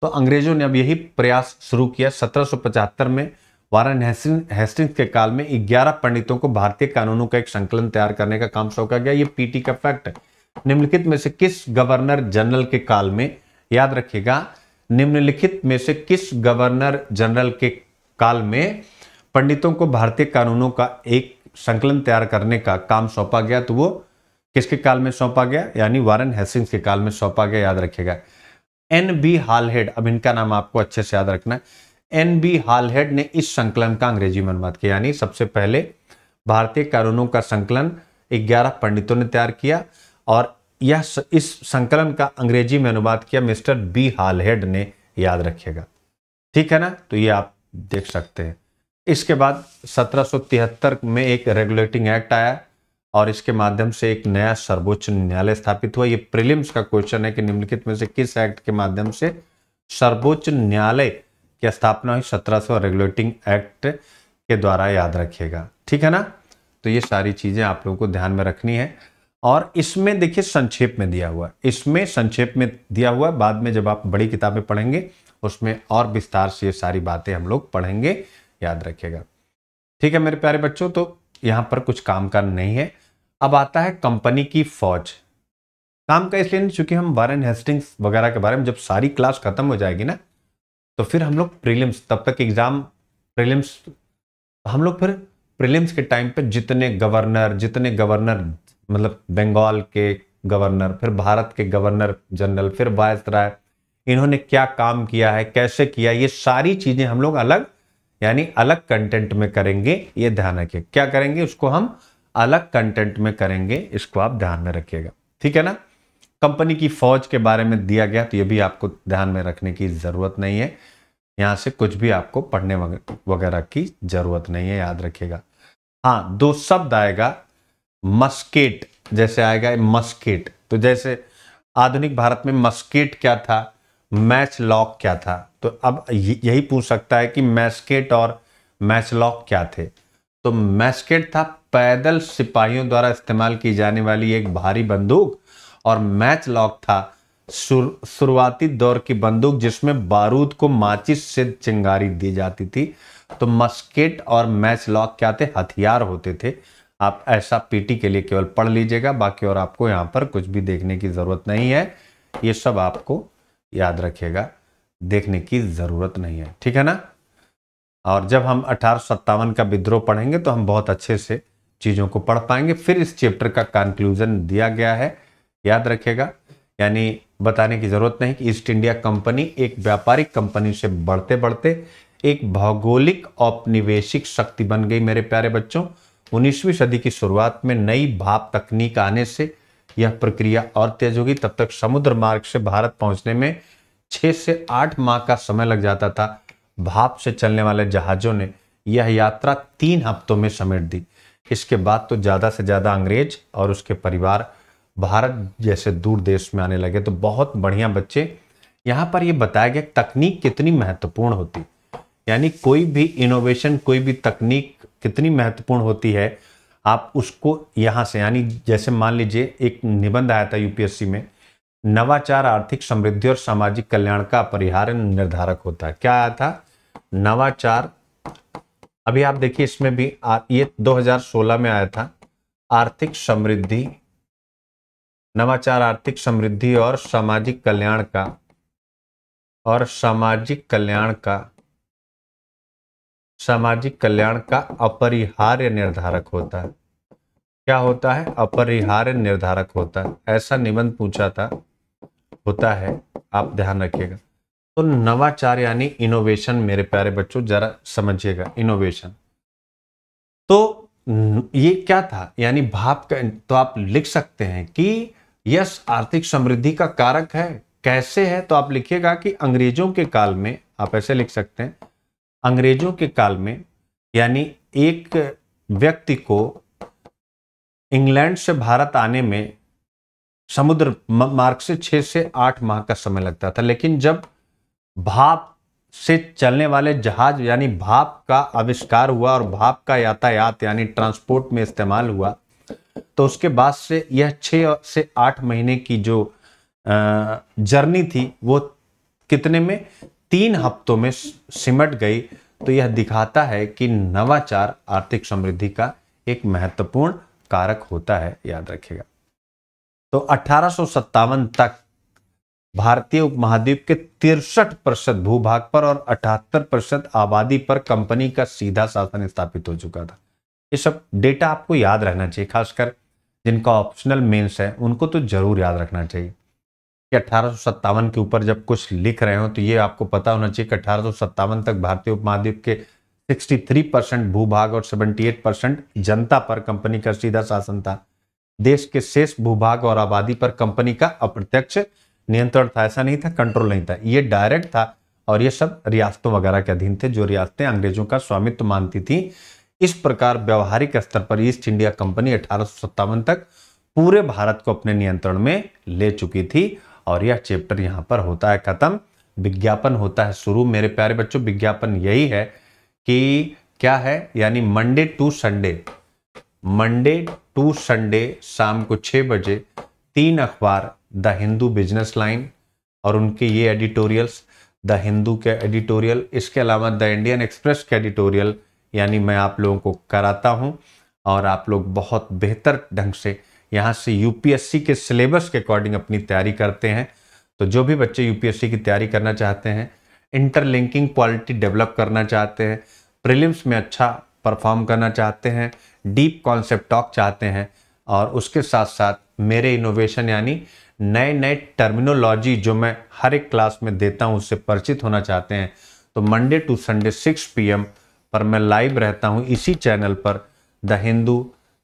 [SPEAKER 2] तो अंग्रेजों ने अब यही प्रयास शुरू किया सत्रह में वारन हेस्टिंग्स के काल में ग्यारह पंडितों को भारतीय कानूनों का एक संकलन तैयार करने का काम सौंपा गया ये पीटी का फैक्ट निम्नलिखित में से किस गवर्नर जनरल के काल में याद रखिएगा निम्नलिखित में से किस गवर्नर जनरल के काल में पंडितों को भारतीय कानूनों का एक संकलन तैयार करने का काम सौंपा गया तो वो किसके काल में सौंपा गया यानी वारन हेसिंग्स के काल में सौंपा गया याद रखेगा एन बी हालहेड अब इनका नाम आपको अच्छे से याद रखना है एन बी हालहेड ने इस संकलन का अंग्रेजी में अनुवाद किया यानी सबसे पहले भारतीय कानूनों का संकलन ग्यारह पंडितों ने तैयार किया और यह इस संकलन का अंग्रेजी में अनुवाद किया मिस्टर बी हालहेड ने याद रखेगा ठीक है ना तो ये आप देख सकते हैं इसके बाद सत्रह में एक रेगुलेटिंग एक्ट आया और इसके माध्यम से एक नया सर्वोच्च न्यायालय स्थापित हुआ ये प्रिलिम्स का क्वेश्चन है कि निम्नलिखित में से किस एक्ट के माध्यम से सर्वोच्च न्यायालय की स्थापना हुई सत्रह रेगुलेटिंग एक्ट के द्वारा याद रखिएगा ठीक है ना तो ये सारी चीज़ें आप लोगों को ध्यान में रखनी है और इसमें देखिए संक्षेप में दिया हुआ इसमें संक्षेप में दिया हुआ बाद में जब आप बड़ी किताबें पढ़ेंगे उसमें और विस्तार से ये सारी बातें हम लोग पढ़ेंगे याद रखिएगा ठीक है मेरे प्यारे बच्चों तो यहाँ पर कुछ काम का नहीं है अब आता है कंपनी की फौज काम का इसलिए नहीं चूंकि हम वारन हेस्टिंग्स वगैरह के बारे में जब सारी क्लास खत्म हो जाएगी ना तो फिर हम लोग प्रीलिम्स तब तक एग्जाम प्रीलिम्स हम लोग फिर प्रीलिम्स के टाइम पे जितने गवर्नर जितने गवर्नर मतलब बंगाल के गवर्नर फिर भारत के गवर्नर जनरल फिर वायस राय इन्होंने क्या काम किया है कैसे किया ये सारी चीज़ें हम लोग अलग यानी अलग कंटेंट में करेंगे ये ध्यान रखिए क्या करेंगे उसको हम अलग कंटेंट में करेंगे इसको आप ध्यान में रखिएगा ठीक है ना कंपनी की फौज के बारे में दिया गया तो ये भी आपको ध्यान में रखने की ज़रूरत नहीं है यहाँ से कुछ भी आपको पढ़ने वगैरह की ज़रूरत नहीं है याद रखिएगा हाँ दो शब्द आएगा मस्केट जैसे आएगा मस्केट तो जैसे आधुनिक भारत में मस्केट क्या था मैच लॉक क्या था तो अब यही पूछ सकता है कि मैस्केट और मैच लॉक क्या थे तो मैस्केट था पैदल सिपाहियों द्वारा इस्तेमाल की जाने वाली एक भारी बंदूक और मैच लॉक था शुरुआती दौर की बंदूक जिसमें बारूद को माचिस से चिंगारी दी जाती थी तो मस्केट और मैच लॉक क्या थे हथियार होते थे आप ऐसा पीटी के लिए केवल पढ़ लीजिएगा बाकी और आपको यहाँ पर कुछ भी देखने की ज़रूरत नहीं है ये सब आपको याद रखिएगा देखने की ज़रूरत नहीं है ठीक है ना और जब हम अठारह का विद्रोह पढ़ेंगे तो हम बहुत अच्छे से चीज़ों को पढ़ पाएंगे फिर इस चैप्टर का कंक्लूजन दिया गया है याद रखेगा यानी बताने की ज़रूरत नहीं कि ईस्ट इंडिया कंपनी एक व्यापारिक कंपनी से बढ़ते बढ़ते एक भौगोलिक औपनिवेशिक शक्ति बन गई मेरे प्यारे बच्चों उन्नीसवीं सदी की शुरुआत में नई भाप तकनीक आने से यह प्रक्रिया और तेज होगी तब तक समुद्र मार्ग से भारत पहुंचने में छः से आठ माह का समय लग जाता था भाप से चलने वाले जहाज़ों ने यह यात्रा तीन हफ्तों में समेट दी इसके बाद तो ज़्यादा से ज़्यादा अंग्रेज और उसके परिवार भारत जैसे दूर देश में आने लगे तो बहुत बढ़िया बच्चे यहाँ पर यह बताया गया तकनीक कितनी महत्वपूर्ण होती यानी कोई भी इनोवेशन कोई भी तकनीक कितनी महत्वपूर्ण होती है आप उसको यहाँ से यानी जैसे मान लीजिए एक निबंध आया था यूपीएससी में नवाचार आर्थिक समृद्धि और सामाजिक कल्याण का अपरिहार्य निर्धारक होता है क्या आया था नवाचार अभी आप देखिए इसमें भी आ, ये 2016 में आया था आर्थिक समृद्धि नवाचार आर्थिक समृद्धि और सामाजिक कल्याण का और सामाजिक कल्याण का सामाजिक कल्याण का अपरिहार्य निर्धारक होता है क्या होता है अपरिहार्य निर्धारक होता है ऐसा निबंध पूछा था होता है आप ध्यान रखिएगा तो नवाचार यानी इनोवेशन मेरे प्यारे बच्चों जरा समझिएगा इनोवेशन तो ये क्या था यानी भाप का तो आप लिख सकते हैं कि यश आर्थिक समृद्धि का कारक है कैसे है तो आप लिखिएगा कि अंग्रेजों के काल में आप ऐसे लिख सकते हैं अंग्रेजों के काल में यानी एक व्यक्ति को इंग्लैंड से भारत आने में समुद्र मार्ग से छः से आठ माह का समय लगता था लेकिन जब भाप से चलने वाले जहाज यानी भाप का आविष्कार हुआ और भाप का यातायात यानी ट्रांसपोर्ट में इस्तेमाल हुआ तो उसके बाद से यह छ से आठ महीने की जो जर्नी थी वो कितने में तीन हफ्तों में सिमट गई तो यह दिखाता है कि नवाचार आर्थिक समृद्धि का एक महत्वपूर्ण कारक होता है याद रखेगा तो अठारह तक भारतीय उपमहाद्वीप के तिरसठ प्रतिशत भूभाग पर और अठहत्तर प्रतिशत आबादी पर कंपनी का सीधा शासन स्थापित हो चुका था ये सब डेटा आपको याद रहना चाहिए खासकर जिनका ऑप्शनल मेंस है उनको तो जरूर याद रखना चाहिए कि अठारह के ऊपर जब कुछ लिख रहे हो तो ये आपको पता होना चाहिए कि अठारह तक भारतीय उपमहाद्वीप के 63 परसेंट भूभाग और 78 परसेंट जनता पर कंपनी का सीधा शासन था देश के शेष भूभाग और आबादी पर कंपनी का अप्रत्यक्ष नियंत्रण था ऐसा नहीं था कंट्रोल नहीं था ये डायरेक्ट था और ये सब रियासतों वगैरह के अधीन थे जो रियासतें अंग्रेजों का स्वामित्व मानती थी इस प्रकार व्यवहारिक स्तर पर ईस्ट इंडिया कंपनी अठारह तक पूरे भारत को अपने नियंत्रण में ले चुकी थी और यह चैप्टर यहाँ पर होता है खत्म विज्ञापन होता है शुरू मेरे प्यारे बच्चों विज्ञापन यही है कि क्या है यानी Monday to Sunday Monday to Sunday शाम को छः बजे तीन अखबार द हिंदू बिजनेस लाइन और उनके ये एडिटोरियल्स द हिंदू के एडिटोरियल इसके अलावा द इंडियन एक्सप्रेस के एडिटोरियल यानी मैं आप लोगों को कराता हूँ और आप लोग बहुत बेहतर ढंग से यहाँ से यूपीएससी के सिलेबस के अकॉर्डिंग अपनी तैयारी करते हैं तो जो भी बच्चे यूपीएससी की तैयारी करना चाहते हैं इंटरलिंकिंग क्वालिटी डेवलप करना चाहते हैं प्रिलिम्स में अच्छा परफॉर्म करना चाहते हैं डीप कॉन्सेप्ट टॉक चाहते हैं और उसके साथ साथ मेरे इनोवेशन यानी नए नए टर्मिनोलॉजी जो मैं हर एक क्लास में देता हूँ उससे परिचित होना चाहते हैं तो मंडे टू संडे 6 पीएम पर मैं लाइव रहता हूँ इसी चैनल पर the Hindu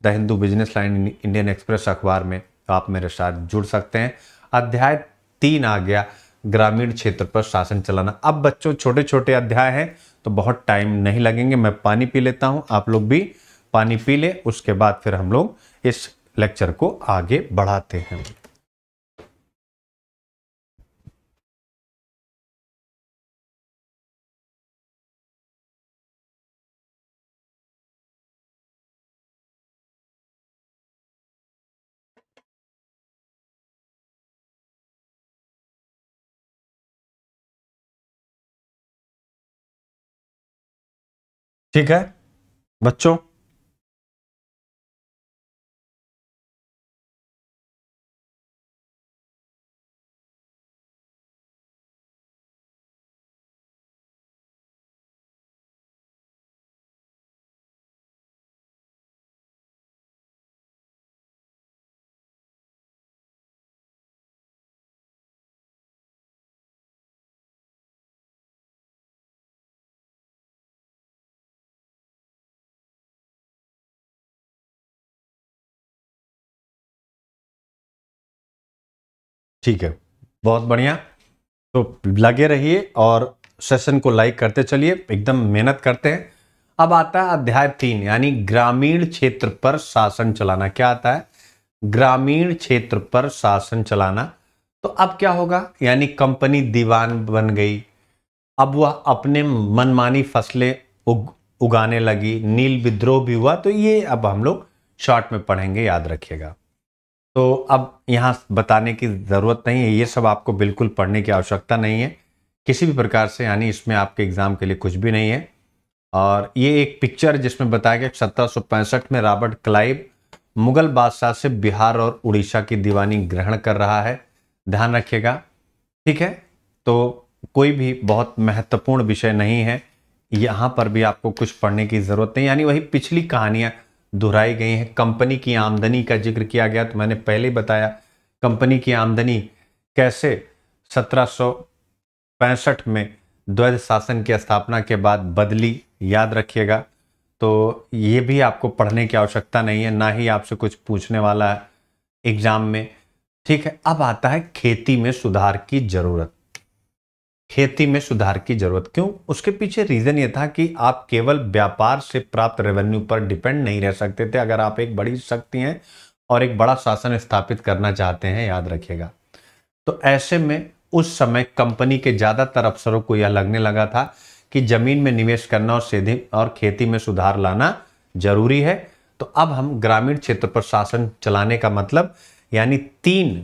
[SPEAKER 2] the Hindu Business Line Indian Express अखबार में तो आप मेरे साथ जुड़ सकते हैं अध्याय तीन आ गया ग्रामीण क्षेत्र पर शासन चलाना अब बच्चों छोटे छोटे अध्याय हैं तो बहुत टाइम नहीं लगेंगे मैं पानी पी लेता हूँ आप लोग भी पानी पी
[SPEAKER 1] ले उसके बाद फिर हम लोग इस लेक्चर को आगे बढ़ाते हैं ठीक है बच्चों ठीक है बहुत बढ़िया तो लगे रहिए और सेशन
[SPEAKER 2] को लाइक करते चलिए एकदम मेहनत करते हैं अब आता है अध्याय तीन यानी ग्रामीण क्षेत्र पर शासन चलाना क्या आता है ग्रामीण क्षेत्र पर शासन चलाना तो अब क्या होगा यानी कंपनी दीवान बन गई अब वह अपने मनमानी फसलें उग उगाने लगी नील विद्रोह भी हुआ तो ये अब हम लोग शॉर्ट में पढ़ेंगे याद रखिएगा तो अब यहाँ बताने की ज़रूरत नहीं है ये सब आपको बिल्कुल पढ़ने की आवश्यकता नहीं है किसी भी प्रकार से यानी इसमें आपके एग्ज़ाम के लिए कुछ भी नहीं है और ये एक पिक्चर जिसमें बताया गया सत्रह में रॉबर्ट क्लाइव मुगल बादशाह से बिहार और उड़ीसा की दीवानी ग्रहण कर रहा है ध्यान रखिएगा ठीक है तो कोई भी बहुत महत्वपूर्ण विषय नहीं है यहाँ पर भी आपको कुछ पढ़ने की ज़रूरत नहीं यानी वही पिछली कहानियाँ दोहराई गई हैं कंपनी की आमदनी का जिक्र किया गया तो मैंने पहले बताया कंपनी की आमदनी कैसे सत्रह में द्वैध शासन की स्थापना के बाद बदली याद रखिएगा तो ये भी आपको पढ़ने की आवश्यकता नहीं है ना ही आपसे कुछ पूछने वाला है एग्जाम में ठीक है अब आता है खेती में सुधार की ज़रूरत खेती में सुधार की जरूरत क्यों उसके पीछे रीजन ये था कि आप केवल व्यापार से प्राप्त रेवेन्यू पर डिपेंड नहीं रह सकते थे अगर आप एक बड़ी शक्ति हैं और एक बड़ा शासन स्थापित करना चाहते हैं याद रखिएगा तो ऐसे में उस समय कंपनी के ज़्यादातर अफसरों को यह लगने लगा था कि जमीन में निवेश करना और सीधे और खेती में सुधार लाना जरूरी है तो अब हम ग्रामीण क्षेत्र पर शासन चलाने का मतलब यानी तीन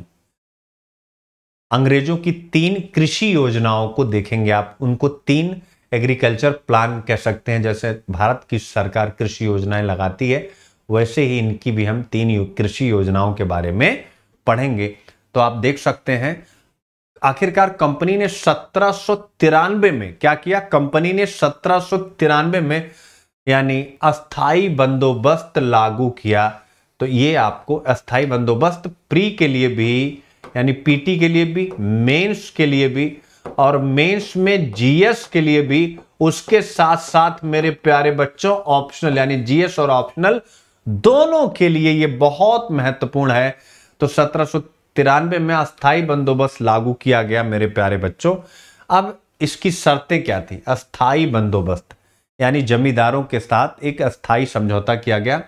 [SPEAKER 2] अंग्रेजों की तीन कृषि योजनाओं को देखेंगे आप उनको तीन एग्रीकल्चर प्लान कह सकते हैं जैसे भारत की सरकार कृषि योजनाएं लगाती है वैसे ही इनकी भी हम तीन कृषि योजनाओं के बारे में पढ़ेंगे तो आप देख सकते हैं आखिरकार कंपनी ने सत्रह में क्या किया कंपनी ने सत्रह में यानी अस्थाई बंदोबस्त लागू किया तो ये आपको अस्थाई बंदोबस्त प्री के लिए भी यानी पीटी के लिए भी मेंस के लिए भी और मेंस में जीएस के लिए भी उसके साथ साथ मेरे प्यारे बच्चों ऑप्शनल यानी जीएस और ऑप्शनल दोनों के लिए ये बहुत महत्वपूर्ण है तो सत्रह तिरानवे में अस्थाई बंदोबस्त लागू किया गया मेरे प्यारे बच्चों अब इसकी शर्तें क्या थी अस्थाई बंदोबस्त यानी जमींदारों के साथ एक अस्थाई समझौता किया गया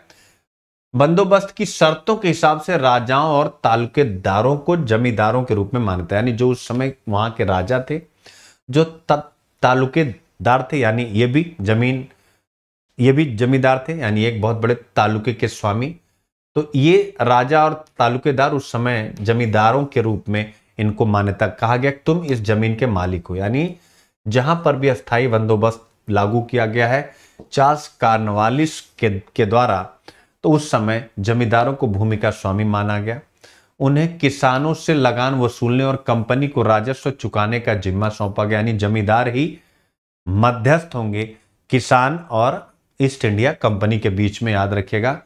[SPEAKER 2] बंदोबस्त की शर्तों के हिसाब से राजाओं और तालुकेदारों को जमींदारों के रूप में मानते यानी जो उस समय वहां के राजा थे जो तालुकेदार थे यानी ये भी जमीन ये भी जमींदार थे यानी एक बहुत बड़े तालुके के स्वामी तो ये राजा और तालुकेदार उस समय जमींदारों के रूप में इनको मान्यता कहा गया तुम इस जमीन के मालिक हो यानी जहां पर भी अस्थायी बंदोबस्त लागू किया गया है चार्ल्स कार्नवालिस के, के द्वारा तो उस समय जमींदारों को भूमि का स्वामी माना गया उन्हें किसानों से लगान वसूलने और कंपनी को राजस्व चुकाने का जिम्मा सौंपा गया यानी जमींदार ही मध्यस्थ होंगे किसान और ईस्ट इंडिया कंपनी के बीच में याद रखिएगा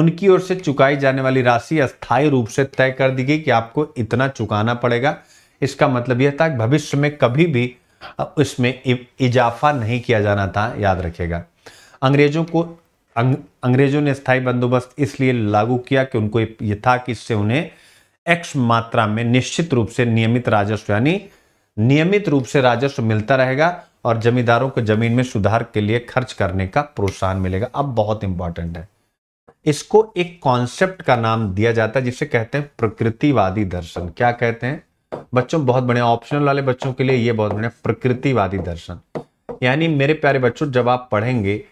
[SPEAKER 2] उनकी ओर से चुकाई जाने वाली राशि अस्थायी रूप से तय कर दी गई कि आपको इतना चुकाना पड़ेगा इसका मतलब यह था कि भविष्य में कभी भी इसमें इजाफा नहीं किया जाना था याद रखिएगा अंग्रेजों को अंग, अंग्रेजों ने स्थायी बंदोबस्त इसलिए लागू किया कि उनको ये था कि इससे उन्हें एक्स मात्रा में निश्चित रूप से नियमित राजस्व यानी नियमित रूप से राजस्व मिलता रहेगा और जमींदारों को जमीन में सुधार के लिए खर्च करने का प्रोत्साहन मिलेगा अब बहुत इंपॉर्टेंट है इसको एक कॉन्सेप्ट का नाम दिया जाता है जिसे कहते हैं प्रकृतिवादी दर्शन क्या कहते हैं बच्चों बहुत बड़े ऑप्शनल वाले बच्चों के लिए ये बहुत बढ़िया प्रकृतिवादी दर्शन यानी मेरे प्यारे बच्चों जब आप पढ़ेंगे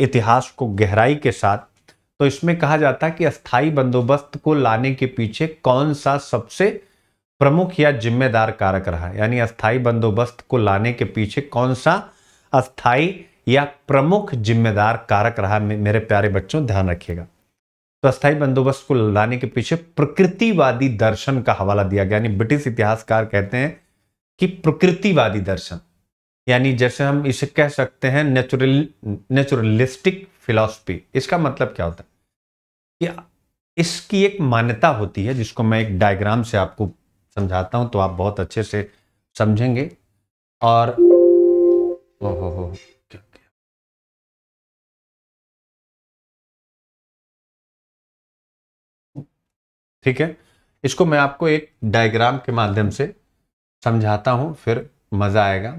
[SPEAKER 2] इतिहास को गहराई के साथ तो इसमें कहा जाता है कि अस्थाई बंदोबस्त को लाने के पीछे कौन सा सबसे प्रमुख या जिम्मेदार कारक रहा यानी अस्थाई बंदोबस्त को लाने के पीछे कौन सा अस्थाई या प्रमुख जिम्मेदार कारक रहा मेरे प्यारे बच्चों ध्यान रखिएगा तो अस्थायी बंदोबस्त को लाने के पीछे प्रकृतिवादी दर्शन का हवाला दिया गया यानी ब्रिटिश इतिहासकार कहते हैं कि प्रकृतिवादी दर्शन यानी जैसे हम इसे कह सकते हैं नेचुरल नेचुरलिस्टिक फिलॉसफी इसका मतलब क्या होता है कि इसकी एक मान्यता होती है जिसको मैं एक डायग्राम से आपको
[SPEAKER 1] समझाता हूं तो आप बहुत अच्छे से समझेंगे और ओहो हो ठीक है इसको मैं आपको एक
[SPEAKER 2] डायग्राम के माध्यम से समझाता हूँ फिर मज़ा आएगा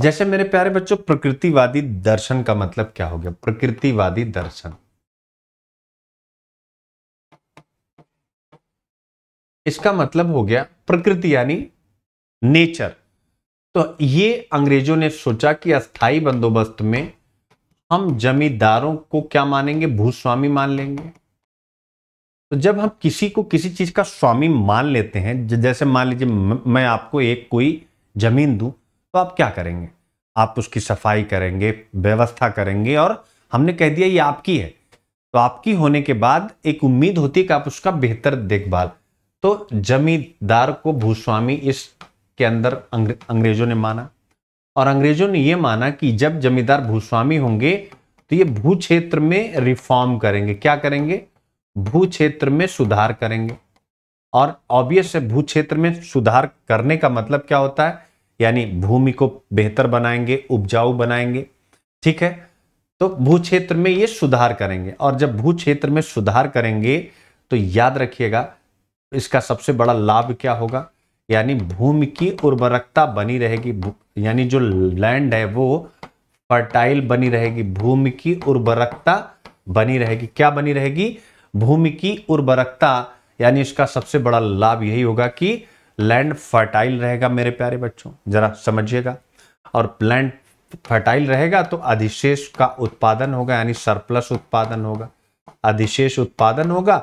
[SPEAKER 2] जैसे मेरे प्यारे बच्चों प्रकृतिवादी दर्शन का मतलब क्या हो गया प्रकृतिवादी दर्शन
[SPEAKER 1] इसका मतलब हो गया प्रकृति यानी नेचर तो ये अंग्रेजों
[SPEAKER 2] ने सोचा कि अस्थाई बंदोबस्त में हम जमींदारों को क्या मानेंगे भूस्वामी मान लेंगे तो जब हम किसी को किसी चीज का स्वामी मान लेते हैं जैसे मान लीजिए मैं आपको एक कोई जमीन दूं तो आप क्या करेंगे आप उसकी सफाई करेंगे व्यवस्था करेंगे और हमने कह दिया ये आपकी है तो आपकी होने के बाद एक उम्मीद होती है कि आप उसका बेहतर देखभाल तो जमींदार को भूस्वामी इस के अंदर अंग्रे, अंग्रेजों ने माना और अंग्रेजों ने यह माना कि जब जमींदार भूस्वामी होंगे तो ये भू क्षेत्र में रिफॉर्म करेंगे क्या करेंगे भू क्षेत्र में सुधार करेंगे और ऑब्वियस है भू क्षेत्र में सुधार करने का मतलब क्या होता है यानी भूमि को बेहतर बनाएंगे उपजाऊ बनाएंगे ठीक है तो भू क्षेत्र में ये सुधार करेंगे और जब भू क्षेत्र में सुधार करेंगे तो याद रखिएगा इसका सबसे बड़ा लाभ क्या होगा यानी भूमि की उर्वरकता बनी रहेगी यानी जो लैंड है वो फर्टाइल बनी रहेगी भूमि की उर्वरकता बनी रहेगी क्या बनी रहेगी भूमि की उर्वरकता यानी इसका सबसे बड़ा लाभ यही होगा कि लैंड फर्टाइल रहेगा मेरे प्यारे बच्चों जरा समझिएगा और लैंड फर्टाइल रहेगा तो अधिशेष का उत्पादन होगा यानी सरप्लस उत्पादन होगा अधिशेष उत्पादन होगा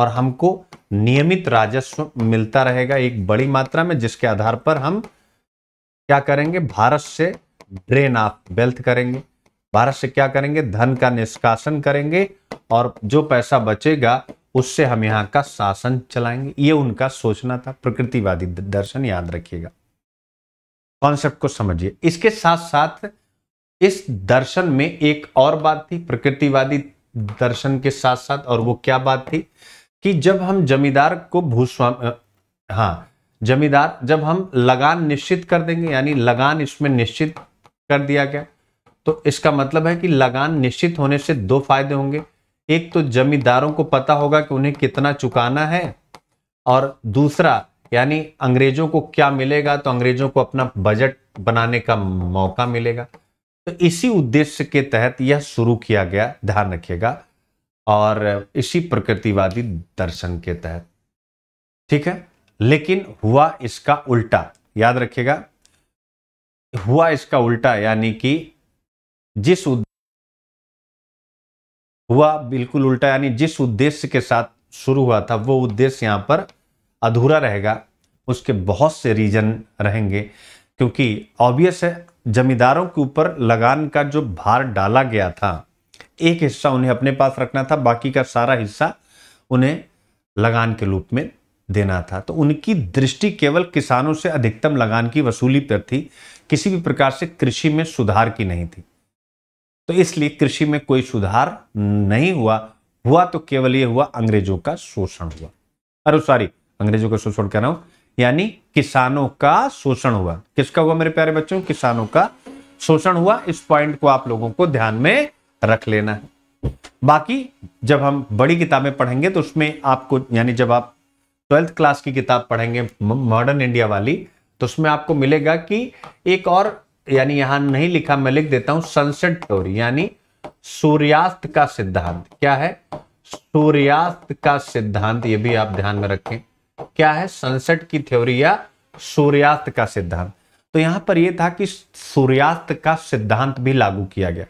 [SPEAKER 2] और हमको नियमित राजस्व मिलता रहेगा एक बड़ी मात्रा में जिसके आधार पर हम क्या करेंगे भारत से ड्रेन ऑफ वेल्थ करेंगे भारत से क्या करेंगे धन का निष्कासन करेंगे और जो पैसा बचेगा उससे हम यहाँ का शासन चलाएंगे ये उनका सोचना था प्रकृतिवादी दर्शन याद रखिएगा कॉन्सेप्ट को समझिए इसके साथ साथ इस दर्शन में एक और बात थी प्रकृतिवादी दर्शन के साथ साथ और वो क्या बात थी कि जब हम जमींदार को भूस्वाम हाँ जमींदार जब हम लगान निश्चित कर देंगे यानी लगान इसमें निश्चित कर दिया गया तो इसका मतलब है कि लगान निश्चित होने से दो फायदे होंगे एक तो जमींदारों को पता होगा कि उन्हें कितना चुकाना है और दूसरा यानी अंग्रेजों को क्या मिलेगा तो अंग्रेजों को अपना बजट बनाने का मौका मिलेगा तो इसी उद्देश्य के तहत यह शुरू किया गया ध्यान रखिएगा और इसी प्रकृतिवादी दर्शन के तहत ठीक है लेकिन हुआ इसका उल्टा याद रखिएगा हुआ इसका उल्टा यानी कि जिस हुआ बिल्कुल उल्टा यानी जिस उद्देश्य के साथ शुरू हुआ था वो उद्देश्य यहाँ पर अधूरा रहेगा उसके बहुत से रीजन रहेंगे क्योंकि ऑब्वियस है जमींदारों के ऊपर लगान का जो भार डाला गया था एक हिस्सा उन्हें अपने पास रखना था बाकी का सारा हिस्सा उन्हें लगान के रूप में देना था तो उनकी दृष्टि केवल किसानों से अधिकतम लगान की वसूली पर थी किसी भी प्रकार से कृषि में सुधार की नहीं थी तो इसलिए कृषि में कोई सुधार नहीं हुआ हुआ तो केवल ये हुआ अंग्रेजों का शोषण हुआ अरे सॉरी अंग्रेजों का शोषण कह रहा हूं यानी किसानों का शोषण हुआ किसका हुआ मेरे प्यारे बच्चों किसानों का शोषण हुआ इस पॉइंट को आप लोगों को ध्यान में रख लेना है बाकी जब हम बड़ी किताबें पढ़ेंगे तो उसमें आपको यानी जब आप ट्वेल्थ क्लास की किताब पढ़ेंगे मॉडर्न इंडिया वाली तो उसमें आपको मिलेगा कि एक और यानी यहां नहीं लिखा मैं लिख देता हूं सनसेट थ्योरी यानी सूर्यास्त का सिद्धांत क्या है सूर्यास्त का सिद्धांत ये भी आप ध्यान में रखें क्या है सनसेट की थ्योरी या सूर्यास्त का सिद्धांत तो यहां पर यह था कि सूर्यास्त का सिद्धांत भी लागू किया गया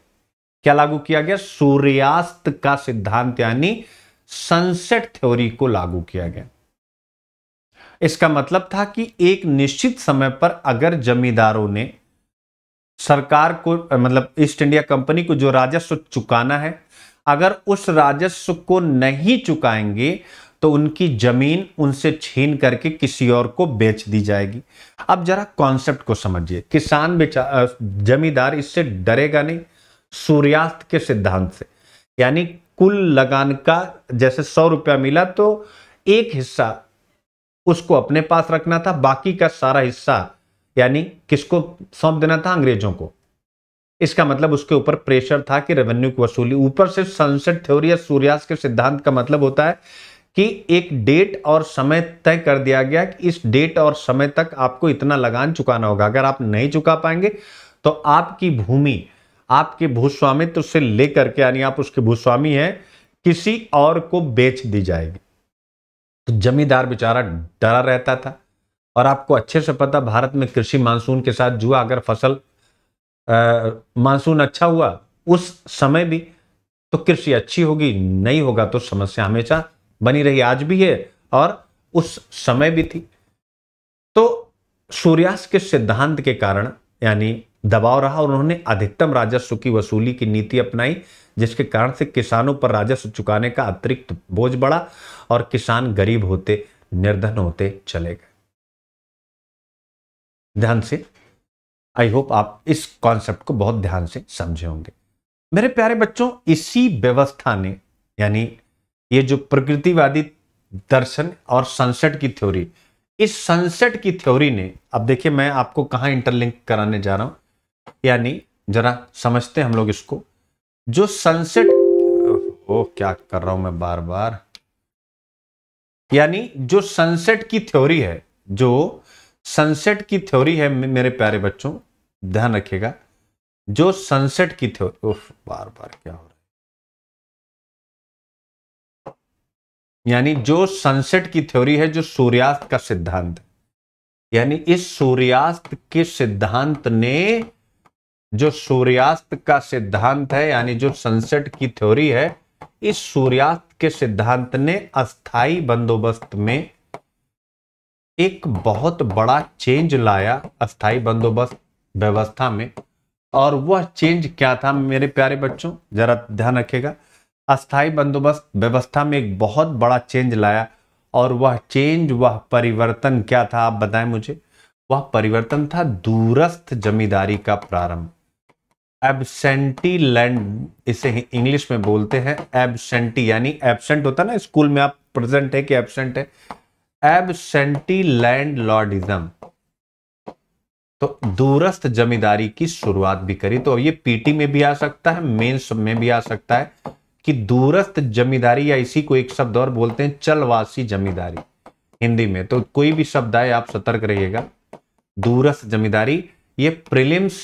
[SPEAKER 2] क्या लागू किया गया सूर्यास्त का सिद्धांत यानी सनसेट थ्योरी को लागू किया गया इसका मतलब था कि एक निश्चित समय पर अगर जमींदारों ने सरकार को मतलब ईस्ट इंडिया कंपनी को जो राजस्व चुकाना है अगर उस राजस्व को नहीं चुकाएंगे तो उनकी जमीन उनसे छीन करके किसी और को बेच दी जाएगी अब जरा कॉन्सेप्ट को समझिए किसान बेचा जमींदार इससे डरेगा नहीं सूर्यास्त के सिद्धांत से यानी कुल लगान का जैसे सौ रुपया मिला तो एक हिस्सा उसको अपने पास रखना था बाकी का सारा हिस्सा यानी किसको सौंप देना था अंग्रेजों को इसका मतलब उसके ऊपर प्रेशर था कि रेवेन्यू की वसूली ऊपर से सनसेट थ्योरी या सूर्यास्त के सिद्धांत का मतलब होता है कि एक डेट और समय तय कर दिया गया कि इस डेट और समय तक आपको इतना लगान चुकाना होगा अगर आप नहीं चुका पाएंगे तो आपकी भूमि आपके भूस्वामित्व से लेकर के यानी आप उसके भूस्वामी हैं किसी और को बेच दी जाएगी तो जमींदार बेचारा डरा रहता था और आपको अच्छे से पता भारत में कृषि मानसून के साथ जुआ अगर फसल मानसून अच्छा हुआ उस समय भी तो कृषि अच्छी होगी नहीं होगा तो समस्या हमेशा बनी रही आज भी है और उस समय भी थी तो सूर्यास्त के सिद्धांत के कारण यानी दबाव रहा और उन्होंने अधिकतम राजस्व की वसूली की नीति अपनाई जिसके कारण से किसानों पर राजस्व चुकाने का अतिरिक्त बोझ बढ़ा और किसान गरीब होते निर्धन होते चले गए ध्यान से आई होप आप इस कॉन्सेप्ट को बहुत ध्यान से समझे होंगे मेरे प्यारे बच्चों इसी व्यवस्था ने यानी ये जो प्रकृतिवादी दर्शन और सनसेट की थ्योरी इस सनसेट की थ्योरी ने अब देखिए मैं आपको कहाँ इंटरलिंक कराने जा रहा हूँ यानी जरा समझते हम लोग इसको जो सनसेट ओ क्या कर रहा हूं मैं बार बार यानी जो सनसेट की थ्योरी है जो सनसेट की थ्योरी है मेरे प्यारे बच्चों ध्यान रखिएगा जो सनसेट की थ्योरी उफ बार बार क्या हो रहा है यानी जो सनसेट की थ्योरी है जो सूर्यास्त का सिद्धांत है यानी इस सूर्यास्त के सिद्धांत ने जो सूर्यास्त का सिद्धांत है यानी जो सनसेट की थ्योरी है इस सूर्यास्त के सिद्धांत ने अस्थाई बंदोबस्त में एक बहुत बड़ा चेंज लाया अस्थाई बंदोबस्त व्यवस्था में और वह चेंज क्या था मेरे प्यारे बच्चों जरा ध्यान रखेगा अस्थाई बंदोबस्त व्यवस्था में एक बहुत बड़ा चेंज लाया और वह चेंज वह परिवर्तन क्या था आप बताएं मुझे वह परिवर्तन था दूरस्थ जमींदारी का प्रारंभ एबसेंटी लैंड इसे इंग्लिश में बोलते हैं एबसेंटी यानी एबसेंट होता है ना स्कूल में आप प्रेजेंट है कि एबसेंट है एबसेंटी लैंड लॉर्डिज्म तो दूरस्थ जमींदारी की शुरुआत भी करी तो ये पीटी में भी आ सकता है मेंस में भी आ सकता है कि दूरस्थ जमींदारी या इसी को एक शब्द और बोलते हैं चलवासी जमींदारी हिंदी में तो कोई भी शब्द आए आप सतर्क रहिएगा दूरस्थ जमींदारी ये प्रिलिम्स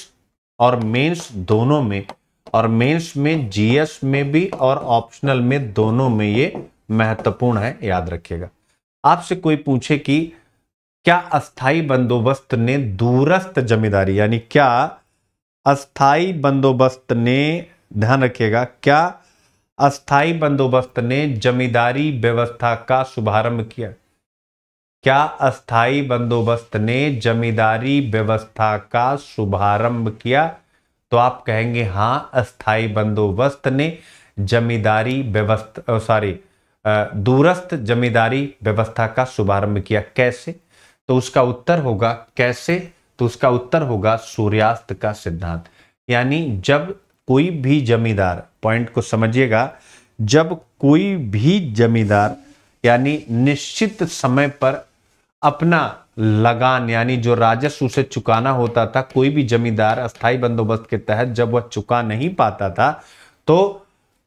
[SPEAKER 2] और मेंस दोनों में और मेंस में जीएस में भी और ऑप्शनल में दोनों में ये महत्वपूर्ण है याद रखिएगा आपसे कोई पूछे कि क्या अस्थाई बंदोबस्त ने दूरस्थ जमींदारी यानी क्या अस्थाई बंदोबस्त ने ध्यान रखिएगा क्या अस्थाई बंदोबस्त ने जमींदारी व्यवस्था का शुभारंभ किया क्या अस्थाई बंदोबस्त ने जमींदारी व्यवस्था का शुभारंभ किया तो आप कहेंगे हां अस्थाई बंदोबस्त ने जमींदारी व्यवस्था सॉरी दूरस्थ जमींदारी व्यवस्था का शुभारंभ किया कैसे तो उसका उत्तर होगा कैसे तो उसका उत्तर होगा सूर्यास्त का सिद्धांत यानी जब कोई भी जमींदार पॉइंट को समझिएगा जब कोई भी जमींदार यानी निश्चित समय पर अपना लगान यानी जो राजस्व उसे चुकाना होता था कोई भी जमींदार अस्थाई बंदोबस्त के तहत जब वह चुका नहीं पाता था तो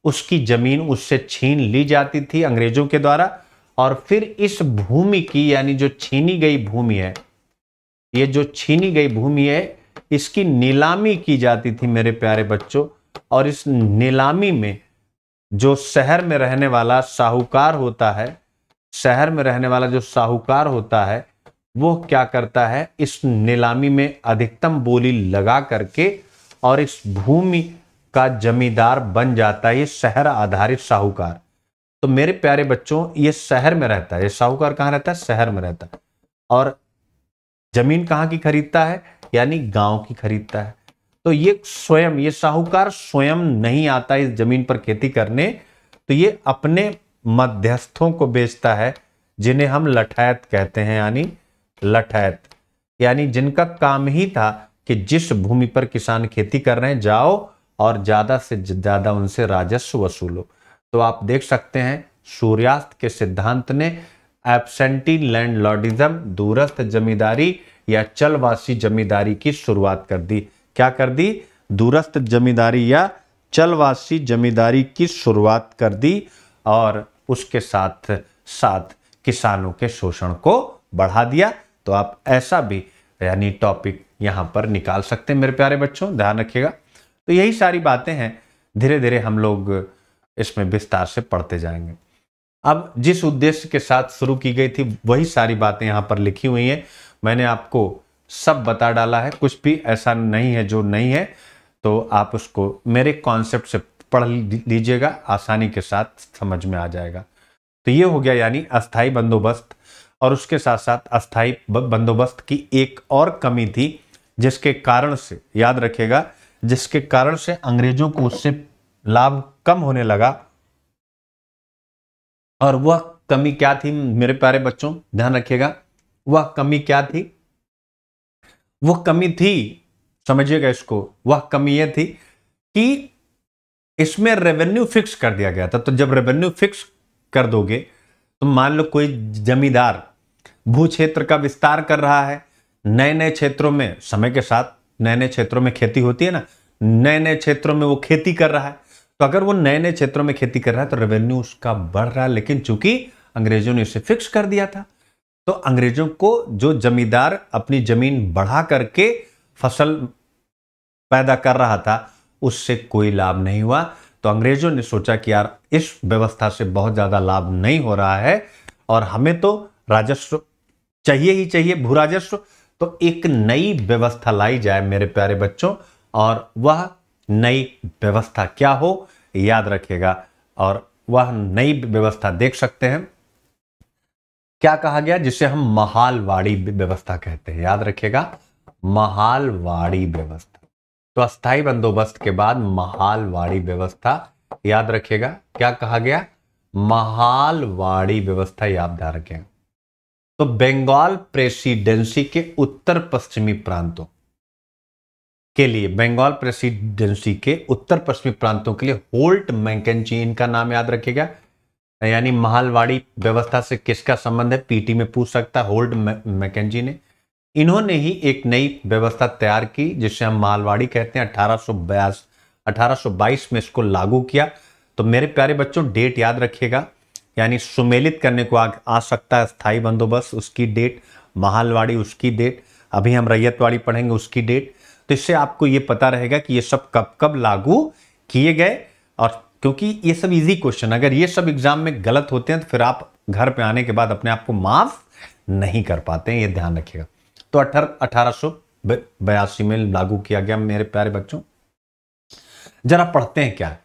[SPEAKER 2] उसकी जमीन उससे छीन ली जाती थी अंग्रेजों के द्वारा और फिर इस भूमि की यानी जो छीनी गई भूमि है ये जो छीनी गई भूमि है इसकी नीलामी की जाती थी मेरे प्यारे बच्चों और इस नीलामी में जो शहर में रहने वाला साहूकार होता है शहर में रहने वाला जो साहूकार होता है वो क्या करता है इस नीलामी में अधिकतम बोली लगा करके और इस भूमि का जमींदार बन जाता है ये शहर आधारित साहूकार तो मेरे प्यारे बच्चों ये शहर में रहता है ये साहूकार कहाँ रहता है शहर में रहता है और जमीन कहाँ की खरीदता है यानी गांव की खरीदता है तो ये स्वयं ये साहूकार स्वयं नहीं आता इस जमीन पर खेती करने तो ये अपने मध्यस्थों को बेचता है जिन्हें हम लठैत कहते हैं यानी लठैत यानी जिनका काम ही था कि जिस भूमि पर किसान खेती कर रहे हैं जाओ और ज़्यादा से ज़्यादा उनसे राजस्व वसूलो तो आप देख सकते हैं सूर्यास्त के सिद्धांत ने एबसेंटी लैंडलॉर्डिज्म दूरस्थ जमींदारी या चलवासी जमींदारी की शुरुआत कर दी क्या कर दी दूरस्थ जमींदारी या चलवासी जमींदारी की शुरुआत कर दी और उसके साथ साथ किसानों के शोषण को बढ़ा दिया तो आप ऐसा भी यानी टॉपिक यहाँ पर निकाल सकते हैं मेरे प्यारे बच्चों ध्यान रखिएगा तो यही सारी बातें हैं धीरे धीरे हम लोग इसमें विस्तार से पढ़ते जाएंगे अब जिस उद्देश्य के साथ शुरू की गई थी वही सारी बातें यहाँ पर लिखी हुई हैं मैंने आपको सब बता डाला है कुछ भी ऐसा नहीं है जो नहीं है तो आप उसको मेरे कॉन्सेप्ट से पढ़ लीजिएगा आसानी के साथ समझ में आ जाएगा तो ये हो गया यानी अस्थाई बंदोबस्त और उसके साथ साथ अस्थाई बंदोबस्त की एक और कमी थी जिसके कारण से याद रखेगा जिसके कारण से अंग्रेजों को उससे लाभ कम होने लगा और वह कमी क्या थी मेरे प्यारे बच्चों ध्यान रखिएगा वह कमी क्या थी वह कमी थी समझिएगा इसको वह कमी यह थी कि इसमें रेवेन्यू फिक्स कर दिया गया था तो जब रेवेन्यू फिक्स कर दोगे तो मान लो कोई जमींदार भू क्षेत्र का विस्तार कर रहा है नए नए क्षेत्रों में समय के साथ नए नए क्षेत्रों में खेती होती है ना नए नए क्षेत्रों में वो खेती कर रहा है तो अगर वो नए नए क्षेत्रों में खेती कर रहा है तो रेवेन्यू उसका बढ़ रहा है लेकिन चूंकि अंग्रेजों ने उसे फिक्स कर दिया था तो अंग्रेजों को जो जमींदार अपनी जमीन बढ़ा करके फसल पैदा कर रहा था उससे कोई लाभ नहीं हुआ तो अंग्रेजों ने सोचा कि यार इस व्यवस्था से बहुत ज़्यादा लाभ नहीं हो रहा है और हमें तो राजस्व चाहिए ही चाहिए भू राजस्व तो एक नई व्यवस्था लाई जाए मेरे प्यारे बच्चों और वह नई व्यवस्था क्या हो याद रखेगा और वह नई व्यवस्था देख सकते हैं क्या कहा गया जिसे हम महालवाड़ी व्यवस्था कहते हैं याद रखेगा महालवाड़ी व्यवस्था तो अस्थाई बंदोबस्त के बाद महालवाड़ी व्यवस्था याद रखेगा क्या कहा गया महालवाड़ी व्यवस्था याद रखें तो बंगाल प्रेसिडेंसी के उत्तर पश्चिमी प्रांतों के लिए बंगाल प्रेसिडेंसी के उत्तर पश्चिमी प्रांतों के लिए होल्ट मैंकेंची इनका नाम याद रखिएगा यानी महालवाड़ी व्यवस्था से किसका संबंध है पीटी में पूछ सकता होल्ड मैकेजी ने इन्होंने ही एक नई व्यवस्था तैयार की जिसे हम मालवाड़ी कहते हैं अठारह 1822 में इसको लागू किया तो मेरे प्यारे बच्चों डेट याद रखिएगा यानी सुमेलित करने को आ, आ सकता है स्थायी बंदोबस्त उसकी डेट महालवाड़ी उसकी डेट अभी हम रैयतवाड़ी पढ़ेंगे उसकी डेट तो इससे आपको ये पता रहेगा कि ये सब कब कब लागू किए गए और क्योंकि ये सब इजी क्वेश्चन अगर ये सब एग्जाम में गलत होते हैं तो फिर आप घर पे आने के बाद अपने आप को माफ नहीं कर पाते हैं ये ध्यान रखिएगा तो अठारह अठारह बयासी में लागू किया गया मेरे प्यारे बच्चों जरा पढ़ते हैं क्या है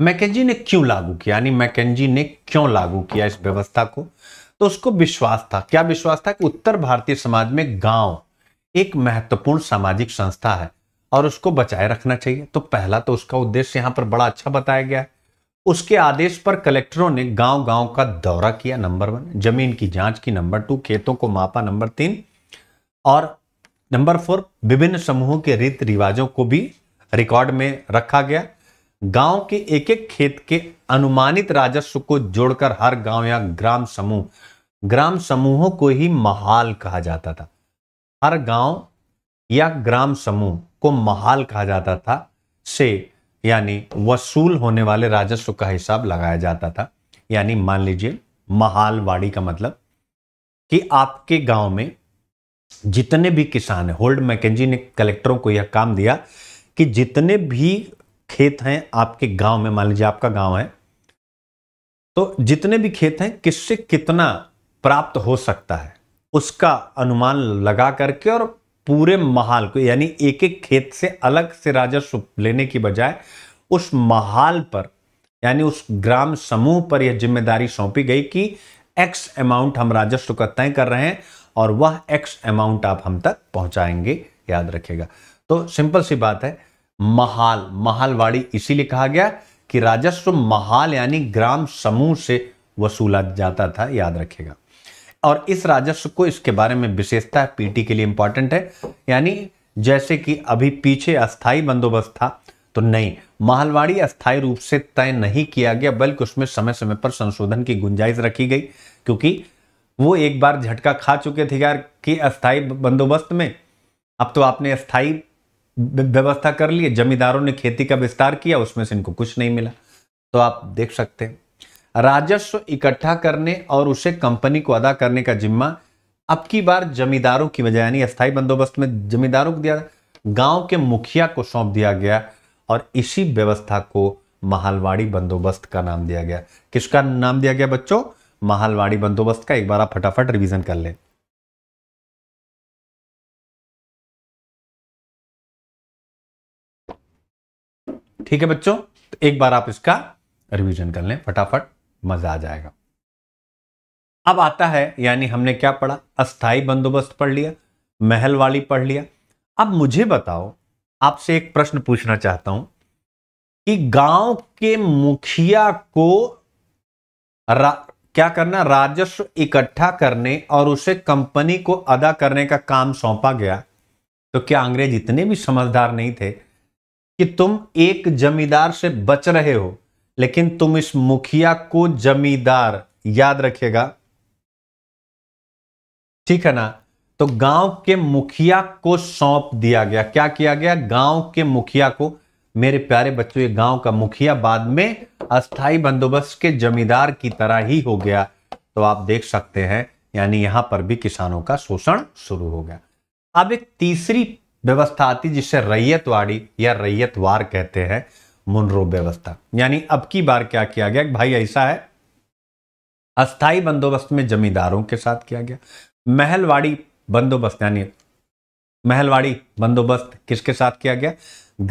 [SPEAKER 2] मैकेजी ने क्यों लागू किया यानी मैकेजी ने क्यों लागू किया इस व्यवस्था को तो उसको विश्वास था क्या विश्वास था कि उत्तर भारतीय समाज में गांव एक महत्वपूर्ण सामाजिक संस्था है और उसको बचाए रखना चाहिए तो पहला तो उसका उद्देश्य यहाँ पर बड़ा अच्छा बताया गया है उसके आदेश पर कलेक्टरों ने गांव गांव का दौरा किया नंबर वन जमीन की जांच की नंबर टू खेतों को मापा नंबर तीन और नंबर फोर विभिन्न समूहों के रीत रिवाजों को भी रिकॉर्ड में रखा गया गांव के एक एक खेत के अनुमानित राजस्व को जोड़कर हर गांव या ग्राम समूह ग्राम समूहों को ही महाल कहा जाता था हर गांव या ग्राम समूह को महाल कहा जाता था से यानी वसूल होने वाले राजस्व का हिसाब लगाया जाता था यानी मान लीजिए महाल वाड़ी का मतलब कि आपके गांव में जितने भी किसान हैं होल्ड मैकेजी ने कलेक्टरों को यह काम दिया कि जितने भी खेत हैं आपके गांव में मान लीजिए आपका गांव है तो जितने भी खेत हैं किससे कितना प्राप्त हो सकता है उसका अनुमान लगा करके और पूरे महाल को यानी एक एक खेत से अलग से राजस्व लेने की बजाय उस महाल पर यानी उस ग्राम समूह पर यह जिम्मेदारी सौंपी गई कि एक्स अमाउंट हम राजस्व का तय कर रहे हैं और वह एक्स अमाउंट आप हम तक पहुंचाएंगे याद रखेगा तो सिंपल सी बात है महाल महालवाड़ी इसीलिए कहा गया कि राजस्व महाल यानी ग्राम समूह से वसूला जाता था याद रखेगा और इस राजस्व को इसके बारे में विशेषता पीटी के लिए इंपॉर्टेंट है यानी जैसे कि अभी पीछे अस्थाई बंदोबस्त था तो नहीं महलवाड़ी अस्थायी रूप से तय नहीं किया गया बल्कि उसमें समय समय पर संशोधन की गुंजाइश रखी गई क्योंकि वो एक बार झटका खा चुके थे यार कि अस्थायी बंदोबस्त में अब तो आपने अस्थायी व्यवस्था कर लिए जमींदारों ने खेती का विस्तार किया उसमें से इनको कुछ नहीं मिला तो आप देख सकते हैं राजस्व इकट्ठा करने और उसे कंपनी को अदा करने का जिम्मा अब की बार जमींदारों की वजह यानी अस्थाई बंदोबस्त में जमींदारों को दिया गांव के मुखिया को सौंप दिया गया और इसी व्यवस्था को महालवाड़ी बंदोबस्त का नाम दिया गया किसका
[SPEAKER 1] नाम दिया गया बच्चों महालवाड़ी बंदोबस्त का एक बार आप फटाफट रिविजन कर लें ठीक है बच्चों तो एक बार आप इसका रिवीजन कर लें फटाफट
[SPEAKER 2] मजा आ जाएगा अब आता है यानी हमने क्या पढ़ा अस्थाई बंदोबस्त पढ़ लिया महल वाली पढ़ लिया अब मुझे बताओ आपसे एक प्रश्न पूछना चाहता हूं कि गांव के मुखिया को क्या करना राजस्व इकट्ठा करने और उसे कंपनी को अदा करने का काम सौंपा गया तो क्या अंग्रेज इतने भी समझदार नहीं थे कि तुम एक जमींदार से बच रहे हो लेकिन तुम इस मुखिया को जमींदार याद रखेगा ठीक है ना तो गांव के मुखिया को सौंप दिया गया क्या किया गया गांव के मुखिया को मेरे प्यारे बच्चों गांव का मुखिया बाद में अस्थाई बंदोबस्त के जमींदार की तरह ही हो गया तो आप देख सकते हैं यानी यहां पर भी किसानों का शोषण शुरू हो गया अब एक तीसरी व्यवस्था आती जिससे रैयतवाड़ी या रैयतवार कहते हैं मुनरो व्यवस्था यानी अब की बार क्या किया गया भाई ऐसा है अस्थाई बंदोबस्त में जमींदारों के साथ किया गया महलवाड़ी बंदोबस्त यानी महलवाड़ी बंदोबस्त किसके साथ किया गया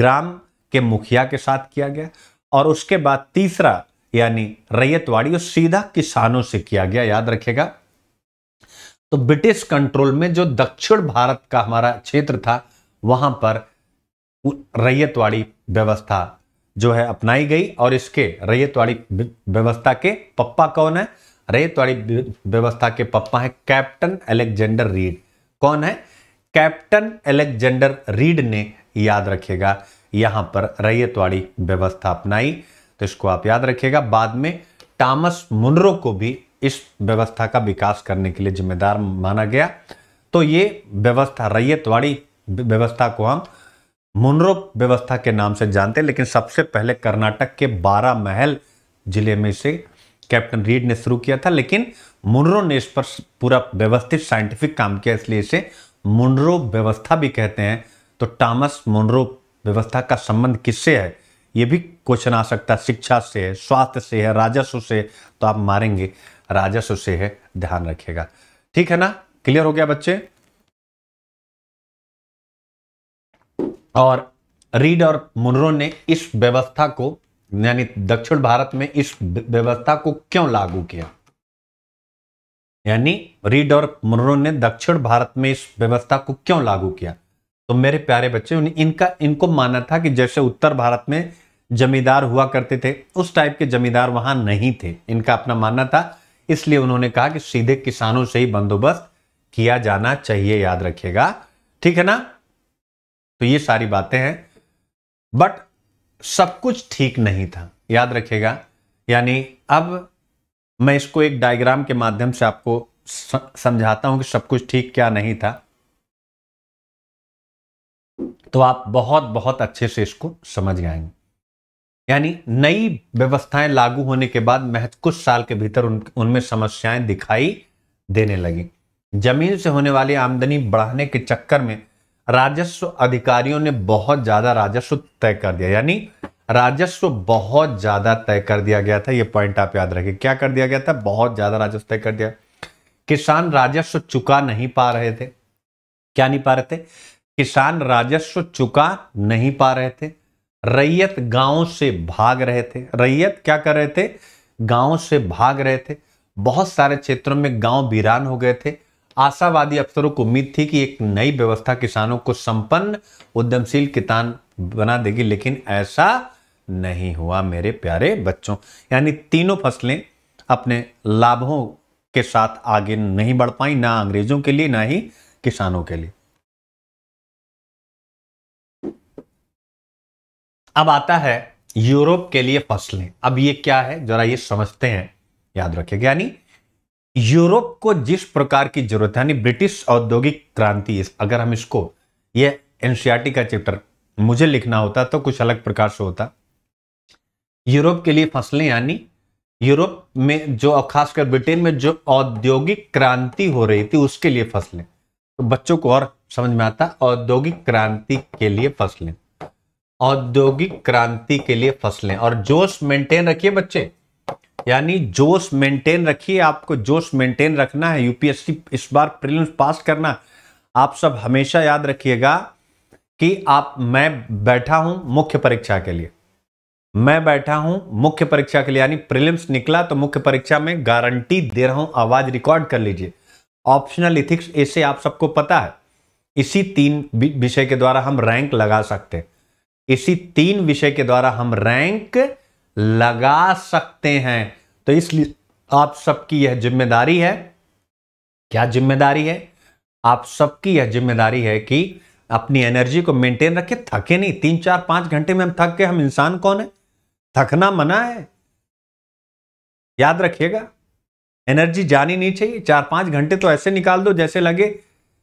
[SPEAKER 2] ग्राम के मुखिया के साथ किया गया और उसके बाद तीसरा यानी रैयतवाड़ी और सीधा किसानों से किया गया याद रखेगा तो ब्रिटिश कंट्रोल में जो दक्षिण भारत का हमारा क्षेत्र था वहाँ पर रैयतवाड़ी व्यवस्था जो है अपनाई गई और इसके रैयतवाड़ी व्यवस्था के पप्पा कौन है रैयतवाड़ी व्यवस्था के पप्पा है कैप्टन अलेक्जेंडर रीड कौन है कैप्टन अलेक्जेंडर रीड ने याद रखेगा यहाँ पर रैयतवाड़ी व्यवस्था अपनाई तो इसको आप याद रखिएगा बाद में टामस मुनरो को भी इस व्यवस्था का विकास करने के लिए जिम्मेदार माना गया तो ये व्यवस्था रैयतवाड़ी व्यवस्था को हम मुनरोप व्यवस्था के नाम से जानते हैं लेकिन सबसे पहले कर्नाटक के बारा महल जिले में से कैप्टन रीड ने शुरू किया था लेकिन मुनरो ने इस पर पूरा व्यवस्थित साइंटिफिक काम किया इसलिए इसे मुनरो व्यवस्था भी कहते हैं तो टॉमस मुनरो व्यवस्था का संबंध किससे है ये भी क्वेश्चन आ सकता है शिक्षा से है स्वास्थ्य से है राजस्व से तो आप मारेंगे राजस्व से है ध्यान रखिएगा ठीक है ना क्लियर हो गया बच्चे और रीड और मुनरो ने इस व्यवस्था को यानी दक्षिण भारत में इस व्यवस्था को क्यों लागू किया यानी रीड और मुनरो ने दक्षिण भारत में इस व्यवस्था को क्यों लागू किया तो मेरे प्यारे बच्चे इनका इनको मानना था कि जैसे उत्तर भारत में जमींदार हुआ करते थे उस टाइप के जमींदार वहां नहीं थे इनका अपना मानना था इसलिए उन्होंने कहा कि सीधे किसानों से ही बंदोबस्त किया जाना चाहिए याद रखिएगा ठीक है ना तो ये सारी बातें हैं बट सब कुछ ठीक नहीं था याद रखेगा यानी अब मैं इसको एक डायग्राम के माध्यम से आपको समझाता हूं कि सब कुछ ठीक क्या नहीं था तो आप बहुत बहुत अच्छे से इसको समझ जाएंगे यानी नई व्यवस्थाएं लागू होने के बाद महज कुछ साल के भीतर उन उनमें समस्याएं दिखाई देने लगी जमीन से होने वाली आमदनी बढ़ाने के चक्कर में राजस्व अधिकारियों ने बहुत ज्यादा राजस्व तय कर दिया यानी राजस्व बहुत ज्यादा तय कर दिया गया था यह पॉइंट आप याद रखें क्या कर दिया गया था बहुत ज्यादा राजस्व तय कर दिया किसान राजस्व चुका नहीं पा रहे थे क्या नहीं पा रहे थे किसान राजस्व चुका नहीं पा रहे थे रैयत गांव से भाग रहे थे रैयत क्या कर रहे थे गांव से भाग रहे थे बहुत सारे क्षेत्रों में गांव वीरान हो गए थे आशावादी अफसरों को उम्मीद थी कि एक नई व्यवस्था किसानों को संपन्न उद्यमशील किसान बना देगी लेकिन ऐसा नहीं हुआ मेरे प्यारे बच्चों यानी तीनों फसलें अपने लाभों के साथ आगे नहीं बढ़ पाई ना अंग्रेजों के लिए ना ही किसानों के लिए अब आता है यूरोप के लिए फसलें अब ये क्या है जरा ये समझते हैं याद रखिएगा यानी यूरोप को जिस प्रकार की जरूरत है यानी ब्रिटिश औद्योगिक क्रांति अगर हम इसको ये एनसीआरटी का चैप्टर मुझे लिखना होता तो कुछ अलग प्रकार से होता यूरोप के लिए फसलें यानी यूरोप में जो खासकर ब्रिटेन में जो औद्योगिक क्रांति हो रही थी उसके लिए फसलें तो बच्चों को और समझ में आता औद्योगिक क्रांति के लिए फसलें औद्योगिक क्रांति के लिए फसलें और जोश मेंटेन रखिए बच्चे यानी जोश मेंटेन रखिए आपको जोश मेंटेन रखना है यूपीएससी इस बार प्रीलिम्स पास करना आप सब हमेशा याद रखिएगा कि आप मैं बैठा हूं मुख्य परीक्षा के लिए मैं बैठा हूं मुख्य परीक्षा के लिए यानी प्रीलिम्स निकला तो मुख्य परीक्षा में गारंटी दे रहा हूं आवाज रिकॉर्ड कर लीजिए ऑप्शनल इथिक्स ऐसे आप सबको पता है इसी तीन विषय के द्वारा हम रैंक लगा सकते हैं इसी तीन विषय के द्वारा हम रैंक लगा सकते हैं तो इसलिए आप सबकी यह जिम्मेदारी है क्या जिम्मेदारी है आप सबकी यह जिम्मेदारी है कि अपनी एनर्जी को मेंटेन रखें थके नहीं तीन चार पांच घंटे में हम थक गए हम इंसान कौन है थकना मना है याद रखिएगा एनर्जी जानी नहीं चाहिए चार पांच घंटे तो ऐसे निकाल दो जैसे लगे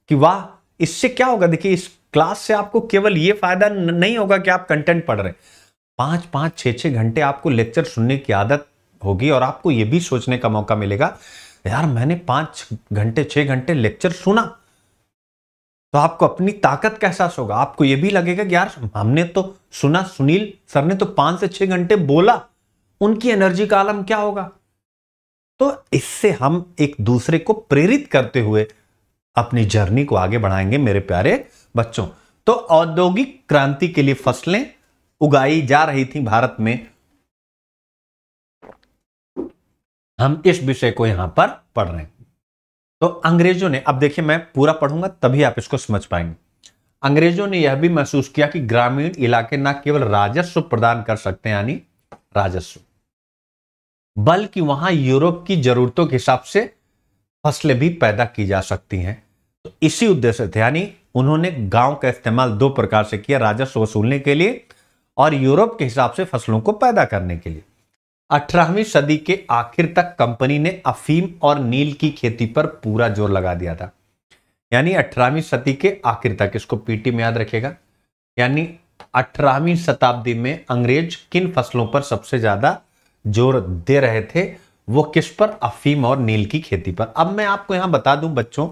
[SPEAKER 2] कि वाह इससे क्या होगा देखिए इस क्लास से आपको केवल ये फायदा नहीं होगा कि आप कंटेंट पढ़ रहे हैं पाँच पाँच छः छः घंटे आपको लेक्चर सुनने की आदत होगी और आपको ये भी सोचने का मौका मिलेगा यार मैंने पाँच घंटे छः घंटे लेक्चर सुना तो आपको अपनी ताकत का एहसास होगा आपको ये भी लगेगा कि यार हमने तो सुना सुनील सर ने तो पाँच से छः घंटे बोला उनकी एनर्जी का आलम क्या होगा तो इससे हम एक दूसरे को प्रेरित करते हुए अपनी जर्नी को आगे बढ़ाएंगे मेरे प्यारे बच्चों तो औद्योगिक क्रांति के लिए फसलें उगाई जा रही थी भारत में हम इस विषय को यहां पर पढ़ रहे हैं तो अंग्रेजों ने अब देखिए मैं पूरा पढ़ूंगा तभी आप इसको समझ पाएंगे अंग्रेजों ने यह भी महसूस किया कि ग्रामीण इलाके न केवल राजस्व प्रदान कर सकते हैं यानी राजस्व बल्कि वहां यूरोप की जरूरतों के हिसाब से फसलें भी पैदा की जा सकती हैं तो इसी उद्देश्य थे यानी उन्होंने गांव का इस्तेमाल दो प्रकार से किया राजस्व वसूलने के लिए और यूरोप के हिसाब से फसलों को पैदा करने के लिए अठारहवीं सदी के आखिर तक कंपनी ने अफीम और नील की खेती पर पूरा जोर लगा दिया था यानी अठारहवीं सदी के आखिर तक इसको पीटी में याद रखेगा यानी अठारहवीं शताब्दी में अंग्रेज किन फसलों पर सबसे ज्यादा जोर दे रहे थे वो किस पर अफीम और नील की खेती पर अब मैं आपको यहां बता दूं बच्चों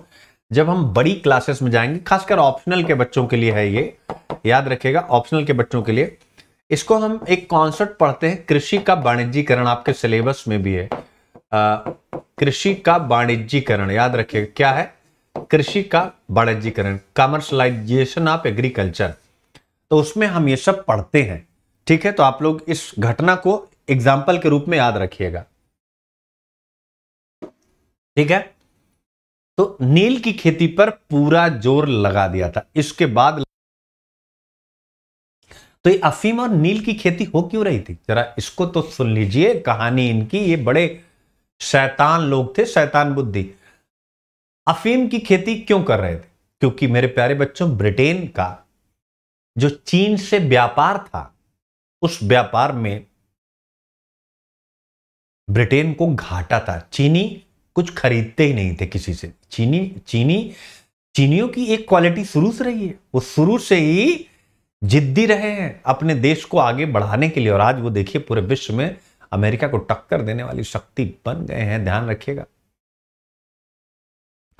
[SPEAKER 2] जब हम बड़ी क्लासेस में जाएंगे खासकर ऑप्शनल के बच्चों के लिए है ये याद रखेगा ऑप्शनल के बच्चों के लिए इसको हम एक कॉन्सेप्ट पढ़ते हैं कृषि का वाणिज्यकरण आपके सिलेबस में भी है कृषि का वाणिज्यकरण याद रखिए क्या है कृषि का वाणिज्यकरण कमर्शलाइजेशन ऑफ एग्रीकल्चर तो उसमें हम ये सब पढ़ते हैं ठीक है तो आप लोग इस घटना को एग्जाम्पल के रूप में याद रखिएगा ठीक है तो नील की खेती पर पूरा जोर लगा दिया था इसके बाद तो ये अफीम और नील की खेती हो क्यों रही थी जरा इसको तो सुन लीजिए कहानी इनकी ये बड़े शैतान लोग थे शैतान बुद्धि अफीम की खेती क्यों कर रहे थे क्योंकि मेरे प्यारे बच्चों ब्रिटेन का जो चीन से व्यापार था उस व्यापार में ब्रिटेन को घाटा था चीनी कुछ खरीदते ही नहीं थे किसी से चीनी चीनी चीनियों की एक क्वालिटी शुरू से रही है वो शुरू से ही जिद्दी रहे हैं अपने देश को आगे बढ़ाने के लिए और आज वो देखिए पूरे विश्व में अमेरिका को टक्कर देने वाली शक्ति बन गए हैं ध्यान रखिएगा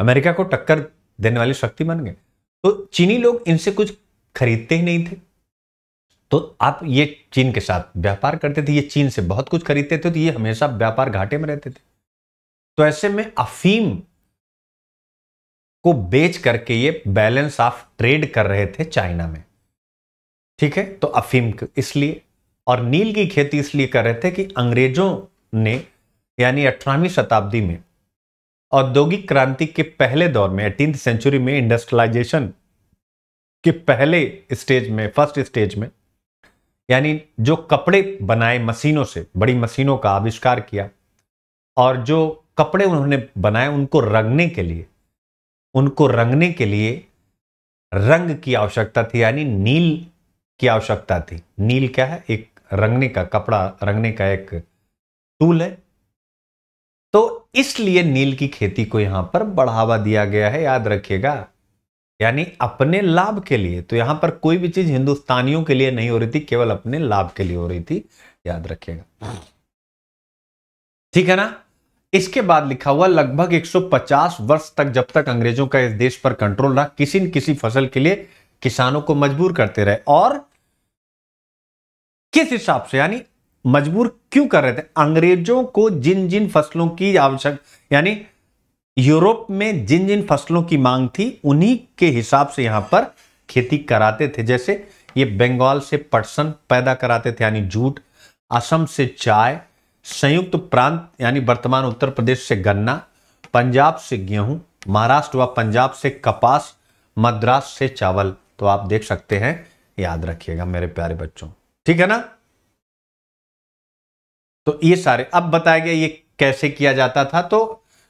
[SPEAKER 2] अमेरिका को टक्कर देने वाली शक्ति बन गए तो चीनी लोग इनसे कुछ खरीदते ही नहीं थे तो आप ये चीन के साथ व्यापार करते थे ये चीन से बहुत कुछ खरीदते थे तो ये हमेशा व्यापार घाटे में रहते थे तो ऐसे में अफीम को बेच करके ये बैलेंस ऑफ ट्रेड कर रहे थे चाइना में ठीक है तो अफीम इसलिए और नील की खेती इसलिए कर रहे थे कि अंग्रेजों ने यानी अठारहवीं शताब्दी में औद्योगिक क्रांति के पहले दौर में एटीन सेंचुरी में इंडस्ट्रियलाइजेशन के पहले स्टेज में फर्स्ट स्टेज में यानी जो कपड़े बनाए मशीनों से बड़ी मशीनों का आविष्कार किया और जो कपड़े उन्होंने बनाए उनको रंगने के लिए उनको रंगने के लिए रंग की आवश्यकता थी यानी नील की आवश्यकता थी नील क्या है एक रंगने का कपड़ा रंगने का एक टूल है तो इसलिए नील की खेती को यहां पर बढ़ावा दिया गया है याद रखिएगा यानी अपने लाभ के लिए तो यहां पर कोई भी चीज हिंदुस्तानियों के लिए नहीं हो रही थी केवल अपने लाभ के लिए हो रही थी याद रखिएगा ठीक है ना इसके बाद लिखा हुआ लगभग 150 वर्ष तक जब तक अंग्रेजों का इस देश पर कंट्रोल रहा किसी न किसी फसल के लिए किसानों को मजबूर करते रहे और किस हिसाब से यानी मजबूर क्यों कर रहे थे अंग्रेजों को जिन जिन फसलों की आवश्यक यानी यूरोप में जिन जिन फसलों की मांग थी उन्हीं के हिसाब से यहां पर खेती कराते थे जैसे ये बंगाल से पटसन पैदा कराते थे यानी जूट असम से चाय संयुक्त प्रांत यानी वर्तमान उत्तर प्रदेश से गन्ना पंजाब से गेहूं महाराष्ट्र व पंजाब से कपास मद्रास से चावल तो आप देख सकते हैं याद रखिएगा मेरे प्यारे बच्चों ठीक है ना तो ये सारे अब बताया गया ये कैसे किया जाता था तो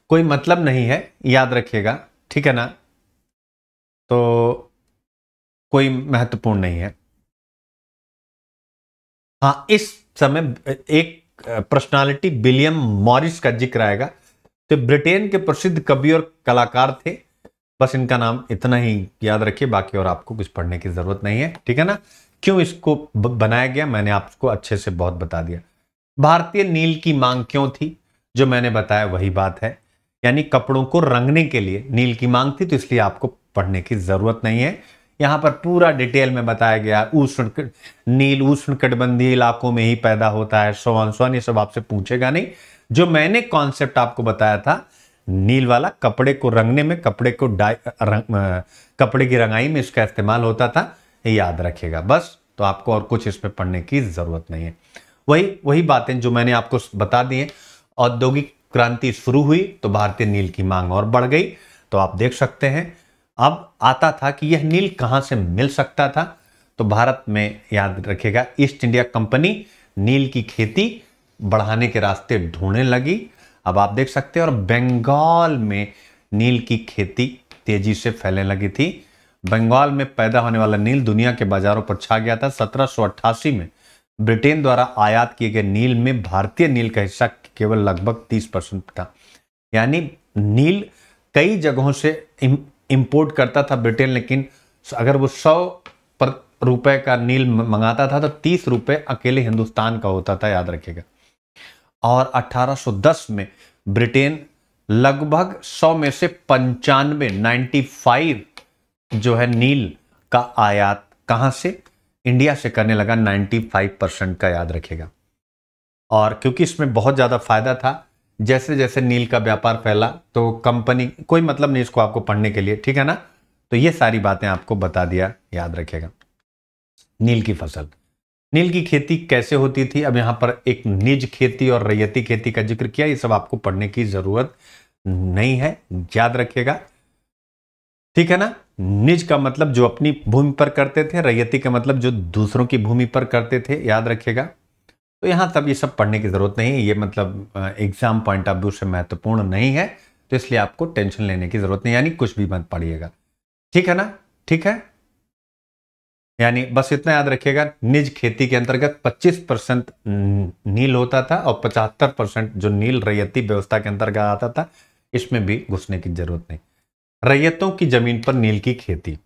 [SPEAKER 2] कोई मतलब नहीं है याद रखिएगा ठीक है ना तो कोई महत्वपूर्ण नहीं है हाँ इस समय एक पर्सनालिटी विलियम मॉरिस का जिक्र आएगा तो ब्रिटेन के प्रसिद्ध कवि और कलाकार थे बस इनका नाम इतना ही याद रखिए बाकी और आपको कुछ पढ़ने की ज़रूरत नहीं है ठीक है ना क्यों इसको बनाया गया मैंने आपको अच्छे से बहुत बता दिया भारतीय नील की मांग क्यों थी जो मैंने बताया वही बात है यानी कपड़ों को रंगने के लिए नील की मांग थी तो इसलिए आपको पढ़ने की ज़रूरत नहीं है यहाँ पर पूरा डिटेल में बताया गया उष्ण नील उष्ण कटबंधी इलाकों में ही पैदा होता है सोवान सोवान ये सब आपसे पूछेगा नहीं जो मैंने कॉन्सेप्ट आपको बताया था नील वाला कपड़े को रंगने में कपड़े को डाई रंग कपड़े की रंगाई में इसका इस्तेमाल होता था याद रखिएगा बस तो आपको और कुछ इसमें पढ़ने की ज़रूरत नहीं है वही वही बातें जो मैंने आपको बता दी हैं औद्योगिक क्रांति शुरू हुई तो भारतीय नील की मांग और बढ़ गई तो आप देख सकते हैं अब आता था कि यह नील कहाँ से मिल सकता था तो भारत में याद रखेगा ईस्ट इंडिया कंपनी नील की खेती बढ़ाने के रास्ते ढूंढने लगी अब आप देख सकते हैं और बंगाल में नील की खेती तेजी से फैलने लगी थी बंगाल में पैदा होने वाला नील दुनिया के बाजारों पर छा गया था सत्रह में ब्रिटेन द्वारा आयात किए गए नील में भारतीय नील का हिस्सा केवल लगभग 30 परसेंट था यानी नील कई जगहों से इंपोर्ट करता था ब्रिटेन लेकिन अगर वो सौ रुपए का नील मंगाता था तो तीस रुपए अकेले हिंदुस्तान का होता था याद रखिएगा और 1810 में ब्रिटेन लगभग 100 में से पंचानवे 95 जो है नील का आयात कहां से इंडिया से करने लगा 95 परसेंट का याद रखेगा और क्योंकि इसमें बहुत ज़्यादा फायदा था जैसे जैसे नील का व्यापार फैला तो कंपनी कोई मतलब नहीं इसको आपको पढ़ने के लिए ठीक है ना तो ये सारी बातें आपको बता दिया याद रखेगा नील की फसल नील की खेती कैसे होती थी अब यहाँ पर एक निज खेती और रैयती खेती का जिक्र किया ये सब आपको पढ़ने की ज़रूरत नहीं है याद रखिएगा ठीक है ना निज का मतलब जो अपनी भूमि पर करते थे रैयती का मतलब जो दूसरों की भूमि पर करते थे याद रखिएगा तो यहाँ तब ये सब पढ़ने की ज़रूरत नहीं है ये मतलब एग्जाम पॉइंट ऑफ व्यू से महत्वपूर्ण नहीं है तो इसलिए आपको टेंशन लेने की ज़रूरत नहीं यानी कुछ भी मत पढ़िएगा ठीक है ना ठीक है यानी बस इतना याद रखिएगा निज खेती के अंतर्गत 25 परसेंट नील होता था और 75 परसेंट जो नील रैयती व्यवस्था के अंतर्गत आता था इसमें भी घुसने की जरूरत नहीं रैयतों की जमीन पर नील की खेती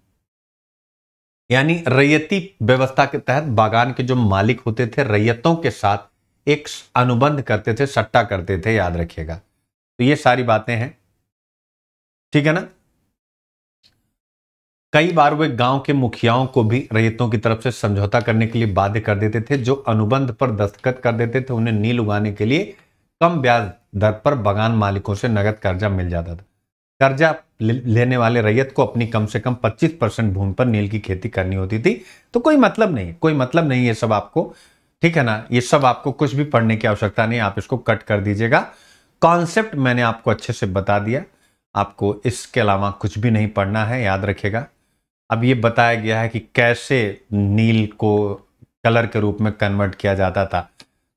[SPEAKER 2] यानी रैयती व्यवस्था के तहत बागान के जो मालिक होते थे रैयतों के साथ एक अनुबंध करते थे सट्टा करते थे याद रखिएगा तो ये सारी बातें हैं ठीक है ना कई बार वे गांव के मुखियाओं को भी रैयतों की तरफ से समझौता करने के लिए बाध्य कर देते थे जो अनुबंध पर दस्तखत कर देते थे उन्हें नील उगाने के लिए कम ब्याज दर पर बगान मालिकों से नगद कर्जा मिल जाता था कर्जा लेने वाले रैयत को अपनी कम से कम 25 परसेंट भूमि पर नील की खेती करनी होती थी तो कोई मतलब नहीं कोई मतलब नहीं ये सब आपको ठीक है ना ये सब आपको कुछ भी पढ़ने की आवश्यकता नहीं आप इसको कट कर दीजिएगा कॉन्सेप्ट मैंने आपको अच्छे से बता दिया आपको इसके अलावा कुछ भी नहीं पढ़ना है याद रखिएगा अब ये बताया गया है कि कैसे नील को कलर के रूप में कन्वर्ट किया जाता था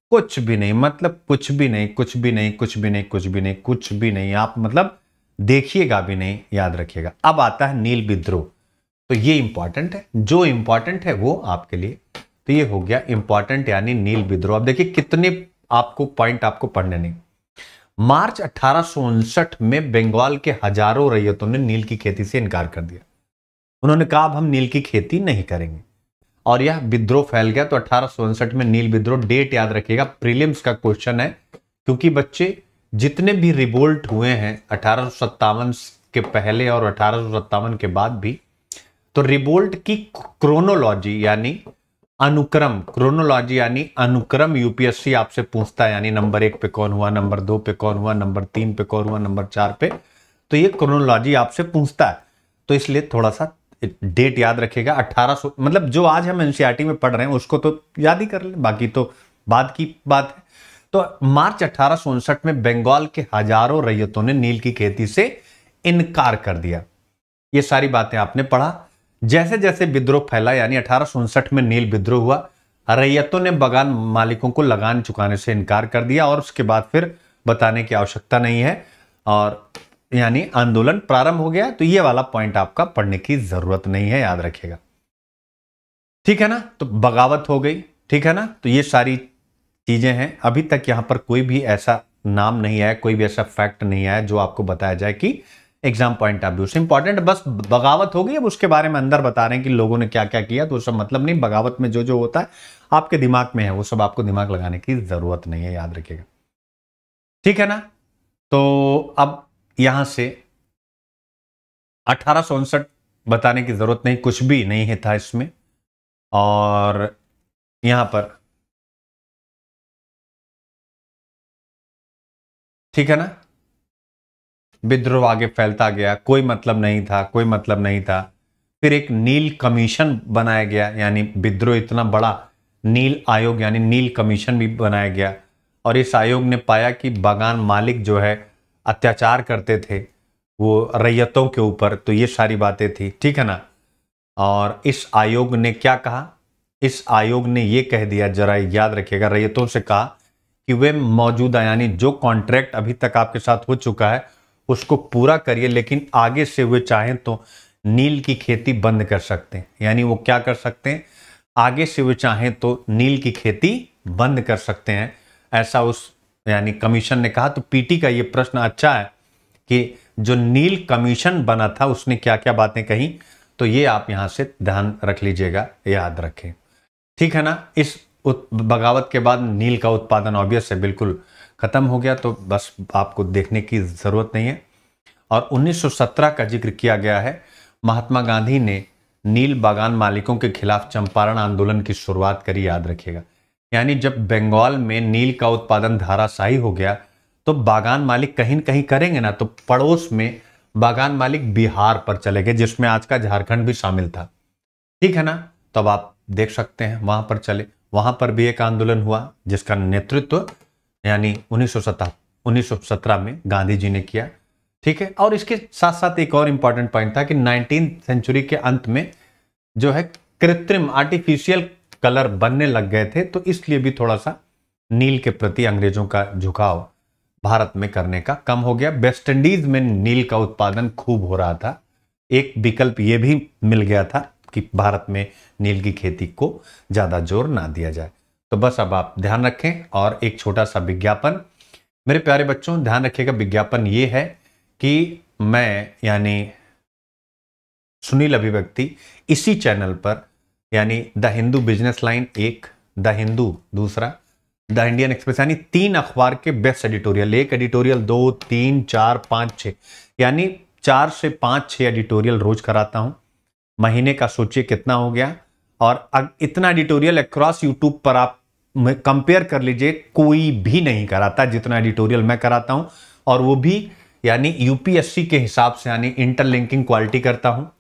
[SPEAKER 2] कुछ भी नहीं मतलब कुछ भी नहीं कुछ भी नहीं कुछ भी नहीं कुछ भी नहीं कुछ भी नहीं आप मतलब देखिएगा भी नहीं याद रखिएगा अब आता है नील विद्रोह तो ये इंपॉर्टेंट है जो इंपॉर्टेंट है वो आपके लिए तो ये हो गया इंपॉर्टेंट यानी नील विद्रोह अब देखिए कितने आपको पॉइंट आपको पढ़ने नहीं मार्च अठारह में बंगाल के हजारों रैयतों ने नील की खेती से इनकार कर दिया उन्होंने कहा अब हम नील की खेती नहीं करेंगे और यह विद्रोह फैल गया तो अठारह में नील विद्रोह डेट याद रखिएगा प्रीलिम्स का क्वेश्चन है क्योंकि बच्चे जितने भी रिवोल्ट हुए हैं अठारह के पहले और अठारह के बाद भी तो रिवोल्ट की क्रोनोलॉजी यानी अनुक्रम क्रोनोलॉजी यानी अनुक्रम यूपीएससी आपसे पूछता है यानी नंबर एक पे कौन हुआ नंबर दो पे कौन हुआ नंबर तीन पे कौन हुआ नंबर चार पे तो ये क्रोनोलॉजी आपसे पूछता है तो इसलिए थोड़ा सा डेट याद रखेगा 1800 मतलब जो आज हम एनसीईआरटी e में पढ़ रहे हैं उसको तो याद ही कर ले बाकी तो बाद की बात है तो मार्च अठारह में बंगाल के हजारों रैयतों ने नील की खेती से इनकार कर दिया ये सारी बातें आपने पढ़ा जैसे जैसे विद्रोह फैला यानी अठारह में नील विद्रोह हुआ रैयतों ने बगान मालिकों को लगान चुकाने से इनकार कर दिया और उसके बाद फिर बताने की आवश्यकता नहीं है और यानी आंदोलन प्रारंभ हो गया तो ये वाला पॉइंट आपका पढ़ने की जरूरत नहीं है याद रखिएगा ठीक है ना तो बगावत हो गई ठीक है ना तो ये सारी चीजें हैं अभी तक यहां पर कोई भी ऐसा नाम नहीं आया कोई भी ऐसा फैक्ट नहीं आया जो आपको बताया जाए कि एग्जाम पॉइंट ऑफ व्यू से इंपॉर्टेंट बस बगावत हो गई अब उसके बारे में अंदर बता रहे हैं कि लोगों ने क्या क्या किया तो सब मतलब नहीं बगावत में जो जो होता है आपके दिमाग में है वो सब आपको दिमाग लगाने की जरूरत नहीं है याद रखिएगा ठीक है ना तो अब यहां से अठारह
[SPEAKER 1] बताने की जरूरत नहीं कुछ भी नहीं है था इसमें और यहां पर ठीक है ना विद्रोह आगे फैलता गया कोई मतलब नहीं था कोई मतलब नहीं था
[SPEAKER 2] फिर एक नील कमीशन बनाया गया यानी विद्रोह इतना बड़ा नील आयोग यानी नील कमीशन भी बनाया गया और इस आयोग ने पाया कि बागान मालिक जो है अत्याचार करते थे वो रैयतों के ऊपर तो ये सारी बातें थी ठीक है ना और इस आयोग ने क्या कहा इस आयोग ने ये कह दिया जरा याद रखिएगा रैयतों से कहा कि वे मौजूदा यानी जो कॉन्ट्रैक्ट अभी तक आपके साथ हो चुका है उसको पूरा करिए लेकिन आगे से वे चाहें तो नील की खेती बंद कर सकते हैं यानी वो क्या कर सकते हैं आगे से वे चाहें तो नील की खेती बंद कर सकते हैं ऐसा उस यानी कमीशन ने कहा तो पीटी का ये प्रश्न अच्छा है कि जो नील कमीशन बना था उसने क्या क्या बातें कही तो ये आप यहाँ से ध्यान रख लीजिएगा याद रखें ठीक है ना इस बगावत के बाद नील का उत्पादन ऑब्वियस है बिल्कुल ख़त्म हो गया तो बस आपको देखने की ज़रूरत नहीं है और 1917 का जिक्र किया गया है महात्मा गांधी ने नील बागान मालिकों के खिलाफ चंपारण आंदोलन की शुरुआत करी याद रखिएगा यानी जब बंगाल में नील का उत्पादन धाराशाही हो गया तो बागान मालिक कहीं कहीं करेंगे ना तो पड़ोस में बागान मालिक बिहार पर चले गए जिसमें आज का झारखंड भी शामिल था ठीक है ना तो अब आप देख सकते हैं वहां पर चले वहां पर भी एक आंदोलन हुआ जिसका नेतृत्व यानी उन्नीस सौ में गांधी जी ने किया ठीक है और इसके साथ साथ एक और इंपॉर्टेंट पॉइंट था कि नाइनटीन सेंचुरी के अंत में जो है कृत्रिम आर्टिफिशियल कलर बनने लग गए थे तो इसलिए भी थोड़ा सा नील के प्रति अंग्रेजों का झुकाव भारत में करने का कम हो गया वेस्ट इंडीज में नील का उत्पादन खूब हो रहा था एक विकल्प ये भी मिल गया था कि भारत में नील की खेती को ज़्यादा जोर ना दिया जाए तो बस अब आप ध्यान रखें और एक छोटा सा विज्ञापन मेरे प्यारे बच्चों ध्यान रखिएगा विज्ञापन ये है कि मैं यानी सुनील अभिव्यक्ति इसी चैनल पर यानी द हिंदू बिजनेस लाइन एक द हिंदू दूसरा द इंडियन एक्सप्रेस यानी तीन अखबार के बेस्ट एडिटोरियल एक एडिटोरियल दो तीन चार पाँच छः यानी चार से पाँच छः एडिटोरियल रोज कराता हूँ महीने का सोचिए कितना हो गया और इतना एडिटोरियल अक्रॉस यूट्यूब पर आप कंपेयर कर लीजिए कोई भी नहीं कराता जितना एडिटोरियल मैं कराता हूँ और वो भी यानी यूपीएससी के हिसाब से यानी इंटरलिंकिंग क्वालिटी करता हूँ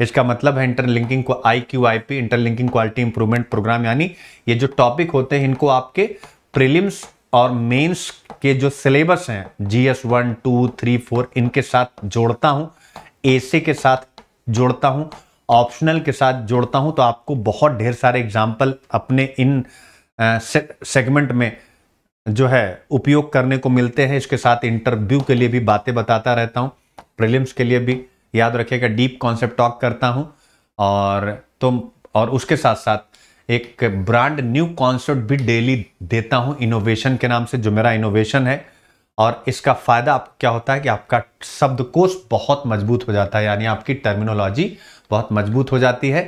[SPEAKER 2] इसका मतलब है इंटरलिंकिंग को I Q I P interlinking quality improvement programme यानी ये जो टॉपिक होते हैं इनको आपके प्रिलिम्स और मेंस के जो सिलेबस हैं G S one two three four इनके साथ जोड़ता हूँ सी के साथ जोड़ता हूँ ऑप्शनल के साथ जोड़ता हूँ तो आपको बहुत ढेर सारे एग्जाम्पल अपने इन सेगमेंट में जो है उपयोग करने को मिलते हैं इसके साथ इंटरव्यू के लिए भी बातें बताता रहता हूँ प्रिलिम्स के लिए भी याद रखिएगा डीप कॉन्सेप्ट टॉक करता हूँ और तो और उसके साथ साथ एक ब्रांड न्यू कॉन्सेप्ट भी डेली देता हूँ इनोवेशन के नाम से जो मेरा इनोवेशन है और इसका फ़ायदा आप क्या होता है कि आपका शब्दकोश बहुत मजबूत हो जाता है यानी आपकी टर्मिनोलॉजी बहुत मजबूत हो जाती है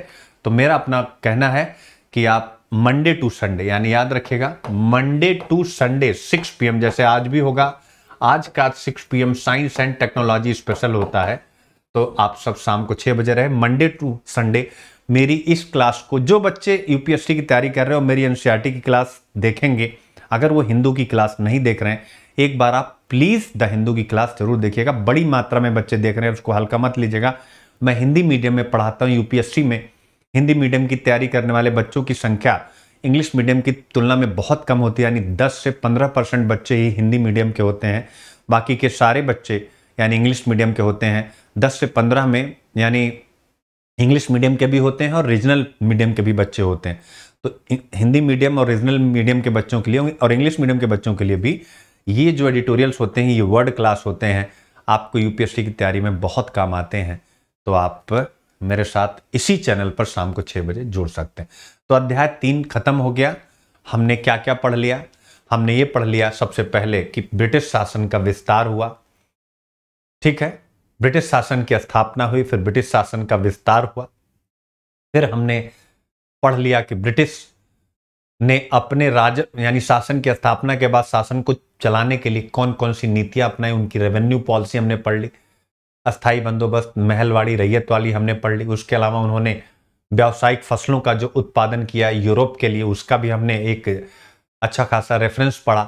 [SPEAKER 2] तो मेरा अपना कहना है कि आप मंडे टू संडे यानी याद रखिएगा मंडे टू संडे 6 पीएम जैसे आज भी होगा आज का 6 PM science and technology special होता है तो आप सब शाम को छः बजे रहे मंडे टू संडे मेरी इस क्लास को जो बच्चे यूपीएससी की तैयारी कर रहे हो मेरी एन e की क्लास देखेंगे अगर वो हिंदू की क्लास नहीं देख रहे हैं एक बार आप प्लीज़ द हिंदू की क्लास जरूर देखिएगा बड़ी मात्रा में बच्चे देख रहे हैं उसको हल्का मत लीजिएगा मैं हिंदी मीडियम में पढ़ाता हूँ यूपीएससी में हिंदी मीडियम की तैयारी करने वाले बच्चों की संख्या इंग्लिश मीडियम की तुलना में बहुत कम होती है यानी 10 से 15 परसेंट बच्चे ही हिंदी मीडियम के होते हैं बाकी के सारे बच्चे यानी इंग्लिश मीडियम के होते हैं दस से पंद्रह में यानी इंग्लिश मीडियम के भी होते हैं और रीजनल मीडियम के भी बच्चे होते हैं तो हिंदी मीडियम और रीजनल मीडियम के बच्चों के लिए और इंग्लिश मीडियम के बच्चों के लिए भी ये जो एडिटोरियल्स होते हैं ये वर्ड क्लास होते हैं आपको यूपीएससी की तैयारी में बहुत काम आते हैं तो आप मेरे साथ इसी चैनल पर शाम को छः बजे जुड़ सकते हैं तो अध्याय तीन खत्म हो गया हमने क्या क्या पढ़ लिया हमने ये पढ़ लिया सबसे पहले कि ब्रिटिश शासन का विस्तार हुआ ठीक है ब्रिटिश शासन की स्थापना हुई फिर ब्रिटिश शासन का विस्तार हुआ फिर हमने पढ़ लिया कि ब्रिटिश ने अपने राज यानी शासन की स्थापना के बाद शासन को चलाने के लिए कौन कौन सी नीतियां अपनाई उनकी रेवेन्यू पॉलिसी हमने पढ़ ली अस्थाई बंदोबस्त महलवाड़ी रैयत वाली हमने पढ़ ली उसके अलावा उन्होंने व्यावसायिक फसलों का जो उत्पादन किया यूरोप के लिए उसका भी हमने एक अच्छा खासा रेफरेंस पढ़ा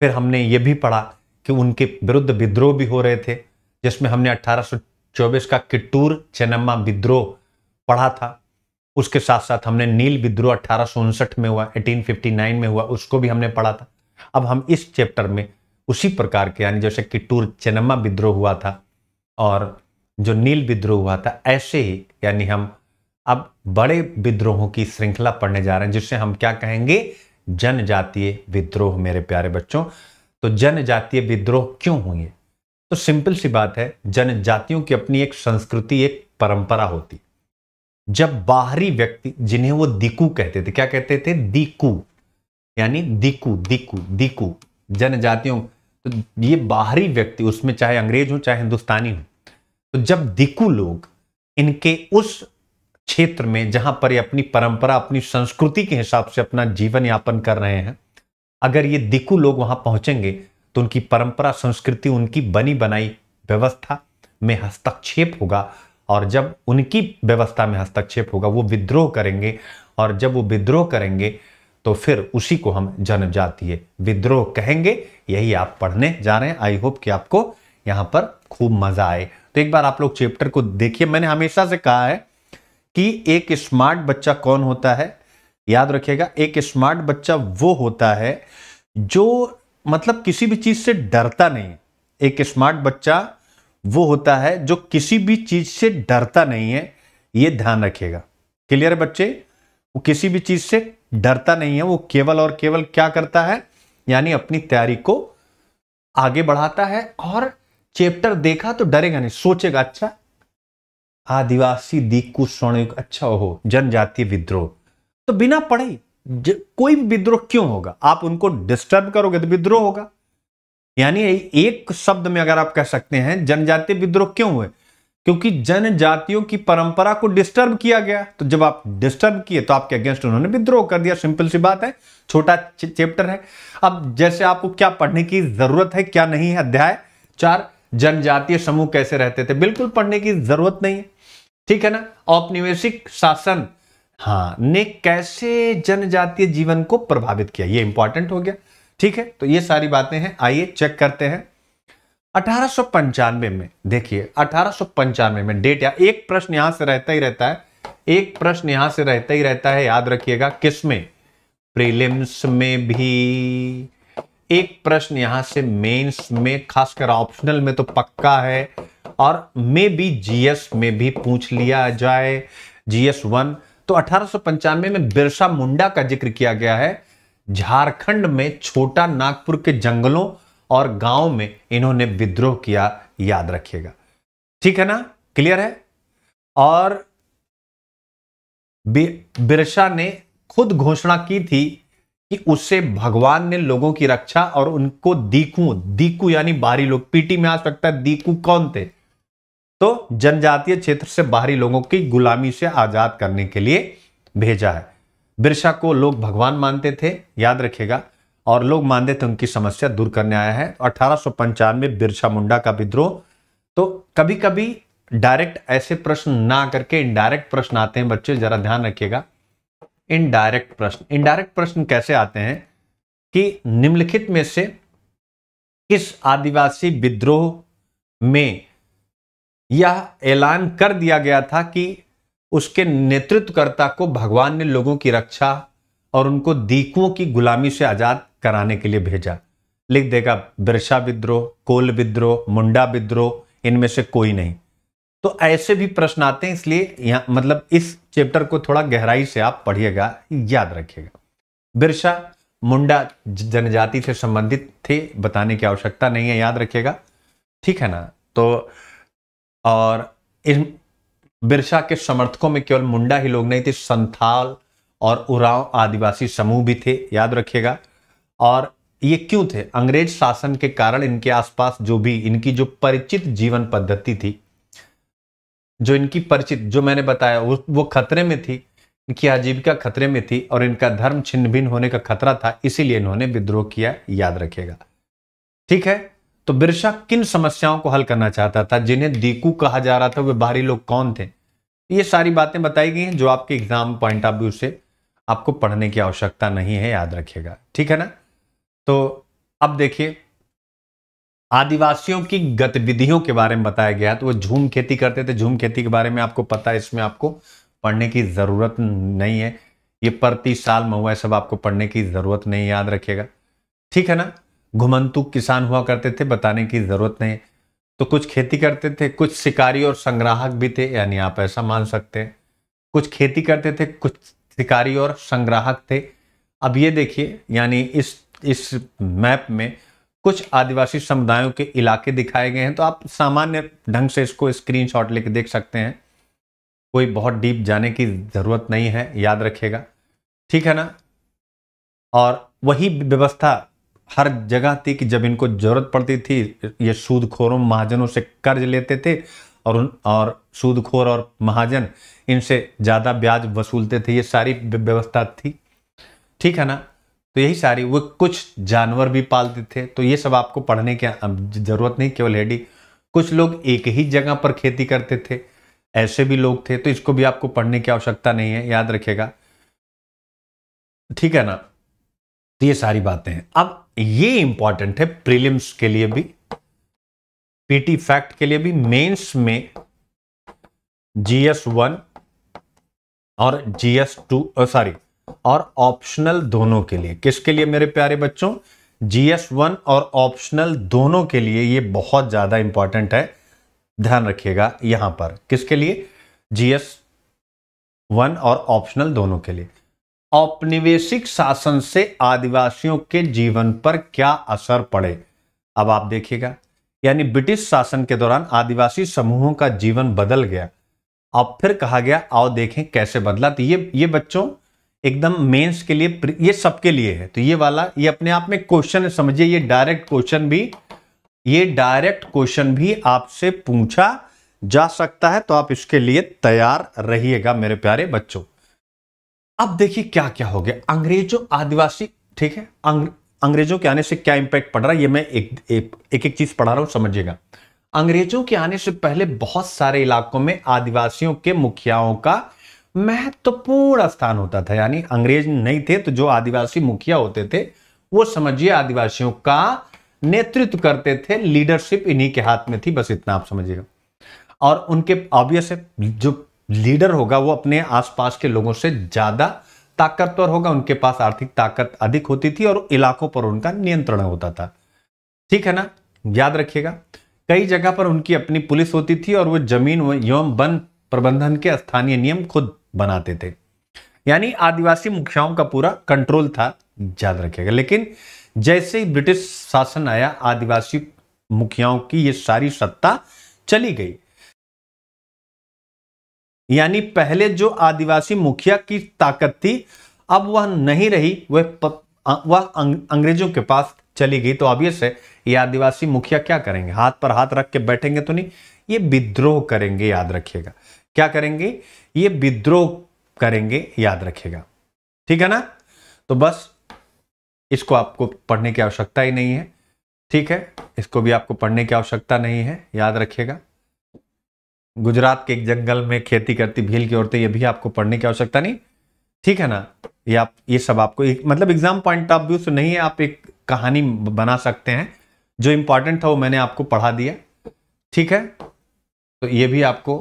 [SPEAKER 2] फिर हमने ये भी पढ़ा कि उनके विरुद्ध विद्रोह भी हो रहे थे जिसमें हमने अट्ठारह का किट्टूर चेन्नम्मा विद्रोह पढ़ा था उसके साथ साथ हमने नील विद्रोह अट्ठारह में हुआ 1859 में हुआ उसको भी हमने पढ़ा था अब हम इस चैप्टर में उसी प्रकार के यानी जैसे किट्टूर चेन्नम्मा विद्रोह हुआ था और जो नील विद्रोह हुआ था ऐसे ही यानी हम अब बड़े विद्रोहों की श्रृंखला पढ़ने जा रहे हैं जिससे हम क्या कहेंगे जनजातीय विद्रोह मेरे प्यारे बच्चों तो जनजातीय विद्रोह क्यों हुए तो सिंपल सी बात है जनजातियों की अपनी एक संस्कृति एक परंपरा होती जब बाहरी व्यक्ति जिन्हें वो दिकू कहते थे क्या कहते थे दिकू यानी दिकू दिकू दिकू जनजातियों तो ये बाहरी व्यक्ति उसमें चाहे अंग्रेज हो चाहे हिंदुस्तानी हो तो जब दिकू लोग इनके उस क्षेत्र में जहां पर ये अपनी परंपरा अपनी संस्कृति के हिसाब से अपना जीवन यापन कर रहे हैं अगर ये दिकू लोग वहां पहुंचेंगे तो उनकी परंपरा संस्कृति उनकी बनी बनाई व्यवस्था में हस्तक्षेप होगा और जब उनकी व्यवस्था में हस्तक्षेप होगा वो विद्रोह करेंगे और जब वो विद्रोह करेंगे तो फिर उसी को हम जनजातीय विद्रोह कहेंगे यही आप पढ़ने जा रहे हैं आई होप कि आपको यहाँ पर खूब मज़ा आए तो एक बार आप लोग चैप्टर को देखिए मैंने हमेशा से कहा है कि एक स्मार्ट बच्चा कौन होता है याद रखिएगा एक स्मार्ट बच्चा वो होता है जो मतलब किसी भी चीज़ से डरता नहीं एक स्मार्ट बच्चा वो होता है जो किसी भी चीज़ से डरता नहीं है ये ध्यान रखिएगा क्लियर बच्चे वो किसी भी चीज़ से डरता नहीं है वो केवल और केवल क्या करता है यानी अपनी तैयारी को आगे बढ़ाता है और चैप्टर देखा तो डरेगा नहीं सोचेगा अच्छा आदिवासी दीकू स्वर्णयुग अच्छा हो जनजातीय विद्रोह तो बिना पढ़े कोई विद्रोह क्यों होगा आप उनको डिस्टर्ब करोगे तो विद्रोह होगा यानी एक शब्द में अगर आप कह सकते हैं जनजातीय विद्रोह क्यों हुए क्योंकि जनजातियों की परंपरा को डिस्टर्ब किया गया तो जब आप डिस्टर्ब किए तो आपके अगेंस्ट उन्होंने विद्रोह कर दिया सिंपल सी बात है छोटा चैप्टर है अब जैसे आपको क्या पढ़ने की जरूरत है क्या नहीं है अध्याय चार जनजातीय समूह कैसे रहते थे बिल्कुल पढ़ने की जरूरत नहीं है ठीक है ना औपनिवेशिक शासन हाँ ने कैसे जनजातीय जीवन को प्रभावित किया ये इंपॉर्टेंट हो गया ठीक है तो ये सारी बातें हैं आइए चेक करते हैं अठारह में देखिए अठारह में डेट या एक प्रश्न यहां से रहता ही रहता है एक प्रश्न यहां से रहता ही रहता है याद रखिएगा किस में प्रीलिम्स में भी एक प्रश्न यहां से मेंस में खासकर ऑप्शनल में तो पक्का है और मे बी जीएस में भी पूछ लिया जाए जीएस वन तो अठारह में बिरसा मुंडा का जिक्र किया गया है झारखंड में छोटा नागपुर के जंगलों और गांव में इन्होंने विद्रोह किया याद रखिएगा ठीक है ना क्लियर है और बिरसा ने खुद घोषणा की थी कि उससे भगवान ने लोगों की रक्षा और उनको दीकू दीकू यानी बाहरी लोग पीटी में आ सकता है दीकू कौन थे तो जनजातीय क्षेत्र से बाहरी लोगों की गुलामी से आजाद करने के लिए भेजा है बिरसा को लोग भगवान मानते थे याद रखेगा और लोग मानते थे उनकी समस्या दूर करने आया है अठारह पंचानवे बिरसा मुंडा का विद्रोह तो कभी कभी डायरेक्ट ऐसे प्रश्न ना करके इनडायरेक्ट प्रश्न आते हैं बच्चे जरा ध्यान रखिएगा इनडायरेक्ट प्रश्न इनडायरेक्ट प्रश्न कैसे आते हैं कि निम्नलिखित में से किस आदिवासी विद्रोह में यह ऐलान कर दिया गया था कि उसके नेतृत्वकर्ता को भगवान ने लोगों की रक्षा और उनको दीकुओं की गुलामी से आज़ाद कराने के लिए भेजा लिख देगा बिरसा विद्रोह कोल विद्रोह मुंडा विद्रोह इनमें से कोई नहीं तो ऐसे भी प्रश्न आते हैं इसलिए यहाँ मतलब इस चैप्टर को थोड़ा गहराई से आप पढ़िएगा याद रखिएगा बिरसा मुंडा जनजाति से संबंधित थे बताने की आवश्यकता नहीं है याद रखिएगा ठीक है ना तो और इन बिरसा के समर्थकों में केवल मुंडा ही लोग नहीं थे संथाल और उराव आदिवासी समूह भी थे याद रखिएगा और ये क्यों थे अंग्रेज शासन के कारण इनके आसपास जो भी इनकी जो परिचित जीवन पद्धति थी जो इनकी परिचित जो मैंने बताया वो वो खतरे में थी इनकी आजीविका खतरे में थी और इनका धर्म छिन्न भिन्न होने का खतरा था इसीलिए इन्होंने विद्रोह किया याद रखेगा ठीक है तो बिरसा किन समस्याओं को हल करना चाहता था जिन्हें दीकू कहा जा रहा था वे बाहरी लोग कौन थे ये सारी बातें बताई गई हैं जो आपके एग्जाम पॉइंट ऑफ व्यू से आपको पढ़ने की आवश्यकता नहीं है याद रखिएगा ठीक है ना तो अब देखिए आदिवासियों की गतिविधियों के बारे में बताया गया तो वो झूम खेती करते थे झूम खेती के बारे में आपको पता है इसमें आपको पढ़ने की ज़रूरत नहीं है ये प्रति साल महुआ सब आपको पढ़ने की ज़रूरत नहीं याद रखेगा ठीक है ना घुमंतु किसान हुआ करते थे बताने की ज़रूरत नहीं तो कुछ खेती करते थे कुछ शिकारी और संग्राहक भी थे यानी आप ऐसा मान सकते हैं कुछ खेती करते थे कुछ शिकारी और संग्राहक थे अब ये देखिए यानी इस इस मैप में कुछ आदिवासी समुदायों के इलाके दिखाए गए हैं तो आप सामान्य ढंग से इसको स्क्रीनशॉट लेके देख सकते हैं कोई बहुत डीप जाने की ज़रूरत नहीं है याद रखेगा ठीक है ना और वही व्यवस्था हर जगह थी कि जब इनको जरूरत पड़ती थी ये सूदखोरों महाजनों से कर्ज लेते थे और उन और सूदखोर और महाजन इनसे ज़्यादा ब्याज वसूलते थे ये सारी व्यवस्था थी ठीक है ना तो यही सारी वो कुछ जानवर भी पालते थे तो ये सब आपको पढ़ने की ज़रूरत नहीं केवल हेडी कुछ लोग एक ही जगह पर खेती करते थे ऐसे भी लोग थे तो इसको भी आपको पढ़ने की आवश्यकता नहीं है याद रखेगा ठीक है ना तो ये सारी बातें हैं अब ये इंपॉर्टेंट है प्रीलिम्स के लिए भी पीटी फैक्ट के लिए भी मेंस में जीएस वन और जीएस टू सॉरी और ऑप्शनल दोनों के लिए किसके लिए मेरे प्यारे बच्चों जीएस वन और ऑप्शनल दोनों के लिए ये बहुत ज़्यादा इंपॉर्टेंट है ध्यान रखिएगा यहां पर किसके लिए जीएस वन और ऑप्शनल दोनों के लिए औपनिवेशिक शासन से आदिवासियों के जीवन पर क्या असर पड़े अब आप देखिएगा यानी ब्रिटिश शासन के दौरान आदिवासी समूहों का जीवन बदल गया अब फिर कहा गया आओ देखें कैसे बदला तो ये ये बच्चों एकदम मेंस के लिए ये सबके लिए है तो ये वाला ये अपने आप में क्वेश्चन समझिए ये डायरेक्ट क्वेश्चन भी ये डायरेक्ट क्वेश्चन भी आपसे पूछा जा सकता है तो आप इसके लिए तैयार रहिएगा मेरे प्यारे बच्चों अब देखिए क्या क्या हो गया अंग्रेजों आदिवासी ठीक है अंग, अंग्रेजों के आने से क्या इंपैक्ट पड़ रहा है ये मैं एक एक, एक, एक चीज पढ़ा रहा हूं समझिएगा अंग्रेजों के आने से पहले बहुत सारे इलाकों में आदिवासियों के मुखियाओं का महत्वपूर्ण स्थान होता था यानी अंग्रेज नहीं थे तो जो आदिवासी मुखिया होते थे वो समझिए आदिवासियों का नेतृत्व करते थे लीडरशिप इन्हीं के हाथ में थी बस इतना आप समझिएगा और उनके ऑब्वियस है जो लीडर होगा वो अपने आसपास के लोगों से ज़्यादा ताकतवर होगा उनके पास आर्थिक ताकत अधिक होती थी और इलाकों पर उनका नियंत्रण होता था ठीक है ना याद रखिएगा कई जगह पर उनकी अपनी पुलिस होती थी और वो जमीन एवं वन प्रबंधन के स्थानीय नियम खुद बनाते थे यानी आदिवासी मुखियाओं का पूरा कंट्रोल था याद रखिएगा लेकिन जैसे ही ब्रिटिश शासन आया आदिवासी मुखियाओं की ये सारी सत्ता चली गई यानी पहले जो आदिवासी मुखिया की ताकत थी अब वह नहीं रही वह वह अंग्रेजों के पास चली गई तो ऑब्वियस है ये आदिवासी मुखिया क्या करेंगे हाथ पर हाथ रख के बैठेंगे तो नहीं ये विद्रोह करेंगे याद रखिएगा क्या करेंगे ये विद्रोह करेंगे याद रखिएगा ठीक है ना तो बस इसको आपको पढ़ने की आवश्यकता ही नहीं है ठीक है इसको भी आपको पढ़ने की आवश्यकता नहीं है याद रखिएगा गुजरात के एक जंगल में खेती करती भील की औरतें ये भी आपको पढ़ने की आवश्यकता नहीं ठीक है ना ये आप ये सब आपको एक, मतलब एग्जाम पॉइंट ऑफ व्यू से नहीं है आप एक कहानी बना सकते हैं जो इंपॉर्टेंट था वो मैंने आपको पढ़ा दिया ठीक है तो ये भी आपको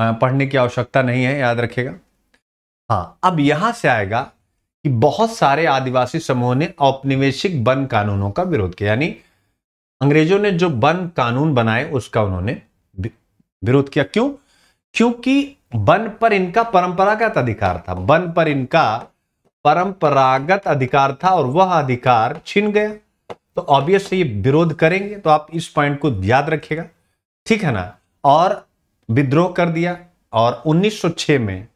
[SPEAKER 2] पढ़ने की आवश्यकता नहीं है याद रखेगा हाँ अब यहां से आएगा कि बहुत सारे आदिवासी समूहों ने औपनिवेशिक वन कानूनों का विरोध किया यानी अंग्रेजों ने जो वन कानून बनाए उसका उन्होंने विरोध किया क्यों क्योंकि वन पर इनका परंपरागत अधिकार था वन पर इनका परंपरागत अधिकार था और वह अधिकार छिन गया तो ऑब्वियसली ये विरोध करेंगे तो आप इस पॉइंट को याद रखिएगा ठीक है ना और विद्रोह कर दिया और 1906 में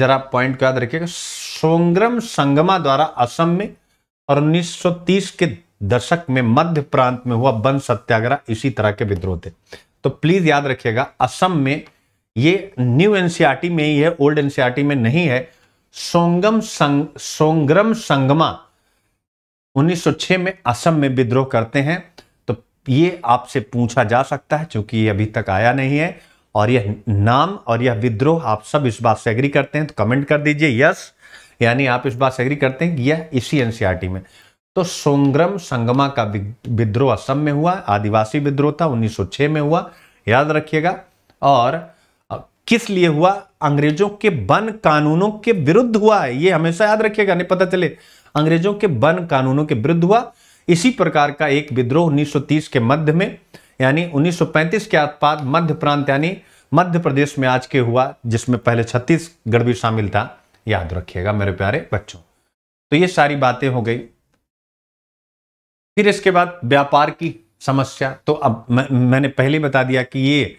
[SPEAKER 2] जरा पॉइंट को याद रखिएगा सोंग्रम संगमा द्वारा असम में और 1930 के दशक में मध्य प्रांत में हुआ बन सत्याग्रह इसी तरह के विद्रोह थे तो प्लीज याद रखिएगा असम में ये न्यू एनसीआरटी e में ही है ओल्ड एनसीआरटी e में नहीं है सोंगम संग सोंग्रम संगमा 1906 में असम में विद्रोह करते हैं तो ये आपसे पूछा जा सकता है चूंकि ये अभी तक आया नहीं है और यह नाम और यह विद्रोह आप सब इस बात से एग्री करते हैं तो कमेंट कर दीजिए यस यानी आप इस बात से एग्री करते हैं कि यह इसी एनसीआरटी e में तो सोंग्रम संगमा का विद्रोह असम में हुआ आदिवासी विद्रोह था 1906 में हुआ याद रखिएगा और किस लिए हुआ अंग्रेजों के वन कानूनों के विरुद्ध हुआ है ये हमेशा याद रखिएगा नहीं पता चले अंग्रेजों के वन कानूनों के विरुद्ध हुआ इसी प्रकार का एक विद्रोह 1930 के मध्य में यानी 1935 के आसपास मध्य प्रांत यानी मध्य प्रदेश में आज के हुआ जिसमें पहले छत्तीसगढ़ भी शामिल था याद रखिएगा मेरे प्यारे बच्चों तो ये सारी बातें हो गई फिर इसके बाद व्यापार की समस्या तो अब मैं, मैंने पहले बता दिया कि ये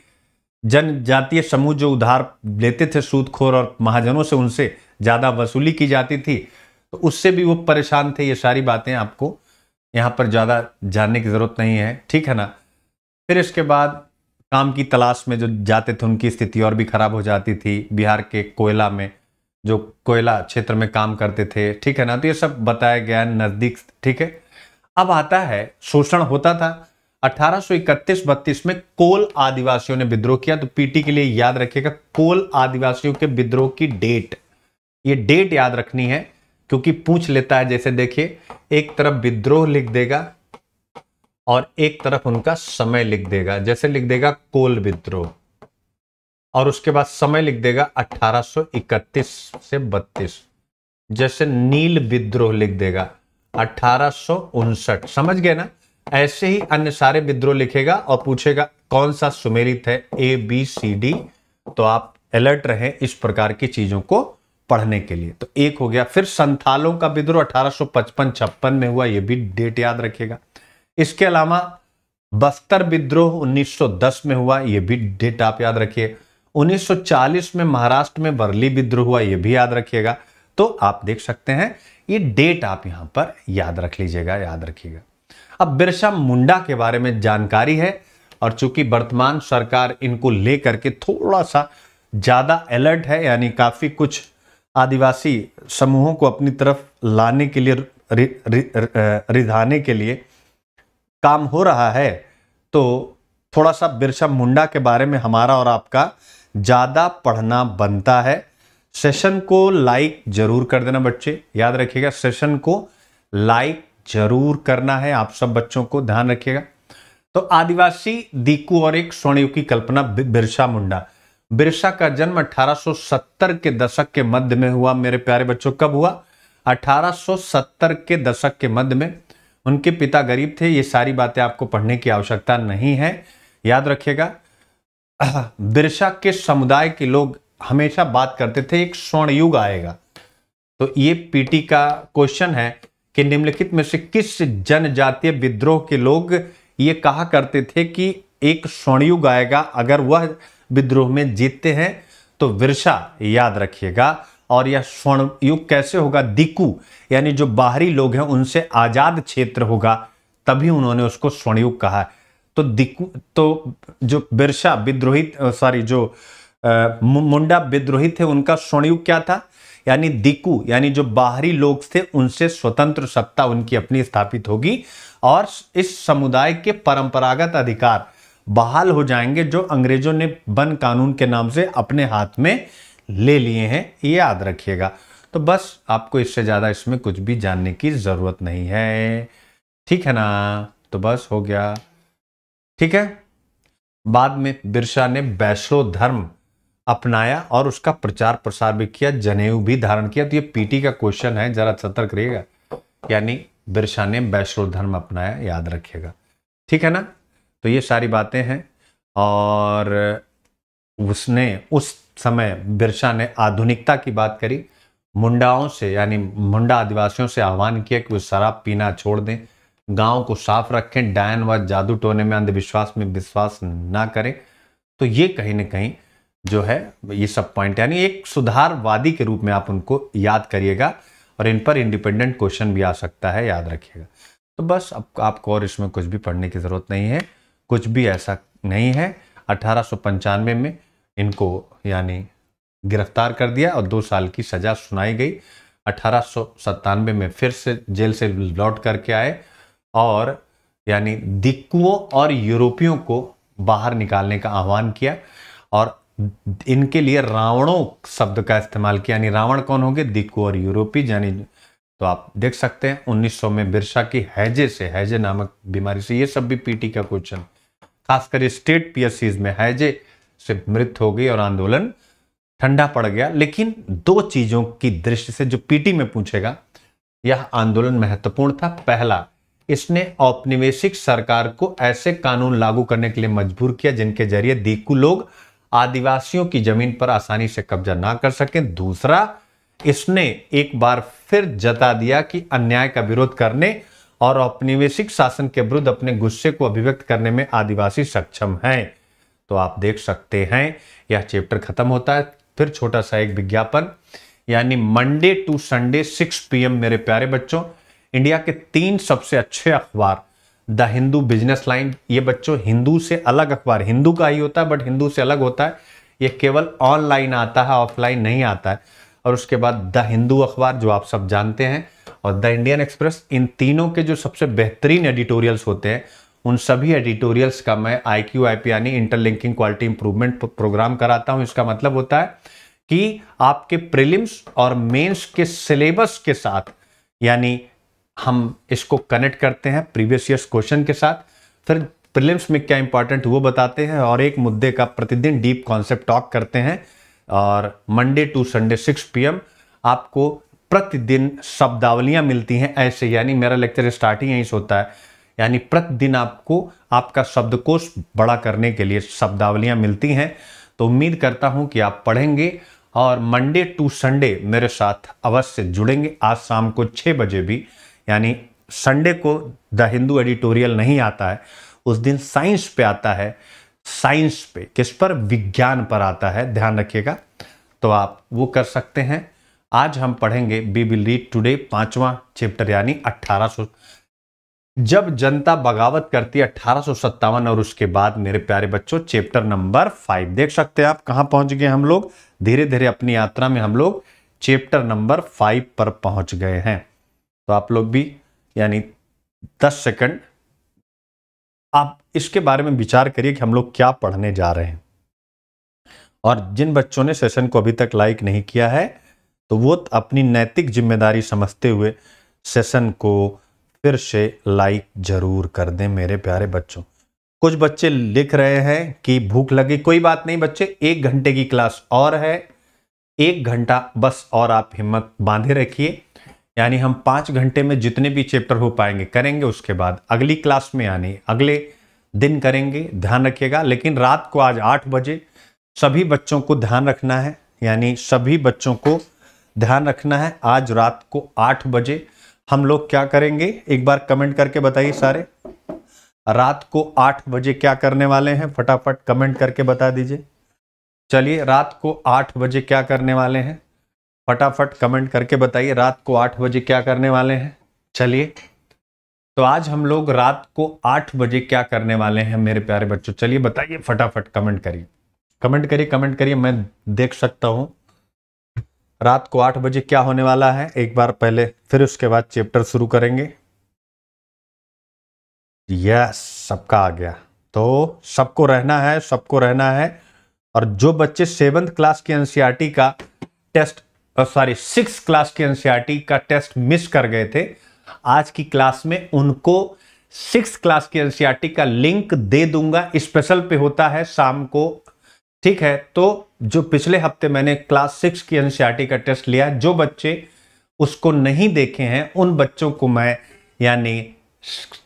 [SPEAKER 2] जनजातीय समूह जो उधार लेते थे सूदखोर और महाजनों से उनसे ज़्यादा वसूली की जाती थी तो उससे भी वो परेशान थे ये सारी बातें आपको यहाँ पर ज़्यादा जानने की ज़रूरत नहीं है ठीक है ना फिर इसके बाद काम की तलाश में जो जाते थे उनकी स्थिति और भी ख़राब हो जाती थी बिहार के कोयला में जो कोयला क्षेत्र में काम करते थे ठीक है ना तो ये सब बताया गया है नज़दीक ठीक है अब आता है शोषण होता था 1831-32 में कोल आदिवासियों ने विद्रोह किया तो पीटी के लिए याद रखिएगा कोल आदिवासियों के विद्रोह की डेट ये डेट याद रखनी है क्योंकि पूछ लेता है जैसे देखिए एक तरफ विद्रोह लिख देगा और एक तरफ उनका समय लिख देगा जैसे लिख देगा कोल विद्रोह और उसके बाद समय लिख देगा 1831 से 32 जैसे नील विद्रोह लिख देगा अठारह समझ गए ना ऐसे ही अन्य सारे विद्रोह लिखेगा और पूछेगा कौन सा सुमेरित है ए बी सी डी तो आप अलर्ट रहें इस प्रकार की चीजों को पढ़ने के लिए तो एक हो गया फिर संथालों का विद्रोह 1855 छप्पन में हुआ यह भी डेट याद रखेगा इसके अलावा बस्तर विद्रोह 1910 में हुआ यह भी डेट आप याद रखिए 1940 में महाराष्ट्र में बरली विद्रोह हुआ यह भी याद रखिएगा तो आप देख सकते हैं ये डेट आप यहाँ पर याद रख लीजिएगा याद रखिएगा अब बिरसा मुंडा के बारे में जानकारी है और चूंकि वर्तमान सरकार इनको लेकर के थोड़ा सा ज़्यादा अलर्ट है यानी काफ़ी कुछ आदिवासी समूहों को अपनी तरफ लाने के लिए रिझाने के लिए काम हो रहा है तो थोड़ा सा बिरसा मुंडा के बारे में हमारा और आपका ज़्यादा पढ़ना बनता है सेशन को लाइक जरूर कर देना बच्चे याद रखिएगा सेशन को लाइक जरूर करना है आप सब बच्चों को ध्यान रखिएगा तो आदिवासी दीकू और एक स्वर्णयुग की कल्पना बिरसा मुंडा बिरसा का जन्म 1870 के दशक के मध्य में हुआ मेरे प्यारे बच्चों कब हुआ 1870 के दशक के मध्य में उनके पिता गरीब थे ये सारी बातें आपको पढ़ने की आवश्यकता नहीं है याद रखिएगा बिरसा के समुदाय के लोग हमेशा बात करते थे एक स्वर्ण युग आएगा तो ये पीटी का क्वेश्चन है कि निम्नलिखित में से किस जनजातीय विद्रोह के लोग ये कहा करते थे कि एक स्वर्णयुग आएगा अगर वह विद्रोह में जीतते हैं तो विरसा याद रखिएगा और यह स्वर्ण युग कैसे होगा दिकू यानी जो बाहरी लोग हैं उनसे आज़ाद क्षेत्र होगा तभी उन्होंने उसको स्वर्णयुग कहा तो दिकू तो जो बिरसा विद्रोही सॉरी जो मुंडा विद्रोही थे उनका स्वर्णयुग क्या था यानी दिकू यानी जो बाहरी लोग थे उनसे स्वतंत्र सत्ता उनकी अपनी स्थापित होगी और इस समुदाय के परंपरागत अधिकार बहाल हो जाएंगे जो अंग्रेजों ने वन कानून के नाम से अपने हाथ में ले लिए हैं ये याद रखिएगा तो बस आपको इससे ज़्यादा इसमें कुछ भी जानने की ज़रूरत नहीं है ठीक है ना तो बस हो गया ठीक है बाद में बिरसा ने वैष्णो धर्म अपनाया और उसका प्रचार प्रसार भी किया जनेऊ भी धारण किया तो ये पीटी का क्वेश्चन है जरा सतर्क रहिएगा यानी बिरसा ने वैष्णो धर्म अपनाया याद रखिएगा ठीक है ना तो ये सारी बातें हैं और उसने उस समय बिरसा ने आधुनिकता की बात करी मुंडाओं से यानी मुंडा आदिवासियों से आह्वान किया कि वो शराब पीना छोड़ दें गांव को साफ रखें डायन व जादू टोने में अंधविश्वास में विश्वास ना करें तो ये कहीं ना कहीं जो है ये सब पॉइंट यानी एक सुधारवादी के रूप में आप उनको याद करिएगा और इन पर इंडिपेंडेंट क्वेश्चन भी आ सकता है याद रखिएगा तो बस अब आपको और इसमें कुछ भी पढ़ने की ज़रूरत नहीं है कुछ भी ऐसा नहीं है अठारह में इनको यानी गिरफ्तार कर दिया और दो साल की सज़ा सुनाई गई अठारह में फिर से जेल से लौट करके आए और यानी दिक्कुओं और यूरोपियों को बाहर निकालने का आह्वान किया और इनके लिए रावणों शब्द का इस्तेमाल किया यानी रावण कौन होंगे दिक्कू और यूरोपी यानी तो आप देख सकते हैं 1900 में बिरसा की हैजे से हैजे नामक बीमारी से ये सब भी पीटी का क्वेश्चन खासकर स्टेट पीएससीज में हैजे से मृत हो गई और आंदोलन ठंडा पड़ गया लेकिन दो चीजों की दृष्टि से जो पीटी में पूछेगा यह आंदोलन महत्वपूर्ण था पहला इसने औपनिवेशिक सरकार को ऐसे कानून लागू करने के लिए मजबूर किया जिनके जरिए दीकू लोग आदिवासियों की जमीन पर आसानी से कब्जा ना कर सकें दूसरा इसने एक बार फिर जता दिया कि अन्याय का विरोध करने और औपनिवेशिक शासन के विरुद्ध अपने गुस्से को अभिव्यक्त करने में आदिवासी सक्षम हैं तो आप देख सकते हैं यह चैप्टर खत्म होता है फिर छोटा सा एक विज्ञापन यानी मंडे टू संडे 6 पीएम मेरे प्यारे बच्चों इंडिया के तीन सबसे अच्छे अखबार द हिंदू बिजनेस लाइन ये बच्चों हिंदू से अलग अखबार हिंदू का ही होता है बट हिंदू से अलग होता है ये केवल ऑनलाइन आता है ऑफलाइन नहीं आता है और उसके बाद द हिंदू अखबार जो आप सब जानते हैं और द इंडियन एक्सप्रेस इन तीनों के जो सबसे बेहतरीन एडिटोरियल्स होते हैं उन सभी एडिटोरियल्स का मैं आई क्यू आई पी यानी इंटरलिंकिंग क्वालिटी इंप्रूवमेंट प्रोग्राम कराता हूँ इसका मतलब होता है कि आपके प्रिलिम्स और मेन्स के सिलेबस के साथ यानी हम इसको कनेक्ट करते हैं प्रीवियस ईयर्स क्वेश्चन के साथ फिर प्रिलिम्स में क्या इंपॉर्टेंट वो बताते हैं और एक मुद्दे का प्रतिदिन डीप कॉन्सेप्ट टॉक करते हैं और Monday to Sunday six PM आपको प्रतिदिन शब्दावलियाँ मिलती हैं ऐसे यानी मेरा लेक्चर स्टार्ट ही यहीं से होता है यानी प्रतिदिन आपको आपका शब्दकोश बड़ा करने के लिए शब्दावलियाँ मिलती हैं तो उम्मीद करता हूँ कि आप पढ़ेंगे और मंडे टू संडे मेरे साथ अवश्य जुड़ेंगे आज शाम को छः बजे भी यानी संडे को द हिंदू एडिटोरियल नहीं आता है उस दिन साइंस पे आता है साइंस पे किस पर विज्ञान पर आता है ध्यान रखिएगा तो आप वो कर सकते हैं आज हम पढ़ेंगे बी बिल रीड टुडे पांचवा चैप्टर यानी 1800 जब जनता बगावत करती है अठारह और उसके बाद मेरे प्यारे बच्चों चैप्टर नंबर फाइव देख सकते हैं आप कहाँ पहुँच गए हम लोग धीरे धीरे अपनी यात्रा में हम लोग चैप्टर नंबर फाइव पर पहुँच गए हैं तो आप लोग भी यानी दस सेकंड आप इसके बारे में विचार करिए कि हम लोग क्या पढ़ने जा रहे हैं और जिन बच्चों ने सेशन को अभी तक लाइक नहीं किया है तो वो अपनी नैतिक जिम्मेदारी समझते हुए सेशन को फिर से लाइक जरूर कर दें मेरे प्यारे बच्चों कुछ बच्चे लिख रहे हैं कि भूख लगी कोई बात नहीं बच्चे एक घंटे की क्लास और है एक घंटा बस और आप हिम्मत बांधे रखिए यानी हम पाँच घंटे में जितने भी चैप्टर हो पाएंगे करेंगे उसके बाद अगली क्लास में यानी अगले दिन करेंगे ध्यान रखिएगा लेकिन रात को आज आठ बजे सभी बच्चों को ध्यान रखना है यानी सभी बच्चों को ध्यान रखना है आज रात को आठ बजे हम लोग क्या करेंगे एक बार कमेंट करके बताइए सारे रात को आठ बजे क्या करने वाले हैं फटाफट कमेंट करके बता दीजिए चलिए रात को आठ बजे क्या करने वाले हैं फटाफट कमेंट करके बताइए रात को आठ बजे क्या करने वाले हैं चलिए तो आज हम लोग रात को आठ बजे क्या करने वाले हैं मेरे प्यारे बच्चों चलिए बताइए फटाफट कमेंट करिए कमेंट करिए कमेंट करिए मैं देख सकता हूँ रात को आठ बजे क्या होने वाला है एक बार पहले फिर उसके बाद चैप्टर शुरू करेंगे यस सबका आ गया तो सबको रहना है सबको रहना है और जो बच्चे सेवंथ क्लास की एनसीईआरटी का टेस्ट सॉरी सिक्स क्लास के एनसीईआरटी e का टेस्ट मिस कर गए थे आज की क्लास में उनको सिक्स क्लास के एनसीईआरटी e का लिंक दे दूंगा स्पेशल पे होता है शाम को ठीक है तो जो पिछले हफ्ते मैंने क्लास सिक्स की एनसीईआरटी e का टेस्ट लिया जो बच्चे उसको नहीं देखे हैं उन बच्चों को मैं यानी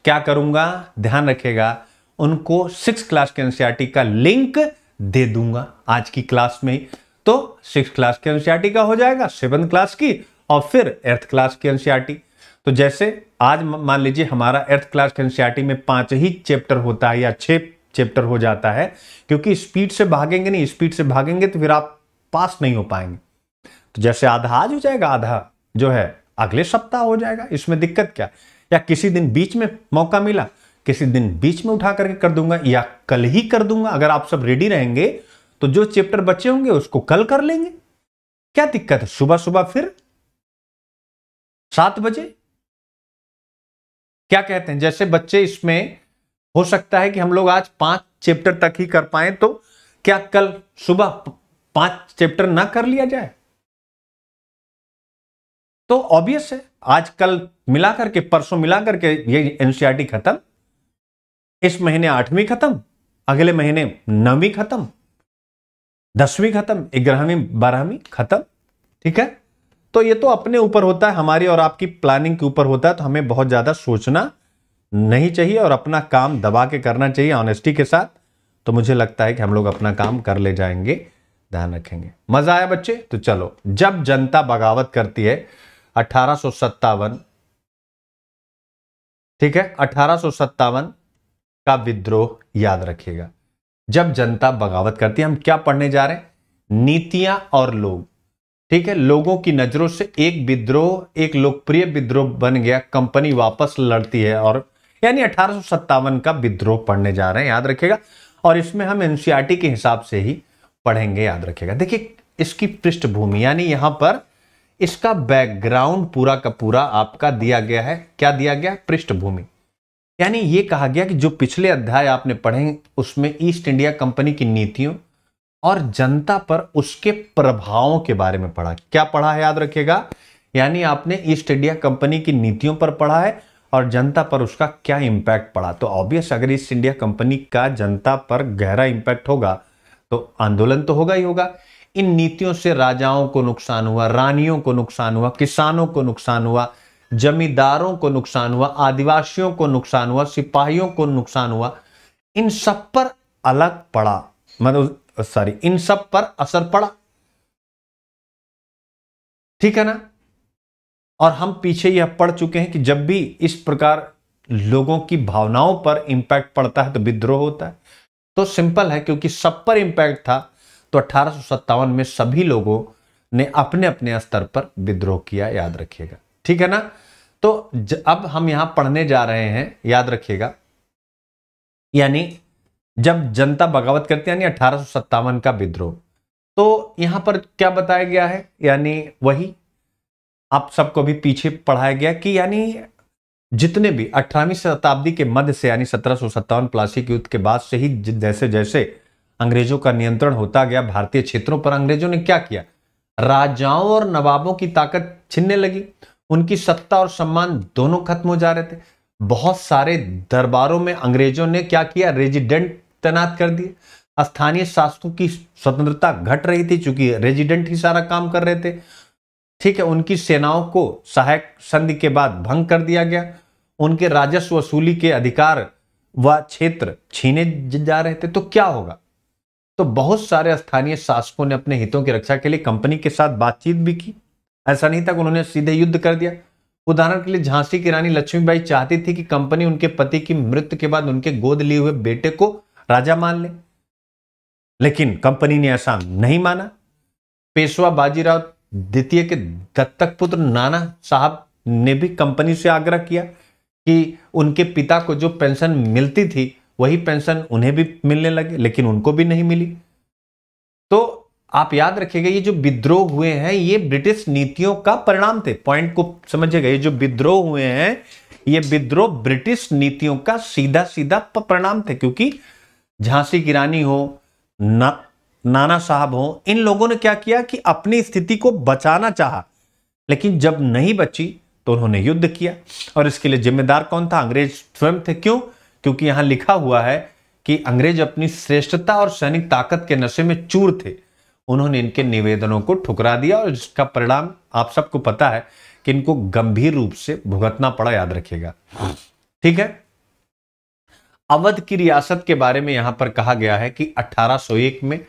[SPEAKER 2] क्या करूंगा ध्यान रखेगा उनको सिक्स क्लास के एनसीईआरटी का लिंक दे दूंगा आज की क्लास में तो सिक्स क्लास की एनसीआरटी का हो जाएगा सेवन क्लास की और फिर एर्थ क्लास की एनसीआरटी तो जैसे आज मान लीजिए हमारा एर्थ क्लास की एनसीआरटी में पांच ही चैप्टर होता है या छह चैप्टर हो जाता है क्योंकि स्पीड से भागेंगे नहीं स्पीड से भागेंगे तो फिर आप पास नहीं हो पाएंगे तो जैसे आधा आज हो जाएगा आधा जो है अगले सप्ताह हो जाएगा इसमें दिक्कत क्या या किसी दिन बीच में मौका मिला किसी दिन बीच में उठा करके कर दूंगा या कल ही कर दूंगा अगर आप सब रेडी रहेंगे तो जो चैप्टर बचे होंगे उसको कल कर लेंगे क्या दिक्कत है सुबह सुबह फिर सात बजे क्या कहते हैं जैसे बच्चे इसमें हो सकता है कि हम लोग आज पांच चैप्टर तक ही कर पाए तो क्या कल सुबह पांच चैप्टर ना कर लिया जाए तो ऑब्वियस है आज कल मिला करके परसों मिला करके ये एनसीआरटी खत्म इस महीने आठवीं खत्म अगले महीने नौवीं खत्म दसवीं खत्म ग्यारहवीं बारहवीं खत्म ठीक है तो ये तो अपने ऊपर होता है हमारी और आपकी प्लानिंग के ऊपर होता है तो हमें बहुत ज़्यादा सोचना नहीं चाहिए और अपना काम दबा के करना चाहिए ऑनेस्टी के साथ तो मुझे लगता है कि हम लोग अपना काम कर ले जाएंगे ध्यान रखेंगे मज़ा आया बच्चे तो चलो जब जनता बगावत करती है अठारह ठीक है अठारह का विद्रोह याद रखिएगा जब जनता बगावत करती है हम क्या पढ़ने जा रहे हैं नीतियां और लोग ठीक है लोगों की नजरों से एक विद्रोह एक लोकप्रिय विद्रोह बन गया कंपनी वापस लड़ती है और यानी अठारह का विद्रोह पढ़ने जा रहे हैं याद रखेगा और इसमें हम एनसीआरटी e के हिसाब से ही पढ़ेंगे याद रखेगा देखिए इसकी पृष्ठभूमि यानी यहां पर इसका बैकग्राउंड पूरा का पूरा आपका दिया गया है क्या दिया गया पृष्ठभूमि यानी ये कहा गया कि जो पिछले अध्याय आपने पढ़े उसमें ईस्ट इंडिया कंपनी की नीतियों और जनता पर उसके प्रभावों के बारे में पढ़ा क्या पढ़ा है याद रखिएगा यानी आपने ईस्ट इंडिया कंपनी की नीतियों पर पढ़ा है और जनता पर उसका क्या इम्पैक्ट पड़ा तो ऑब्वियस अगर ईस्ट इंडिया कंपनी का जनता पर गहरा इम्पैक्ट होगा तो आंदोलन तो होगा ही होगा इन नीतियों से राजाओं को नुकसान हुआ रानियों को नुकसान हुआ किसानों को नुकसान हुआ जमींदारों को नुकसान हुआ आदिवासियों को नुकसान हुआ सिपाहियों को नुकसान हुआ इन सब पर अलग पड़ा मतलब सॉरी इन सब पर असर पड़ा ठीक है ना और हम पीछे यह पढ़ चुके हैं कि जब भी इस प्रकार लोगों की भावनाओं पर इंपैक्ट पड़ता है तो विद्रोह होता है तो सिंपल है क्योंकि सब पर इंपैक्ट था तो अठारह में सभी लोगों ने अपने अपने स्तर पर विद्रोह किया याद रखिएगा ठीक है ना तो अब हम यहां पढ़ने जा रहे हैं याद रखिएगा यानी जब जनता बगावत करती है यानी अठारह का विद्रोह तो यहां पर क्या बताया गया है यानी वही आप सबको भी पीछे पढ़ाया गया कि यानी जितने भी अठारहवीं शताब्दी के मध्य से यानी सत्रह सौ सत्तावन प्लासिक युद्ध के बाद से ही जैसे जैसे अंग्रेजों का नियंत्रण होता गया भारतीय क्षेत्रों पर अंग्रेजों ने क्या किया राजाओं और नवाबों की ताकत छिनने लगी उनकी सत्ता और सम्मान दोनों खत्म हो जा रहे थे बहुत सारे दरबारों में अंग्रेजों ने क्या किया रेजिडेंट तैनात कर दिए स्थानीय शासकों की स्वतंत्रता घट रही थी चूंकि रेजिडेंट ही सारा काम कर रहे थे ठीक है उनकी सेनाओं को सहायक संधि के बाद भंग कर दिया गया उनके राजस्व वसूली के अधिकार व क्षेत्र छीने जा रहे थे तो क्या होगा तो बहुत सारे स्थानीय शासकों ने अपने हितों की रक्षा के लिए कंपनी के साथ बातचीत भी की ऐसा नहीं था कि उन्होंने सीधे युद्ध कर दिया उदाहरण के लिए झांसी की रानी लक्ष्मीबाई चाहती थी कि कंपनी उनके पति की मृत्यु के बाद उनके गोद लिए हुए बेटे को राजा मान ले लेकिन कंपनी ने ऐसा नहीं माना पेशवा बाजीराव द्वितीय के दत्तक पुत्र नाना साहब ने भी कंपनी से आग्रह किया कि उनके पिता को जो पेंशन मिलती थी वही पेंशन उन्हें भी मिलने लगे लेकिन उनको भी नहीं मिली तो आप याद रखिएगा ये जो विद्रोह हुए हैं ये ब्रिटिश नीतियों का परिणाम थे पॉइंट को समझिएगा ये जो विद्रोह हुए हैं ये विद्रोह ब्रिटिश नीतियों का सीधा सीधा परिणाम थे क्योंकि झांसी की रानी हो ना नाना साहब हो इन लोगों ने क्या किया कि अपनी स्थिति को बचाना चाहा लेकिन जब नहीं बची तो उन्होंने युद्ध किया और इसके लिए जिम्मेदार कौन था अंग्रेज स्वयं थे क्यों क्योंकि यहां लिखा हुआ है कि अंग्रेज अपनी श्रेष्ठता और सैनिक ताकत के नशे में चूर थे उन्होंने इनके निवेदनों को ठुकरा दिया और इसका परिणाम आप सबको पता है कि इनको गंभीर रूप से भुगतना पड़ा याद रखिएगा ठीक है अवध की रियासत के बारे में यहां पर कहा गया है कि 1801 में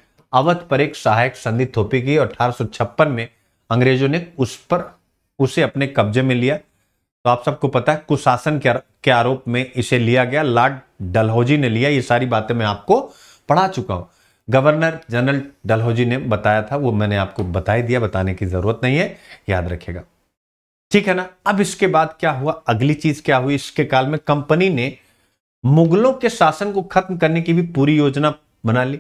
[SPEAKER 2] अवध पर एक सहायक संधि थोपी गई और अठारह में अंग्रेजों ने उस पर उसे अपने कब्जे में लिया तो आप सबको पता है कुशासन के आरोप में इसे लिया गया लॉर्ड डलहौजी ने लिया ये सारी बातें मैं आपको पढ़ा चुका हूं गवर्नर जनरल डलहौजी ने बताया था वो मैंने आपको बता ही दिया बताने की जरूरत नहीं है याद रखेगा ठीक है ना अब इसके बाद क्या हुआ अगली चीज क्या हुई इसके काल में कंपनी ने मुगलों के शासन को खत्म करने की भी पूरी योजना बना ली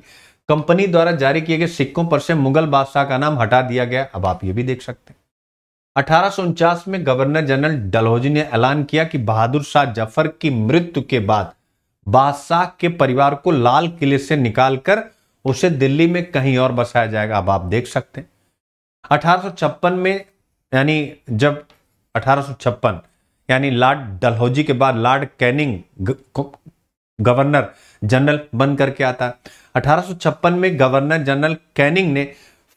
[SPEAKER 2] कंपनी द्वारा जारी किए गए सिक्कों पर से मुगल बादशाह का नाम हटा दिया गया अब आप ये भी देख सकते हैं अठारह में गवर्नर जनरल डलहौजी ने ऐलान किया कि बहादुर शाह जफर की मृत्यु के बाद बादशाह के परिवार को लाल किले से निकालकर उसे दिल्ली में कहीं और बसाया जाएगा अब आप देख सकते हैं अठारह में यानी जब अठारह यानी लॉर्ड डलहौजी के बाद लॉर्ड कैनिंग गवर्नर जनरल बन करके आता है अठारह में गवर्नर जनरल कैनिंग ने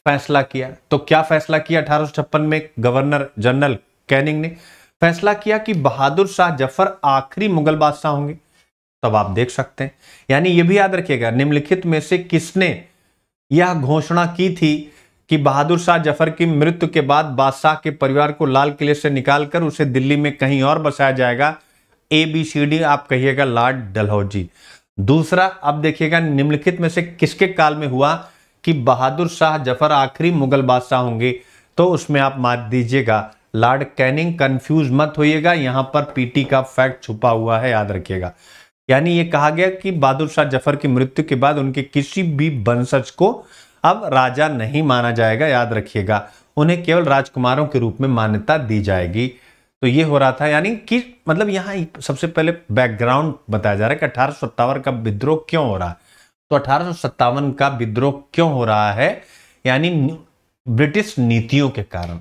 [SPEAKER 2] फैसला किया तो क्या फैसला किया अठारह में गवर्नर जनरल कैनिंग ने फैसला किया कि बहादुर शाह जफर आखिरी मुगल बादशाह होंगे तब आप देख सकते हैं यानी यह भी याद रखिएगा निम्नलिखित में से किसने यह घोषणा की थी कि बहादुर शाह जफर की मृत्यु के बाद बादशाह के परिवार को लाल किले से निकालकर उसे दिल्ली में कहीं और बसाया जाएगा ए बी सी डी आप कहिएगा लॉर्ड डलहौजी दूसरा अब देखिएगा निम्नलिखित में से किसके काल में हुआ कि बहादुर शाह जफर आखिरी मुगल बादशाह होंगे तो उसमें आप मार दीजिएगा लॉर्ड कैनिंग कंफ्यूज मत होइएगा यहां पर पीटी का फैक्ट छुपा हुआ है याद रखिएगा यानी ये कहा गया कि बहादुर शाह जफर की मृत्यु के बाद उनके किसी भी वंशज को अब राजा नहीं माना जाएगा याद रखिएगा उन्हें केवल राजकुमारों के रूप में मान्यता दी जाएगी तो ये हो रहा था यानी कि मतलब यहाँ सबसे पहले बैकग्राउंड बताया जा रहा है कि अठारह का विद्रोह क्यों हो रहा है तो अठारह का विद्रोह क्यों हो रहा है यानी ब्रिटिश नीतियों के कारण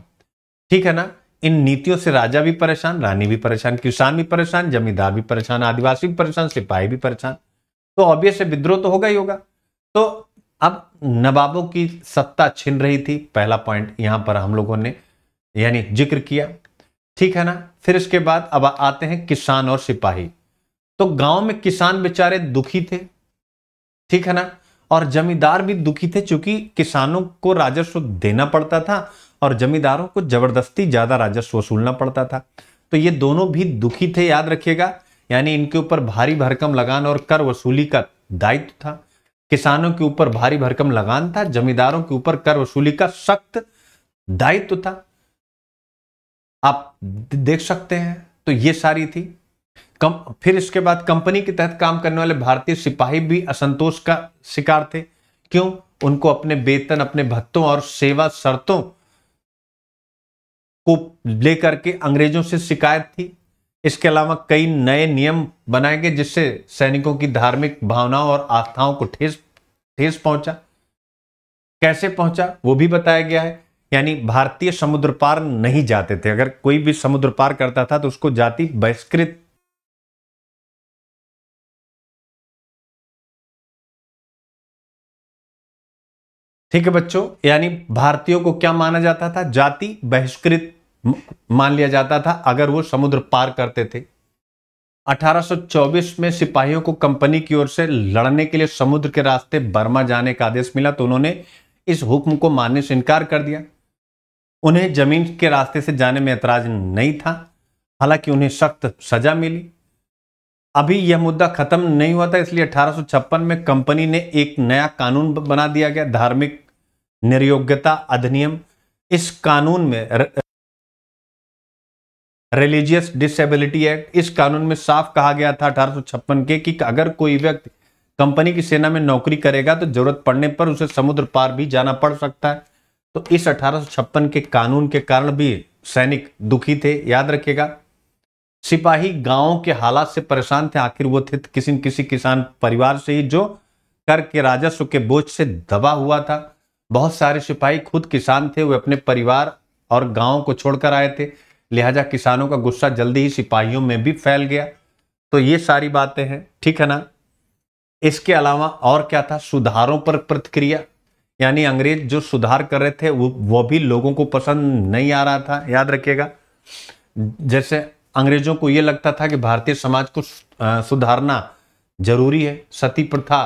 [SPEAKER 2] ठीक है ना इन नीतियों से राजा भी परेशान रानी भी परेशान किसान भी परेशान जमींदार भी परेशान आदिवासी भी परेशान सिपाही भी परेशान तो ऑब्वियस विद्रोह तो होगा ही होगा तो अब नवाबों की सत्ता छिन रही थी पहला पॉइंट यहां पर हम लोगों ने यानी जिक्र किया ठीक है ना फिर इसके बाद अब आते हैं किसान और सिपाही तो गांव में किसान बेचारे दुखी थे ठीक है ना और जमींदार भी दुखी थे क्योंकि किसानों को राजस्व देना पड़ता था और जमींदारों को जबरदस्ती ज़्यादा राजस्व वसूलना पड़ता था तो ये दोनों भी दुखी थे याद रखिएगा यानी इनके ऊपर भारी भरकम लगान और कर वसूली का दायित्व था किसानों के ऊपर भारी भरकम लगान था जमींदारों के ऊपर कर वसूली का सख्त दायित्व था आप देख सकते हैं तो ये सारी थी कम फिर इसके बाद कंपनी के तहत काम करने वाले भारतीय सिपाही भी असंतोष का शिकार थे क्यों उनको अपने वेतन अपने भत्तों और सेवा शर्तों को लेकर के अंग्रेजों से शिकायत थी इसके अलावा कई नए नियम बनाए गए जिससे सैनिकों की धार्मिक भावनाओं और आस्थाओं को ठेस ठेस पहुंचा कैसे पहुंचा वो भी बताया गया है यानी भारतीय समुद्र पार नहीं जाते थे अगर कोई भी समुद्र पार करता था तो उसको जाति
[SPEAKER 1] बहिष्कृत ठीक है बच्चों यानी भारतीयों को क्या माना
[SPEAKER 2] जाता था जाति बहिष्कृत मान लिया जाता था अगर वो समुद्र पार करते थे 1824 में सिपाहियों को कंपनी की ओर से लड़ने के लिए समुद्र के रास्ते बर्मा जाने का आदेश मिला तो उन्होंने इस हुक्म को मानने से इनकार कर दिया उन्हें जमीन के रास्ते से जाने में ऐतराज नहीं था हालांकि उन्हें सख्त सजा मिली अभी यह मुद्दा खत्म नहीं हुआ था इसलिए 1856 में कंपनी ने एक नया कानून बना दिया गया धार्मिक निर्योग्यता अधिनियम इस कानून में रिलीजियस डिसेबिलिटी एक्ट इस कानून में साफ कहा गया था अठारह के कि अगर कोई व्यक्ति कंपनी की सेना में नौकरी करेगा तो जरूरत पड़ने पर उसे समुद्र पार भी जाना पड़ सकता है तो इस अठारह के कानून के कारण भी सैनिक दुखी थे याद रखिएगा सिपाही गांव के हालात से परेशान थे आखिर वो थे किसी किसी किसान परिवार से ही जो कर के राजस्व के बोझ से दबा हुआ था बहुत सारे सिपाही खुद किसान थे वे अपने परिवार और गांव को छोड़कर आए थे लिहाजा किसानों का गुस्सा जल्दी ही सिपाहियों में भी फैल गया तो ये सारी बातें हैं ठीक है ना इसके अलावा और क्या था सुधारों पर प्रतिक्रिया यानी अंग्रेज जो सुधार कर रहे थे वो वो भी लोगों को पसंद नहीं आ रहा था याद रखिएगा जैसे अंग्रेजों को ये लगता था कि भारतीय समाज को सुधारना जरूरी है सती प्रथा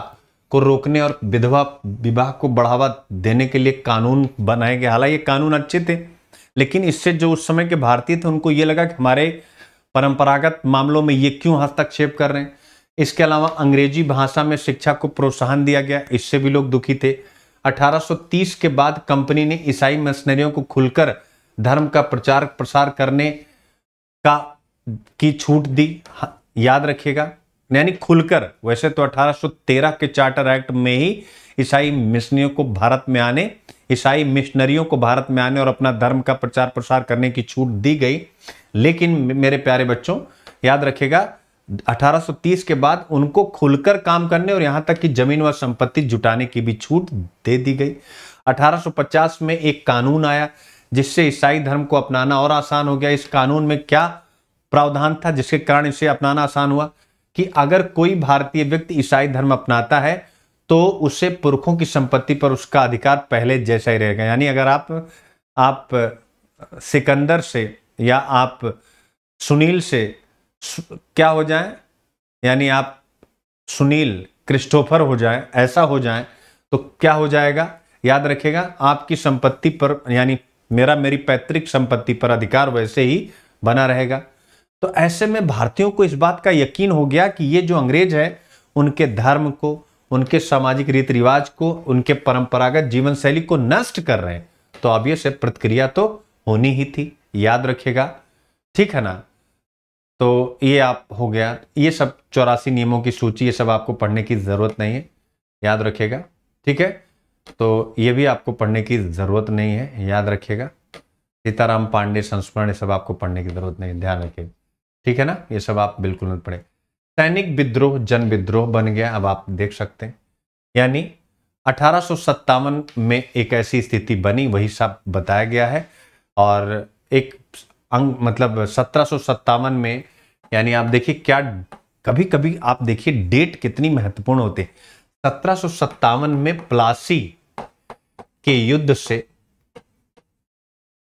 [SPEAKER 2] को रोकने और विधवा विवाह को बढ़ावा देने के लिए कानून बनाए गए हालांकि कानून अच्छे थे लेकिन इससे जो उस समय के भारतीय थे उनको ये लगा कि हमारे परंपरागत मामलों में ये क्यों हस्तक्षेप कर रहे हैं इसके अलावा अंग्रेजी भाषा में शिक्षा को प्रोत्साहन दिया गया इससे भी लोग दुखी थे 1830 के बाद कंपनी ने ईसाई मशनरियों को खुलकर धर्म का प्रचार प्रसार करने का की छूट दी याद रखिएगा यानी खुलकर वैसे तो 1813 के चार्टर एक्ट में ही ईसाई मिशनियों को भारत में आने ईसाई मिशनरियों को भारत में आने और अपना धर्म का प्रचार प्रसार करने की छूट दी गई लेकिन मेरे प्यारे बच्चों याद रखेगा 1830 के बाद उनको खुलकर काम करने और यहां तक कि जमीन व संपत्ति जुटाने की भी छूट दे दी गई 1850 में एक कानून आया जिससे ईसाई धर्म को अपनाना और आसान हो गया इस कानून में क्या प्रावधान था जिसके कारण इसे अपनाना आसान हुआ कि अगर कोई भारतीय व्यक्ति ईसाई धर्म अपनाता है तो उसे पुरखों की संपत्ति पर उसका अधिकार पहले जैसा ही रहेगा यानी अगर आप आप सिकंदर से या आप सुनील से क्या हो जाए यानी आप सुनील क्रिस्टोफर हो जाए ऐसा हो जाए तो क्या हो जाएगा याद रखेगा आपकी संपत्ति पर यानी मेरा मेरी पैतृक संपत्ति पर अधिकार वैसे ही बना रहेगा तो ऐसे में भारतीयों को इस बात का यकीन हो गया कि ये जो अंग्रेज है उनके धर्म को उनके सामाजिक रीति रिवाज को उनके परंपरागत जीवन शैली को नष्ट कर रहे हैं तो अब यह से प्रतिक्रिया तो होनी ही थी याद रखेगा ठीक है ना तो ये आप हो गया ये सब चौरासी नियमों की सूची ये सब आपको पढ़ने की ज़रूरत नहीं है याद रखेगा ठीक है तो ये भी आपको पढ़ने की ज़रूरत नहीं है याद रखेगा सीताराम पांडे संस्मरण ये सब आपको पढ़ने की ज़रूरत नहीं ध्यान रखेगा ठीक है ना ये सब आप बिल्कुल नहीं पढ़े सैनिक विद्रोह जन विद्रोह बन गया अब आप देख सकते हैं यानी अठारह में एक ऐसी स्थिति बनी वही सब बताया गया है और एक अंग मतलब सत्रह में यानी आप देखिए क्या कभी कभी आप देखिए डेट कितनी महत्वपूर्ण होती है सत्रह में प्लासी के युद्ध से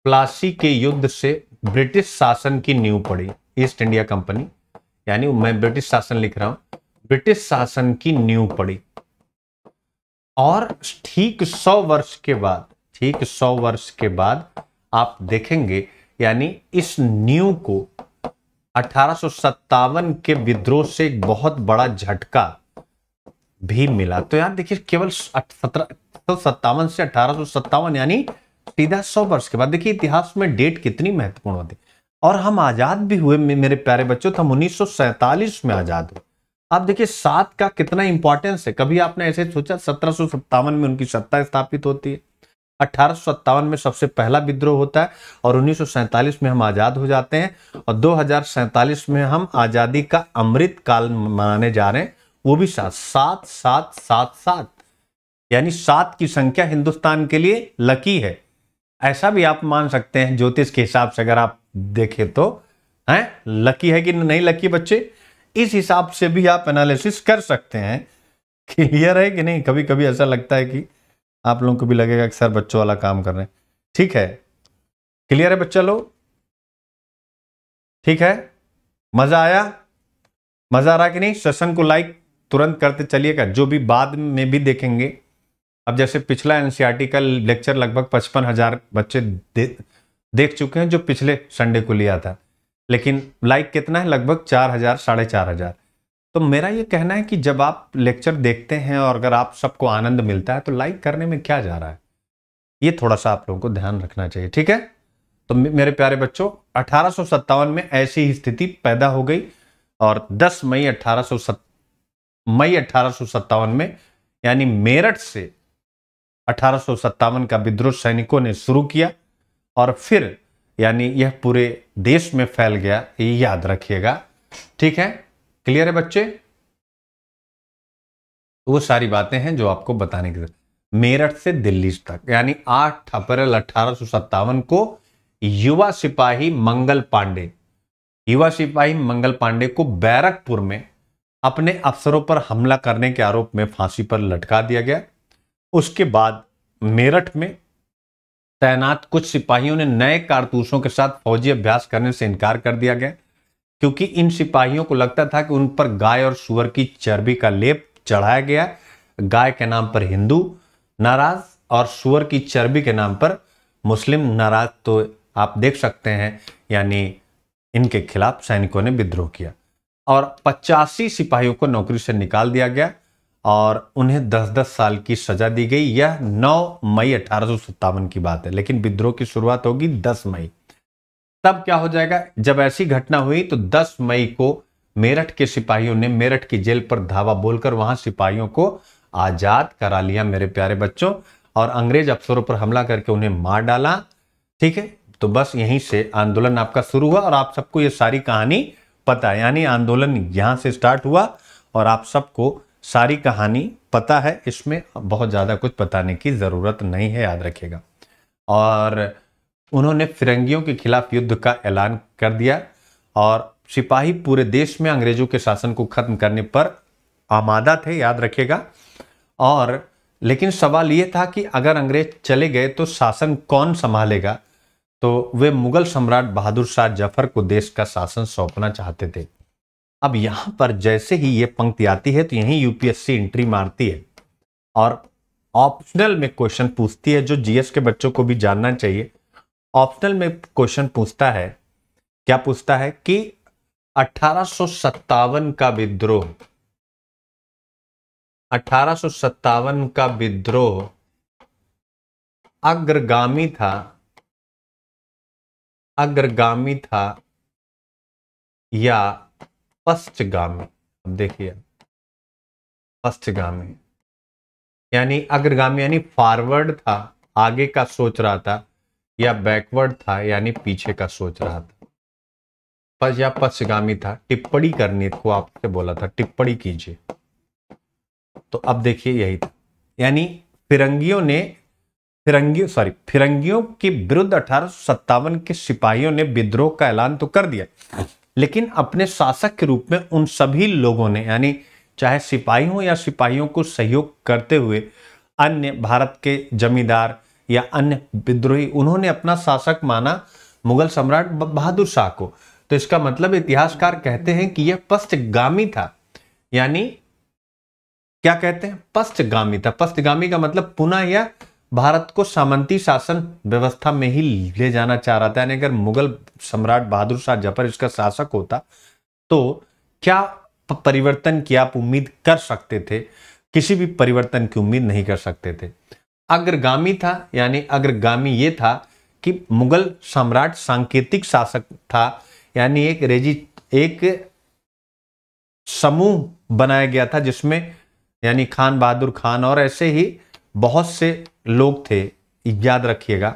[SPEAKER 2] प्लासी के युद्ध से ब्रिटिश शासन की नींव पड़ी ईस्ट इंडिया कंपनी यानी मैं ब्रिटिश शासन लिख रहा हूं ब्रिटिश शासन की न्यू पड़ी और ठीक सौ वर्ष के बाद ठीक सौ वर्ष के बाद आप देखेंगे यानी इस न्यू को अठारह के विद्रोह से एक बहुत बड़ा झटका भी मिला तो यार देखिए केवल सत्रह से अठारह यानी सीधा सौ वर्ष के बाद देखिए इतिहास में डेट कितनी महत्वपूर्ण होती और हम आज़ाद भी हुए मेरे प्यारे बच्चों तो हम उन्नीस में आज़ाद हुए आप देखिए सात का कितना इंपॉर्टेंस है कभी आपने ऐसे सोचा सत्रह में उनकी सत्ता स्थापित होती है अठारह में सबसे पहला विद्रोह होता है और उन्नीस में हम आज़ाद हो जाते हैं और दो में हम आज़ादी का अमृत काल मनाने जा रहे हैं वो भी सात सात सात सात सात यानी सात की संख्या हिंदुस्तान के लिए लकी है ऐसा भी आप मान सकते हैं ज्योतिष के हिसाब से अगर आप देखे तो है लकी है कि नहीं लकी बच्चे इस हिसाब से भी आप एनालिसिस कर सकते हैं क्लियर है कि नहीं कभी कभी ऐसा लगता है कि आप लोगों को भी लगेगा कि सर बच्चों वाला काम कर रहे हैं ठीक है क्लियर है बच्चा लोग ठीक है मजा आया मजा आ रहा कि नहीं सेशन को लाइक तुरंत करते चलिएगा जो भी बाद में भी देखेंगे अब जैसे पिछला एनसीआरटी e का लेक्चर लगभग पचपन हजार बच्चे देख चुके हैं जो पिछले संडे को लिया था लेकिन लाइक कितना है लगभग चार हज़ार साढ़े चार हज़ार तो मेरा ये कहना है कि जब आप लेक्चर देखते हैं और अगर आप सबको आनंद मिलता है तो लाइक करने में क्या जा रहा है ये थोड़ा सा आप लोगों को ध्यान रखना चाहिए ठीक है तो मेरे प्यारे बच्चों अठारह में ऐसी ही स्थिति पैदा हो गई और दस मई अठारह मई अठारह में यानी मेरठ से अठारह का विद्रोह सैनिकों ने शुरू किया और फिर यानी यह पूरे देश में फैल गया ये याद रखिएगा ठीक है क्लियर है बच्चे तो वो सारी बातें हैं जो आपको बताने की मेरठ से दिल्ली तक यानी 8 अप्रैल अठारह को युवा सिपाही मंगल पांडे युवा सिपाही मंगल पांडे को बैरकपुर में अपने अफसरों पर हमला करने के आरोप में फांसी पर लटका दिया गया उसके बाद मेरठ में तैनात कुछ सिपाहियों ने नए कारतूसों के साथ फौजी अभ्यास करने से इनकार कर दिया गया क्योंकि इन सिपाहियों को लगता था कि उन पर गाय और सुअर की चर्बी का लेप चढ़ाया गया गाय के नाम पर हिंदू नाराज और सुअर की चर्बी के नाम पर मुस्लिम नाराज तो आप देख सकते हैं यानी इनके खिलाफ सैनिकों ने विद्रोह किया और पचासी सिपाहियों को नौकरी से निकाल दिया गया और उन्हें 10-10 साल की सजा दी गई यह 9 मई अठारह की बात है लेकिन विद्रोह की शुरुआत होगी 10 मई तब क्या हो जाएगा जब ऐसी घटना हुई तो 10 मई को मेरठ के सिपाहियों ने मेरठ की जेल पर धावा बोलकर वहां सिपाहियों को आजाद करा लिया मेरे प्यारे बच्चों और अंग्रेज अफसरों पर हमला करके उन्हें मार डाला ठीक है तो बस यहीं से आंदोलन आपका शुरू हुआ और आप सबको ये सारी कहानी पता यानी आंदोलन यहां से स्टार्ट हुआ और आप सबको सारी कहानी पता है इसमें बहुत ज़्यादा कुछ बताने की ज़रूरत नहीं है याद रखिएगा और उन्होंने फिरंगियों के खिलाफ युद्ध का ऐलान कर दिया और सिपाही पूरे देश में अंग्रेजों के शासन को खत्म करने पर आमादा थे याद रखिएगा और लेकिन सवाल ये था कि अगर अंग्रेज चले गए तो शासन कौन संभालेगा तो वे मुगल सम्राट बहादुर शाह जफर को देश का शासन सौंपना चाहते थे अब यहां पर जैसे ही ये पंक्ति आती है तो यही यूपीएससी एंट्री मारती है और ऑप्शनल में क्वेश्चन पूछती है जो जीएस के बच्चों को भी जानना चाहिए ऑप्शनल में क्वेश्चन पूछता है क्या पूछता है कि अठारह का विद्रोह अठारह का विद्रोह अग्रगामी था
[SPEAKER 1] अग्रगामी था या पश्चगामी अब देखिए पश्चगामी
[SPEAKER 2] यानी अग्रगामी यानी फॉरवर्ड था आगे का सोच रहा था या बैकवर्ड था यानी पीछे का सोच रहा था पश या पश्चगामी था टिप्पणी करनी को आपसे बोला था टिप्पणी कीजिए तो अब देखिए यही था यानी फिरंगियों ने फिरंगियों सॉरी फिरंगियों के विरुद्ध अठारह के सिपाहियों ने विद्रोह का ऐलान तो कर दिया लेकिन अपने शासक के रूप में उन सभी लोगों ने यानी चाहे सिपाही हों या सिपाहियों को सहयोग करते हुए अन्य भारत के जमींदार या अन्य विद्रोही उन्होंने अपना शासक माना मुगल सम्राट बहादुर शाह को तो इसका मतलब इतिहासकार कहते हैं कि यह पश्चगामी था यानी क्या कहते हैं पश्चगामी था पश्चगामी का मतलब पुनः या भारत को सामंती शासन व्यवस्था में ही ले जाना चाह रहा था यानी अगर मुगल सम्राट बहादुर शाह जफर इसका शासक होता तो क्या परिवर्तन की आप उम्मीद कर सकते थे किसी भी परिवर्तन की उम्मीद नहीं कर सकते थे अग्रगामी था यानी अग्रगामी ये था कि मुगल सम्राट सांकेतिक शासक था यानी एक रेजी एक समूह बनाया गया था जिसमें यानी खान बहादुर खान और ऐसे ही बहुत से लोग थे याद रखिएगा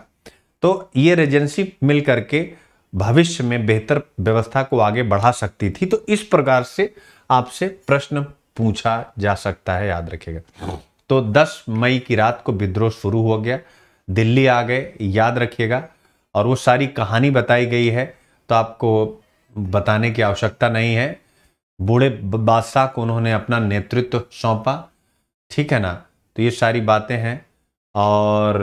[SPEAKER 2] तो ये रेजेंसी मिल करके भविष्य में बेहतर व्यवस्था को आगे बढ़ा सकती थी तो इस प्रकार से आपसे प्रश्न पूछा जा सकता है याद रखिएगा तो 10 मई की रात को विद्रोह शुरू हो गया दिल्ली आ गए याद रखिएगा और वो सारी कहानी बताई गई है तो आपको बताने की आवश्यकता नहीं है बूढ़े बादशाह को उन्होंने अपना नेतृत्व सौंपा ठीक है ना तो ये सारी बातें हैं और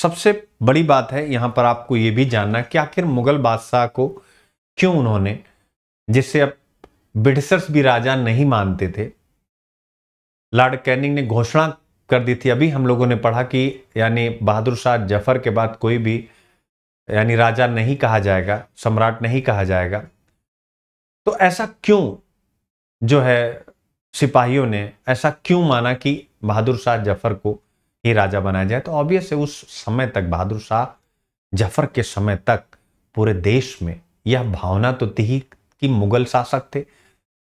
[SPEAKER 2] सबसे बड़ी बात है यहाँ पर आपको ये भी जानना कि आखिर मुगल बादशाह को क्यों उन्होंने जिससे अब ब्रिटिशर्स भी राजा नहीं मानते थे लॉर्ड कैनिंग ने घोषणा कर दी थी अभी हम लोगों ने पढ़ा कि यानी बहादुर शाह जफर के बाद कोई भी यानी राजा नहीं कहा जाएगा सम्राट नहीं कहा जाएगा तो ऐसा क्यों जो है सिपाहियों ने ऐसा क्यों माना कि बहादुर शाह जफर को ही राजा बनाया जाए तो ऑब्वियस है उस समय तक बहादुर शाह जफर के समय तक पूरे देश में यह भावना तो थी कि मुगल शासक थे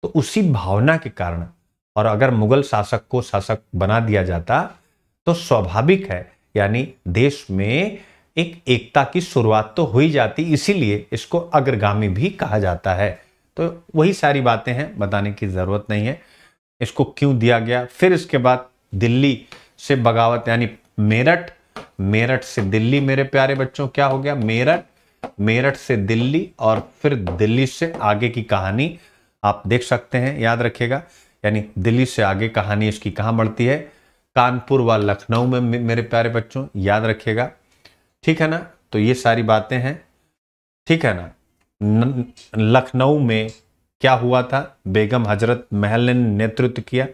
[SPEAKER 2] तो उसी भावना के कारण और अगर मुगल शासक को शासक बना दिया जाता तो स्वाभाविक है यानी देश में एक एकता की शुरुआत तो हो ही जाती इसीलिए इसको अग्रगामी भी कहा जाता है तो वही सारी बातें हैं बताने की ज़रूरत नहीं है इसको क्यों दिया गया फिर इसके बाद दिल्ली से बगावत यानी मेरठ मेरठ से दिल्ली मेरे प्यारे बच्चों क्या हो गया मेरठ मेरठ से दिल्ली और फिर दिल्ली से आगे की कहानी आप देख सकते हैं याद रखिएगा यानी दिल्ली से आगे कहानी इसकी कहाँ बढ़ती है कानपुर व लखनऊ में मेरे प्यारे बच्चों याद रखिएगा ठीक है ना तो ये सारी बातें हैं ठीक है ना लखनऊ में क्या हुआ था बेगम हजरत महल ने नेतृत्व किया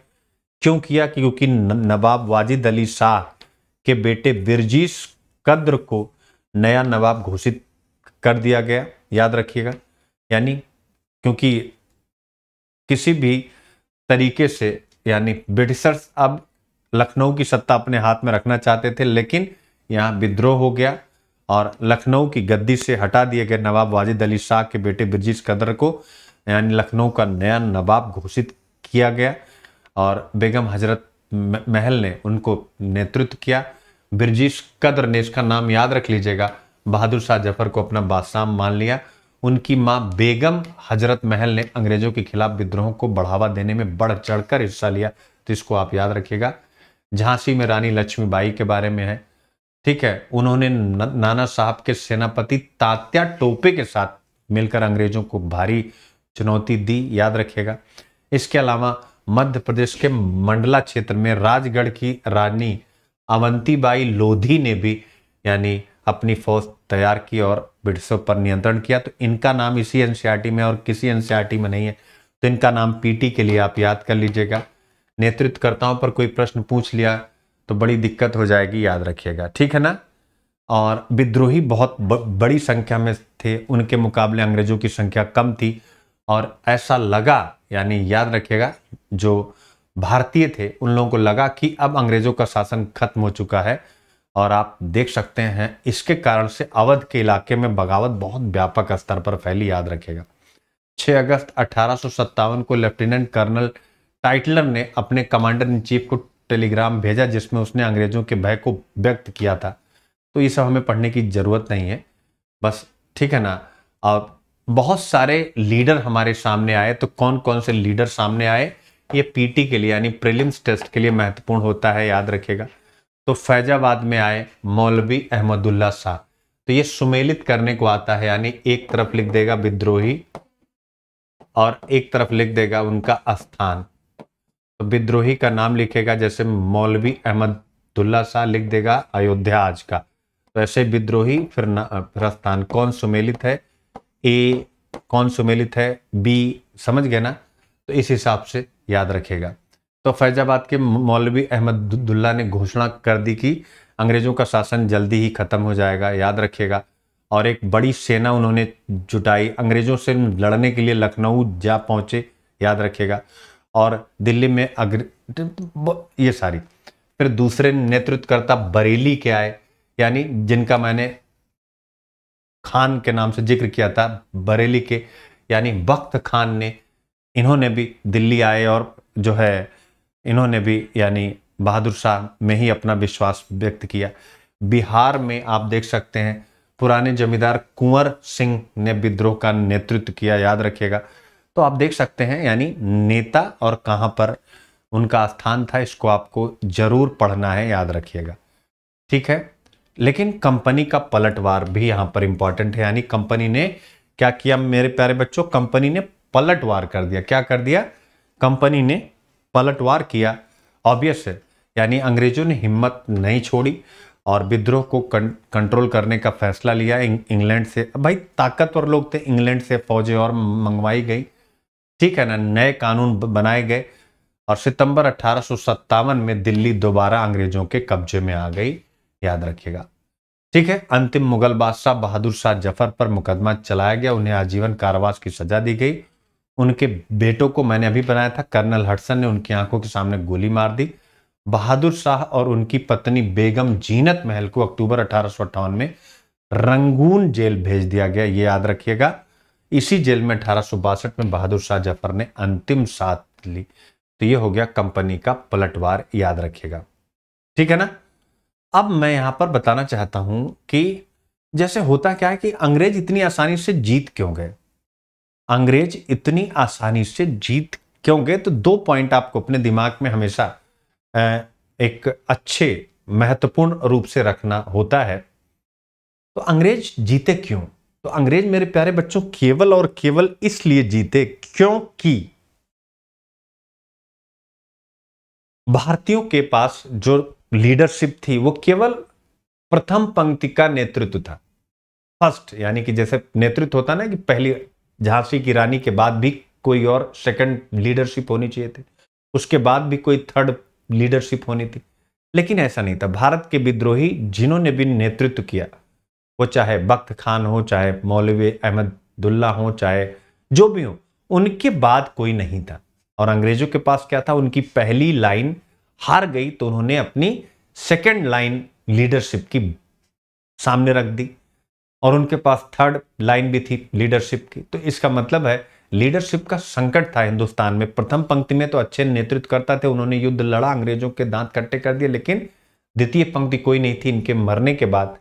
[SPEAKER 2] क्यों किया क्योंकि नवाब वाजिद अली शाह के बेटे बिरजीश कद्र को नया नवाब घोषित कर दिया गया याद रखिएगा यानी क्योंकि किसी भी तरीके से यानी ब्रिटिशर्स अब लखनऊ की सत्ता अपने हाथ में रखना चाहते थे लेकिन यहाँ विद्रोह हो गया और लखनऊ की गद्दी से हटा दिए गए नवाब वाजिद अली शाह के बेटे ब्रजिश कदर को यानी लखनऊ का नया नवाब घोषित किया गया और बेगम हजरत महल ने उनको नेतृत्व किया बिरजिश कदर ने इसका नाम याद रख लीजिएगा बहादुर शाह जफर को अपना बादशाह मान लिया उनकी मां बेगम हजरत महल ने अंग्रेजों के खिलाफ विद्रोह को बढ़ावा देने में बढ़ चढ़कर हिस्सा लिया तो इसको आप याद रखिएगा झांसी में रानी लक्ष्मीबाई के बारे में है ठीक है उन्होंने नाना साहब के सेनापति तात्या टोपे के साथ मिलकर अंग्रेजों को भारी चुनौती दी याद रखिएगा इसके अलावा मध्य प्रदेश के मंडला क्षेत्र में राजगढ़ की रानी अवंतीबाई लोधी ने भी यानी अपनी फौज तैयार की और ब्रिटिशों पर नियंत्रण किया तो इनका नाम इसी एन में और किसी एन में नहीं है तो इनका नाम पीटी के लिए आप याद कर लीजिएगा नेतृत्वकर्ताओं पर कोई प्रश्न पूछ लिया तो बड़ी दिक्कत हो जाएगी याद रखिएगा ठीक है ना और विद्रोही बहुत बड़ी संख्या में थे उनके मुकाबले अंग्रेजों की संख्या कम थी और ऐसा लगा यानी याद रखिएगा जो भारतीय थे उन लोगों को लगा कि अब अंग्रेजों का शासन खत्म हो चुका है और आप देख सकते हैं इसके कारण से अवध के इलाके में बगावत बहुत व्यापक स्तर पर फैली याद रखेगा 6 अगस्त अठारह को लेफ्टिनेंट कर्नल टाइटलर ने अपने कमांडर इन चीफ को टेलीग्राम भेजा जिसमें उसने अंग्रेजों के भय को व्यक्त किया था तो ये सब हमें पढ़ने की ज़रूरत नहीं है बस ठीक है ना और बहुत सारे लीडर हमारे सामने आए तो कौन कौन से लीडर सामने आए ये पीटी के लिए यानी प्रिलिम्स टेस्ट के लिए महत्वपूर्ण होता है याद रखेगा तो फैजाबाद में आए मौलवी अहमदुल्ला शाह तो ये सुमेलित करने को आता है यानी एक तरफ लिख देगा विद्रोही और एक तरफ लिख देगा उनका स्थान तो विद्रोही का नाम लिखेगा जैसे मौलवी अहमदुल्ला शाह लिख देगा अयोध्या आज का तो ऐसे विद्रोही फिर फिर स्थान कौन सुमेलित है ए कौन सुमेलित है बी समझ गए ना तो इस हिसाब से याद रखेगा तो फैजाबाद के मौलवी अहमदुल्ला ने घोषणा कर दी कि अंग्रेज़ों का शासन जल्दी ही ख़त्म हो जाएगा याद रखेगा और एक बड़ी सेना उन्होंने जुटाई अंग्रेज़ों से लड़ने के लिए लखनऊ जा पहुँचे याद रखेगा और दिल्ली में अग्र ये सारी फिर दूसरे नेतृत्वकर्ता बरेली के आए यानी जिनका मैंने खान के नाम से जिक्र किया था बरेली के यानी वक्त खान ने इन्होंने भी दिल्ली आए और जो है इन्होंने भी यानी बहादुर शाह में ही अपना विश्वास व्यक्त किया बिहार में आप देख सकते हैं पुराने जमींदार कुंवर सिंह ने विद्रोह का नेतृत्व किया याद रखिएगा तो आप देख सकते हैं यानी नेता और कहाँ पर उनका स्थान था इसको आपको जरूर पढ़ना है याद रखिएगा ठीक है लेकिन कंपनी का पलटवार भी यहां पर इंपॉर्टेंट है यानी कंपनी ने क्या किया मेरे प्यारे बच्चों कंपनी ने पलटवार कर दिया क्या कर दिया कंपनी ने पलटवार किया ऑब्वियस है यानी अंग्रेजों ने हिम्मत नहीं छोड़ी और विद्रोह को कंट्रोल करने का फैसला लिया इंग्लैंड से भाई ताकतवर लोग थे इंग्लैंड से फौजें और मंगवाई गई ठीक है ना नए कानून बनाए गए और सितंबर अठारह में दिल्ली दोबारा अंग्रेजों के कब्जे में आ गई याद रखिएगा ठीक है अंतिम मुगल बादशाह बहादुर शाह जफर पर मुकदमा चलाया गया उन्हें आजीवन कारावास की सजा दी गई उनके बेटों को मैंने अभी बनाया था कर्नल हटसन ने उनकी आंखों के सामने गोली मार दी बहादुर शाह और उनकी पत्नी बेगम जीनत महल को अक्टूबर अठारह में रंगून जेल भेज दिया गया ये याद रखिएगा इसी जेल में अठारह में बहादुर शाह जफर ने अंतिम साथ ली तो ये हो गया कंपनी का पलटवार याद रखिएगा ठीक है ना अब मैं यहां पर बताना चाहता हूं कि जैसे होता क्या है कि अंग्रेज इतनी आसानी से जीत क्यों गए अंग्रेज इतनी आसानी से जीत क्यों गए तो दो पॉइंट आपको अपने दिमाग में हमेशा एक अच्छे महत्वपूर्ण रूप से रखना होता है तो अंग्रेज जीते क्यों तो अंग्रेज मेरे प्यारे बच्चों केवल और केवल इसलिए जीते क्योंकि भारतीयों के पास जो लीडरशिप थी वो केवल प्रथम पंक्ति का नेतृत्व था फर्स्ट यानी कि जैसे नेतृत्व होता ना कि पहली झांसी की रानी के बाद भी कोई और सेकंड लीडरशिप होनी चाहिए थी उसके बाद भी कोई थर्ड लीडरशिप होनी थी लेकिन ऐसा नहीं था भारत के विद्रोही जिन्होंने भी नेतृत्व किया वो चाहे बख्त खान हो चाहे मौलवी अहमदुल्ला हो चाहे जो भी हो उनके बाद कोई नहीं था और अंग्रेजों के पास क्या था उनकी पहली लाइन हार गई तो उन्होंने अपनी सेकेंड लाइन लीडरशिप की सामने रख दी और उनके पास थर्ड लाइन भी थी लीडरशिप की तो इसका मतलब है लीडरशिप का संकट था हिंदुस्तान में प्रथम पंक्ति में तो अच्छे नेतृत्व करता थे उन्होंने युद्ध लड़ा अंग्रेजों के दांत कट्टे कर दिए लेकिन द्वितीय पंक्ति कोई नहीं थी इनके मरने के बाद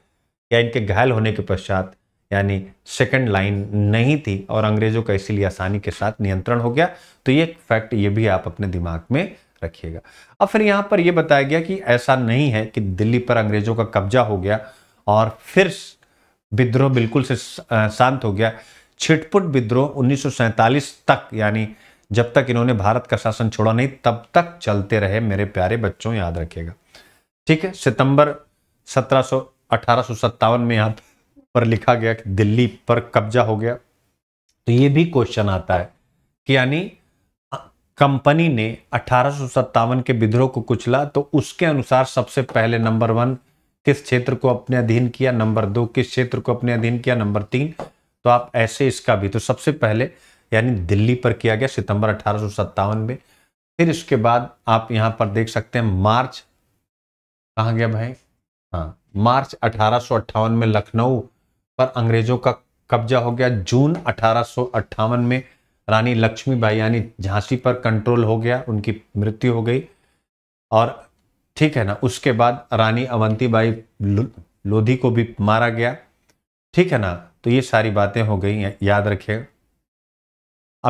[SPEAKER 2] या इनके घायल होने के पश्चात यानी सेकंड लाइन नहीं थी और अंग्रेजों का इसीलिए आसानी के साथ नियंत्रण हो गया तो ये फैक्ट ये भी आप अपने दिमाग में रखिएगा अब फिर यहाँ पर यह बताया गया कि ऐसा नहीं है कि दिल्ली पर अंग्रेजों का कब्जा हो गया और फिर विद्रोह बिल्कुल से शांत हो गया छिटपुट विद्रोह उन्नीस तक यानी जब तक इन्होंने भारत का शासन छोड़ा नहीं तब तक चलते रहे मेरे प्यारे बच्चों याद रखिएगा ठीक है सितंबर सत्रह सौ में यहाँ पर लिखा गया कि दिल्ली पर कब्जा हो गया तो ये भी क्वेश्चन आता है कि यानी कंपनी ने अठारह के विद्रोह को कुचला तो उसके अनुसार सबसे पहले नंबर वन किस क्षेत्र को अपने अधीन किया नंबर दो किस क्षेत्र को अपने अधीन किया नंबर तीन तो आप ऐसे इसका भी तो सबसे पहले यानी दिल्ली पर किया गया सितंबर अठारह में फिर इसके बाद आप यहाँ पर देख सकते हैं मार्च कहा गया भाई हाँ मार्च अठारह में लखनऊ पर अंग्रेजों का कब्जा हो गया जून अठारह में रानी लक्ष्मीबाई यानी झांसी पर कंट्रोल हो गया उनकी मृत्यु हो गई और ठीक है ना उसके बाद रानी अवंतीबाई लोधी को भी मारा गया ठीक है ना तो ये सारी बातें हो गई याद रखें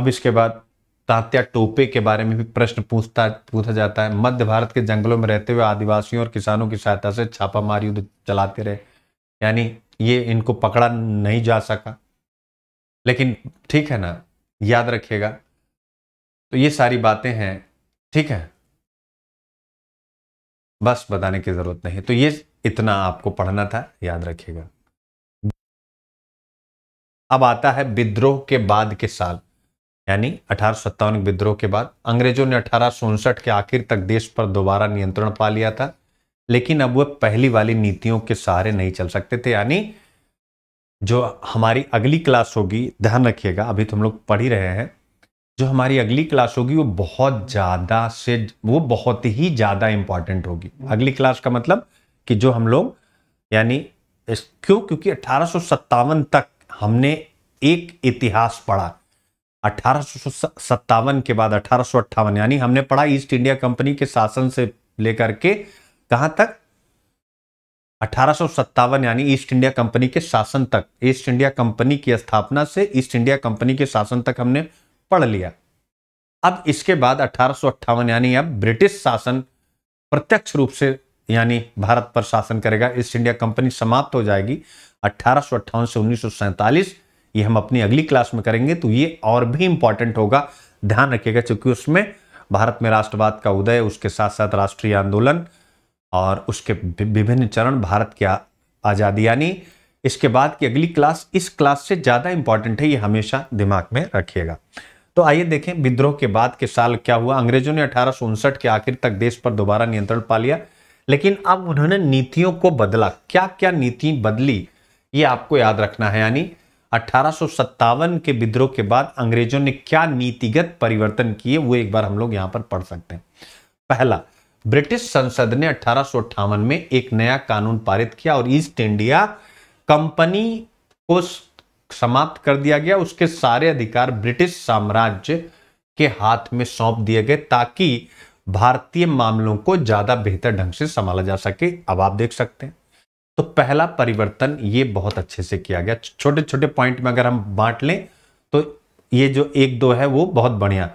[SPEAKER 2] अब इसके बाद तात्या टोपे के बारे में भी प्रश्न पूछता पूछा जाता है मध्य भारत के जंगलों में रहते हुए आदिवासियों और किसानों की सहायता से छापामार युद्ध चलाते रहे यानी ये इनको पकड़ा नहीं जा सका लेकिन ठीक है ना याद रखिएगा तो ये सारी बातें हैं ठीक है बस बताने की जरूरत नहीं तो ये इतना आपको पढ़ना था याद रखिएगा अब आता है विद्रोह के बाद के साल यानी अठारह विद्रोह के बाद अंग्रेजों ने अठारह के आखिर तक देश पर दोबारा नियंत्रण पा लिया था लेकिन अब वह पहली वाली नीतियों के सहारे नहीं चल सकते थे यानी जो हमारी अगली क्लास होगी ध्यान रखिएगा अभी तो हम लोग पढ़ ही रहे हैं जो हमारी अगली क्लास होगी वो बहुत ज़्यादा से वो बहुत ही ज़्यादा इम्पॉर्टेंट होगी अगली क्लास का मतलब कि जो हम लोग यानी क्यों क्योंकि अठारह तक हमने एक इतिहास पढ़ा अठारह के बाद अठारह यानी हमने पढ़ा ईस्ट इंडिया कंपनी के शासन से लेकर के कहाँ तक अठारह यानी ईस्ट इंडिया कंपनी के शासन तक ईस्ट इंडिया कंपनी की स्थापना से ईस्ट इंडिया कंपनी के शासन तक हमने पढ़ लिया अब इसके बाद अठारह यानी अब ब्रिटिश शासन प्रत्यक्ष रूप से यानी भारत पर शासन करेगा ईस्ट इंडिया कंपनी समाप्त हो जाएगी अट्ठारह से उन्नीस ये हम अपनी अगली क्लास में करेंगे तो ये और भी इंपॉर्टेंट होगा ध्यान रखिएगा क्योंकि उसमें भारत में राष्ट्रवाद का उदय उसके साथ साथ राष्ट्रीय आंदोलन और उसके विभिन्न चरण भारत की आज़ादी यानी इसके बाद की अगली क्लास इस क्लास से ज़्यादा इंपॉर्टेंट है ये हमेशा दिमाग में रखिएगा तो आइए देखें विद्रोह के बाद के साल क्या हुआ अंग्रेजों ने अठारह के आखिर तक देश पर दोबारा नियंत्रण पा लिया लेकिन अब उन्होंने नीतियों को बदला क्या क्या नीति बदली ये आपको याद रखना है यानी अठारह के विद्रोह के बाद अंग्रेजों ने क्या नीतिगत परिवर्तन किए वो एक बार हम लोग यहाँ पर पढ़ सकते हैं पहला ब्रिटिश संसद ने अठारह में एक नया कानून पारित किया और ईस्ट इंडिया कंपनी को समाप्त कर दिया गया उसके सारे अधिकार ब्रिटिश साम्राज्य के हाथ में सौंप दिए गए ताकि भारतीय मामलों को ज्यादा बेहतर ढंग से संभाला जा सके अब आप देख सकते हैं तो पहला परिवर्तन ये बहुत अच्छे से किया गया छोटे छोटे पॉइंट में अगर हम बांट लें तो ये जो एक दो है वो बहुत बढ़िया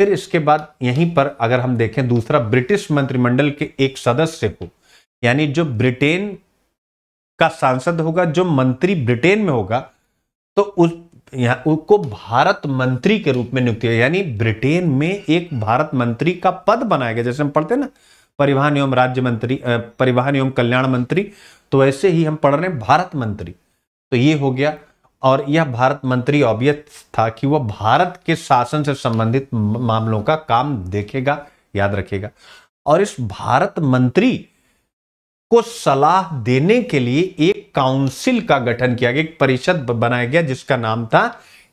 [SPEAKER 2] फिर इसके बाद यहीं पर अगर हम देखें दूसरा ब्रिटिश मंत्रिमंडल के एक सदस्य को यानी जो ब्रिटेन का सांसद होगा जो मंत्री ब्रिटेन में होगा तो उस यहाँ भारत मंत्री के रूप में नियुक्ति यानी ब्रिटेन में एक भारत मंत्री का पद बनाया गया जैसे हम पढ़ते हैं ना परिवहन एवं राज्य मंत्री परिवहन एवं कल्याण मंत्री तो ऐसे ही हम पढ़ रहे हैं भारत मंत्री तो ये हो गया और यह भारत मंत्री ऑबियत था कि वह भारत के शासन से संबंधित मामलों का काम देखेगा याद रखेगा और इस भारत मंत्री को सलाह देने के लिए एक काउंसिल का गठन किया गया एक परिषद बनाया गया जिसका नाम था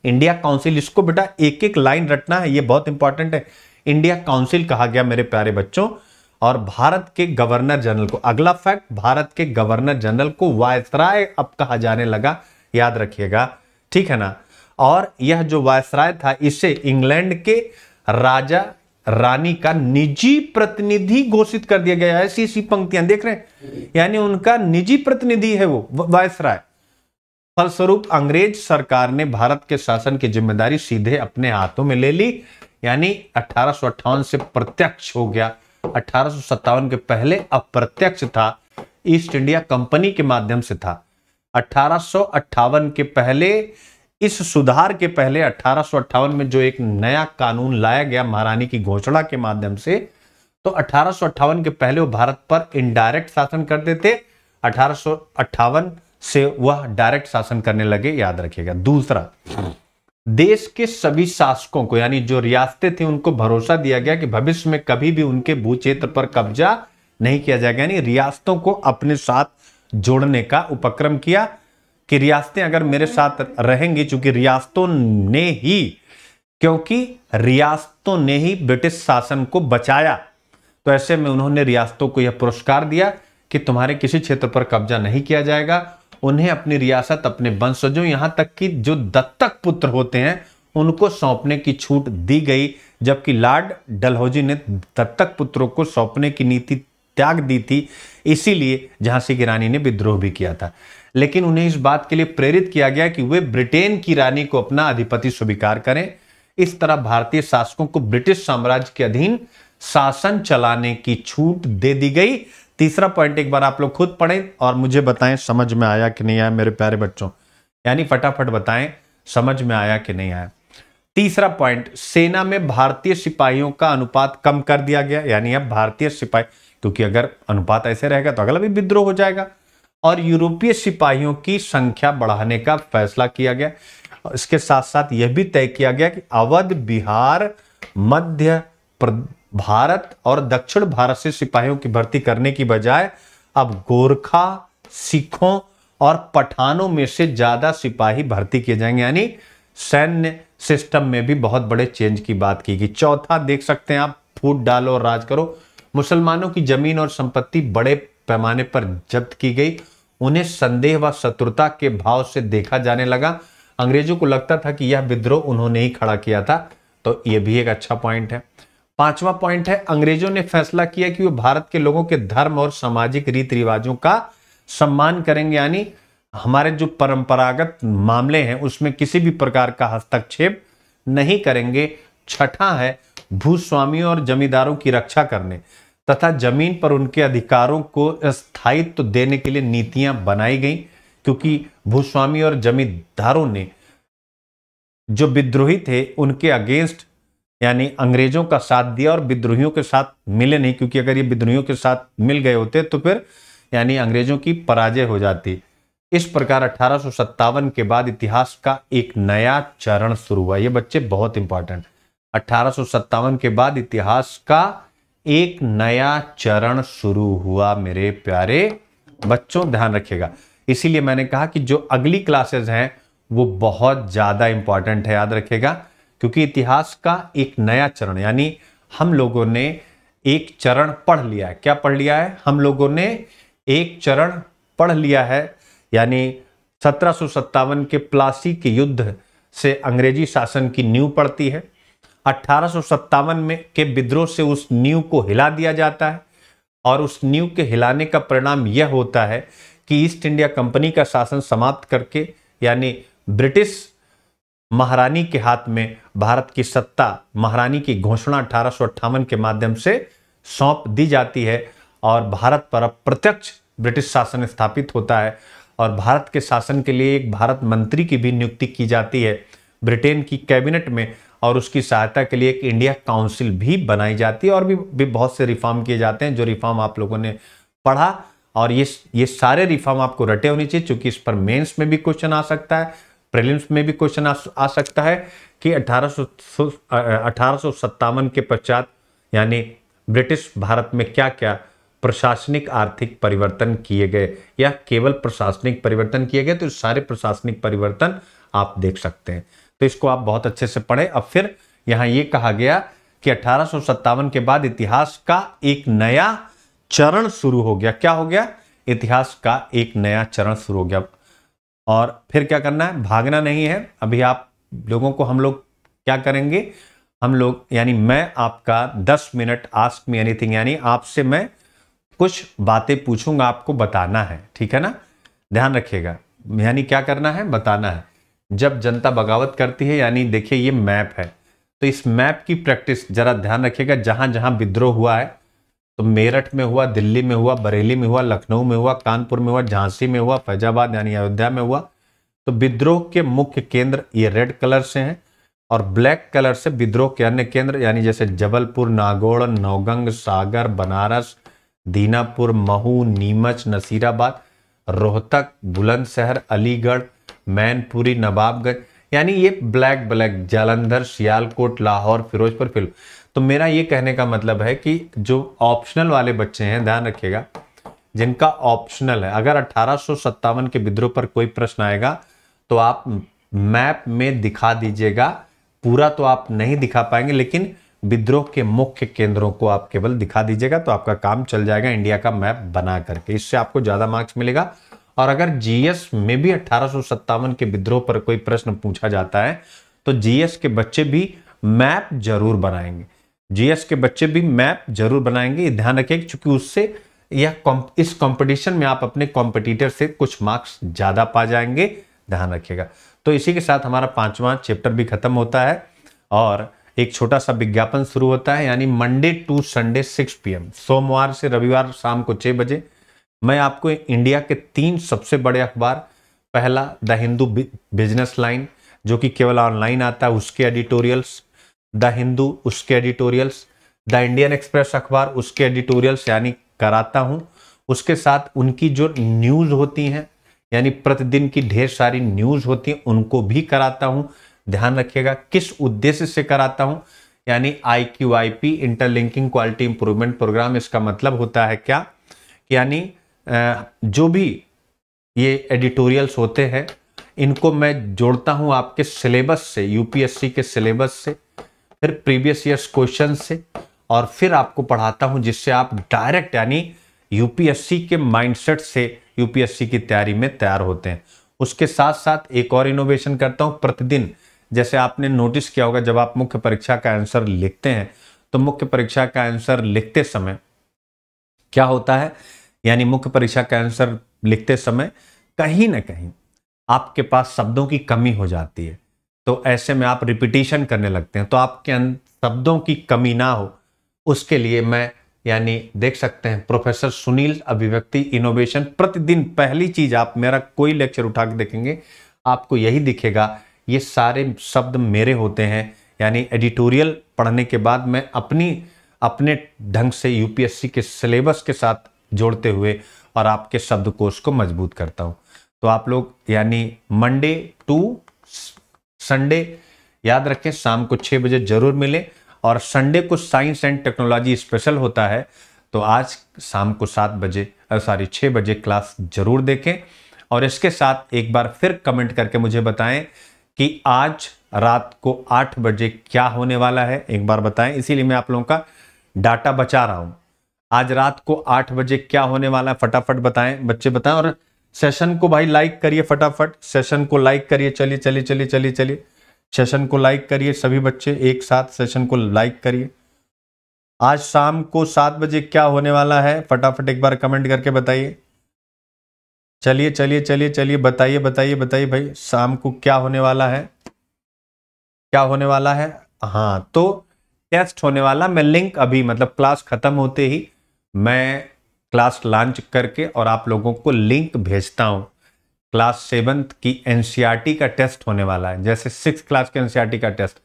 [SPEAKER 2] इंडिया काउंसिल इसको बेटा एक एक लाइन रटना है यह बहुत इंपॉर्टेंट है इंडिया काउंसिल कहा गया मेरे प्यारे बच्चों और भारत के गवर्नर जनरल को अगला फैक्ट भारत के गवर्नर जनरल को वायसराय अब कहा जाने लगा याद रखिएगा ठीक है ना और यह जो वायसराय था इसे इंग्लैंड के राजा रानी का निजी प्रतिनिधि घोषित कर दिया गया ऐसी ऐसी पंक्तियां देख रहे हैं यानी उनका निजी प्रतिनिधि है वो वायसराय फलस्वरूप अंग्रेज सरकार ने भारत के शासन की जिम्मेदारी सीधे अपने हाथों में ले ली यानी अठारह से प्रत्यक्ष हो गया अठारह के पहले अप्रत्यक्ष था ईस्ट इंडिया कंपनी के माध्यम से था अठारह के पहले इस सुधार के पहले अठारह में जो एक नया कानून लाया गया महारानी की घोषणा के माध्यम से तो अठारह के पहले वो भारत पर इनडायरेक्ट शासन करते थे अठारह से वह डायरेक्ट शासन करने लगे याद रखिएगा दूसरा देश के सभी शासकों को यानी जो रियासतें थी उनको भरोसा दिया गया कि भविष्य में कभी भी उनके भू क्षेत्र पर कब्जा नहीं किया जाएगा यानी रियासतों को अपने साथ जोड़ने का उपक्रम किया कि रियासतें अगर मेरे साथ रहेंगी चूंकि रियासतों ने ही क्योंकि रियासतों ने ही ब्रिटिश शासन को बचाया तो ऐसे में उन्होंने रियासतों को यह पुरस्कार दिया कि तुम्हारे किसी क्षेत्र पर कब्जा नहीं किया जाएगा उन्हें अपनी रियासत अपने वंशजों यहां तक कि जो दत्तक पुत्र होते हैं उनको सौंपने की छूट दी गई जबकि लॉर्ड डलहौजी ने दत्तक पुत्रों को सौंपने की नीति त्याग दी थी इसीलिए झांसी की रानी ने विद्रोह भी किया था लेकिन उन्हें इस बात के लिए प्रेरित किया गया कि वे ब्रिटेन की रानी को अपना अधिपति स्वीकार करें इस तरह भारतीय शासकों को ब्रिटिश साम्राज्य के अधीन शासन चलाने की छूट दे दी गई तीसरा पॉइंट एक बार आप लोग खुद पढ़ें और मुझे बताएं समझ में आया कि नहीं आया मेरे प्यारे बच्चों यानी फटाफट बताएं समझ में आया कि नहीं आया तीसरा पॉइंट सेना में भारतीय सिपाहियों का अनुपात कम कर दिया गया यानी अब भारतीय सिपाही क्योंकि अगर अनुपात ऐसे रहेगा तो अगला भी विद्रोह हो जाएगा और यूरोपीय सिपाहियों की संख्या बढ़ाने का फैसला किया गया और इसके साथ साथ यह भी तय किया गया कि अवध बिहार मध्य भारत और दक्षिण भारत से सिपाहियों की भर्ती करने की बजाय अब गोरखा सिखों और पठानों में से ज़्यादा सिपाही भर्ती किए जाएंगे यानी सैन्य सिस्टम में भी बहुत बड़े चेंज की बात की गई चौथा देख सकते हैं आप फूट डालो और राज करो मुसलमानों की जमीन और संपत्ति बड़े पैमाने पर जब्त की गई उन्हें संदेह व शत्रुता के भाव से देखा जाने लगा अंग्रेजों को लगता था कि यह विद्रोह उन्होंने ही खड़ा किया था तो यह भी एक अच्छा पॉइंट है पांचवा पॉइंट है अंग्रेजों ने फैसला किया कि वे भारत के लोगों के धर्म और सामाजिक रीति रिवाजों का सम्मान करेंगे यानी हमारे जो परंपरागत मामले हैं उसमें किसी भी प्रकार का हस्तक्षेप नहीं करेंगे छठा है भूस्वामी और जमींदारों की रक्षा करने तथा जमीन पर उनके अधिकारों को स्थायित्व तो देने के लिए नीतियां बनाई गई क्योंकि भूस्वामी और जमींदारों ने जो विद्रोही थे उनके अगेंस्ट यानी अंग्रेजों का साथ दिया और विद्रोहियों के साथ मिले नहीं क्योंकि अगर ये विद्रोहियों के साथ मिल गए होते तो फिर यानी अंग्रेजों की पराजय हो जाती इस प्रकार अठारह के बाद इतिहास का एक नया चरण शुरू हुआ ये बच्चे बहुत इंपॉर्टेंट 1857 के बाद इतिहास का एक नया चरण शुरू हुआ मेरे प्यारे बच्चों ध्यान रखिएगा इसीलिए मैंने कहा कि जो अगली क्लासेस हैं वो बहुत ज़्यादा इंपॉर्टेंट है याद रखिएगा क्योंकि इतिहास का एक नया चरण यानी हम लोगों ने एक चरण पढ़ लिया है क्या पढ़ लिया है हम लोगों ने एक चरण पढ़ लिया है यानी सत्रह के प्लासी के युद्ध से अंग्रेजी शासन की नींव पड़ती है अट्ठारह में के विद्रोह से उस नीव को हिला दिया जाता है और उस नीव के हिलाने का परिणाम यह होता है कि ईस्ट इंडिया कंपनी का शासन समाप्त करके यानी ब्रिटिश महारानी के हाथ में भारत की सत्ता महारानी की घोषणा अठारह के माध्यम से सौंप दी जाती है और भारत पर प्रत्यक्ष ब्रिटिश शासन स्थापित होता है और भारत के शासन के लिए एक भारत मंत्री की भी नियुक्ति की जाती है ब्रिटेन की कैबिनेट में और उसकी सहायता के लिए एक इंडिया काउंसिल भी बनाई जाती है और भी भी बहुत से रिफॉर्म किए जाते हैं जो रिफॉर्म आप लोगों ने पढ़ा और ये ये सारे रिफॉर्म आपको रटे होने चाहिए चूंकि इस पर मेंस में भी क्वेश्चन आ सकता है प्रिलिम्स में भी क्वेश्चन आ, आ सकता है कि अठारह सौ के पश्चात यानी ब्रिटिश भारत में क्या क्या प्रशासनिक आर्थिक परिवर्तन किए गए या केवल प्रशासनिक परिवर्तन किए गए तो सारे प्रशासनिक परिवर्तन आप देख सकते हैं तो इसको आप बहुत अच्छे से पढ़ें अब फिर यहाँ ये कहा गया कि अठारह के बाद इतिहास का एक नया चरण शुरू हो गया क्या हो गया इतिहास का एक नया चरण शुरू हो गया और फिर क्या करना है भागना नहीं है अभी आप लोगों को हम लोग क्या करेंगे हम लोग यानी मैं आपका 10 मिनट आस्क मी एनीथिंग यानी आपसे मैं कुछ बातें पूछूंगा आपको बताना है ठीक है ना ध्यान रखिएगा यानी क्या करना है बताना है जब जनता बगावत करती है यानी देखिए ये मैप है तो इस मैप की प्रैक्टिस जरा ध्यान रखिएगा जहां जहां विद्रोह हुआ है तो मेरठ में हुआ दिल्ली में हुआ बरेली में हुआ लखनऊ में हुआ कानपुर में हुआ झांसी में हुआ फैजाबाद यानी अयोध्या में हुआ तो विद्रोह के मुख्य केंद्र ये रेड कलर से हैं और ब्लैक कलर से विद्रोह के अन्य केंद्र यानी जैसे जबलपुर नागौड़ नौगंग सागर बनारस दीनापुर महू नीमच नसीराबाद रोहतक बुलंदशहर अलीगढ़ मैनपुरी नवाबगंज यानी ये black black Jalandhar Sialkot Lahore Firozpur film तो मेरा ये कहने का मतलब है कि जो ऑप्शनल वाले बच्चे हैं ध्यान रखिएगा जिनका ऑप्शनल है अगर अठारह के विद्रोह पर कोई प्रश्न आएगा तो आप मैप में दिखा दीजिएगा पूरा तो आप नहीं दिखा पाएंगे लेकिन विद्रोह के मुख्य केंद्रों को आप केवल दिखा दीजिएगा तो आपका काम चल जाएगा इंडिया का मैप बना करके इससे आपको ज़्यादा मार्क्स मिलेगा और अगर जीएस में भी अठारह के विद्रोह पर कोई प्रश्न पूछा जाता है तो जीएस के बच्चे भी मैप जरूर बनाएंगे जीएस के बच्चे भी मैप जरूर बनाएंगे ध्यान रखें क्योंकि उससे यह इस कंपटीशन में आप अपने कॉम्पिटिटर से कुछ मार्क्स ज़्यादा पा जाएंगे ध्यान रखिएगा तो इसी के साथ हमारा पांचवा चैप्टर भी खत्म होता है और एक छोटा सा विज्ञापन शुरू होता है यानी मंडे टू संडे 6 पीएम सोमवार से रविवार शाम को 6 बजे मैं आपको इंडिया के तीन सबसे बड़े अखबार पहला द हिंदू बिजनेस लाइन जो कि केवल ऑनलाइन आता है उसके एडिटोरियल्स द हिंदू उसके एडिटोरियल्स द इंडियन एक्सप्रेस अखबार उसके एडिटोरियल्स यानी कराता हूँ उसके साथ उनकी जो न्यूज़ होती हैं यानी प्रतिदिन की ढेर सारी न्यूज़ होती हैं उनको भी कराता हूँ ध्यान रखिएगा किस उद्देश्य से कराता हूँ यानी I Q I P interlinking quality improvement programme इसका मतलब होता है क्या यानी जो भी ये एडिटोरियल्स होते हैं इनको मैं जोड़ता हूँ आपके सिलेबस से यूपीएससी के सिलेबस से फिर प्रीवियस ईयर्स क्वेश्चन से और फिर आपको पढ़ाता हूँ जिससे आप डायरेक्ट यानी यूपीएससी के माइंडसेट से यूपीएससी की तैयारी में तैयार होते हैं उसके साथ साथ एक और इनोवेशन करता हूँ प्रतिदिन जैसे आपने नोटिस किया होगा जब आप मुख्य परीक्षा का आंसर लिखते हैं तो मुख्य परीक्षा का आंसर लिखते समय क्या होता है यानी मुख्य परीक्षा का आंसर लिखते समय कहीं ना कहीं आपके पास शब्दों की कमी हो जाती है तो ऐसे में आप रिपीटिशन करने लगते हैं तो आपके अं-, शब्दों की कमी ना हो उसके लिए मैं यानी देख सकते हैं प्रोफेसर सुनील अभिव्यक्ति इनोवेशन प्रतिदिन पहली चीज आप मेरा कोई लेक्चर उठा के देखेंगे आपको यही दिखेगा ये सारे शब्द मेरे होते हैं यानी एडिटोरियल पढ़ने के बाद मैं अपनी अपने ढंग से यूपीएससी के सिलेबस के साथ जोड़ते हुए और आपके शब्दकोश को मजबूत करता हूँ तो आप लोग यानी मंडे टू संडे याद रखें शाम को छः बजे जरूर मिलें और संडे को साइंस एंड टेक्नोलॉजी स्पेशल होता है तो आज शाम को सात बजे सॉरी छः बजे क्लास जरूर देखें और इसके साथ एक बार फिर कमेंट करके मुझे बताएं कि आज रात को आठ बजे क्या होने वाला है एक बार बताएं इसीलिए मैं आप लोगों का डाटा बचा रहा हूँ आज रात को आठ बजे क्या होने वाला है फटाफट बताएं बच्चे बताएं और सेशन को भाई लाइक करिए फटाफट सेशन को लाइक करिए चलिए चलिए चलिए चलिए चलिए सेशन को लाइक करिए सभी बच्चे एक साथ सेशन को लाइक करिए आज शाम को सात बजे क्या होने वाला है फटाफट एक बार कमेंट करके बताइए चलिए चलिए चलिए चलिए बताइए बताइए बताइए भाई शाम को क्या होने वाला है क्या होने वाला है हाँ तो टेस्ट होने वाला मैं लिंक अभी मतलब क्लास खत्म होते ही मैं क्लास लॉन्च करके और आप लोगों को लिंक भेजता हूँ क्लास सेवन्थ की एनसीईआरटी e का टेस्ट होने वाला है जैसे सिक्स क्लास के एनसीईआरटी e का टेस्ट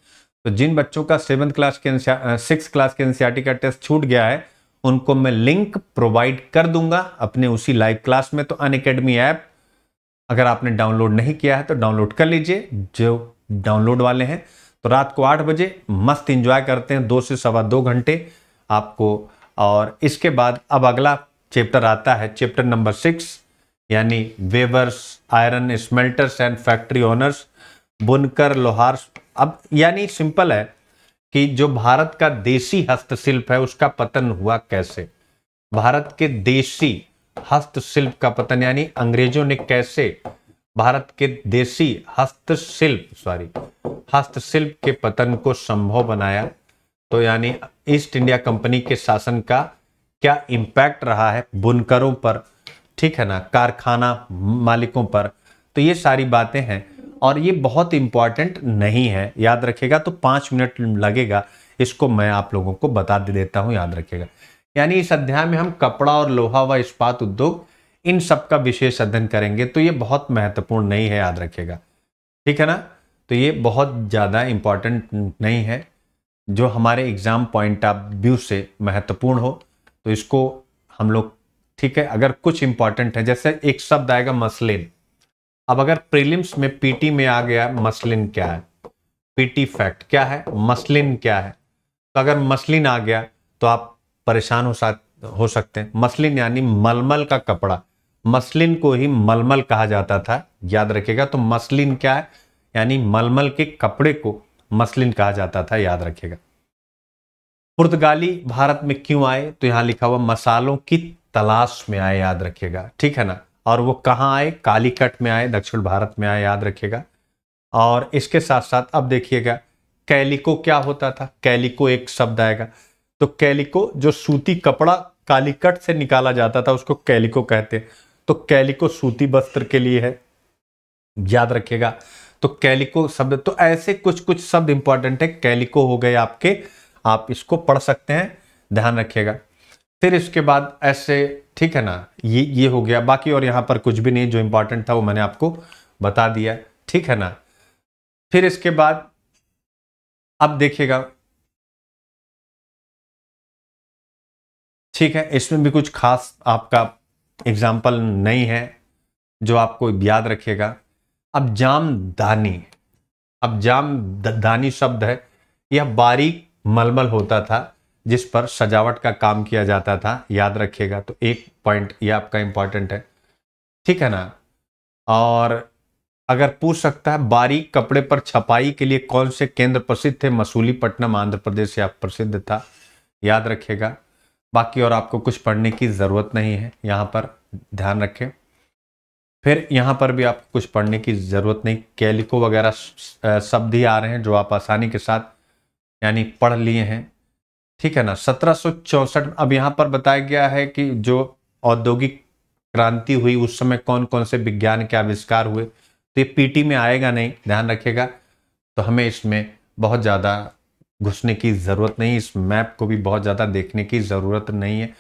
[SPEAKER 2] तो जिन बच्चों का सेवन्थ क्लास के e सिक्स क्लास के एनसीईआरटी का टेस्ट छूट गया है उनको मैं लिंक प्रोवाइड कर दूंगा अपने उसी लाइव क्लास में तो अन अकेडमी ऐप अगर आपने डाउनलोड नहीं किया है तो डाउनलोड कर लीजिए जो डाउनलोड वाले हैं तो रात को आठ बजे मस्त इंजॉय करते हैं दो से सवा दो घंटे आपको और इसके बाद अब अगला चैप्टर आता है चैप्टर नंबर सिक्स यानी weavers iron smelters and factory owners बुनकर लोहार अब यानी सिंपल है कि जो भारत का देसी हस्तशिल्प है उसका पतन हुआ कैसे भारत के देसी हस्तशिल्प का पतन यानी अंग्रेजों ने कैसे भारत के देसी हस्तशिल्प सॉरी हस्तशिल्प के पतन को संभव बनाया तो यानी ईस्ट इंडिया कंपनी के शासन का क्या इम्पैक्ट रहा है बुनकरों पर ठीक है ना कारखाना मालिकों पर तो ये सारी बातें हैं और ये बहुत इम्पॉर्टेंट नहीं है याद रखेगा तो पाँच मिनट लगेगा इसको मैं आप लोगों को बता दे देता हूँ याद रखेगा यानी इस अध्याय में हम कपड़ा और लोहा व इस्पात उद्योग इन सब का विशेष अध्ययन करेंगे तो ये बहुत महत्वपूर्ण नहीं है याद रखेगा ठीक है ना तो ये बहुत ज़्यादा इम्पॉर्टेंट नहीं है जो हमारे एग्ज़ाम पॉइंट ऑफ व्यू से महत्वपूर्ण हो तो इसको हम लोग ठीक है अगर कुछ इंपॉर्टेंट है जैसे एक शब्द आएगा मसलिन अब अगर प्रीलिम्स में पीटी में आ गया मसलिन क्या है पीटी फैक्ट क्या है मसलिन क्या है तो अगर मसलिन आ गया तो आप परेशान हो साथ हो सकते हैं मसलिन यानी मलमल का कपड़ा मसलिन को ही मलमल कहा जाता था याद रखेगा तो मसलिन क्या है यानी मलमल के कपड़े को मसलिन कहा जाता था याद रखेगा पुर्तगाली भारत में क्यों आए तो यहां लिखा हुआ मसालों की तलाश में आए याद रखेगा ठीक है ना और वो कहाँ आए कालीकट में आए दक्षिण भारत में आए याद रखेगा और इसके साथ साथ अब देखिएगा कैलिको क्या होता था कैलिको एक शब्द आएगा तो कैलिको जो सूती कपड़ा कालीकट से निकाला जाता था उसको कैलिको कहते हैं तो कैलिको सूती वस्त्र के लिए है याद रखेगा तो कैलिको शब्द तो ऐसे कुछ कुछ शब्द इंपॉर्टेंट है कैलिको हो गए आपके आप इसको पढ़ सकते हैं ध्यान रखिएगा फिर इसके बाद ऐसे ठीक है ना ये ये हो गया बाकी और यहाँ पर कुछ भी नहीं जो इंपॉर्टेंट था वो मैंने आपको बता दिया ठीक
[SPEAKER 1] है ना फिर इसके बाद अब देखिएगा ठीक है इसमें भी कुछ खास आपका
[SPEAKER 2] एग्जाम्पल नहीं है जो आपको याद रखिएगा अब जामदानी अब जामदानी शब्द है यह बारीक मलमल होता था जिस पर सजावट का काम किया जाता था याद रखिएगा तो एक पॉइंट ये आपका इम्पॉर्टेंट है ठीक है ना और अगर पूछ सकता है बारीक कपड़े पर छपाई के लिए कौन से केंद्र प्रसिद्ध थे पटनम आंध्र प्रदेश या प्रसिद्ध था याद रखिएगा बाकी और आपको कुछ पढ़ने की ज़रूरत नहीं है यहाँ पर ध्यान रखें फिर यहाँ पर भी आपको कुछ पढ़ने की ज़रूरत नहीं कैलिको वगैरह शब्द ही आ रहे हैं जो आप आसानी के साथ यानी पढ़ लिए हैं ठीक है ना सत्रह अब यहाँ पर बताया गया है कि जो औद्योगिक क्रांति हुई उस समय कौन कौन से विज्ञान के आविष्कार हुए तो ये पीटी में आएगा नहीं ध्यान रखिएगा तो हमें इसमें बहुत ज़्यादा घुसने की ज़रूरत नहीं इस मैप को भी बहुत ज़्यादा देखने की ज़रूरत नहीं है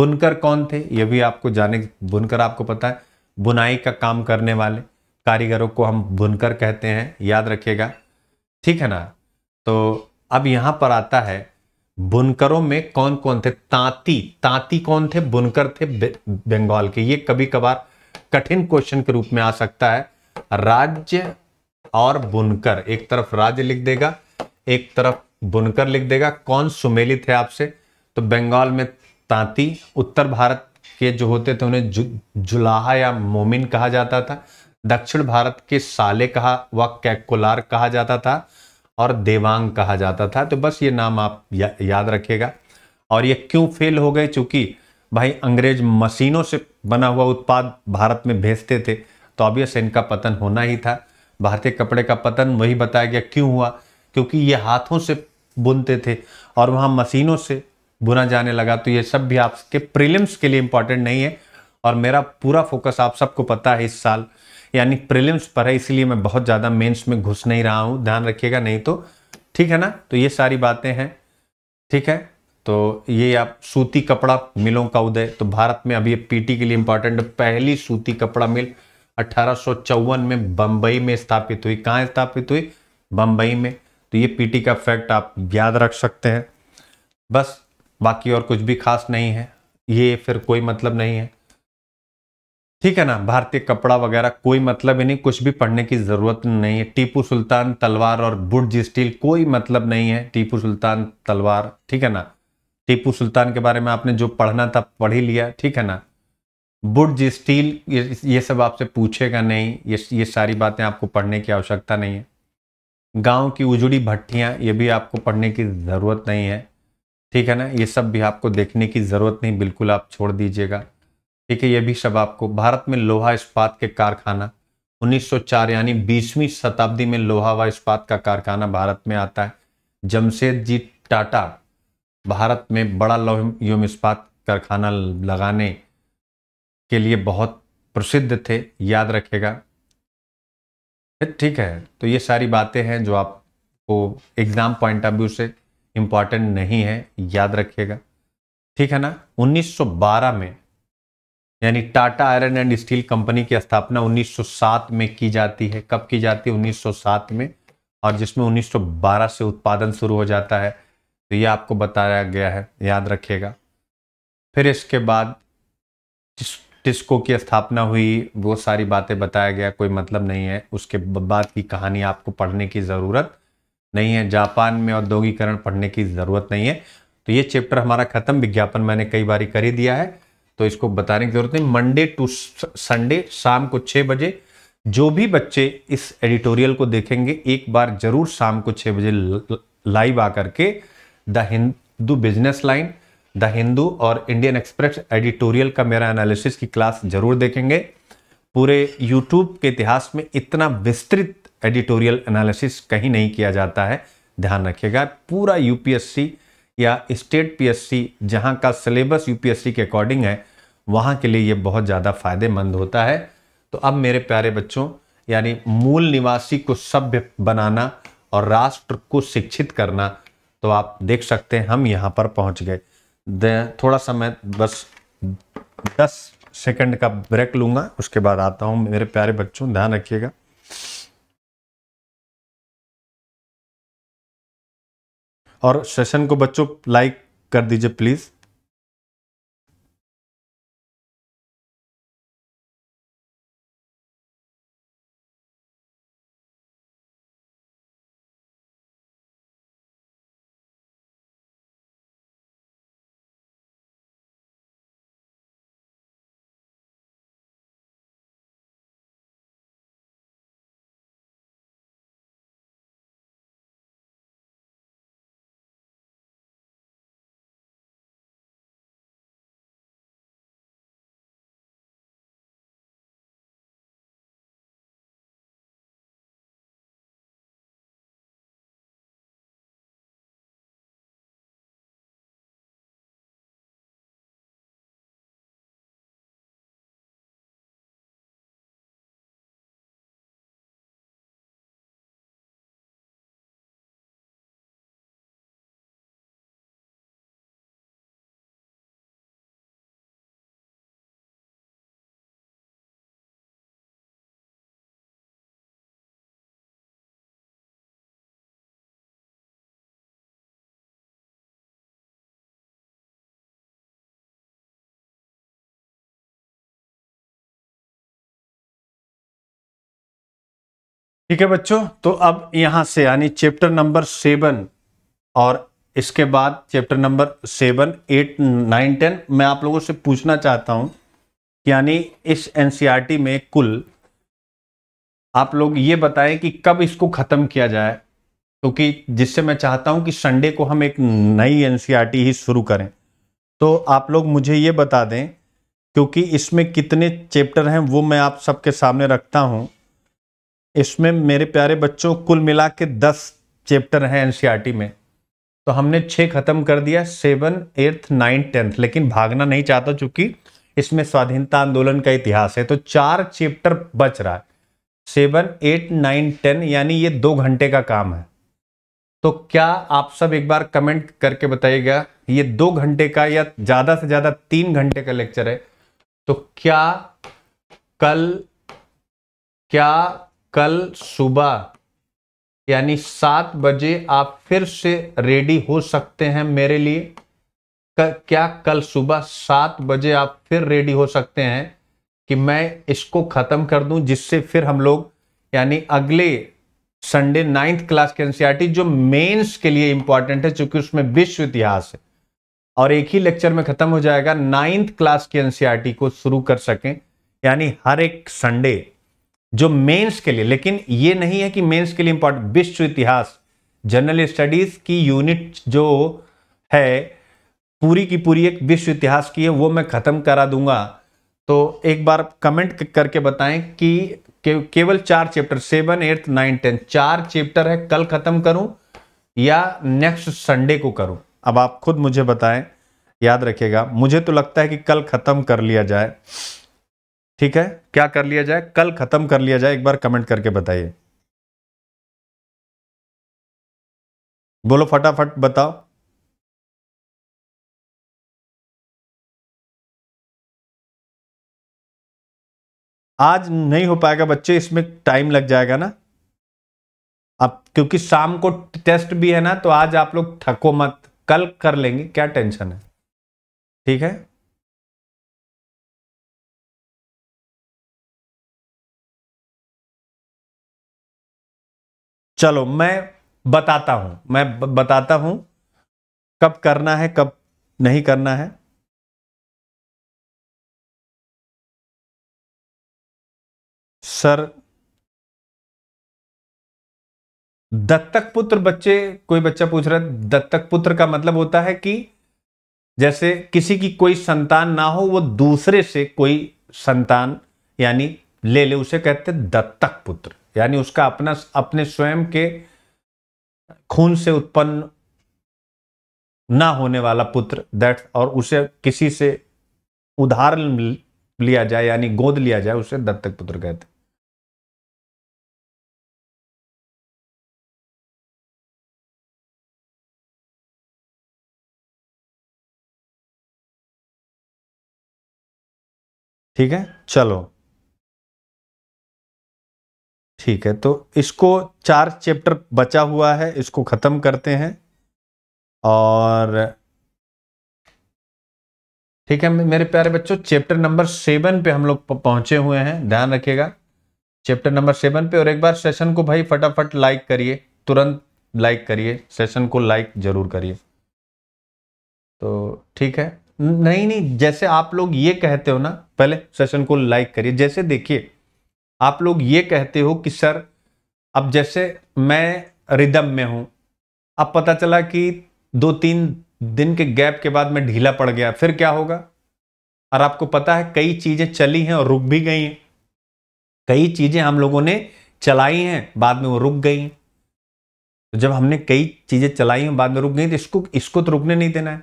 [SPEAKER 2] बुनकर कौन थे ये भी आपको जाने बुनकर आपको पता है बुनाई का काम करने वाले कारीगरों को हम बुनकर कहते हैं याद रखिएगा ठीक है ना तो अब यहाँ पर आता है बुनकरों में कौन कौन थे तांती तांती कौन थे बुनकर थे बंगाल के ये कभी कभार कठिन क्वेश्चन के रूप में आ सकता है राज्य और बुनकर एक तरफ राज्य लिख देगा एक तरफ बुनकर लिख देगा कौन सुमेलित है आपसे तो बंगाल में तांती उत्तर भारत के जो होते थे उन्हें जु, जुलाहा या मोमिन कहा जाता था दक्षिण भारत के साले कहा व कैकुलार कहा जाता था और देवांग कहा जाता था तो बस ये नाम आप या, याद रखिएगा और ये क्यों फेल हो गए चूँकि भाई अंग्रेज मशीनों से बना हुआ उत्पाद भारत में भेजते थे तो ऑब्वियस इनका पतन होना ही था भारतीय कपड़े का पतन वही बताया गया क्यों हुआ क्योंकि ये हाथों से बुनते थे और वहाँ मशीनों से बुना जाने लगा तो ये सब भी आपके प्रीलिम्स के लिए इंपॉर्टेंट नहीं है और मेरा पूरा फोकस आप सबको पता है इस साल यानी प्रीलिम्स पर है इसलिए मैं बहुत ज़्यादा मेंस में घुस नहीं रहा हूँ ध्यान रखिएगा नहीं तो ठीक है ना तो ये सारी बातें हैं ठीक है तो ये आप सूती कपड़ा मिलों का उदय तो भारत में अभी पीटी के लिए इंपॉर्टेंट पहली सूती कपड़ा मिल अठारह में बम्बई में स्थापित हुई कहाँ स्थापित हुई बम्बई में तो ये पीटी का फैक्ट आप याद रख सकते हैं बस बाकी और कुछ भी खास नहीं है ये फिर कोई मतलब नहीं है ठीक है ना भारतीय कपड़ा वगैरह कोई मतलब ही नहीं कुछ भी पढ़ने की ज़रूरत नहीं है टीपू सुल्तान तलवार और बुर्ज स्टील कोई मतलब नहीं है टीपू सुल्तान तलवार ठीक है ना टीपू सुल्तान के बारे में आपने जो पढ़ना था पढ़ ही लिया ठीक है ना बुर्ज स्टील ये, ये सब आपसे पूछेगा नहीं ये ये सारी बातें आपको पढ़ने की आवश्यकता नहीं है गाँव की उजड़ी भट्टियाँ ये भी आपको पढ़ने की ज़रूरत नहीं है ठीक है ना ये सब भी आपको देखने की ज़रूरत नहीं बिल्कुल आप छोड़ दीजिएगा ठीक है ये भी सब आपको भारत में लोहा इस्पात के कारखाना 1904 यानी बीसवीं शताब्दी में लोहा व इस्पात का कारखाना भारत में आता है जमशेद जी टाटा भारत में बड़ा लोह योम इस्पात कारखाना लगाने के लिए बहुत प्रसिद्ध थे याद रखेगा ठीक है तो ये सारी बातें हैं जो आपको एग्ज़ाम पॉइंट ऑफ व्यू से इम्पॉर्टेंट नहीं है याद रखिएगा ठीक है ना 1912 में यानी Tata Iron and Steel Company की स्थापना 1907 में की जाती है कब की जाती है 1907 में और जिसमें 1912 से उत्पादन शुरू हो जाता है तो ये आपको बताया गया है याद रखिएगा फिर इसके बाद टिस्को की स्थापना हुई वो सारी बातें बताया गया कोई मतलब नहीं है उसके बाद की कहानी आपको पढ़ने की ज़रूरत नहीं है जापान में औद्योगिकरण पढ़ने की ज़रूरत नहीं है तो ये चैप्टर हमारा ख़त्म विज्ञापन मैंने कई बार कर ही दिया है तो इसको बताने की ज़रूरत नहीं मंडे टू संडे शाम को छः बजे जो भी बच्चे इस एडिटोरियल को देखेंगे एक बार ज़रूर शाम को छः बजे लाइव आकर के the Hindu Business Line the Hindu और इंडियन एक्सप्रेस एडिटोरियल का मेरा एनालिसिस की क्लास ज़रूर देखेंगे पूरे यूट्यूब के इतिहास में इतना विस्तृत एडिटोरियल एनालिसिस कहीं नहीं किया जाता है ध्यान रखिएगा पूरा यूपीएससी या स्टेट पीएससी जहां का सिलेबस यूपीएससी के अकॉर्डिंग है वहां के लिए ये बहुत ज़्यादा फायदेमंद होता है तो अब मेरे प्यारे बच्चों यानी मूल निवासी को सभ्य बनाना और राष्ट्र को शिक्षित करना तो आप देख सकते हैं हम यहाँ पर पहुँच गए थोड़ा सा मैं बस दस
[SPEAKER 1] सेकंड का ब्रेक लूँगा उसके बाद आता हूँ मेरे प्यारे बच्चों ध्यान रखिएगा और सेशन को बच्चों लाइक कर दीजिए प्लीज़ ठीक है बच्चों तो अब यहां से यानी चैप्टर नंबर सेवन और इसके बाद
[SPEAKER 2] chapter number seven eight nine ten मैं आप लोगों से पूछना चाहता हूं यानी इस एनसीईआरटी e में कुल आप लोग ये बताएं कि कब इसको ख़त्म किया जाए क्योंकि तो जिससे मैं चाहता हूं कि संडे को हम एक नई एनसीईआरटी e ही शुरू करें तो आप लोग मुझे ये बता दें क्योंकि इसमें कितने चैप्टर हैं वो मैं आप सबके सामने रखता हूं इसमें मेरे प्यारे बच्चों कुल मिला के दस चैप्टर हैं एनसीईआरटी में तो हमने छः ख़त्म कर दिया सेवन एट्थ नाइन्थ टेंथ लेकिन भागना नहीं चाहता चूंकि इसमें स्वाधीनता आंदोलन का इतिहास है तो चार चैप्टर बच रहा है सेवन एट नाइन टेन यानी ये दो घंटे का काम है तो क्या आप सब एक बार कमेंट करके बताइएगा ये दो घंटे का या ज़्यादा से ज़्यादा तीन घंटे का लेक्चर है तो क्या कल क्या कल सुबह यानी सात बजे आप फिर से रेडी हो सकते हैं मेरे लिए क, क्या कल सुबह सात बजे आप फिर रेडी हो सकते हैं कि मैं इसको ख़त्म कर दूं जिससे फिर हम लोग यानी अगले संडे नाइन्थ क्लास के एनसीईआरटी e जो मेंस के लिए इंपॉर्टेंट है चूंकि उसमें विश्व इतिहास है और एक ही लेक्चर में खत्म हो जाएगा नाइन्थ क्लास की एनसीईआरटी e को शुरू कर सकें यानी हर एक संडे जो मेंस के लिए लेकिन ये नहीं है कि मेंस के लिए इंपॉर्टेंट विश्व इतिहास जनरल स्टडीज की यूनिट जो है पूरी की पूरी एक विश्व इतिहास की है वो मैं ख़त्म करा दूंगा तो एक बार कमेंट करके बताएं कि के, केवल चार chapter seven eighth nine ten चार चैप्टर है कल ख़त्म करूं या नेक्स्ट संडे को करूं अब आप खुद मुझे बताएं याद रखिएगा मुझे तो लगता है कि कल ख़त्म कर लिया जाए ठीक है क्या कर लिया जाए कल खत्म कर लिया जाए एक बार कमेंट करके बताइए
[SPEAKER 1] बोलो फटाफट बताओ आज नहीं हो पाएगा बच्चे इसमें टाइम लग जाएगा ना
[SPEAKER 2] अब क्योंकि शाम को टेस्ट भी है ना तो आज आप लोग थको मत कल
[SPEAKER 1] कर लेंगे क्या टेंशन है ठीक है चलो मैं बताता हूं मैं बताता हूं कब करना है कब नहीं करना है सर दत्तक पुत्र बच्चे कोई बच्चा पूछ रहा है दत्तक पुत्र का मतलब होता
[SPEAKER 2] है कि जैसे किसी की कोई संतान ना हो वो दूसरे से कोई संतान यानी ले ले उसे कहते दत्तक पुत्र यानी उसका अपना अपने स्वयं के खून से उत्पन्न ना होने वाला पुत्र दैट और उसे किसी से उधार लिया
[SPEAKER 1] जाए यानी गोद लिया जाए उसे दत्तक पुत्र कहते ठीक है चलो ठीक है तो इसको
[SPEAKER 2] चार चैप्टर बचा हुआ है इसको ख़त्म करते हैं और ठीक है मेरे प्यारे बच्चों चैप्टर नंबर सेवन पे हम लोग पहुंचे हुए हैं ध्यान रखिएगा चैप्टर नंबर सेवन पे और एक बार सेशन को भाई फटाफट लाइक करिए तुरंत लाइक करिए सेशन को लाइक जरूर करिए तो ठीक है नहीं नहीं जैसे आप लोग ये कहते हो ना पहले सेशन को लाइक करिए जैसे देखिए आप लोग ये कहते हो कि सर अब जैसे मैं रिदम में हूँ अब पता चला कि दो तीन दिन के गैप के बाद मैं ढीला पड़ गया फिर क्या होगा और आपको पता है कई चीज़ें चली हैं और रुक भी गई हैं कई चीज़ें हम लोगों ने चलाई हैं बाद में वो रुक गई हैं तो जब हमने कई चीज़ें चलाई हैं बाद में रुक गई तो इसको इसको तो रुकने नहीं देना है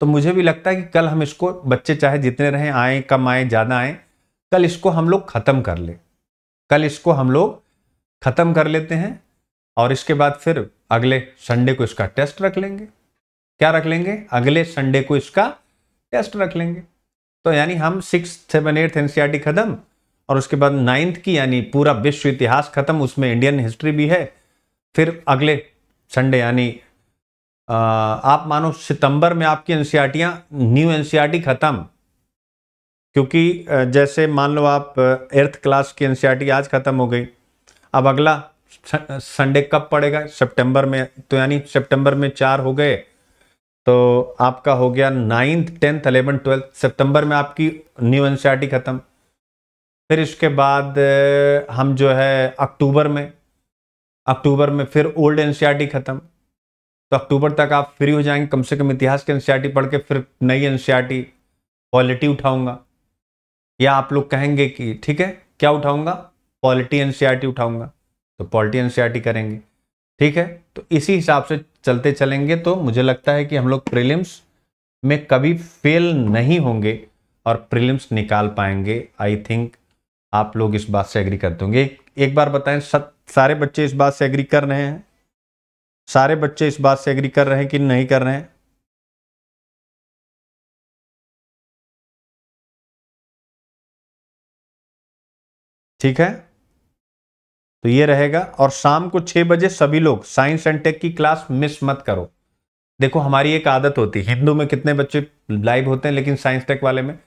[SPEAKER 2] तो मुझे भी लगता है कि कल हम इसको बच्चे चाहे जितने रहें आए कम आए ज़्यादा आए कल इसको हम लोग ख़त्म कर लें कल इसको हम लोग ख़त्म कर लेते हैं और इसके बाद फिर अगले संडे को इसका टेस्ट रख लेंगे क्या रख लेंगे अगले संडे को इसका टेस्ट रख लेंगे तो यानी हम सिक्स सेवन एट्थ एन ख़त्म और उसके बाद नाइन्थ की यानी पूरा विश्व इतिहास ख़त्म उसमें इंडियन हिस्ट्री भी है फिर अगले संडे यानी आप मानो सितंबर में आपकी एन न्यू एन ख़त्म क्योंकि जैसे मान लो आप एर्थ क्लास की एन आज ख़त्म हो गई अब अगला संडे कब पड़ेगा सितंबर में तो यानी सितंबर में चार हो गए तो आपका हो गया नाइन्थ टेंथ अलेवन ट्वेल्थ सितंबर में आपकी न्यू एन ख़त्म फिर इसके बाद हम जो है अक्टूबर में अक्टूबर में फिर ओल्ड एन ख़त्म तो अक्टूबर तक आप फ्री हो जाएंगे कम से कम इतिहास की एन पढ़ के फिर नई एन सी आर टी उठाऊंगा या आप लोग कहेंगे कि ठीक है क्या उठाऊंगा पॉलिटी एनसीईआरटी उठाऊंगा तो पॉलिटी एनसीईआरटी करेंगे ठीक है तो इसी हिसाब से चलते चलेंगे तो मुझे लगता है कि हम लोग प्रिलिम्स में कभी फेल नहीं होंगे और प्रिलिम्स निकाल पाएंगे आई थिंक आप लोग इस बात से एग्री करते होंगे एक बार बताएं सब सारे बच्चे इस
[SPEAKER 1] बात से एग्री कर रहे हैं सारे बच्चे इस बात से एग्री कर रहे हैं कि नहीं कर रहे हैं ठीक है तो ये रहेगा और शाम
[SPEAKER 2] को छह बजे सभी लोग साइंस एंड टेक की क्लास मिस मत करो देखो हमारी एक आदत होती है हिंदू में कितने बच्चे लाइव होते हैं लेकिन साइंस टेक वाले में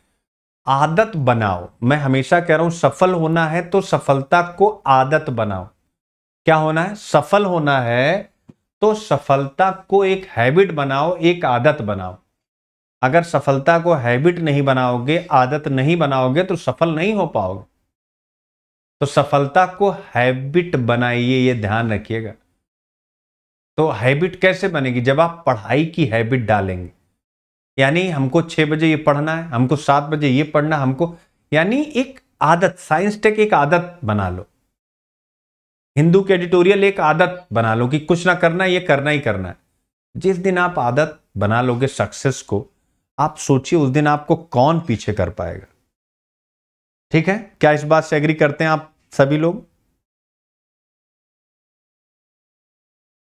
[SPEAKER 2] आदत बनाओ मैं हमेशा कह रहा हूं सफल होना है तो सफलता को आदत बनाओ क्या होना है सफल होना है तो सफलता को एक हैबिट बनाओ एक आदत बनाओ अगर सफलता को हैबिट नहीं बनाओगे आदत नहीं बनाओगे तो सफल नहीं हो पाओगे तो सफलता को हैबिट बनाइए ये ध्यान रखिएगा तो हैबिट कैसे बनेगी जब आप पढ़ाई की हैबिट डालेंगे यानी हमको छह बजे ये पढ़ना है हमको सात बजे ये पढ़ना हमको यानी एक आदत साइंस टेक एक आदत बना लो हिंदू के एडिटोरियल एक आदत बना लो कि कुछ ना करना है ये करना ही करना है जिस दिन आप आदत बना लोगे सक्सेस को आप सोचिए उस दिन आपको कौन पीछे कर पाएगा
[SPEAKER 1] ठीक है क्या इस बात से एग्री करते हैं आप सभी लोग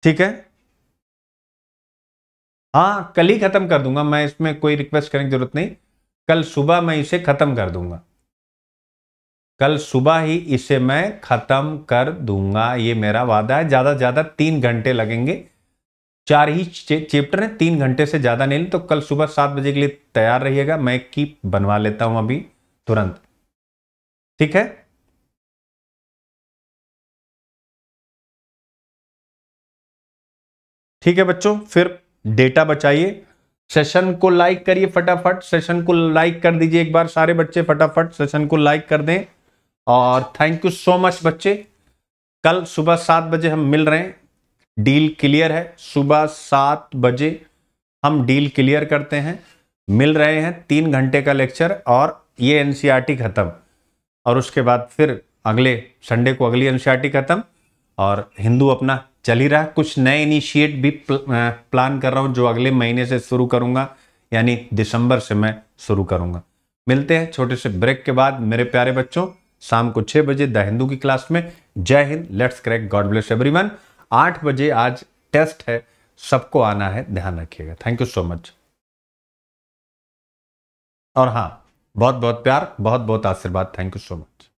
[SPEAKER 1] ठीक है हाँ कल
[SPEAKER 2] ही खत्म कर दूंगा मैं इसमें कोई रिक्वेस्ट करने की जरूरत नहीं कल सुबह मैं इसे खत्म कर दूंगा कल सुबह ही इसे मैं खत्म कर दूंगा ये मेरा वादा है ज्यादा ज्यादा तीन घंटे लगेंगे चार ही चैप्टर है तीन घंटे से ज्यादा नहीं तो कल सुबह सात बजे के लिए तैयार रहिएगा मैं की बनवा लेता हूं अभी तुरंत
[SPEAKER 1] ठीक है ठीक है बच्चों फिर डेटा बचाइए
[SPEAKER 2] सेशन को लाइक करिए फटाफट सेशन को लाइक कर दीजिए एक बार सारे बच्चे फटाफट सेशन को लाइक कर दें और थैंक यू सो मच बच्चे कल सुबह सात बजे हम मिल रहे हैं डील क्लियर है सुबह सात बजे हम डील क्लियर करते हैं मिल रहे हैं तीन घंटे का लेक्चर और ये एनसीईआरटी e खत्म और उसके बाद फिर अगले संडे को अगली एनसीईआरटी खत्म और हिंदू अपना चल ही रहा कुछ नए इनिशिएट भी प्लान कर रहा हूँ जो अगले महीने से शुरू करूँगा यानी दिसंबर से मैं शुरू करूँगा मिलते हैं छोटे से ब्रेक के बाद मेरे प्यारे बच्चों शाम को छः बजे द हिंदू की क्लास में जय हिंद let's crack god bless every आठ बजे आज टेस्ट है सबको आना है ध्यान रखिएगा थैंक यू सो मच
[SPEAKER 1] और हाँ बहुत बहुत प्यार बहुत बहुत आशीर्वाद थैंक यू सो मच